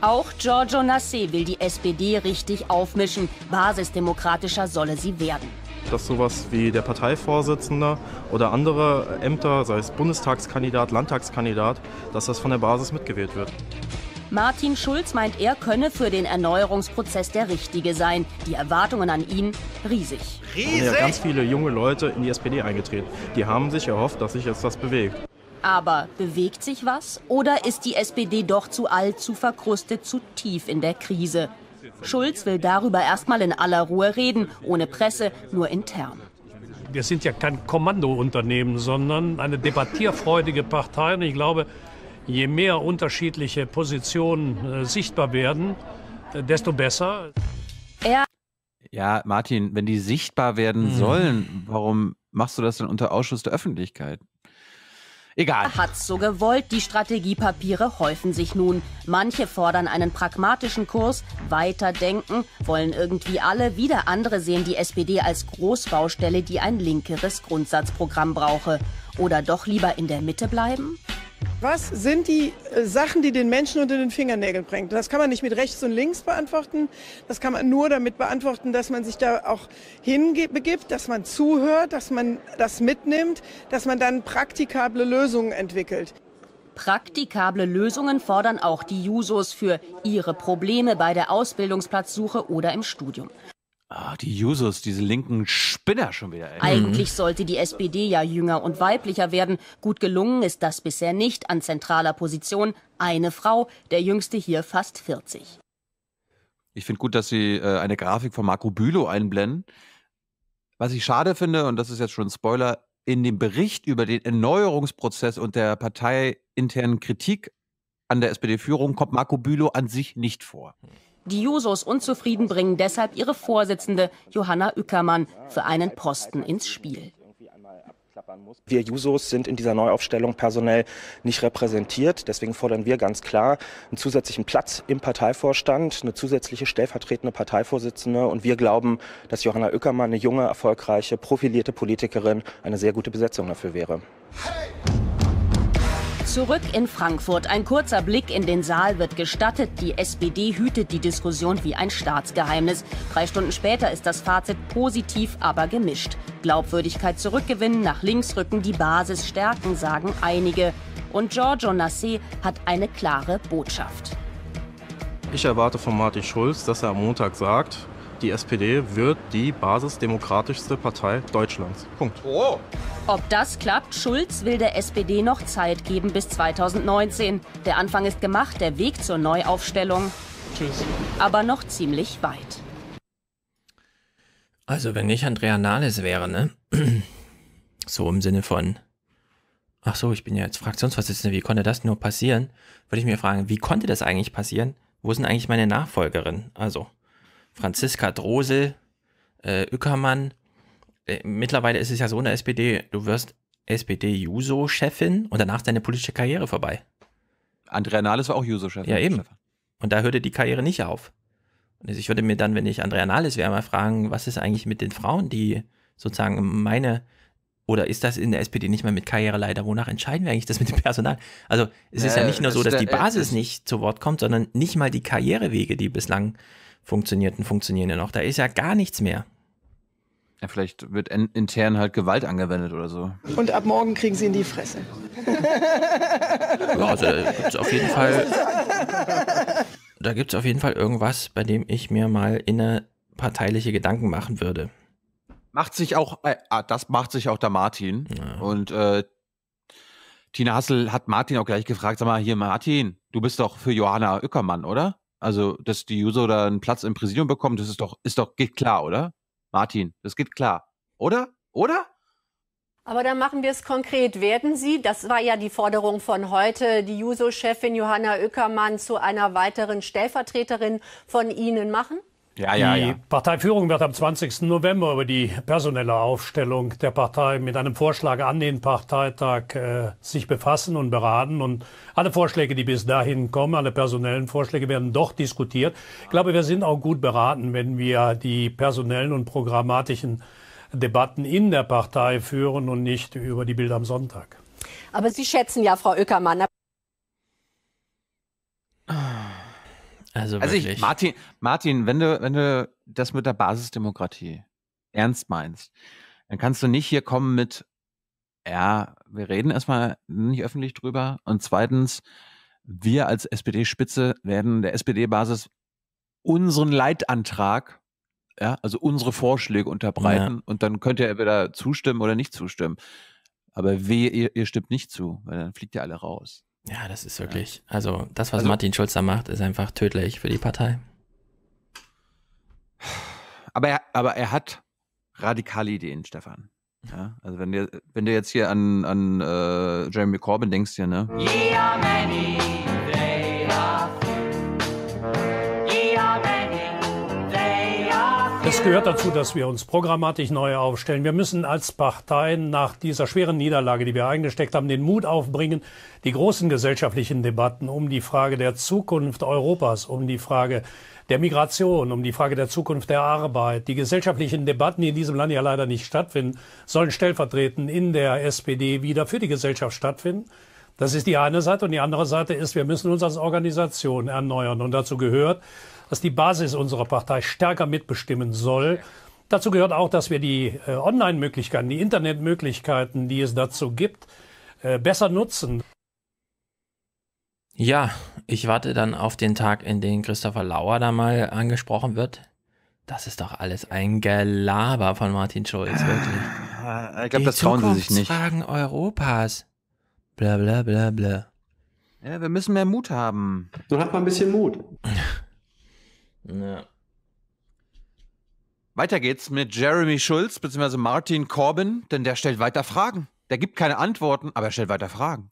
Speaker 27: Auch Giorgio Nassé will die SPD richtig aufmischen. Basisdemokratischer solle sie werden.
Speaker 29: Dass sowas wie der Parteivorsitzende oder andere Ämter, sei es Bundestagskandidat, Landtagskandidat, dass das von der Basis mitgewählt wird.
Speaker 27: Martin Schulz meint, er könne für den Erneuerungsprozess der Richtige sein. Die Erwartungen an ihn riesig. Riesig! Ja, ganz
Speaker 29: viele junge Leute in die SPD eingetreten. Die haben sich erhofft, dass sich jetzt das bewegt.
Speaker 27: Aber bewegt sich was oder ist die SPD doch zu alt, zu verkrustet, zu tief in der Krise? Schulz will darüber erstmal in aller Ruhe reden, ohne Presse, nur intern.
Speaker 10: Wir sind ja kein Kommandounternehmen, sondern eine debattierfreudige Partei. Und ich glaube, je mehr unterschiedliche Positionen äh, sichtbar werden, äh, desto besser.
Speaker 27: Er
Speaker 1: ja, Martin, wenn die sichtbar werden mhm. sollen, warum machst du das dann unter Ausschuss der Öffentlichkeit?
Speaker 27: Egal. Hat's so gewollt, die Strategiepapiere häufen sich nun. Manche fordern einen pragmatischen Kurs, weiterdenken, wollen irgendwie alle, wieder andere sehen die SPD als Großbaustelle, die ein linkeres Grundsatzprogramm brauche. Oder doch
Speaker 9: lieber in der Mitte bleiben? Was sind die äh, Sachen, die den Menschen unter den Fingernägeln bringt? Das kann man nicht mit rechts und links beantworten. Das kann man nur damit beantworten, dass man sich da auch hinbegibt, dass man zuhört, dass man das mitnimmt, dass man dann praktikable Lösungen entwickelt.
Speaker 27: Praktikable Lösungen fordern auch die Jusos für ihre Probleme bei der Ausbildungsplatzsuche oder im Studium.
Speaker 1: Ah, die Jusos, diese linken Spinner schon wieder. Ey. Eigentlich
Speaker 27: sollte die SPD ja jünger und weiblicher werden. Gut gelungen ist das bisher nicht an zentraler Position. Eine Frau, der jüngste hier fast 40.
Speaker 1: Ich finde gut, dass Sie äh, eine Grafik von Marco Bülow einblenden. Was ich schade finde, und das ist jetzt schon ein Spoiler, in dem Bericht über den Erneuerungsprozess und der parteiinternen Kritik an der SPD-Führung kommt Marco Bülow an sich nicht vor. Hm.
Speaker 27: Die Jusos unzufrieden bringen deshalb ihre Vorsitzende Johanna Ückermann für einen Posten ins Spiel.
Speaker 32: Wir Jusos sind in dieser Neuaufstellung personell nicht repräsentiert. Deswegen fordern wir ganz klar einen zusätzlichen Platz im Parteivorstand, eine zusätzliche stellvertretende Parteivorsitzende. Und wir glauben, dass Johanna Ückermann eine junge, erfolgreiche, profilierte Politikerin eine sehr gute Besetzung dafür wäre. Hey!
Speaker 27: Zurück in Frankfurt. Ein kurzer Blick in den Saal wird gestattet. Die SPD hütet die Diskussion wie ein Staatsgeheimnis. Drei Stunden später ist das Fazit positiv, aber gemischt. Glaubwürdigkeit zurückgewinnen, nach links rücken, die Basis stärken, sagen einige. Und Giorgio Nassé hat eine klare Botschaft.
Speaker 29: Ich erwarte von Martin Schulz, dass er am Montag sagt, die SPD wird die basisdemokratischste Partei Deutschlands. Punkt.
Speaker 27: Oh. Ob das klappt, Schulz will der SPD noch Zeit geben bis 2019. Der Anfang ist gemacht, der Weg zur Neuaufstellung. Tschüss. Aber noch ziemlich weit.
Speaker 3: Also wenn ich Andrea Nahles wäre, ne? so im Sinne von, ach so, ich bin ja jetzt Fraktionsvorsitzende, wie konnte das nur passieren? Würde ich mir fragen, wie konnte das eigentlich passieren? Wo sind eigentlich meine Nachfolgerin? Also. Franziska Drosel, äh, Ückermann. Äh, mittlerweile ist es ja so in der SPD, du wirst SPD-Juso-Chefin und danach deine politische Karriere vorbei. Andrea Nahles war auch Juso-Chefin. Ja, eben. Und da hörte die Karriere nicht auf. Und ich würde mir dann, wenn ich Andrea Nahles wäre, mal fragen, was ist eigentlich mit den Frauen, die sozusagen meine, oder ist das in der SPD nicht mehr mit Karriereleiter? Wonach entscheiden wir eigentlich das mit dem Personal? Also es ist ja äh, nicht nur so, dass die Basis äh, nicht zu Wort kommt, sondern nicht mal die Karrierewege, die bislang funktionierten, funktionieren ja noch. Da ist ja gar nichts mehr. Ja, vielleicht wird intern halt Gewalt angewendet oder so.
Speaker 9: Und ab morgen kriegen sie in die Fresse. ja,
Speaker 1: also gibt's auf jeden Fall.
Speaker 3: Da gibt es auf jeden Fall irgendwas, bei dem ich mir mal innerparteiliche Gedanken machen würde.
Speaker 1: Macht sich auch, äh, ah, das macht sich auch der Martin. Ja. Und äh, Tina Hassel hat Martin auch gleich gefragt, sag mal, hier Martin, du bist doch für Johanna Öckermann, oder? Also, dass die User da einen Platz im Präsidium bekommen, das ist doch, ist doch, geht klar, oder? Martin, das geht klar. Oder? Oder?
Speaker 18: Aber dann machen wir es konkret. Werden Sie, das war ja die Forderung von heute, die JUSO-Chefin Johanna Oeckermann zu einer weiteren Stellvertreterin von Ihnen machen?
Speaker 10: Ja, ja, die ja. Parteiführung wird am 20. November über die personelle Aufstellung der Partei mit einem Vorschlag an den Parteitag äh, sich befassen und beraten. Und alle Vorschläge, die bis dahin kommen, alle personellen Vorschläge werden doch diskutiert. Ich glaube, wir sind auch gut beraten, wenn wir die personellen und programmatischen Debatten in der Partei führen und nicht über die Bilder am Sonntag.
Speaker 18: Aber Sie schätzen ja, Frau Öckermann.
Speaker 1: Ah. Also, also ich, Martin, Martin, wenn du, wenn du das mit der Basisdemokratie ernst meinst, dann kannst du nicht hier kommen mit, ja, wir reden erstmal nicht öffentlich drüber und zweitens, wir als SPD-Spitze werden der SPD-Basis unseren Leitantrag, ja, also unsere Vorschläge
Speaker 3: unterbreiten ja.
Speaker 1: und dann könnt ihr entweder zustimmen oder nicht zustimmen. Aber wehe, ihr, ihr stimmt nicht zu, weil dann fliegt ihr alle raus. Ja, das ist wirklich, also das, was also, Martin
Speaker 3: Schulz da macht, ist einfach tödlich für die Partei.
Speaker 1: Aber er, aber er hat radikale Ideen, Stefan. Ja, also wenn du, wenn du jetzt hier an, an uh, Jeremy Corbyn denkst hier, ne?
Speaker 17: Yeah, many.
Speaker 8: gehört dazu,
Speaker 10: dass wir uns programmatisch neu aufstellen. Wir müssen als Parteien nach dieser schweren Niederlage, die wir eingesteckt haben, den Mut aufbringen, die großen gesellschaftlichen Debatten um die Frage der Zukunft Europas, um die Frage der Migration, um die Frage der Zukunft der Arbeit, die gesellschaftlichen Debatten, die in diesem Land ja leider nicht stattfinden, sollen stellvertretend in der SPD wieder für die Gesellschaft stattfinden. Das ist die eine Seite. Und die andere Seite ist, wir müssen uns als Organisation erneuern. Und dazu gehört, dass die Basis unserer Partei stärker mitbestimmen soll. Dazu gehört auch, dass wir die äh, Online-Möglichkeiten, die Internetmöglichkeiten, die es dazu gibt, äh, besser nutzen.
Speaker 3: Ja, ich warte dann auf den Tag, in dem Christopher Lauer da mal angesprochen wird. Das ist doch alles ein Gelaber von Martin Schulz, ah, wirklich. Äh, ich glaube, das trauen sie sich nicht. Fragen Europas. Bla bla bla bla.
Speaker 1: Ja, wir müssen mehr Mut haben. Nun hat man ein bisschen Mut. Ja. Weiter geht's mit Jeremy Schulz bzw. Martin Corbin, denn der stellt weiter Fragen. Der gibt keine Antworten, aber er stellt weiter
Speaker 10: Fragen.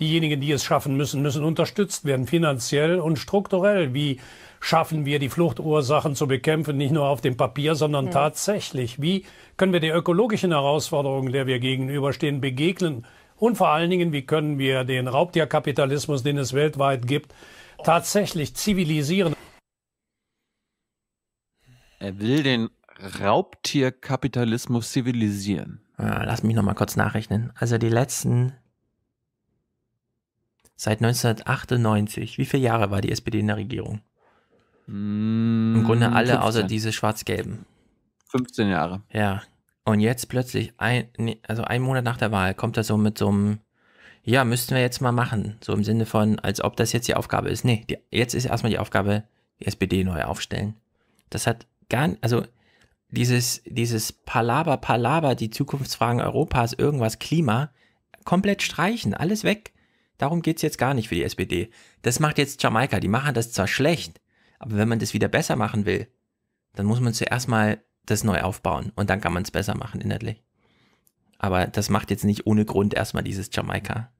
Speaker 10: Diejenigen, die es schaffen müssen, müssen unterstützt werden, finanziell und strukturell. Wie schaffen wir die Fluchtursachen zu bekämpfen, nicht nur auf dem Papier, sondern mhm. tatsächlich? Wie können wir der ökologischen Herausforderung, der wir gegenüberstehen, begegnen? Und vor allen Dingen, wie können wir den Raubtierkapitalismus, den es weltweit gibt, tatsächlich zivilisieren.
Speaker 1: Er will den
Speaker 3: Raubtierkapitalismus zivilisieren. Ah, lass mich nochmal kurz nachrechnen. Also die letzten seit 1998. Wie viele Jahre war die SPD in der Regierung? Hm, Im Grunde alle 15. außer diese schwarz-gelben. 15 Jahre. Ja. Und jetzt plötzlich, ein, also ein Monat nach der Wahl, kommt er so mit so einem ja, müssten wir jetzt mal machen. So im Sinne von, als ob das jetzt die Aufgabe ist. Nee, die, jetzt ist erstmal die Aufgabe, die SPD neu aufstellen. Das hat gar nicht, also dieses, dieses Palaber, Palaber, die Zukunftsfragen Europas, irgendwas, Klima, komplett streichen, alles weg. Darum geht's jetzt gar nicht für die SPD. Das macht jetzt Jamaika, die machen das zwar schlecht, aber wenn man das wieder besser machen will, dann muss man zuerst mal das neu aufbauen und dann kann man es besser machen inhaltlich. Aber das macht jetzt nicht ohne Grund erstmal dieses Jamaika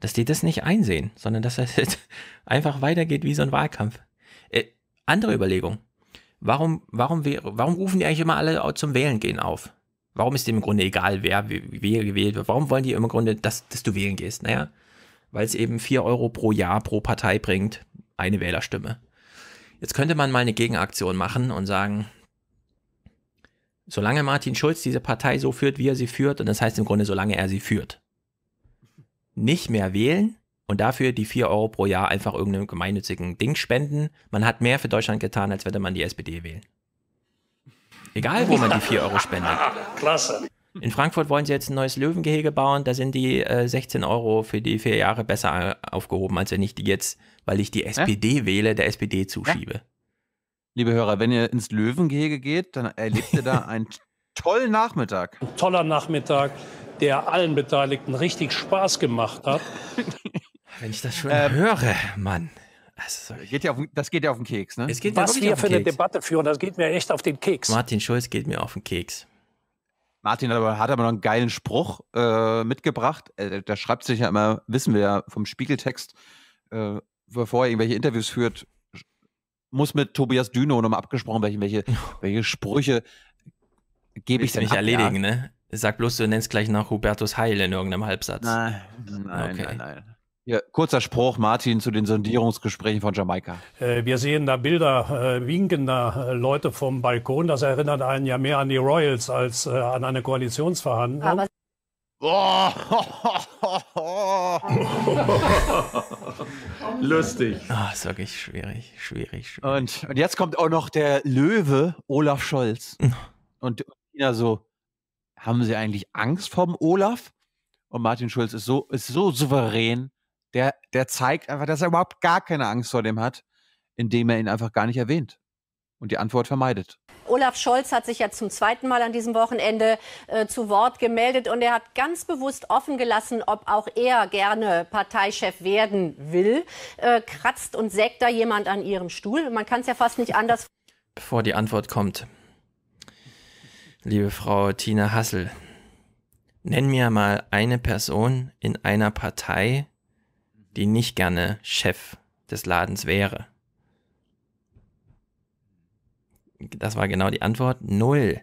Speaker 3: dass die das nicht einsehen, sondern dass das jetzt einfach weitergeht wie so ein Wahlkampf. Äh, andere Überlegung. Warum, warum, warum rufen die eigentlich immer alle zum Wählen gehen auf? Warum ist dem im Grunde egal, wer wer gewählt wird? Warum wollen die im Grunde, dass, dass du wählen gehst? Naja, weil es eben 4 Euro pro Jahr pro Partei bringt, eine Wählerstimme. Jetzt könnte man mal eine Gegenaktion machen und sagen, solange Martin Schulz diese Partei so führt, wie er sie führt, und das heißt im Grunde, solange er sie führt, nicht mehr wählen und dafür die 4 Euro pro Jahr einfach irgendeinem gemeinnützigen Ding spenden. Man hat mehr für Deutschland getan, als würde man die SPD wählen. Egal, wo man die 4 Euro spendet. Klasse. In Frankfurt wollen sie jetzt ein neues Löwengehege bauen. Da sind die äh, 16 Euro für die vier Jahre besser äh, aufgehoben, als wenn ich die jetzt, weil ich die SPD äh? wähle, der SPD zuschiebe.
Speaker 1: Liebe Hörer, wenn ihr ins
Speaker 3: Löwengehege geht, dann erlebt
Speaker 10: ihr da einen tollen Nachmittag. Ein toller Nachmittag der allen Beteiligten richtig Spaß gemacht hat.
Speaker 3: Wenn ich das schon ähm, höre, Mann. Das geht, ja auf, das geht ja auf den Keks, ne? Es
Speaker 1: geht Was ja wir für eine
Speaker 10: Debatte führen, das geht mir echt auf den Keks.
Speaker 3: Martin Schulz
Speaker 1: geht mir auf den Keks. Martin hat aber, hat aber noch einen geilen Spruch äh, mitgebracht. Äh, da schreibt sich ja immer, wissen wir ja vom Spiegeltext, äh, bevor er irgendwelche Interviews führt, muss mit Tobias Düno nochmal abgesprochen werden, welche, welche Sprüche
Speaker 3: gebe ich denn nicht ab, erledigen, ja. ne? Sag bloß, du nennst gleich nach Hubertus Heil in irgendeinem Halbsatz. Nein, nein, okay. nein, nein. Ja, kurzer Spruch, Martin, zu den Sondierungsgesprächen von
Speaker 1: Jamaika.
Speaker 10: Äh, wir sehen da Bilder äh, winkender äh, Leute vom Balkon. Das erinnert einen ja mehr an die Royals als äh, an eine Koalitionsverhandlung. Aber
Speaker 3: Lustig. Ah, ist wirklich schwierig, schwierig.
Speaker 1: schwierig. Und, und, jetzt kommt auch noch der Löwe Olaf Scholz. Hm. Und Tina so, haben sie eigentlich Angst vor dem Olaf? Und Martin Schulz ist so, ist so souverän, der, der zeigt einfach, dass er überhaupt gar keine Angst vor dem hat, indem er ihn einfach gar nicht erwähnt und die Antwort vermeidet.
Speaker 18: Olaf Scholz hat sich ja zum zweiten Mal an diesem Wochenende äh, zu Wort gemeldet und er hat ganz bewusst offen gelassen, ob auch er gerne Parteichef werden will. Äh, kratzt und sägt da jemand an ihrem Stuhl? Man kann es ja fast nicht anders.
Speaker 3: Bevor die Antwort kommt, liebe Frau Tina Hassel, nenn mir mal eine Person in einer Partei, die nicht gerne Chef des Ladens wäre. Das war genau die Antwort. Null.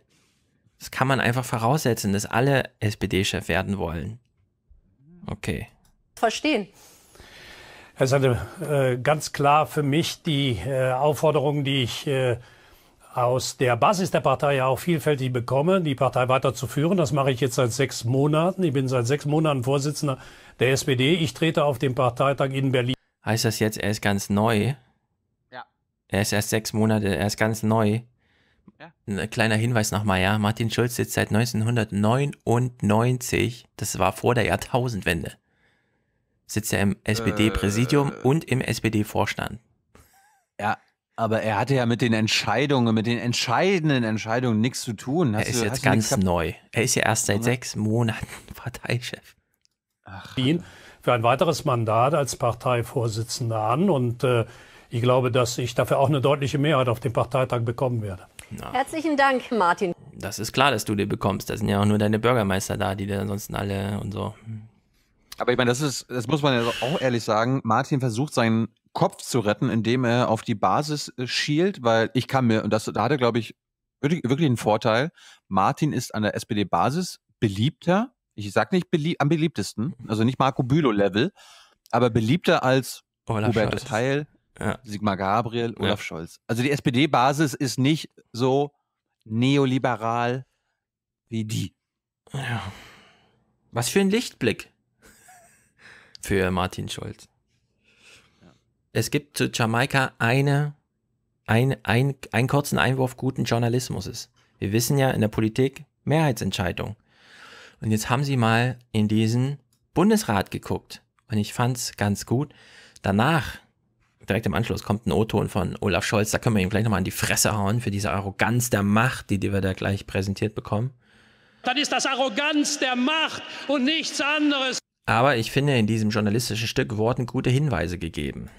Speaker 3: Das kann man einfach voraussetzen, dass alle SPD-Chef werden wollen. Okay.
Speaker 18: Verstehen.
Speaker 10: Es hatte äh, ganz klar für mich die äh, Aufforderung, die ich äh, aus der Basis der Partei ja auch vielfältig bekomme, die Partei weiterzuführen. Das mache ich jetzt seit sechs Monaten. Ich bin seit sechs Monaten Vorsitzender der SPD. Ich trete auf dem Parteitag in Berlin. Heißt das jetzt, er ist ganz neu?
Speaker 3: Ja. Er ist erst sechs Monate, er ist ganz neu. Ja. Ein kleiner Hinweis nochmal, ja. Martin Schulz sitzt seit 1999, das war vor der Jahrtausendwende, sitzt er im SPD-Präsidium äh, und im SPD-Vorstand.
Speaker 1: Ja, aber er hatte ja mit den Entscheidungen, mit den entscheidenden Entscheidungen nichts zu
Speaker 10: tun. Hast er ist du, jetzt ganz
Speaker 3: neu. Er ist ja erst seit sechs Monaten Parteichef.
Speaker 10: Ach. Für ein weiteres Mandat als Parteivorsitzender an und äh, ich glaube, dass ich dafür auch eine deutliche Mehrheit auf dem Parteitag bekommen werde.
Speaker 18: Na. Herzlichen Dank, Martin.
Speaker 3: Das ist klar, dass du den bekommst. Da sind ja auch nur deine Bürgermeister da, die dann ansonsten alle und so. Aber ich meine, das ist, das muss man ja auch ehrlich sagen. Martin versucht seinen Kopf zu retten,
Speaker 1: indem er auf die Basis äh, schielt, weil ich kann mir, und das, da hat er, glaube ich, wirklich, wirklich einen Vorteil, Martin ist an der SPD-Basis beliebter, ich sag nicht belieb am beliebtesten, mhm. also nicht Marco Bülow-Level, aber beliebter als Olaf Hubertus Scholz. Heil, ja. Sigmar Gabriel, Olaf ja. Scholz. Also die SPD-Basis ist nicht so neoliberal
Speaker 3: wie die. Ja. Was für ein Lichtblick für Martin Scholz es gibt zu Jamaika eine, ein, ein, einen kurzen Einwurf guten Journalismus Wir wissen ja in der Politik Mehrheitsentscheidung. Und jetzt haben sie mal in diesen Bundesrat geguckt. Und ich fand es ganz gut. Danach, direkt im Anschluss, kommt ein O-Ton von Olaf Scholz. Da können wir ihm gleich nochmal an die Fresse hauen für diese Arroganz der Macht, die, die wir da gleich präsentiert bekommen.
Speaker 10: Dann ist das Arroganz der Macht und nichts anderes.
Speaker 3: Aber ich finde, in diesem journalistischen Stück wurden gute Hinweise gegeben.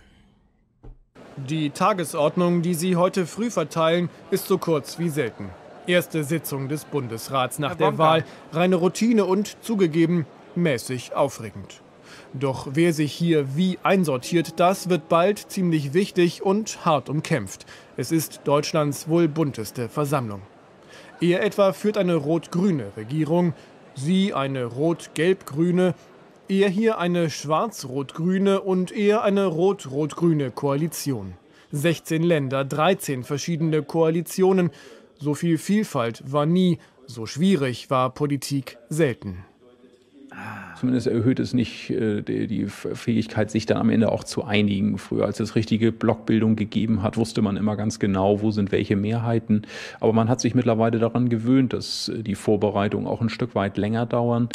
Speaker 29: Die Tagesordnung, die Sie heute früh verteilen, ist so kurz wie selten. Erste Sitzung des Bundesrats nach der Wahl, reine Routine und zugegeben mäßig aufregend. Doch wer sich hier wie einsortiert, das wird bald ziemlich wichtig und hart umkämpft. Es ist Deutschlands wohl bunteste Versammlung. Er etwa führt eine rot-grüne Regierung, sie eine rot-gelb-grüne Eher hier eine schwarz-rot-grüne und eher eine rot-rot-grüne Koalition. 16 Länder, 13 verschiedene Koalitionen. So viel Vielfalt war nie, so schwierig war Politik selten.
Speaker 1: Zumindest erhöht es nicht äh, die, Fähigkeit, sich dann am Ende auch zu einigen. Früher, als es richtige Blockbildung gegeben hat, wusste man immer ganz genau, wo sind welche Mehrheiten. Aber man hat sich mittlerweile daran gewöhnt, dass äh, die Vorbereitungen auch ein Stück weit länger dauern.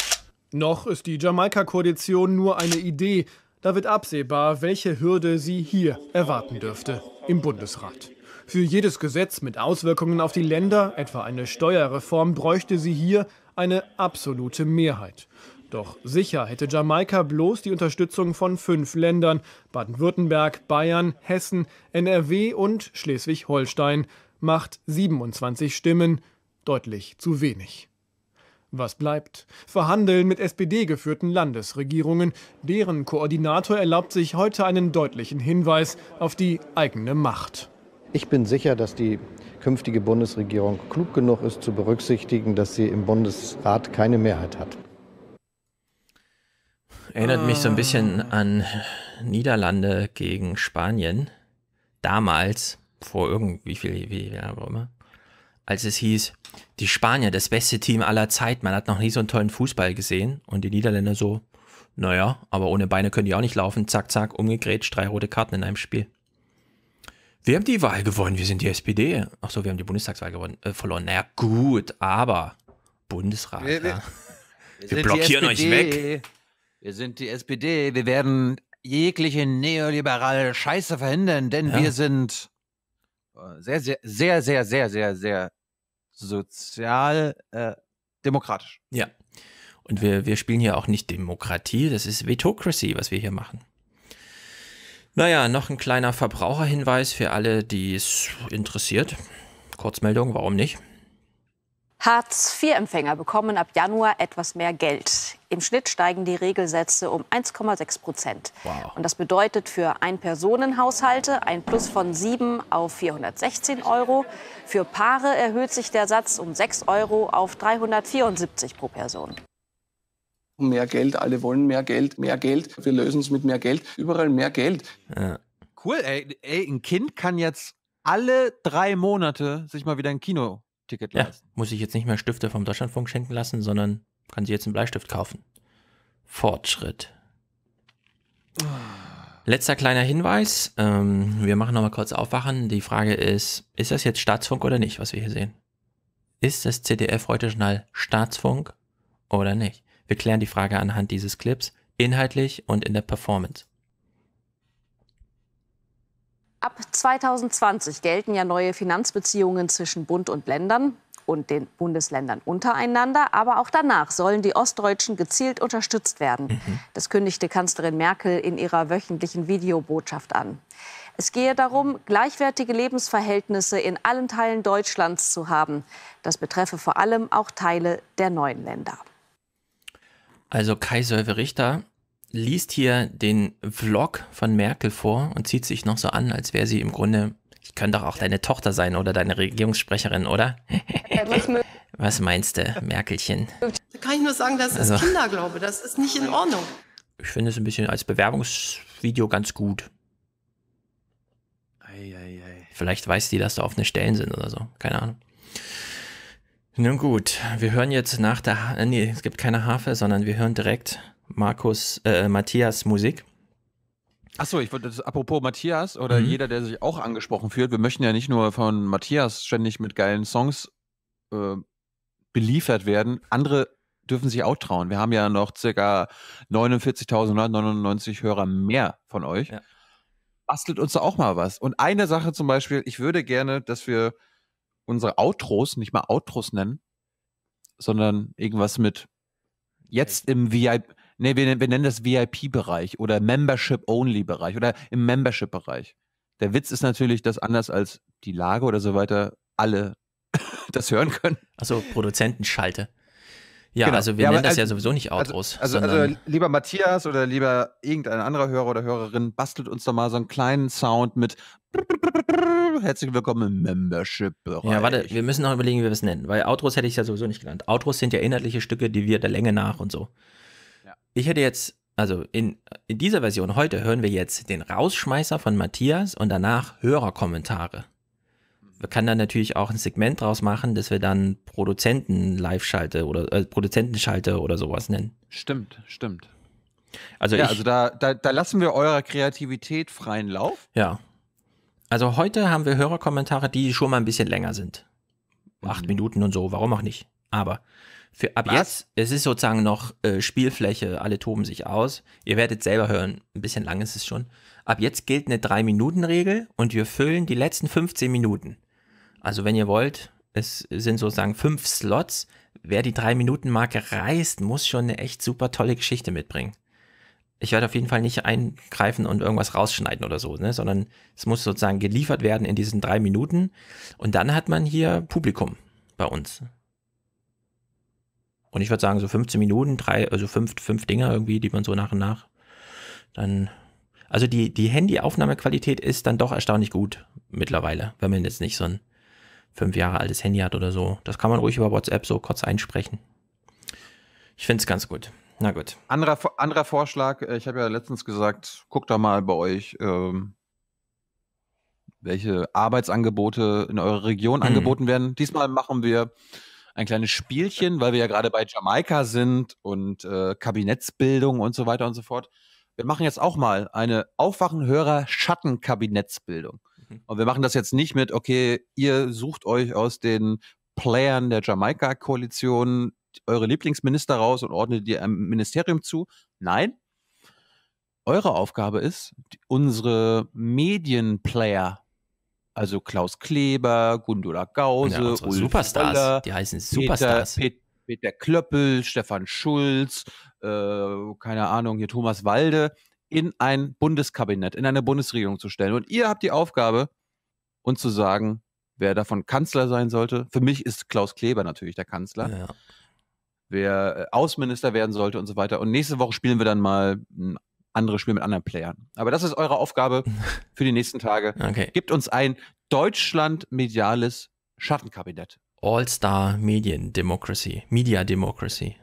Speaker 29: Noch ist die Jamaika-Koalition nur eine Idee. Da wird absehbar, welche Hürde sie hier erwarten dürfte, im Bundesrat. Für jedes Gesetz mit Auswirkungen auf die Länder, etwa eine Steuerreform, bräuchte sie hier eine absolute Mehrheit. Doch sicher hätte Jamaika bloß die Unterstützung von fünf Ländern Baden-Württemberg, Bayern, Hessen, NRW und Schleswig-Holstein macht 27 Stimmen deutlich zu wenig. Was bleibt? Verhandeln mit SPD-geführten Landesregierungen. Deren Koordinator erlaubt sich heute einen deutlichen Hinweis auf die eigene Macht.
Speaker 31: Ich bin sicher, dass die künftige Bundesregierung klug genug ist, zu berücksichtigen, dass sie im Bundesrat keine Mehrheit hat.
Speaker 3: Erinnert mich so ein bisschen an Niederlande gegen Spanien. Damals, vor irgendwie viel, wie, ja, wo immer als es hieß, die Spanier, das beste Team aller Zeit, man hat noch nie so einen tollen Fußball gesehen und die Niederländer so, naja, aber ohne Beine können die auch nicht laufen, zack, zack, umgegrätscht, drei rote Karten in einem Spiel. Wir haben die Wahl gewonnen, wir sind die SPD. Achso, wir haben die Bundestagswahl gewonnen, äh, verloren. Naja, gut, aber Bundesrat. Wir, ja.
Speaker 1: wir, wir blockieren euch weg. Wir sind die SPD, wir werden jegliche neoliberale Scheiße verhindern, denn ja. wir sind äh, sehr, sehr, sehr, sehr, sehr, sehr, sehr sozial
Speaker 3: äh, demokratisch. Ja. Und wir, wir spielen hier auch nicht Demokratie, das ist Vetocracy, was wir hier machen. Naja, noch ein kleiner Verbraucherhinweis für alle, die es interessiert. Kurzmeldung, warum nicht?
Speaker 26: Hartz-IV-Empfänger bekommen ab Januar etwas mehr Geld. Im Schnitt steigen die Regelsätze um 1,6 Prozent. Wow. Und das bedeutet für Ein-Personen-Haushalte ein Plus von 7 auf 416 Euro. Für Paare erhöht sich der Satz um 6 Euro auf 374 pro Person.
Speaker 1: Mehr Geld, alle wollen mehr Geld, mehr Geld. Wir lösen es mit mehr Geld. Überall mehr Geld. Ja. Cool, ey, ey, ein Kind kann jetzt alle drei Monate sich mal wieder ein Kino Ticket ja,
Speaker 3: Muss ich jetzt nicht mehr Stifte vom Deutschlandfunk schenken lassen, sondern kann sie jetzt einen Bleistift kaufen. Fortschritt. Letzter kleiner Hinweis. Ähm, wir machen nochmal kurz aufwachen. Die Frage ist, ist das jetzt Staatsfunk oder nicht, was wir hier sehen? Ist das CDF heute schon mal Staatsfunk oder nicht? Wir klären die Frage anhand dieses Clips inhaltlich und in der Performance.
Speaker 26: Ab 2020 gelten ja neue Finanzbeziehungen zwischen Bund und Ländern und den Bundesländern untereinander. Aber auch danach sollen die Ostdeutschen gezielt unterstützt werden. Mhm. Das kündigte Kanzlerin Merkel in ihrer wöchentlichen Videobotschaft an. Es gehe darum, gleichwertige Lebensverhältnisse in allen Teilen Deutschlands zu haben. Das betreffe vor allem auch Teile der neuen Länder.
Speaker 3: Also Kai Söwe Richter liest hier den Vlog von Merkel vor und zieht sich noch so an, als wäre sie im Grunde, ich könnte doch auch deine Tochter sein oder deine Regierungssprecherin, oder? Was meinst du, Merkelchen?
Speaker 9: Da kann ich nur sagen, das ist also- Kinderglaube, das ist nicht in Ordnung.
Speaker 3: Ich finde es ein bisschen als Bewerbungsvideo ganz gut. Ei, ei, ei. Vielleicht weiß die, dass da offene Stellen sind oder so, keine Ahnung. Nun gut, wir hören jetzt nach der, äh, nee, es gibt keine Harfe, sondern wir hören direkt Markus, äh, Matthias Musik.
Speaker 1: Achso, ich wollte das apropos Matthias oder mhm. jeder, der sich auch angesprochen fühlt. Wir möchten ja nicht nur von Matthias ständig mit geilen Songs äh, beliefert werden. Andere dürfen sich auch trauen. Wir haben ja noch circa 49.999 Hörer mehr von euch. Ja. Bastelt uns da auch mal was. Und eine Sache zum Beispiel, ich würde gerne, dass wir unsere Outros nicht mal Outros nennen, sondern irgendwas mit jetzt im VIP, Nee, wir, wir nennen das VIP-Bereich oder Membership-Only-Bereich oder im Membership-Bereich. Der Witz ist natürlich, dass anders als die Lage oder so weiter alle das hören können. Also
Speaker 3: Produzentenschalte. Ja, genau. also wir ja, nennen das also, ja sowieso nicht Outros. Also, also, also,
Speaker 1: lieber Matthias oder lieber irgendein anderer Hörer oder Hörerin, bastelt uns doch mal so einen kleinen Sound mit Herzlich willkommen im Membership.
Speaker 3: -Bereich. Ja, warte, wir müssen noch überlegen, wie wir es nennen, weil Outros hätte ich ja sowieso nicht genannt. Outros sind ja inhaltliche Stücke, die wir der Länge nach und so ich hätte jetzt, also in, in dieser Version heute hören wir jetzt den Rausschmeißer von Matthias und danach Hörerkommentare. Man kann dann natürlich auch ein Segment draus machen, dass wir dann Produzenten live schalte oder äh, Produzentenschalte oder sowas nennen.
Speaker 1: Stimmt, stimmt. Also, ja, ich, also da, da, da lassen wir eurer Kreativität freien Lauf.
Speaker 3: Ja. Also heute haben wir Hörerkommentare, die schon mal ein bisschen länger sind. Acht mhm. Minuten und so, warum auch nicht. Aber für, ab Was? jetzt, es ist sozusagen noch äh, Spielfläche, alle toben sich aus. Ihr werdet selber hören, ein bisschen lang ist es schon. Ab jetzt gilt eine 3-Minuten-Regel und wir füllen die letzten 15 Minuten. Also wenn ihr wollt, es sind sozusagen fünf Slots. Wer die 3-Minuten-Marke reißt, muss schon eine echt super tolle Geschichte mitbringen. Ich werde auf jeden Fall nicht eingreifen und irgendwas rausschneiden oder so, ne? sondern es muss sozusagen geliefert werden in diesen drei Minuten. Und dann hat man hier Publikum bei uns. Und ich würde sagen, so 15 Minuten, drei, also fünf, fünf Dinger irgendwie, die man so nach und nach dann. Also die, die handy ist dann doch erstaunlich gut mittlerweile, wenn man jetzt nicht so ein fünf Jahre altes Handy hat oder so. Das kann man ruhig über WhatsApp so kurz einsprechen. Ich finde es ganz gut. Na gut.
Speaker 1: Anderer, anderer Vorschlag, äh, ich habe ja letztens gesagt, guckt doch mal bei euch, ähm, welche Arbeitsangebote in eurer Region hm. angeboten werden. Diesmal machen wir ein kleines Spielchen, weil wir ja gerade bei Jamaika sind und äh, Kabinettsbildung und so weiter und so fort. Wir machen jetzt auch mal eine Aufwachenhörer-Schattenkabinettsbildung. Mhm. Und wir machen das jetzt nicht mit, okay, ihr sucht euch aus den Playern der Jamaika-Koalition eure Lieblingsminister raus und ordnet die einem Ministerium zu. Nein. Eure Aufgabe ist, unsere Medienplayer also Klaus Kleber, Gundula Gause, ja, Ulf Superstars, Möller, die heißen Superstars. Peter, Peter Klöppel, Stefan Schulz, äh, keine Ahnung, hier Thomas Walde, in ein Bundeskabinett, in eine Bundesregierung zu stellen. Und ihr habt die Aufgabe, uns zu sagen, wer davon Kanzler sein sollte. Für mich ist Klaus Kleber natürlich der Kanzler. Ja. Wer äh, Außenminister werden sollte und so weiter. Und nächste Woche spielen wir dann mal ein andere Spiele mit anderen Playern. Aber das ist eure Aufgabe für die nächsten Tage. Okay. Gibt uns ein Deutschland-mediales Schattenkabinett.
Speaker 3: All-Star Medien Democracy, Media Democracy.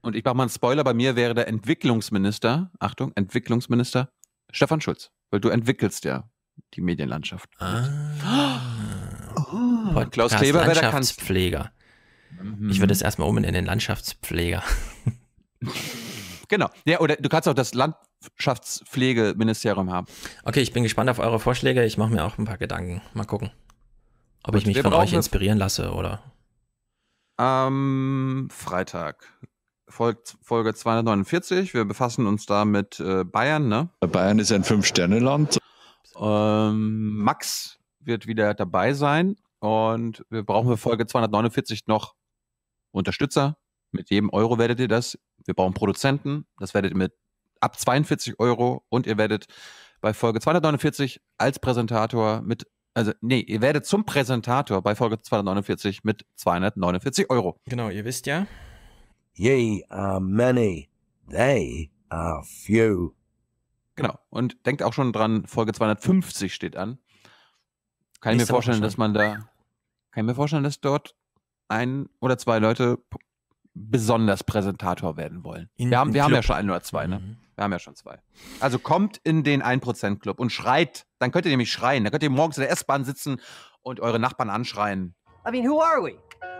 Speaker 1: Und ich mache mal einen Spoiler, bei mir wäre der Entwicklungsminister, Achtung, Entwicklungsminister Stefan Schulz, weil du entwickelst ja die Medienlandschaft. Ah. Oh. Klaus Kleber wäre der
Speaker 3: Kanzler. Mhm. Ich würde es erstmal um in den Landschaftspfleger.
Speaker 1: genau. Ja, oder du kannst auch das Land, Wirtschaftspflegeministerium haben. Okay, ich bin gespannt auf eure Vorschläge. Ich mache mir
Speaker 3: auch ein paar Gedanken. Mal gucken, ob Gut, ich mich von euch inspirieren lasse oder.
Speaker 1: Am ähm, Freitag. Folge 249. Wir befassen uns da mit äh, Bayern, ne?
Speaker 22: Bayern ist ein Fünf-Sterne-Land. Ähm,
Speaker 1: Max wird wieder dabei sein und wir brauchen für Folge 249 noch Unterstützer. Mit jedem Euro werdet ihr das. Wir brauchen Produzenten. Das werdet ihr mit ab 42 Euro und ihr werdet bei Folge 249 als Präsentator mit, also nee, ihr werdet zum Präsentator bei Folge 249 mit 249 Euro. Genau, ihr wisst ja. Ye are many, they are few. Genau, und denkt auch schon dran, Folge 250 steht an. Kann ich mir vorstellen, dass man da, kann ich mir vorstellen, dass dort ein oder zwei Leute besonders Präsentator werden wollen. In, wir haben, wir haben ja schon ein oder zwei, ne? Mhm. Wir haben ja schon zwei. Also kommt in den 1%-Club und schreit. Dann könnt ihr nämlich schreien. Dann könnt ihr morgens in der S-Bahn sitzen und eure Nachbarn anschreien. I mean, who are we?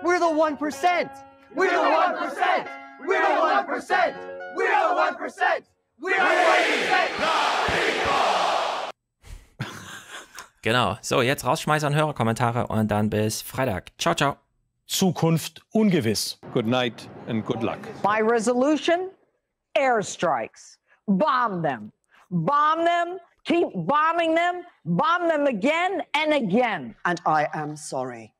Speaker 13: We're the 1%!
Speaker 8: We're the 1%! We're the 1%! We're the
Speaker 13: 1%!
Speaker 9: We're the 1%!
Speaker 3: Genau. So, jetzt rausschmeißern, Hörerkommentare und dann bis Freitag. Ciao, ciao. Zukunft
Speaker 22: ungewiss. Good night and good luck.
Speaker 6: My resolution: airstrikes.
Speaker 30: Bomb them. Bomb them. Keep bombing them. Bomb them
Speaker 24: again and again. And I am sorry.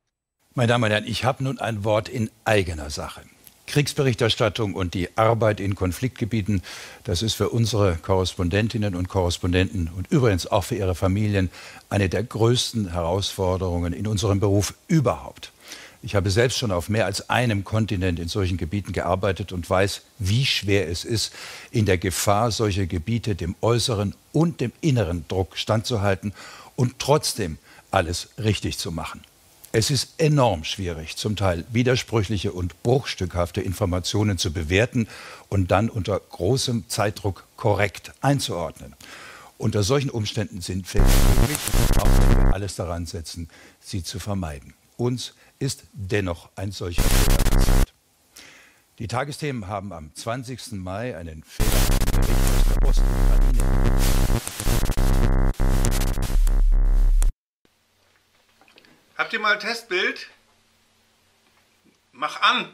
Speaker 14: Meine Damen und Herren, ich habe nun ein Wort in eigener Sache. Kriegsberichterstattung und die Arbeit in Konfliktgebieten, das ist für unsere Korrespondentinnen und Korrespondenten und übrigens auch für ihre Familien eine der größten Herausforderungen in unserem Beruf überhaupt. Ich habe selbst schon auf mehr als einem Kontinent in solchen Gebieten gearbeitet und weiß, wie schwer es ist, in der Gefahr, solche Gebiete dem äußeren und dem inneren Druck standzuhalten und trotzdem alles richtig zu machen. Es ist enorm schwierig, zum Teil widersprüchliche und bruchstückhafte Informationen zu bewerten und dann unter großem Zeitdruck korrekt einzuordnen. Unter solchen Umständen sind wir möglich, auch wenn wir alles daran setzen, sie zu vermeiden. Uns ist dennoch ein solcher
Speaker 17: Fehler passiert.
Speaker 14: Die Tagesthemen haben am 20. Mai einen Fehler
Speaker 17: aus der Ostukraine.
Speaker 15: Habt ihr mal ein Testbild?
Speaker 5: Mach an!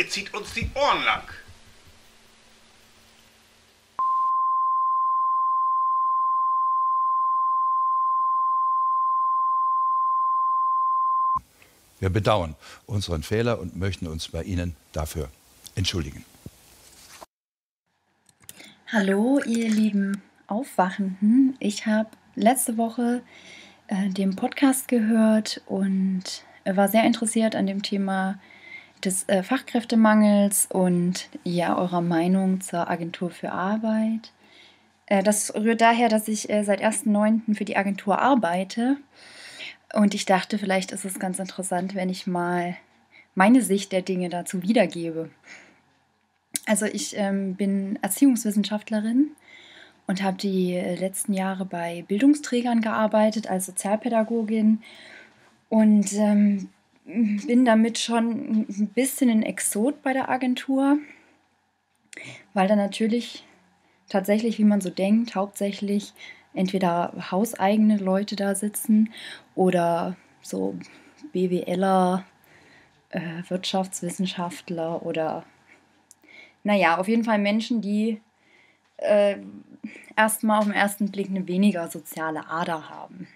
Speaker 5: Ihr zieht uns die Ohren lang.
Speaker 14: Wir bedauern unseren Fehler und möchten uns bei Ihnen dafür entschuldigen.
Speaker 2: Hallo, ihr lieben Aufwachenden. Ich habe letzte Woche äh, den Podcast gehört und war sehr interessiert an dem Thema des äh, Fachkräftemangels und ja, eurer Meinung zur Agentur für Arbeit. Äh, das rührt daher, dass ich äh, seit 1.9. für die Agentur arbeite und ich dachte, vielleicht ist es ganz interessant, wenn ich mal meine Sicht der Dinge dazu wiedergebe. Also ich ähm, bin Erziehungswissenschaftlerin und habe die äh, letzten Jahre bei Bildungsträgern gearbeitet als Sozialpädagogin und ähm, bin damit schon ein bisschen ein Exot bei der Agentur, weil da natürlich tatsächlich, wie man so denkt, hauptsächlich entweder hauseigene Leute da sitzen oder so BWLer, äh, Wirtschaftswissenschaftler oder naja, auf jeden Fall Menschen, die äh, erstmal auf den ersten Blick eine weniger soziale Ader haben.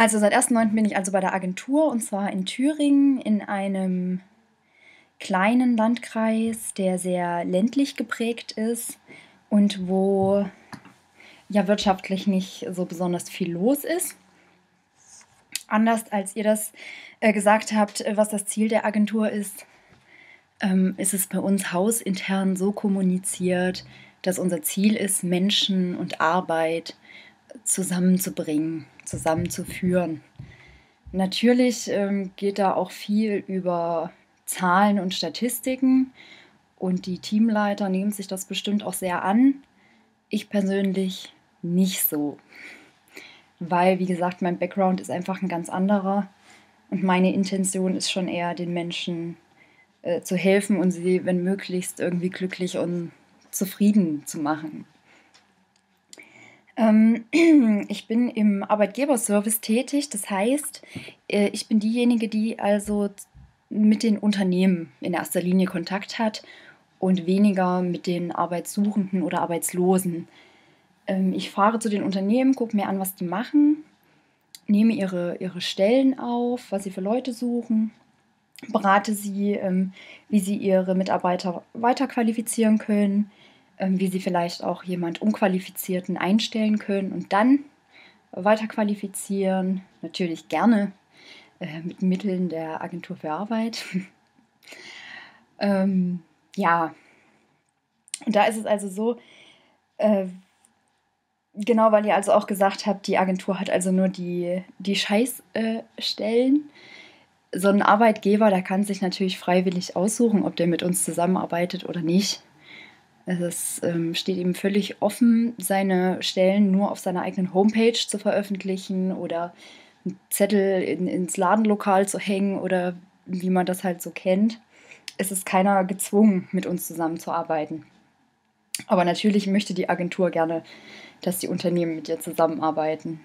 Speaker 2: Also seit 1.9. bin ich also bei der Agentur und zwar in Thüringen in einem kleinen Landkreis, der sehr ländlich geprägt ist und wo ja wirtschaftlich nicht so besonders viel los ist. Anders als ihr das äh, gesagt habt, äh, was das Ziel der Agentur ist, ähm, ist es bei uns hausintern so kommuniziert, dass unser Ziel ist, Menschen und Arbeit zusammenzubringen, zusammenzuführen. Natürlich ähm, geht da auch viel über Zahlen und Statistiken und die Teamleiter nehmen sich das bestimmt auch sehr an. Ich persönlich nicht so, weil, wie gesagt, mein Background ist einfach ein ganz anderer und meine Intention ist schon eher, den Menschen äh, zu helfen und sie, wenn möglichst, irgendwie glücklich und zufrieden zu machen. Ähm, ich bin im Arbeitgeberservice tätig, das heißt, äh, ich bin diejenige, die also mit den Unternehmen in erster Linie Kontakt hat und weniger mit den Arbeitssuchenden oder Arbeitslosen. Ähm, ich fahre zu den Unternehmen, gucke mir an, was die machen, nehme ihre, ihre Stellen auf, was sie für Leute suchen, berate sie, ähm, wie sie ihre Mitarbeiter weiterqualifizieren können ähm, wie sie vielleicht auch jemand Unqualifizierten einstellen können und dann weiterqualifizieren. Natürlich gerne äh, mit Mitteln der Agentur für Arbeit. ähm, ja, und da ist es also so, äh, genau weil ihr also auch gesagt habt, die Agentur hat also nur die, die Scheißstellen. Äh, so ein Arbeitgeber, der kann sich natürlich freiwillig aussuchen, ob der mit uns zusammenarbeitet oder nicht. Es ähm, steht ihm völlig offen, seine Stellen nur auf seiner eigenen Homepage zu veröffentlichen oder einen Zettel in, ins Ladenlokal zu hängen oder wie man das halt so kennt. Es ist keiner gezwungen, mit uns zusammenzuarbeiten. Aber natürlich möchte die Agentur gerne, dass die Unternehmen mit ihr zusammenarbeiten.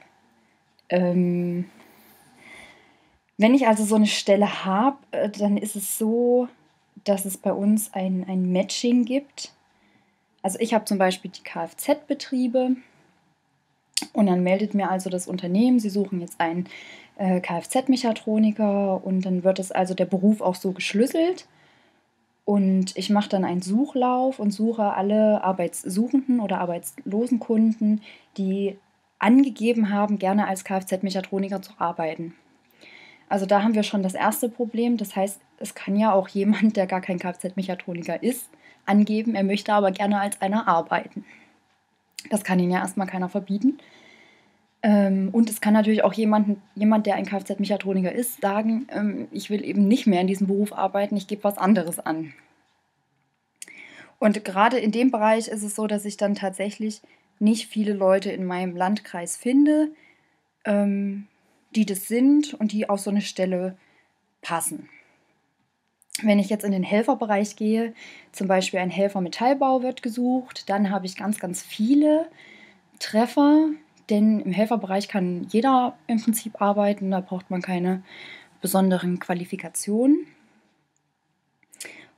Speaker 2: Ähm, wenn ich also so eine Stelle habe, äh, dann ist es so, dass es bei uns ein, ein Matching gibt also ich habe zum Beispiel die Kfz-Betriebe und dann meldet mir also das Unternehmen, sie suchen jetzt einen äh, Kfz-Mechatroniker und dann wird es also der Beruf auch so geschlüsselt. Und ich mache dann einen Suchlauf und suche alle arbeitssuchenden oder Arbeitslosenkunden, die angegeben haben, gerne als Kfz-Mechatroniker zu arbeiten. Also da haben wir schon das erste Problem. Das heißt, es kann ja auch jemand, der gar kein Kfz-Mechatroniker ist, angeben, er möchte aber gerne als einer arbeiten. Das kann ihn ja erstmal keiner verbieten. Ähm, und es kann natürlich auch jemand, jemand der ein Kfz-Mechatroniker ist, sagen, ähm, ich will eben nicht mehr in diesem Beruf arbeiten, ich gebe was anderes an. Und gerade in dem Bereich ist es so, dass ich dann tatsächlich nicht viele Leute in meinem Landkreis finde, ähm, die das sind und die auf so eine Stelle passen. Wenn ich jetzt in den Helferbereich gehe, zum Beispiel ein Helfer Metallbau wird gesucht, dann habe ich ganz, ganz viele Treffer, denn im Helferbereich kann jeder im Prinzip arbeiten, da braucht man keine besonderen Qualifikationen.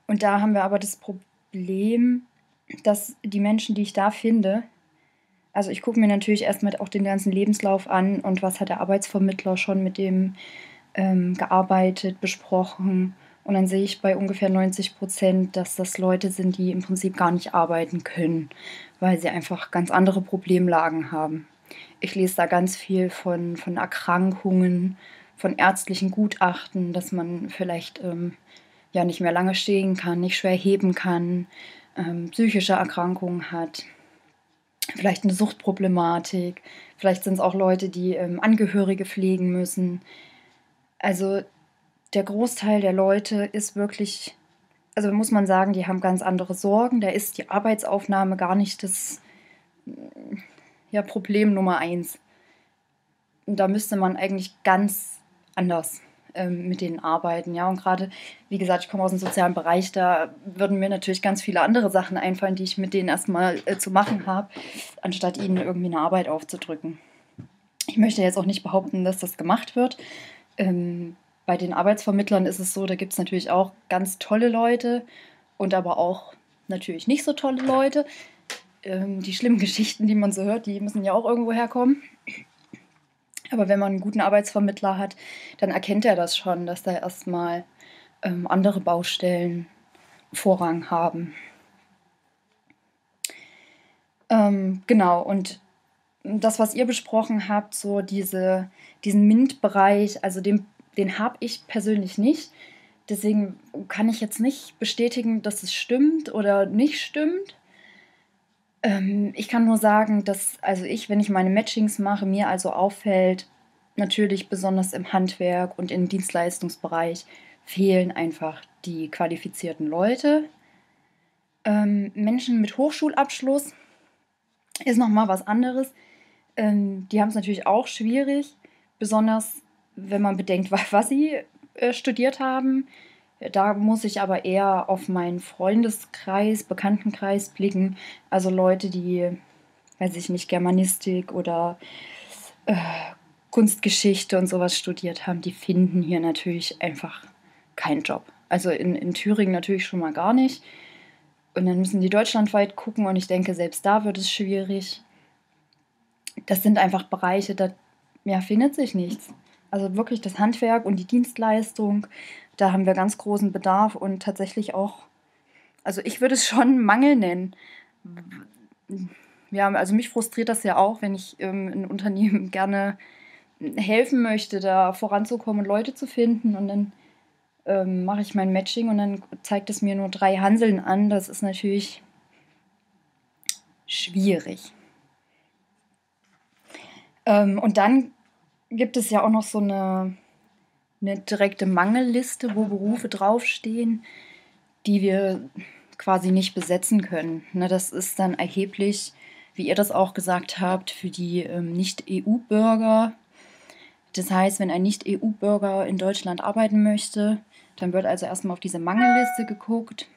Speaker 2: Und da haben wir aber das Problem, dass die Menschen, die ich da finde, also ich gucke mir natürlich erstmal auch den ganzen Lebenslauf an und was hat der Arbeitsvermittler schon mit dem ähm, gearbeitet, besprochen und dann sehe ich bei ungefähr 90 Prozent, dass das Leute sind, die im Prinzip gar nicht arbeiten können, weil sie einfach ganz andere Problemlagen haben. Ich lese da ganz viel von, von Erkrankungen, von ärztlichen Gutachten, dass man vielleicht ähm, ja nicht mehr lange stehen kann, nicht schwer heben kann, ähm, psychische Erkrankungen hat, vielleicht eine Suchtproblematik, vielleicht sind es auch Leute, die ähm, Angehörige pflegen müssen. Also der Großteil der Leute ist wirklich, also muss man sagen, die haben ganz andere Sorgen. Da ist die Arbeitsaufnahme gar nicht das mm, ja, Problem Nummer eins. Und da müsste man eigentlich ganz anders ähm, mit denen arbeiten. Ja, und gerade, wie gesagt, ich komme aus dem sozialen Bereich, da würden mir natürlich ganz viele andere Sachen einfallen, die ich mit denen erstmal äh, zu machen habe, anstatt ihnen irgendwie eine Arbeit aufzudrücken. Ich möchte jetzt auch nicht behaupten, dass das gemacht wird. Ähm, bei den Arbeitsvermittlern ist es so, da gibt es natürlich auch ganz tolle Leute und aber auch natürlich nicht so tolle Leute. Ähm, die schlimmen Geschichten, die man so hört, die müssen ja auch irgendwo herkommen. Aber wenn man einen guten Arbeitsvermittler hat, dann erkennt er das schon, dass da erstmal ähm, andere Baustellen Vorrang haben. Ähm, genau, und das, was ihr besprochen habt, so diese, diesen MINT-Bereich, also den den habe ich persönlich nicht. Deswegen kann ich jetzt nicht bestätigen, dass es stimmt oder nicht stimmt. Ähm, ich kann nur sagen, dass also ich, wenn ich meine Matchings mache, mir also auffällt, natürlich besonders im Handwerk und im Dienstleistungsbereich fehlen einfach die qualifizierten Leute. Ähm, Menschen mit Hochschulabschluss ist nochmal was anderes. Ähm, die haben es natürlich auch schwierig, besonders wenn man bedenkt, was sie äh, studiert haben. Da muss ich aber eher auf meinen Freundeskreis, Bekanntenkreis blicken. Also Leute, die, weiß ich nicht, Germanistik oder äh, Kunstgeschichte und sowas studiert haben, die finden hier natürlich einfach keinen Job. Also in, in Thüringen natürlich schon mal gar nicht. Und dann müssen die deutschlandweit gucken und ich denke, selbst da wird es schwierig. Das sind einfach Bereiche, da ja, findet sich nichts. Also wirklich das Handwerk und die Dienstleistung, da haben wir ganz großen Bedarf und tatsächlich auch, also ich würde es schon Mangel nennen. Ja, also mich frustriert das ja auch, wenn ich ähm, in Unternehmen gerne helfen möchte, da voranzukommen und Leute zu finden und dann ähm, mache ich mein Matching und dann zeigt es mir nur drei Hanseln an. Das ist natürlich schwierig. Ähm, und dann gibt es ja auch noch so eine, eine direkte Mangelliste, wo Berufe draufstehen, die wir quasi nicht besetzen können. Ne, das ist dann erheblich, wie ihr das auch gesagt habt, für die ähm, Nicht-EU-Bürger. Das heißt, wenn ein Nicht-EU-Bürger in Deutschland arbeiten möchte, dann wird also erstmal auf diese Mangelliste geguckt.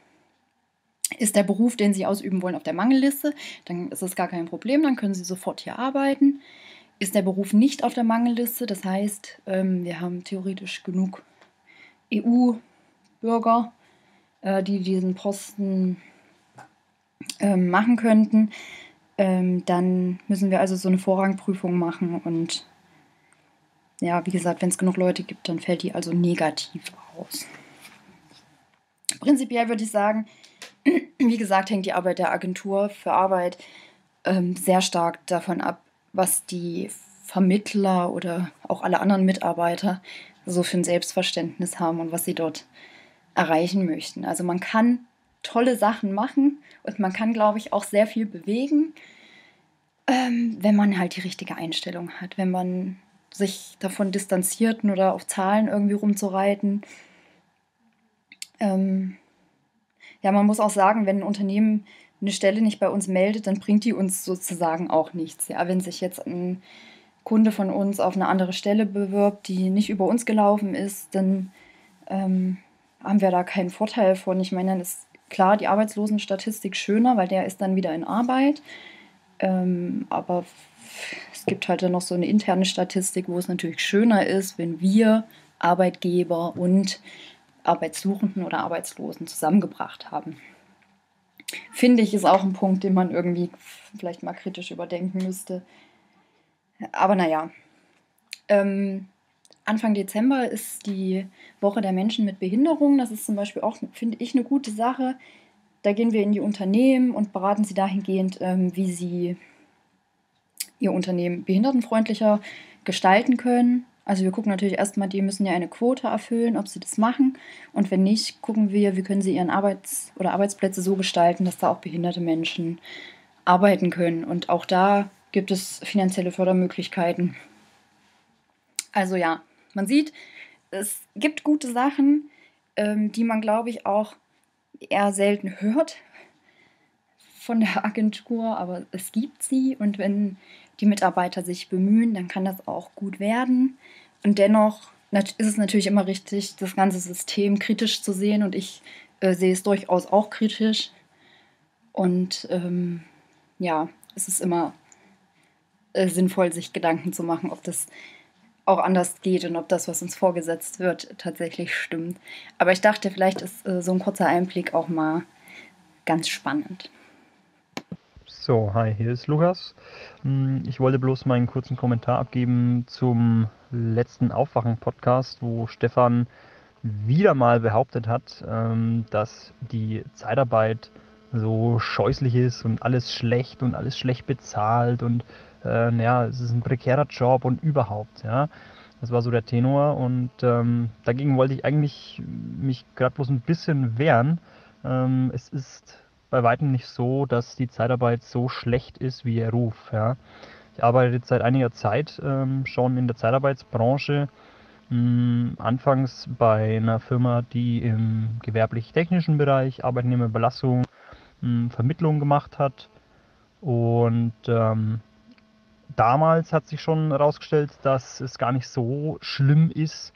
Speaker 2: Ist der Beruf, den Sie ausüben wollen, auf der Mangelliste, dann ist das gar kein Problem, dann können Sie sofort hier arbeiten ist der Beruf nicht auf der Mangelliste. Das heißt, ähm, wir haben theoretisch genug EU-Bürger, äh, die diesen Posten ähm, machen könnten. Ähm, dann müssen wir also so eine Vorrangprüfung machen und ja, wie gesagt, wenn es genug Leute gibt, dann fällt die also negativ aus. Prinzipiell würde ich sagen, wie gesagt, hängt die Arbeit der Agentur für Arbeit sehr stark davon ab, was die Vermittler oder auch alle anderen Mitarbeiter so für ein Selbstverständnis haben und was sie dort erreichen möchten. Also man kann tolle Sachen machen und man kann, glaube ich, auch sehr viel bewegen, ähm, wenn man halt die richtige Einstellung hat, wenn man sich davon distanziert oder auf Zahlen irgendwie rumzureiten. Ähm, ja, man muss auch sagen, wenn ein Unternehmen eine Stelle nicht bei uns meldet, dann bringt die uns sozusagen auch nichts. Ja, wenn sich jetzt ein Kunde von uns auf eine andere Stelle bewirbt, die nicht über uns gelaufen ist, dann ähm, haben wir da keinen Vorteil von. Ich meine, dann ist klar die Arbeitslosenstatistik schöner, weil der ist dann wieder in Arbeit. Ähm, aber es gibt halt dann noch so eine interne Statistik, wo es natürlich schöner ist, wenn wir Arbeitgeber und Arbeitssuchenden oder Arbeitslosen zusammengebracht haben. Finde ich, ist auch ein Punkt, den man irgendwie vielleicht mal kritisch überdenken müsste. Aber naja. Ähm, Anfang Dezember ist die Woche der Menschen mit Behinderungen. Das ist zum Beispiel auch, finde ich, eine gute Sache. Da gehen wir in die Unternehmen und beraten sie dahingehend, ähm, wie sie ihr Unternehmen behindertenfreundlicher gestalten können. Also wir gucken natürlich erstmal, die müssen ja eine Quote erfüllen, ob sie das machen. Und wenn nicht, gucken wir, wie können sie ihren Arbeits- oder Arbeitsplätze so gestalten, dass da auch behinderte Menschen arbeiten können. Und auch da gibt es finanzielle Fördermöglichkeiten. Also ja, man sieht, es gibt gute Sachen, ähm, die man, glaube ich, auch eher selten hört von der Agentur, aber es gibt sie. Und wenn die Mitarbeiter sich bemühen, dann kann das auch gut werden. Und dennoch ist es natürlich immer richtig, das ganze System kritisch zu sehen und ich äh, sehe es durchaus auch kritisch. Und ähm, ja, es ist immer äh, sinnvoll, sich Gedanken zu machen, ob das auch anders geht und ob das, was uns vorgesetzt wird, tatsächlich stimmt. Aber ich dachte, vielleicht ist äh, so ein kurzer Einblick auch mal ganz spannend.
Speaker 32: So, hi, hier ist Lukas. Hm, ich wollte bloß meinen kurzen Kommentar abgeben zum letzten Aufwachen-Podcast, wo Stefan wieder mal behauptet hat, ähm, dass die Zeitarbeit so scheußlich ist und alles schlecht und alles schlecht bezahlt und äh, naja, es ist ein prekärer Job und überhaupt, ja. Das war so der Tenor und ähm, dagegen wollte ich eigentlich mich gerade bloß ein bisschen wehren. Ähm, es ist bei weitem nicht so, dass die Zeitarbeit so schlecht ist wie ihr Ruf. Ja. Ich arbeite jetzt seit einiger Zeit ähm, schon in der Zeitarbeitsbranche. Mh, hm, anfangs bei einer Firma, die im gewerblich-technischen Bereich Arbeitnehmerbelastung, mh, hm, Vermittlung gemacht hat. Und ähm, damals hat sich schon herausgestellt, dass es gar nicht so schlimm ist,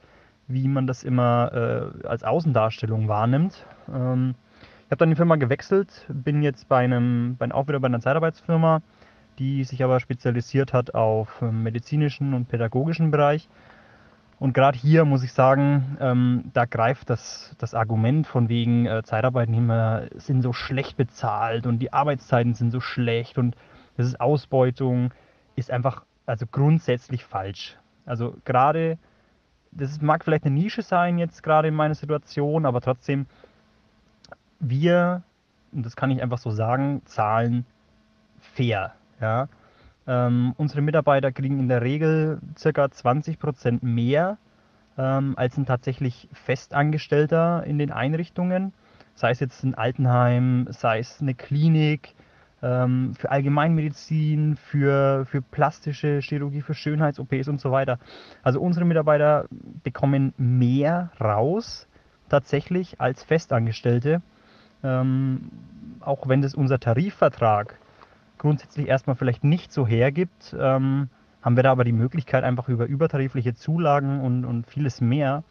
Speaker 32: wie man das immer äh, als Außendarstellung wahrnimmt. Ähm, ich habe dann die Firma gewechselt, bin jetzt bei einem, bei, auch wieder bei einer Zeitarbeitsfirma, die sich aber spezialisiert hat auf ähm, medizinischen und pädagogischen Bereich. Und gerade hier muss ich sagen, ähm, da greift das, das Argument von wegen äh, Zeitarbeitnehmer sind so schlecht bezahlt und die Arbeitszeiten sind so schlecht und das ist Ausbeutung, ist einfach also grundsätzlich falsch. Also gerade, das mag vielleicht eine Nische sein jetzt gerade in meiner Situation, aber trotzdem wir, und das kann ich einfach so sagen, zahlen fair. Ja? Ähm, unsere Mitarbeiter kriegen in der Regel circa 20% mehr ähm, als ein tatsächlich Festangestellter in den Einrichtungen, sei es jetzt ein Altenheim, sei es eine Klinik, ähm, für Allgemeinmedizin, für, für plastische Chirurgie, für Schönheits-OPs und so weiter. Also unsere Mitarbeiter bekommen mehr raus tatsächlich als Festangestellte ähm, auch wenn das unser Tarifvertrag grundsätzlich erstmal vielleicht nicht so hergibt, ähm, haben wir da aber die Möglichkeit, einfach über übertarifliche Zulagen und, und vieles mehr,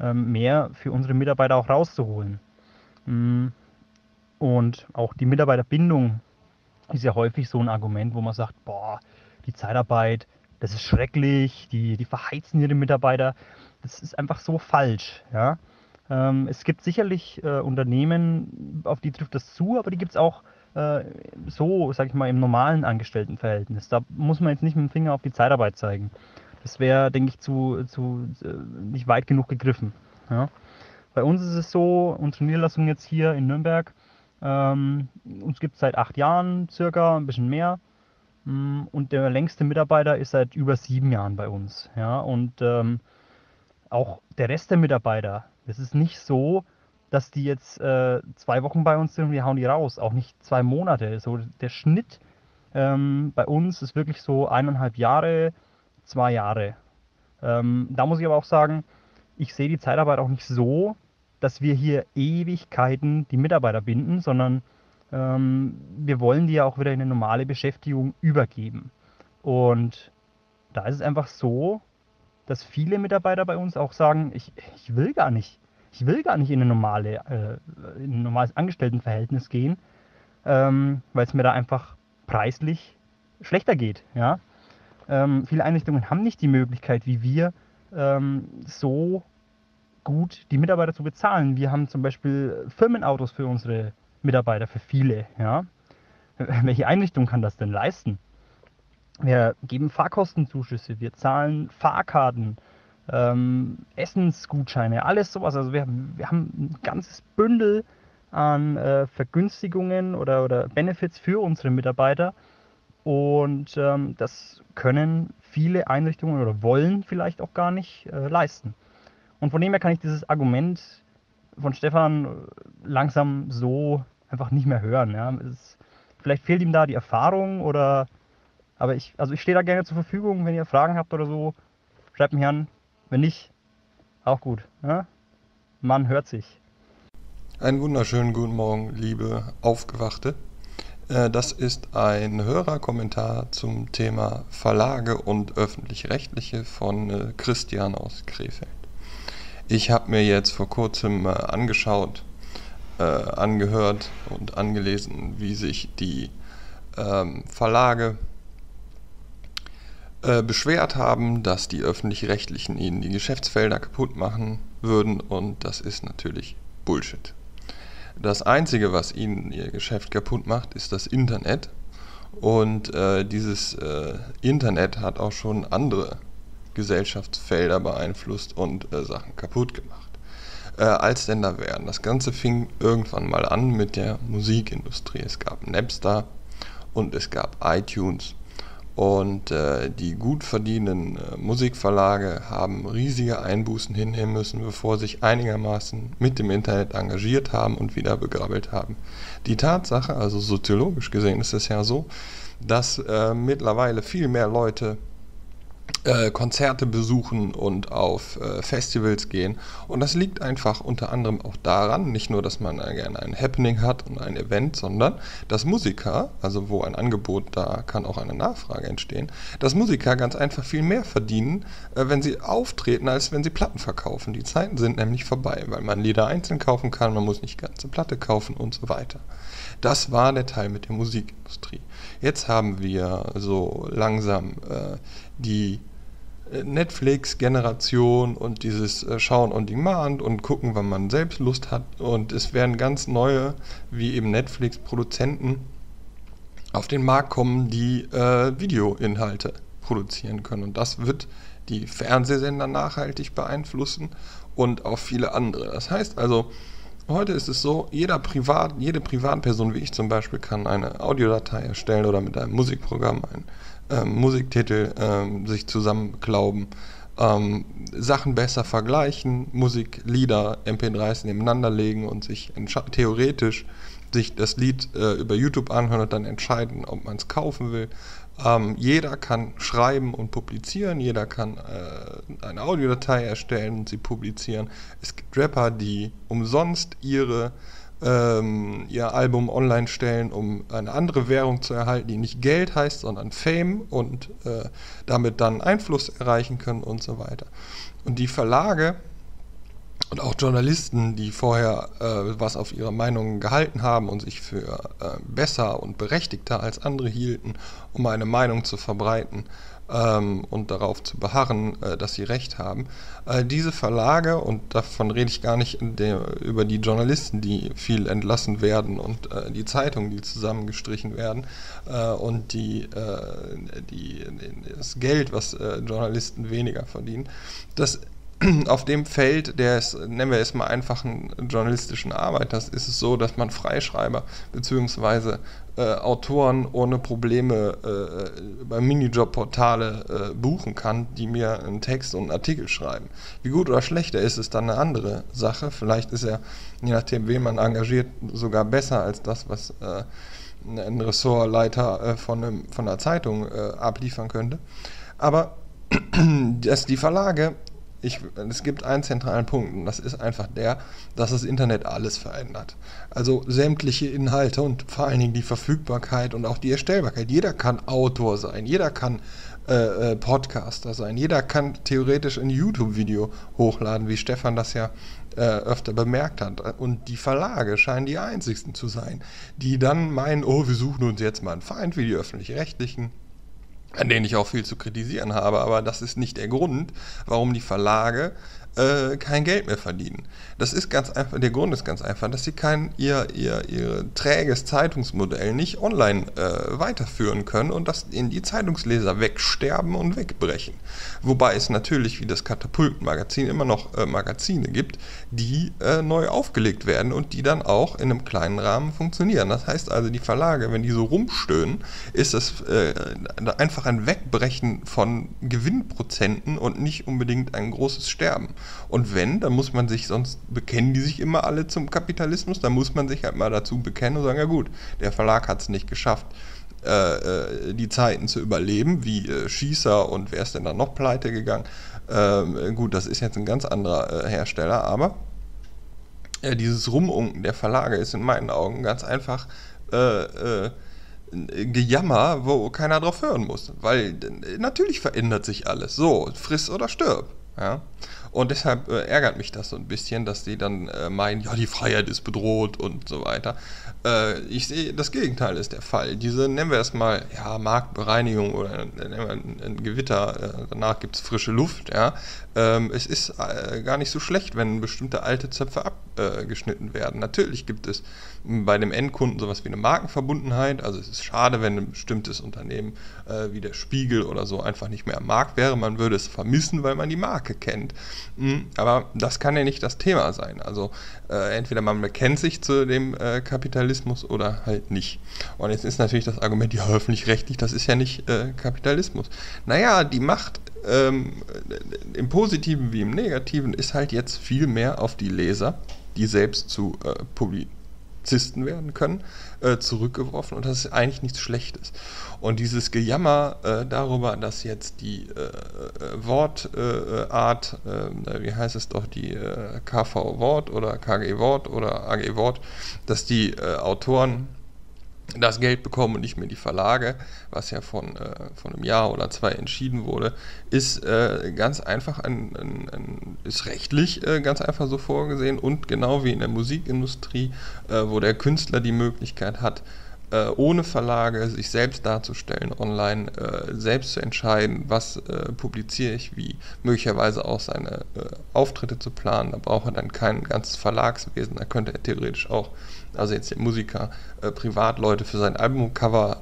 Speaker 32: ähm, mehr für unsere Mitarbeiter auch rauszuholen. Mm, und auch die Mitarbeiterbindung ist ja häufig so ein Argument, wo man sagt, boah, die Zeitarbeit, das ist schrecklich, die, die verheizen ihre Mitarbeiter. Das ist einfach so falsch. Ja? Ähm, es gibt sicherlich äh, Unternehmen, auf die trifft das zu, aber die gibt es auch äh, so, sag ich mal, im normalen Angestelltenverhältnis. Da muss man jetzt nicht mit dem Finger auf die Zeitarbeit zeigen. Das wäre, denke ich, zu, zu äh, nicht weit genug gegriffen. Ja? Bei uns ist es so, unsere Niederlassung jetzt hier in Nürnberg, ähm, uns gibt es seit acht Jahren circa, ein bisschen mehr. Mm, und der längste Mitarbeiter ist seit über sieben Jahren bei uns. Ja? Und ähm, auch der Rest der Mitarbeiter es ist nicht so, dass die jetzt äh, zwei Wochen bei uns sind und wir hauen die raus. Auch nicht zwei Monate. So der Schnitt ähm, bei uns ist wirklich so eineinhalb Jahre, zwei Jahre. Ähm, da muss ich aber auch sagen, ich sehe die Zeitarbeit auch nicht so, dass wir hier Ewigkeiten die Mitarbeiter binden, sondern ähm, wir wollen die ja auch wieder in eine normale Beschäftigung übergeben. Und da ist es einfach so, dass viele Mitarbeiter bei uns auch sagen, ich, ich will gar nicht, ich will gar nicht in, eine normale, äh, in ein normales Angestelltenverhältnis gehen, ähm, weil es mir da einfach preislich schlechter geht. Ja? Ähm, viele Einrichtungen haben nicht die Möglichkeit, wie wir, ähm, so gut die Mitarbeiter zu bezahlen. Wir haben zum Beispiel Firmenautos für unsere Mitarbeiter, für viele. Ja? Welche Einrichtung kann das denn leisten? Wir geben Fahrkostenzuschüsse, wir zahlen Fahrkarten, ähm, Essensgutscheine, alles sowas. Also wir, wir haben ein ganzes Bündel an äh, Vergünstigungen oder, oder Benefits für unsere Mitarbeiter. Und ähm, das können viele Einrichtungen oder wollen vielleicht auch gar nicht äh, leisten. Und von dem her kann ich dieses Argument von Stefan äh, langsam so einfach nicht mehr hören. Ja. Es, ist, vielleicht fehlt ihm da die Erfahrung oder aber ich, also ich stehe da gerne zur Verfügung, wenn ihr Fragen habt oder so, schreibt mich an. Wenn nicht, auch gut. Ne? Man hört sich.
Speaker 11: Einen wunderschönen guten Morgen, liebe Aufgewachte. Äh, das ist ein Hörerkommentar zum Thema Verlage und öffentlich-rechtliche von äh, Christian aus Krefeld. Ich habe mir jetzt vor kurzem äh, angeschaut, angehört und angelesen, wie sich die ähm, Verlage äh, beschwert haben, dass die öffentlich-rechtlichen ihnen die Geschäftsfelder kaputt machen würden und das ist natürlich Bullshit. Das Einzige, was ihnen ihr Geschäft kaputt macht, ist das Internet und äh, dieses äh, Internet hat auch schon andere Gesellschaftsfelder beeinflusst und äh, Sachen kaputt gemacht. Äh, als denn da wären. Das Ganze fing irgendwann mal an mit der Musikindustrie. Es gab Napster und es gab iTunes. Und äh, die gut verdienenden äh, Musikverlage haben riesige Einbußen hinnehmen müssen, bevor sich einigermaßen mit dem Internet engagiert haben und wieder begrabbelt haben. Die Tatsache, also soziologisch gesehen, ist es ja so, dass äh, mittlerweile viel mehr Leute äh, Konzerte besuchen und auf äh, Festivals gehen. Und das liegt einfach unter anderem auch daran, nicht nur, dass man äh, gerne ein Happening hat und ein Event, sondern dass Musiker, also wo ein Angebot da kann auch eine Nachfrage entstehen, dass Musiker ganz einfach viel mehr verdienen, äh, wenn sie auftreten, als wenn sie Platten verkaufen. Die Zeiten sind nämlich vorbei, weil man Lieder einzeln kaufen kann, man muss nicht ganze Platte kaufen und so weiter. Das war der Teil mit der Musikindustrie. Jetzt haben wir so langsam äh, die äh, Netflix-Generation und dieses äh, Schauen on Demand und gucken, wann man selbst Lust hat. Und es werden ganz neue, wie eben Netflix-Produzenten, auf den Markt kommen, die äh, Videoinhalte produzieren können. Und das wird die Fernsehsender nachhaltig beeinflussen und auch viele andere. Das heißt also, Heute ist es so, jeder Privat, jede Privatperson wie ich zum Beispiel kann eine Audiodatei erstellen oder mit einem Musikprogramm einen ähm, Musiktitel ähm, sich zusammenklauben, ähm, Sachen besser vergleichen, Musiklieder, MP3s nebeneinander legen und sich theoretisch sich das Lied äh, über YouTube anhören und dann entscheiden, ob man es kaufen will. Ähm, jeder kann schreiben und publizieren, jeder kann äh, eine Audiodatei erstellen und sie publizieren. Es gibt Rapper, die umsonst ihre, ähm, ihr Album online stellen, um eine andere Währung zu erhalten, die nicht Geld heißt, sondern Fame und äh, damit dann Einfluss erreichen können und so weiter. Und die Verlage und auch Journalisten, die vorher äh, was auf ihre Meinungen gehalten haben und sich für äh, besser und berechtigter als andere hielten, um eine Meinung zu verbreiten ähm, und darauf zu beharren, äh, dass sie recht haben. Äh, diese Verlage, und davon rede ich gar nicht der, über die Journalisten, die viel entlassen werden und äh, die Zeitungen, die zusammengestrichen werden äh, und die, die, das Geld, was Journalisten weniger verdienen, das auf dem Feld der des, nennen wir es mal einfachen journalistischen Arbeiters, ist es so, dass man Freischreiber bzw. Äh, Autoren ohne Probleme äh, bei Minijob-Portale äh, buchen kann, die mir einen Text und einen Artikel schreiben. Wie gut oder schlecht er ist, ist dann eine andere Sache. Vielleicht ist er, je nachdem, wen man engagiert, sogar besser als das, was äh, ein Ressortleiter äh, von, einem, von einer Zeitung äh, abliefern könnte. Aber dass die Verlage ich, es gibt einen zentralen Punkt und das ist einfach der, dass das Internet alles verändert. Also sämtliche Inhalte und vor allen Dingen die Verfügbarkeit und auch die Erstellbarkeit. Jeder kann Autor sein, jeder kann äh, äh Podcaster sein, jeder kann theoretisch ein YouTube-Video hochladen, wie Stefan das ja äh, öfter bemerkt hat. Und die Verlage scheinen die einzigsten zu sein, die dann meinen, oh, wir suchen uns jetzt mal einen Feind wie die öffentlich-rechtlichen an denen ich auch viel zu kritisieren habe, aber das ist nicht der Grund, warum die Verlage äh, kein Geld mehr verdienen. Das ist ganz einfach, der Grund ist ganz einfach, dass sie kein, ihr, ihr, ihr träges Zeitungsmodell nicht online äh, weiterführen können und dass ihnen die Zeitungsleser wegsterben und wegbrechen. Wobei es natürlich, wie das Katapultenmagazin, immer noch äh, Magazine gibt, die äh, neu aufgelegt werden und die dann auch in einem kleinen Rahmen funktionieren. Das heißt also, die Verlage, wenn die so rumstöhnen, ist es äh, einfach ein Wegbrechen von Gewinnprozenten und nicht unbedingt ein großes Sterben. Und wenn, dann muss man sich, sonst bekennen die sich immer alle zum Kapitalismus, dann muss man sich halt mal dazu bekennen und sagen, ja gut, der Verlag hat es nicht geschafft, äh, äh, die Zeiten zu überleben, wie äh, Schießer und wer ist denn da noch pleite gegangen. Ähm, gut, das ist jetzt ein ganz anderer äh, Hersteller, aber äh, dieses Rumunken der Verlage ist in meinen Augen ganz einfach äh, Gejammer, wo keiner drauf hören muss. Weil natürlich verändert sich alles. So, friss oder stirb. Ja? Und deshalb äh, ärgert mich das so ein bisschen, dass die dann äh, meinen, ja, die Freiheit ist bedroht und so weiter. Äh, ich sehe, das Gegenteil ist der Fall. Diese, nennen wir es mal, ja, Marktbereinigung oder äh, nennen wir ein, ein Gewitter, äh, danach gibt es frische Luft, ja, ähm, es ist äh, gar nicht so schlecht, wenn bestimmte alte Zöpfe abgeschnitten äh, werden. Natürlich gibt es bei dem Endkunden sowas wie eine Markenverbundenheit. Also es ist schade, wenn ein bestimmtes Unternehmen äh, wie der Spiegel oder so einfach nicht mehr am Markt wäre. Man würde es vermissen, weil man die Marke kennt. Mhm, aber das kann ja nicht das Thema sein. Also äh, entweder man bekennt sich zu dem äh, Kapitalismus oder halt nicht. Und jetzt ist natürlich das Argument, ja, öffentlich-rechtlich, das ist ja nicht äh, Kapitalismus. Naja, die Macht ähm, äh, im Positiven wie im Negativen, ist halt jetzt viel mehr auf die Leser, die selbst zu äh, Publizisten werden können, äh, zurückgeworfen und das ist eigentlich nichts Schlechtes. Und dieses Gejammer äh, darüber, dass jetzt die äh, äh, Wortart, wie heißt es doch, die KV-Wort oder KG-Wort oder AG-Wort, dass die Autoren das Geld bekommen und nicht mehr die Verlage, was ja von, äh, von einem Jahr oder zwei entschieden wurde, ist äh, ganz einfach ein, ein, ein ist rechtlich äh, ganz einfach so vorgesehen und genau wie in der Musikindustrie, äh, wo der Künstler die Möglichkeit hat, äh, ohne Verlage sich selbst darzustellen, online äh, selbst zu entscheiden, was publiziere ich, wie möglicherweise auch seine Auftritte zu planen. Da braucht er dann kein ganzes Verlagswesen, da könnte er theoretisch auch also jetzt der Musiker, äh, Privatleute für sein Albumcover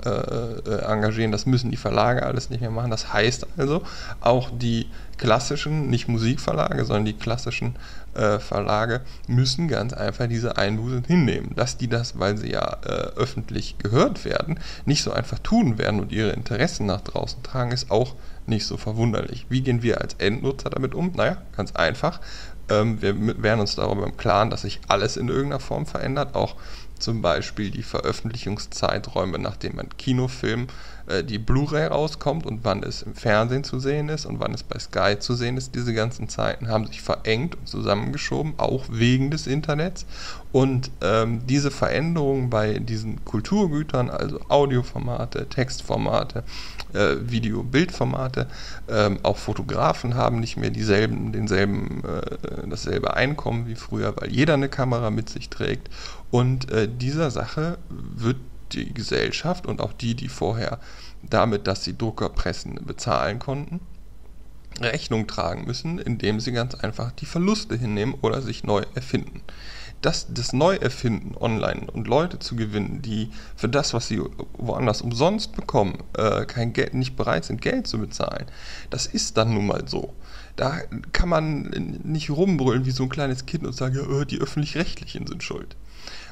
Speaker 11: äh, äh, äh, engagieren. Das müssen die Verlage alles nicht mehr machen. Das heißt also, auch die klassischen, nicht Musikverlage, sondern die klassischen äh, Verlage müssen ganz einfach diese Einbußen hinnehmen. Dass die das, weil sie ja öffentlich gehört werden, nicht so einfach tun werden und ihre Interessen nach draußen tragen, ist auch nicht so verwunderlich. Wie gehen wir als Endnutzer damit um? Naja, ganz einfach. Ähm, wir wären uns darüber im Klaren, dass sich alles in irgendeiner Form verändert, auch zum Beispiel die Veröffentlichungszeiträume, nachdem ein Kinofilm äh, die Blu-ray rauskommt und wann es im Fernsehen zu sehen ist und wann es bei Sky zu sehen ist. Diese ganzen Zeiten haben sich verengt und zusammengeschoben, auch wegen des Internets. Und ähm, diese Veränderungen bei diesen Kulturgütern, also Audioformate, Textformate, äh, Video, Bildformate, ähm, auch Fotografen haben nicht mehr dieselben, denselben, äh, dasselbe Einkommen wie früher, weil jeder eine Kamera mit sich trägt. Und äh, dieser Sache wird die Gesellschaft und auch die, die vorher damit, dass sie Druckerpressen bezahlen konnten, Rechnung tragen müssen, indem sie ganz einfach die Verluste hinnehmen oder sich neu erfinden das, das Neuerfinden online und Leute zu gewinnen, die für das, was sie woanders umsonst bekommen, äh, kein Geld, nicht bereit sind, Geld zu bezahlen, das ist dann nun mal so. Da kann man nicht rumbrüllen wie so ein kleines Kind und sagen, ja, oh, die öffentlich-rechtlichen sind schuld.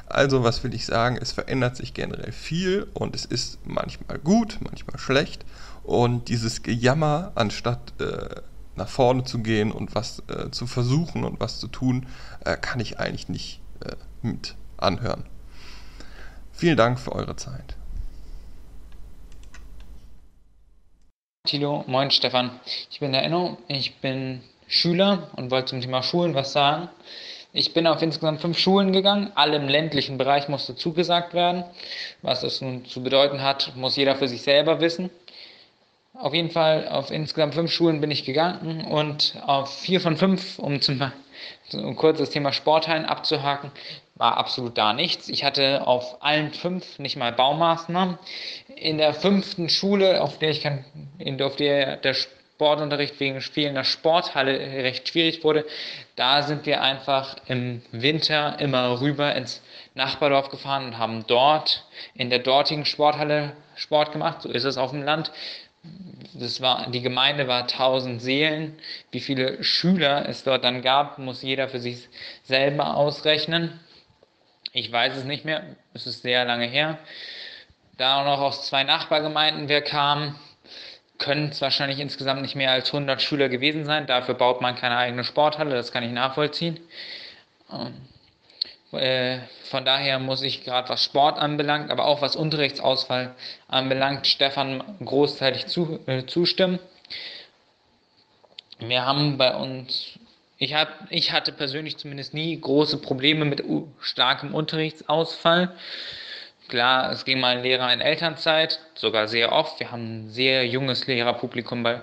Speaker 11: Also was will ich sagen, es verändert sich generell viel und es ist manchmal gut, manchmal schlecht und dieses Gejammer anstatt... Äh, nach vorne zu gehen und was äh, zu versuchen und was zu tun, äh, kann ich eigentlich nicht äh, mit anhören. Vielen Dank für eure Zeit.
Speaker 16: Tilo, moin Stefan. Ich bin der Enno, ich bin Schüler und wollte zum Thema Schulen was sagen. Ich bin auf insgesamt fünf Schulen gegangen, alle im ländlichen Bereich musste zugesagt werden. Was das nun zu bedeuten hat, muss jeder für sich selber wissen. Auf jeden Fall auf insgesamt fünf Schulen bin ich gegangen und auf vier von fünf, um zum um kurz das Thema Sporthallen abzuhaken, war absolut da nichts. Ich hatte auf allen fünf nicht mal Baumaßnahmen. In der fünften Schule, auf der ich kann, in, auf der der Sportunterricht wegen fehlender Sporthalle recht schwierig wurde, da sind wir einfach im Winter immer rüber ins Nachbardorf gefahren und haben dort in der dortigen Sporthalle Sport gemacht. So ist es auf dem Land das war, die Gemeinde war 1000 Seelen. Wie viele Schüler es dort dann gab, muss jeder für sich selber ausrechnen. Ich weiß es nicht mehr, es ist sehr lange her. Da auch noch aus zwei Nachbargemeinden wir kamen, können es wahrscheinlich insgesamt nicht mehr als 100 Schüler gewesen sein. Dafür baut man keine eigene Sporthalle, das kann ich nachvollziehen. Äh, von daher muss ich gerade was Sport anbelangt, aber auch was Unterrichtsausfall anbelangt, Stefan großteilig zu, äh, zustimmen. Wir haben bei uns, ich, hab, ich hatte persönlich zumindest nie große Probleme mit starkem Unterrichtsausfall. Klar, es ging mal ein Lehrer in Elternzeit, sogar sehr oft. Wir haben ein sehr junges Lehrerpublikum bei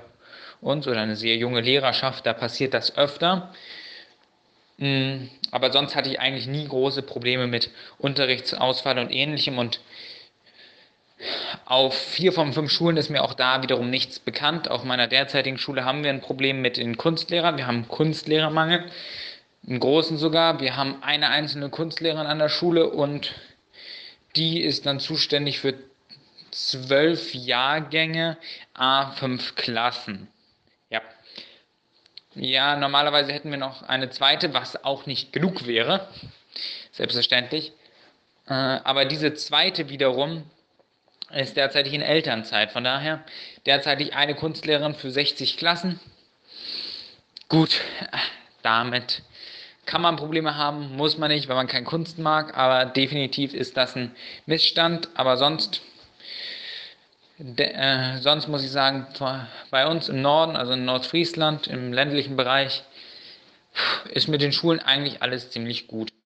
Speaker 16: uns oder eine sehr junge Lehrerschaft, da passiert das öfter. Hm aber sonst hatte ich eigentlich nie große Probleme mit Unterrichtsausfall und ähnlichem. Und auf vier von fünf Schulen ist mir auch da wiederum nichts bekannt. Auf meiner derzeitigen Schule haben wir ein Problem mit den Kunstlehrern. Wir haben Kunstlehrermangel, einen großen sogar. Wir haben eine einzelne Kunstlehrerin an der Schule und die ist dann zuständig für zwölf Jahrgänge, A5 Klassen. Ja, normalerweise hätten wir noch eine zweite, was auch nicht genug wäre, selbstverständlich. Äh, aber diese zweite wiederum ist derzeitig in Elternzeit. Von daher derzeitig eine Kunstlehrerin für 60 Klassen. Gut, damit kann man Probleme haben, muss man nicht, weil man kein Kunst mag, aber definitiv ist das ein Missstand. Aber sonst De, äh, sonst muss ich sagen, bei uns im Norden, also in Nordfriesland, im ländlichen Bereich, ist mit den Schulen eigentlich alles ziemlich
Speaker 17: gut.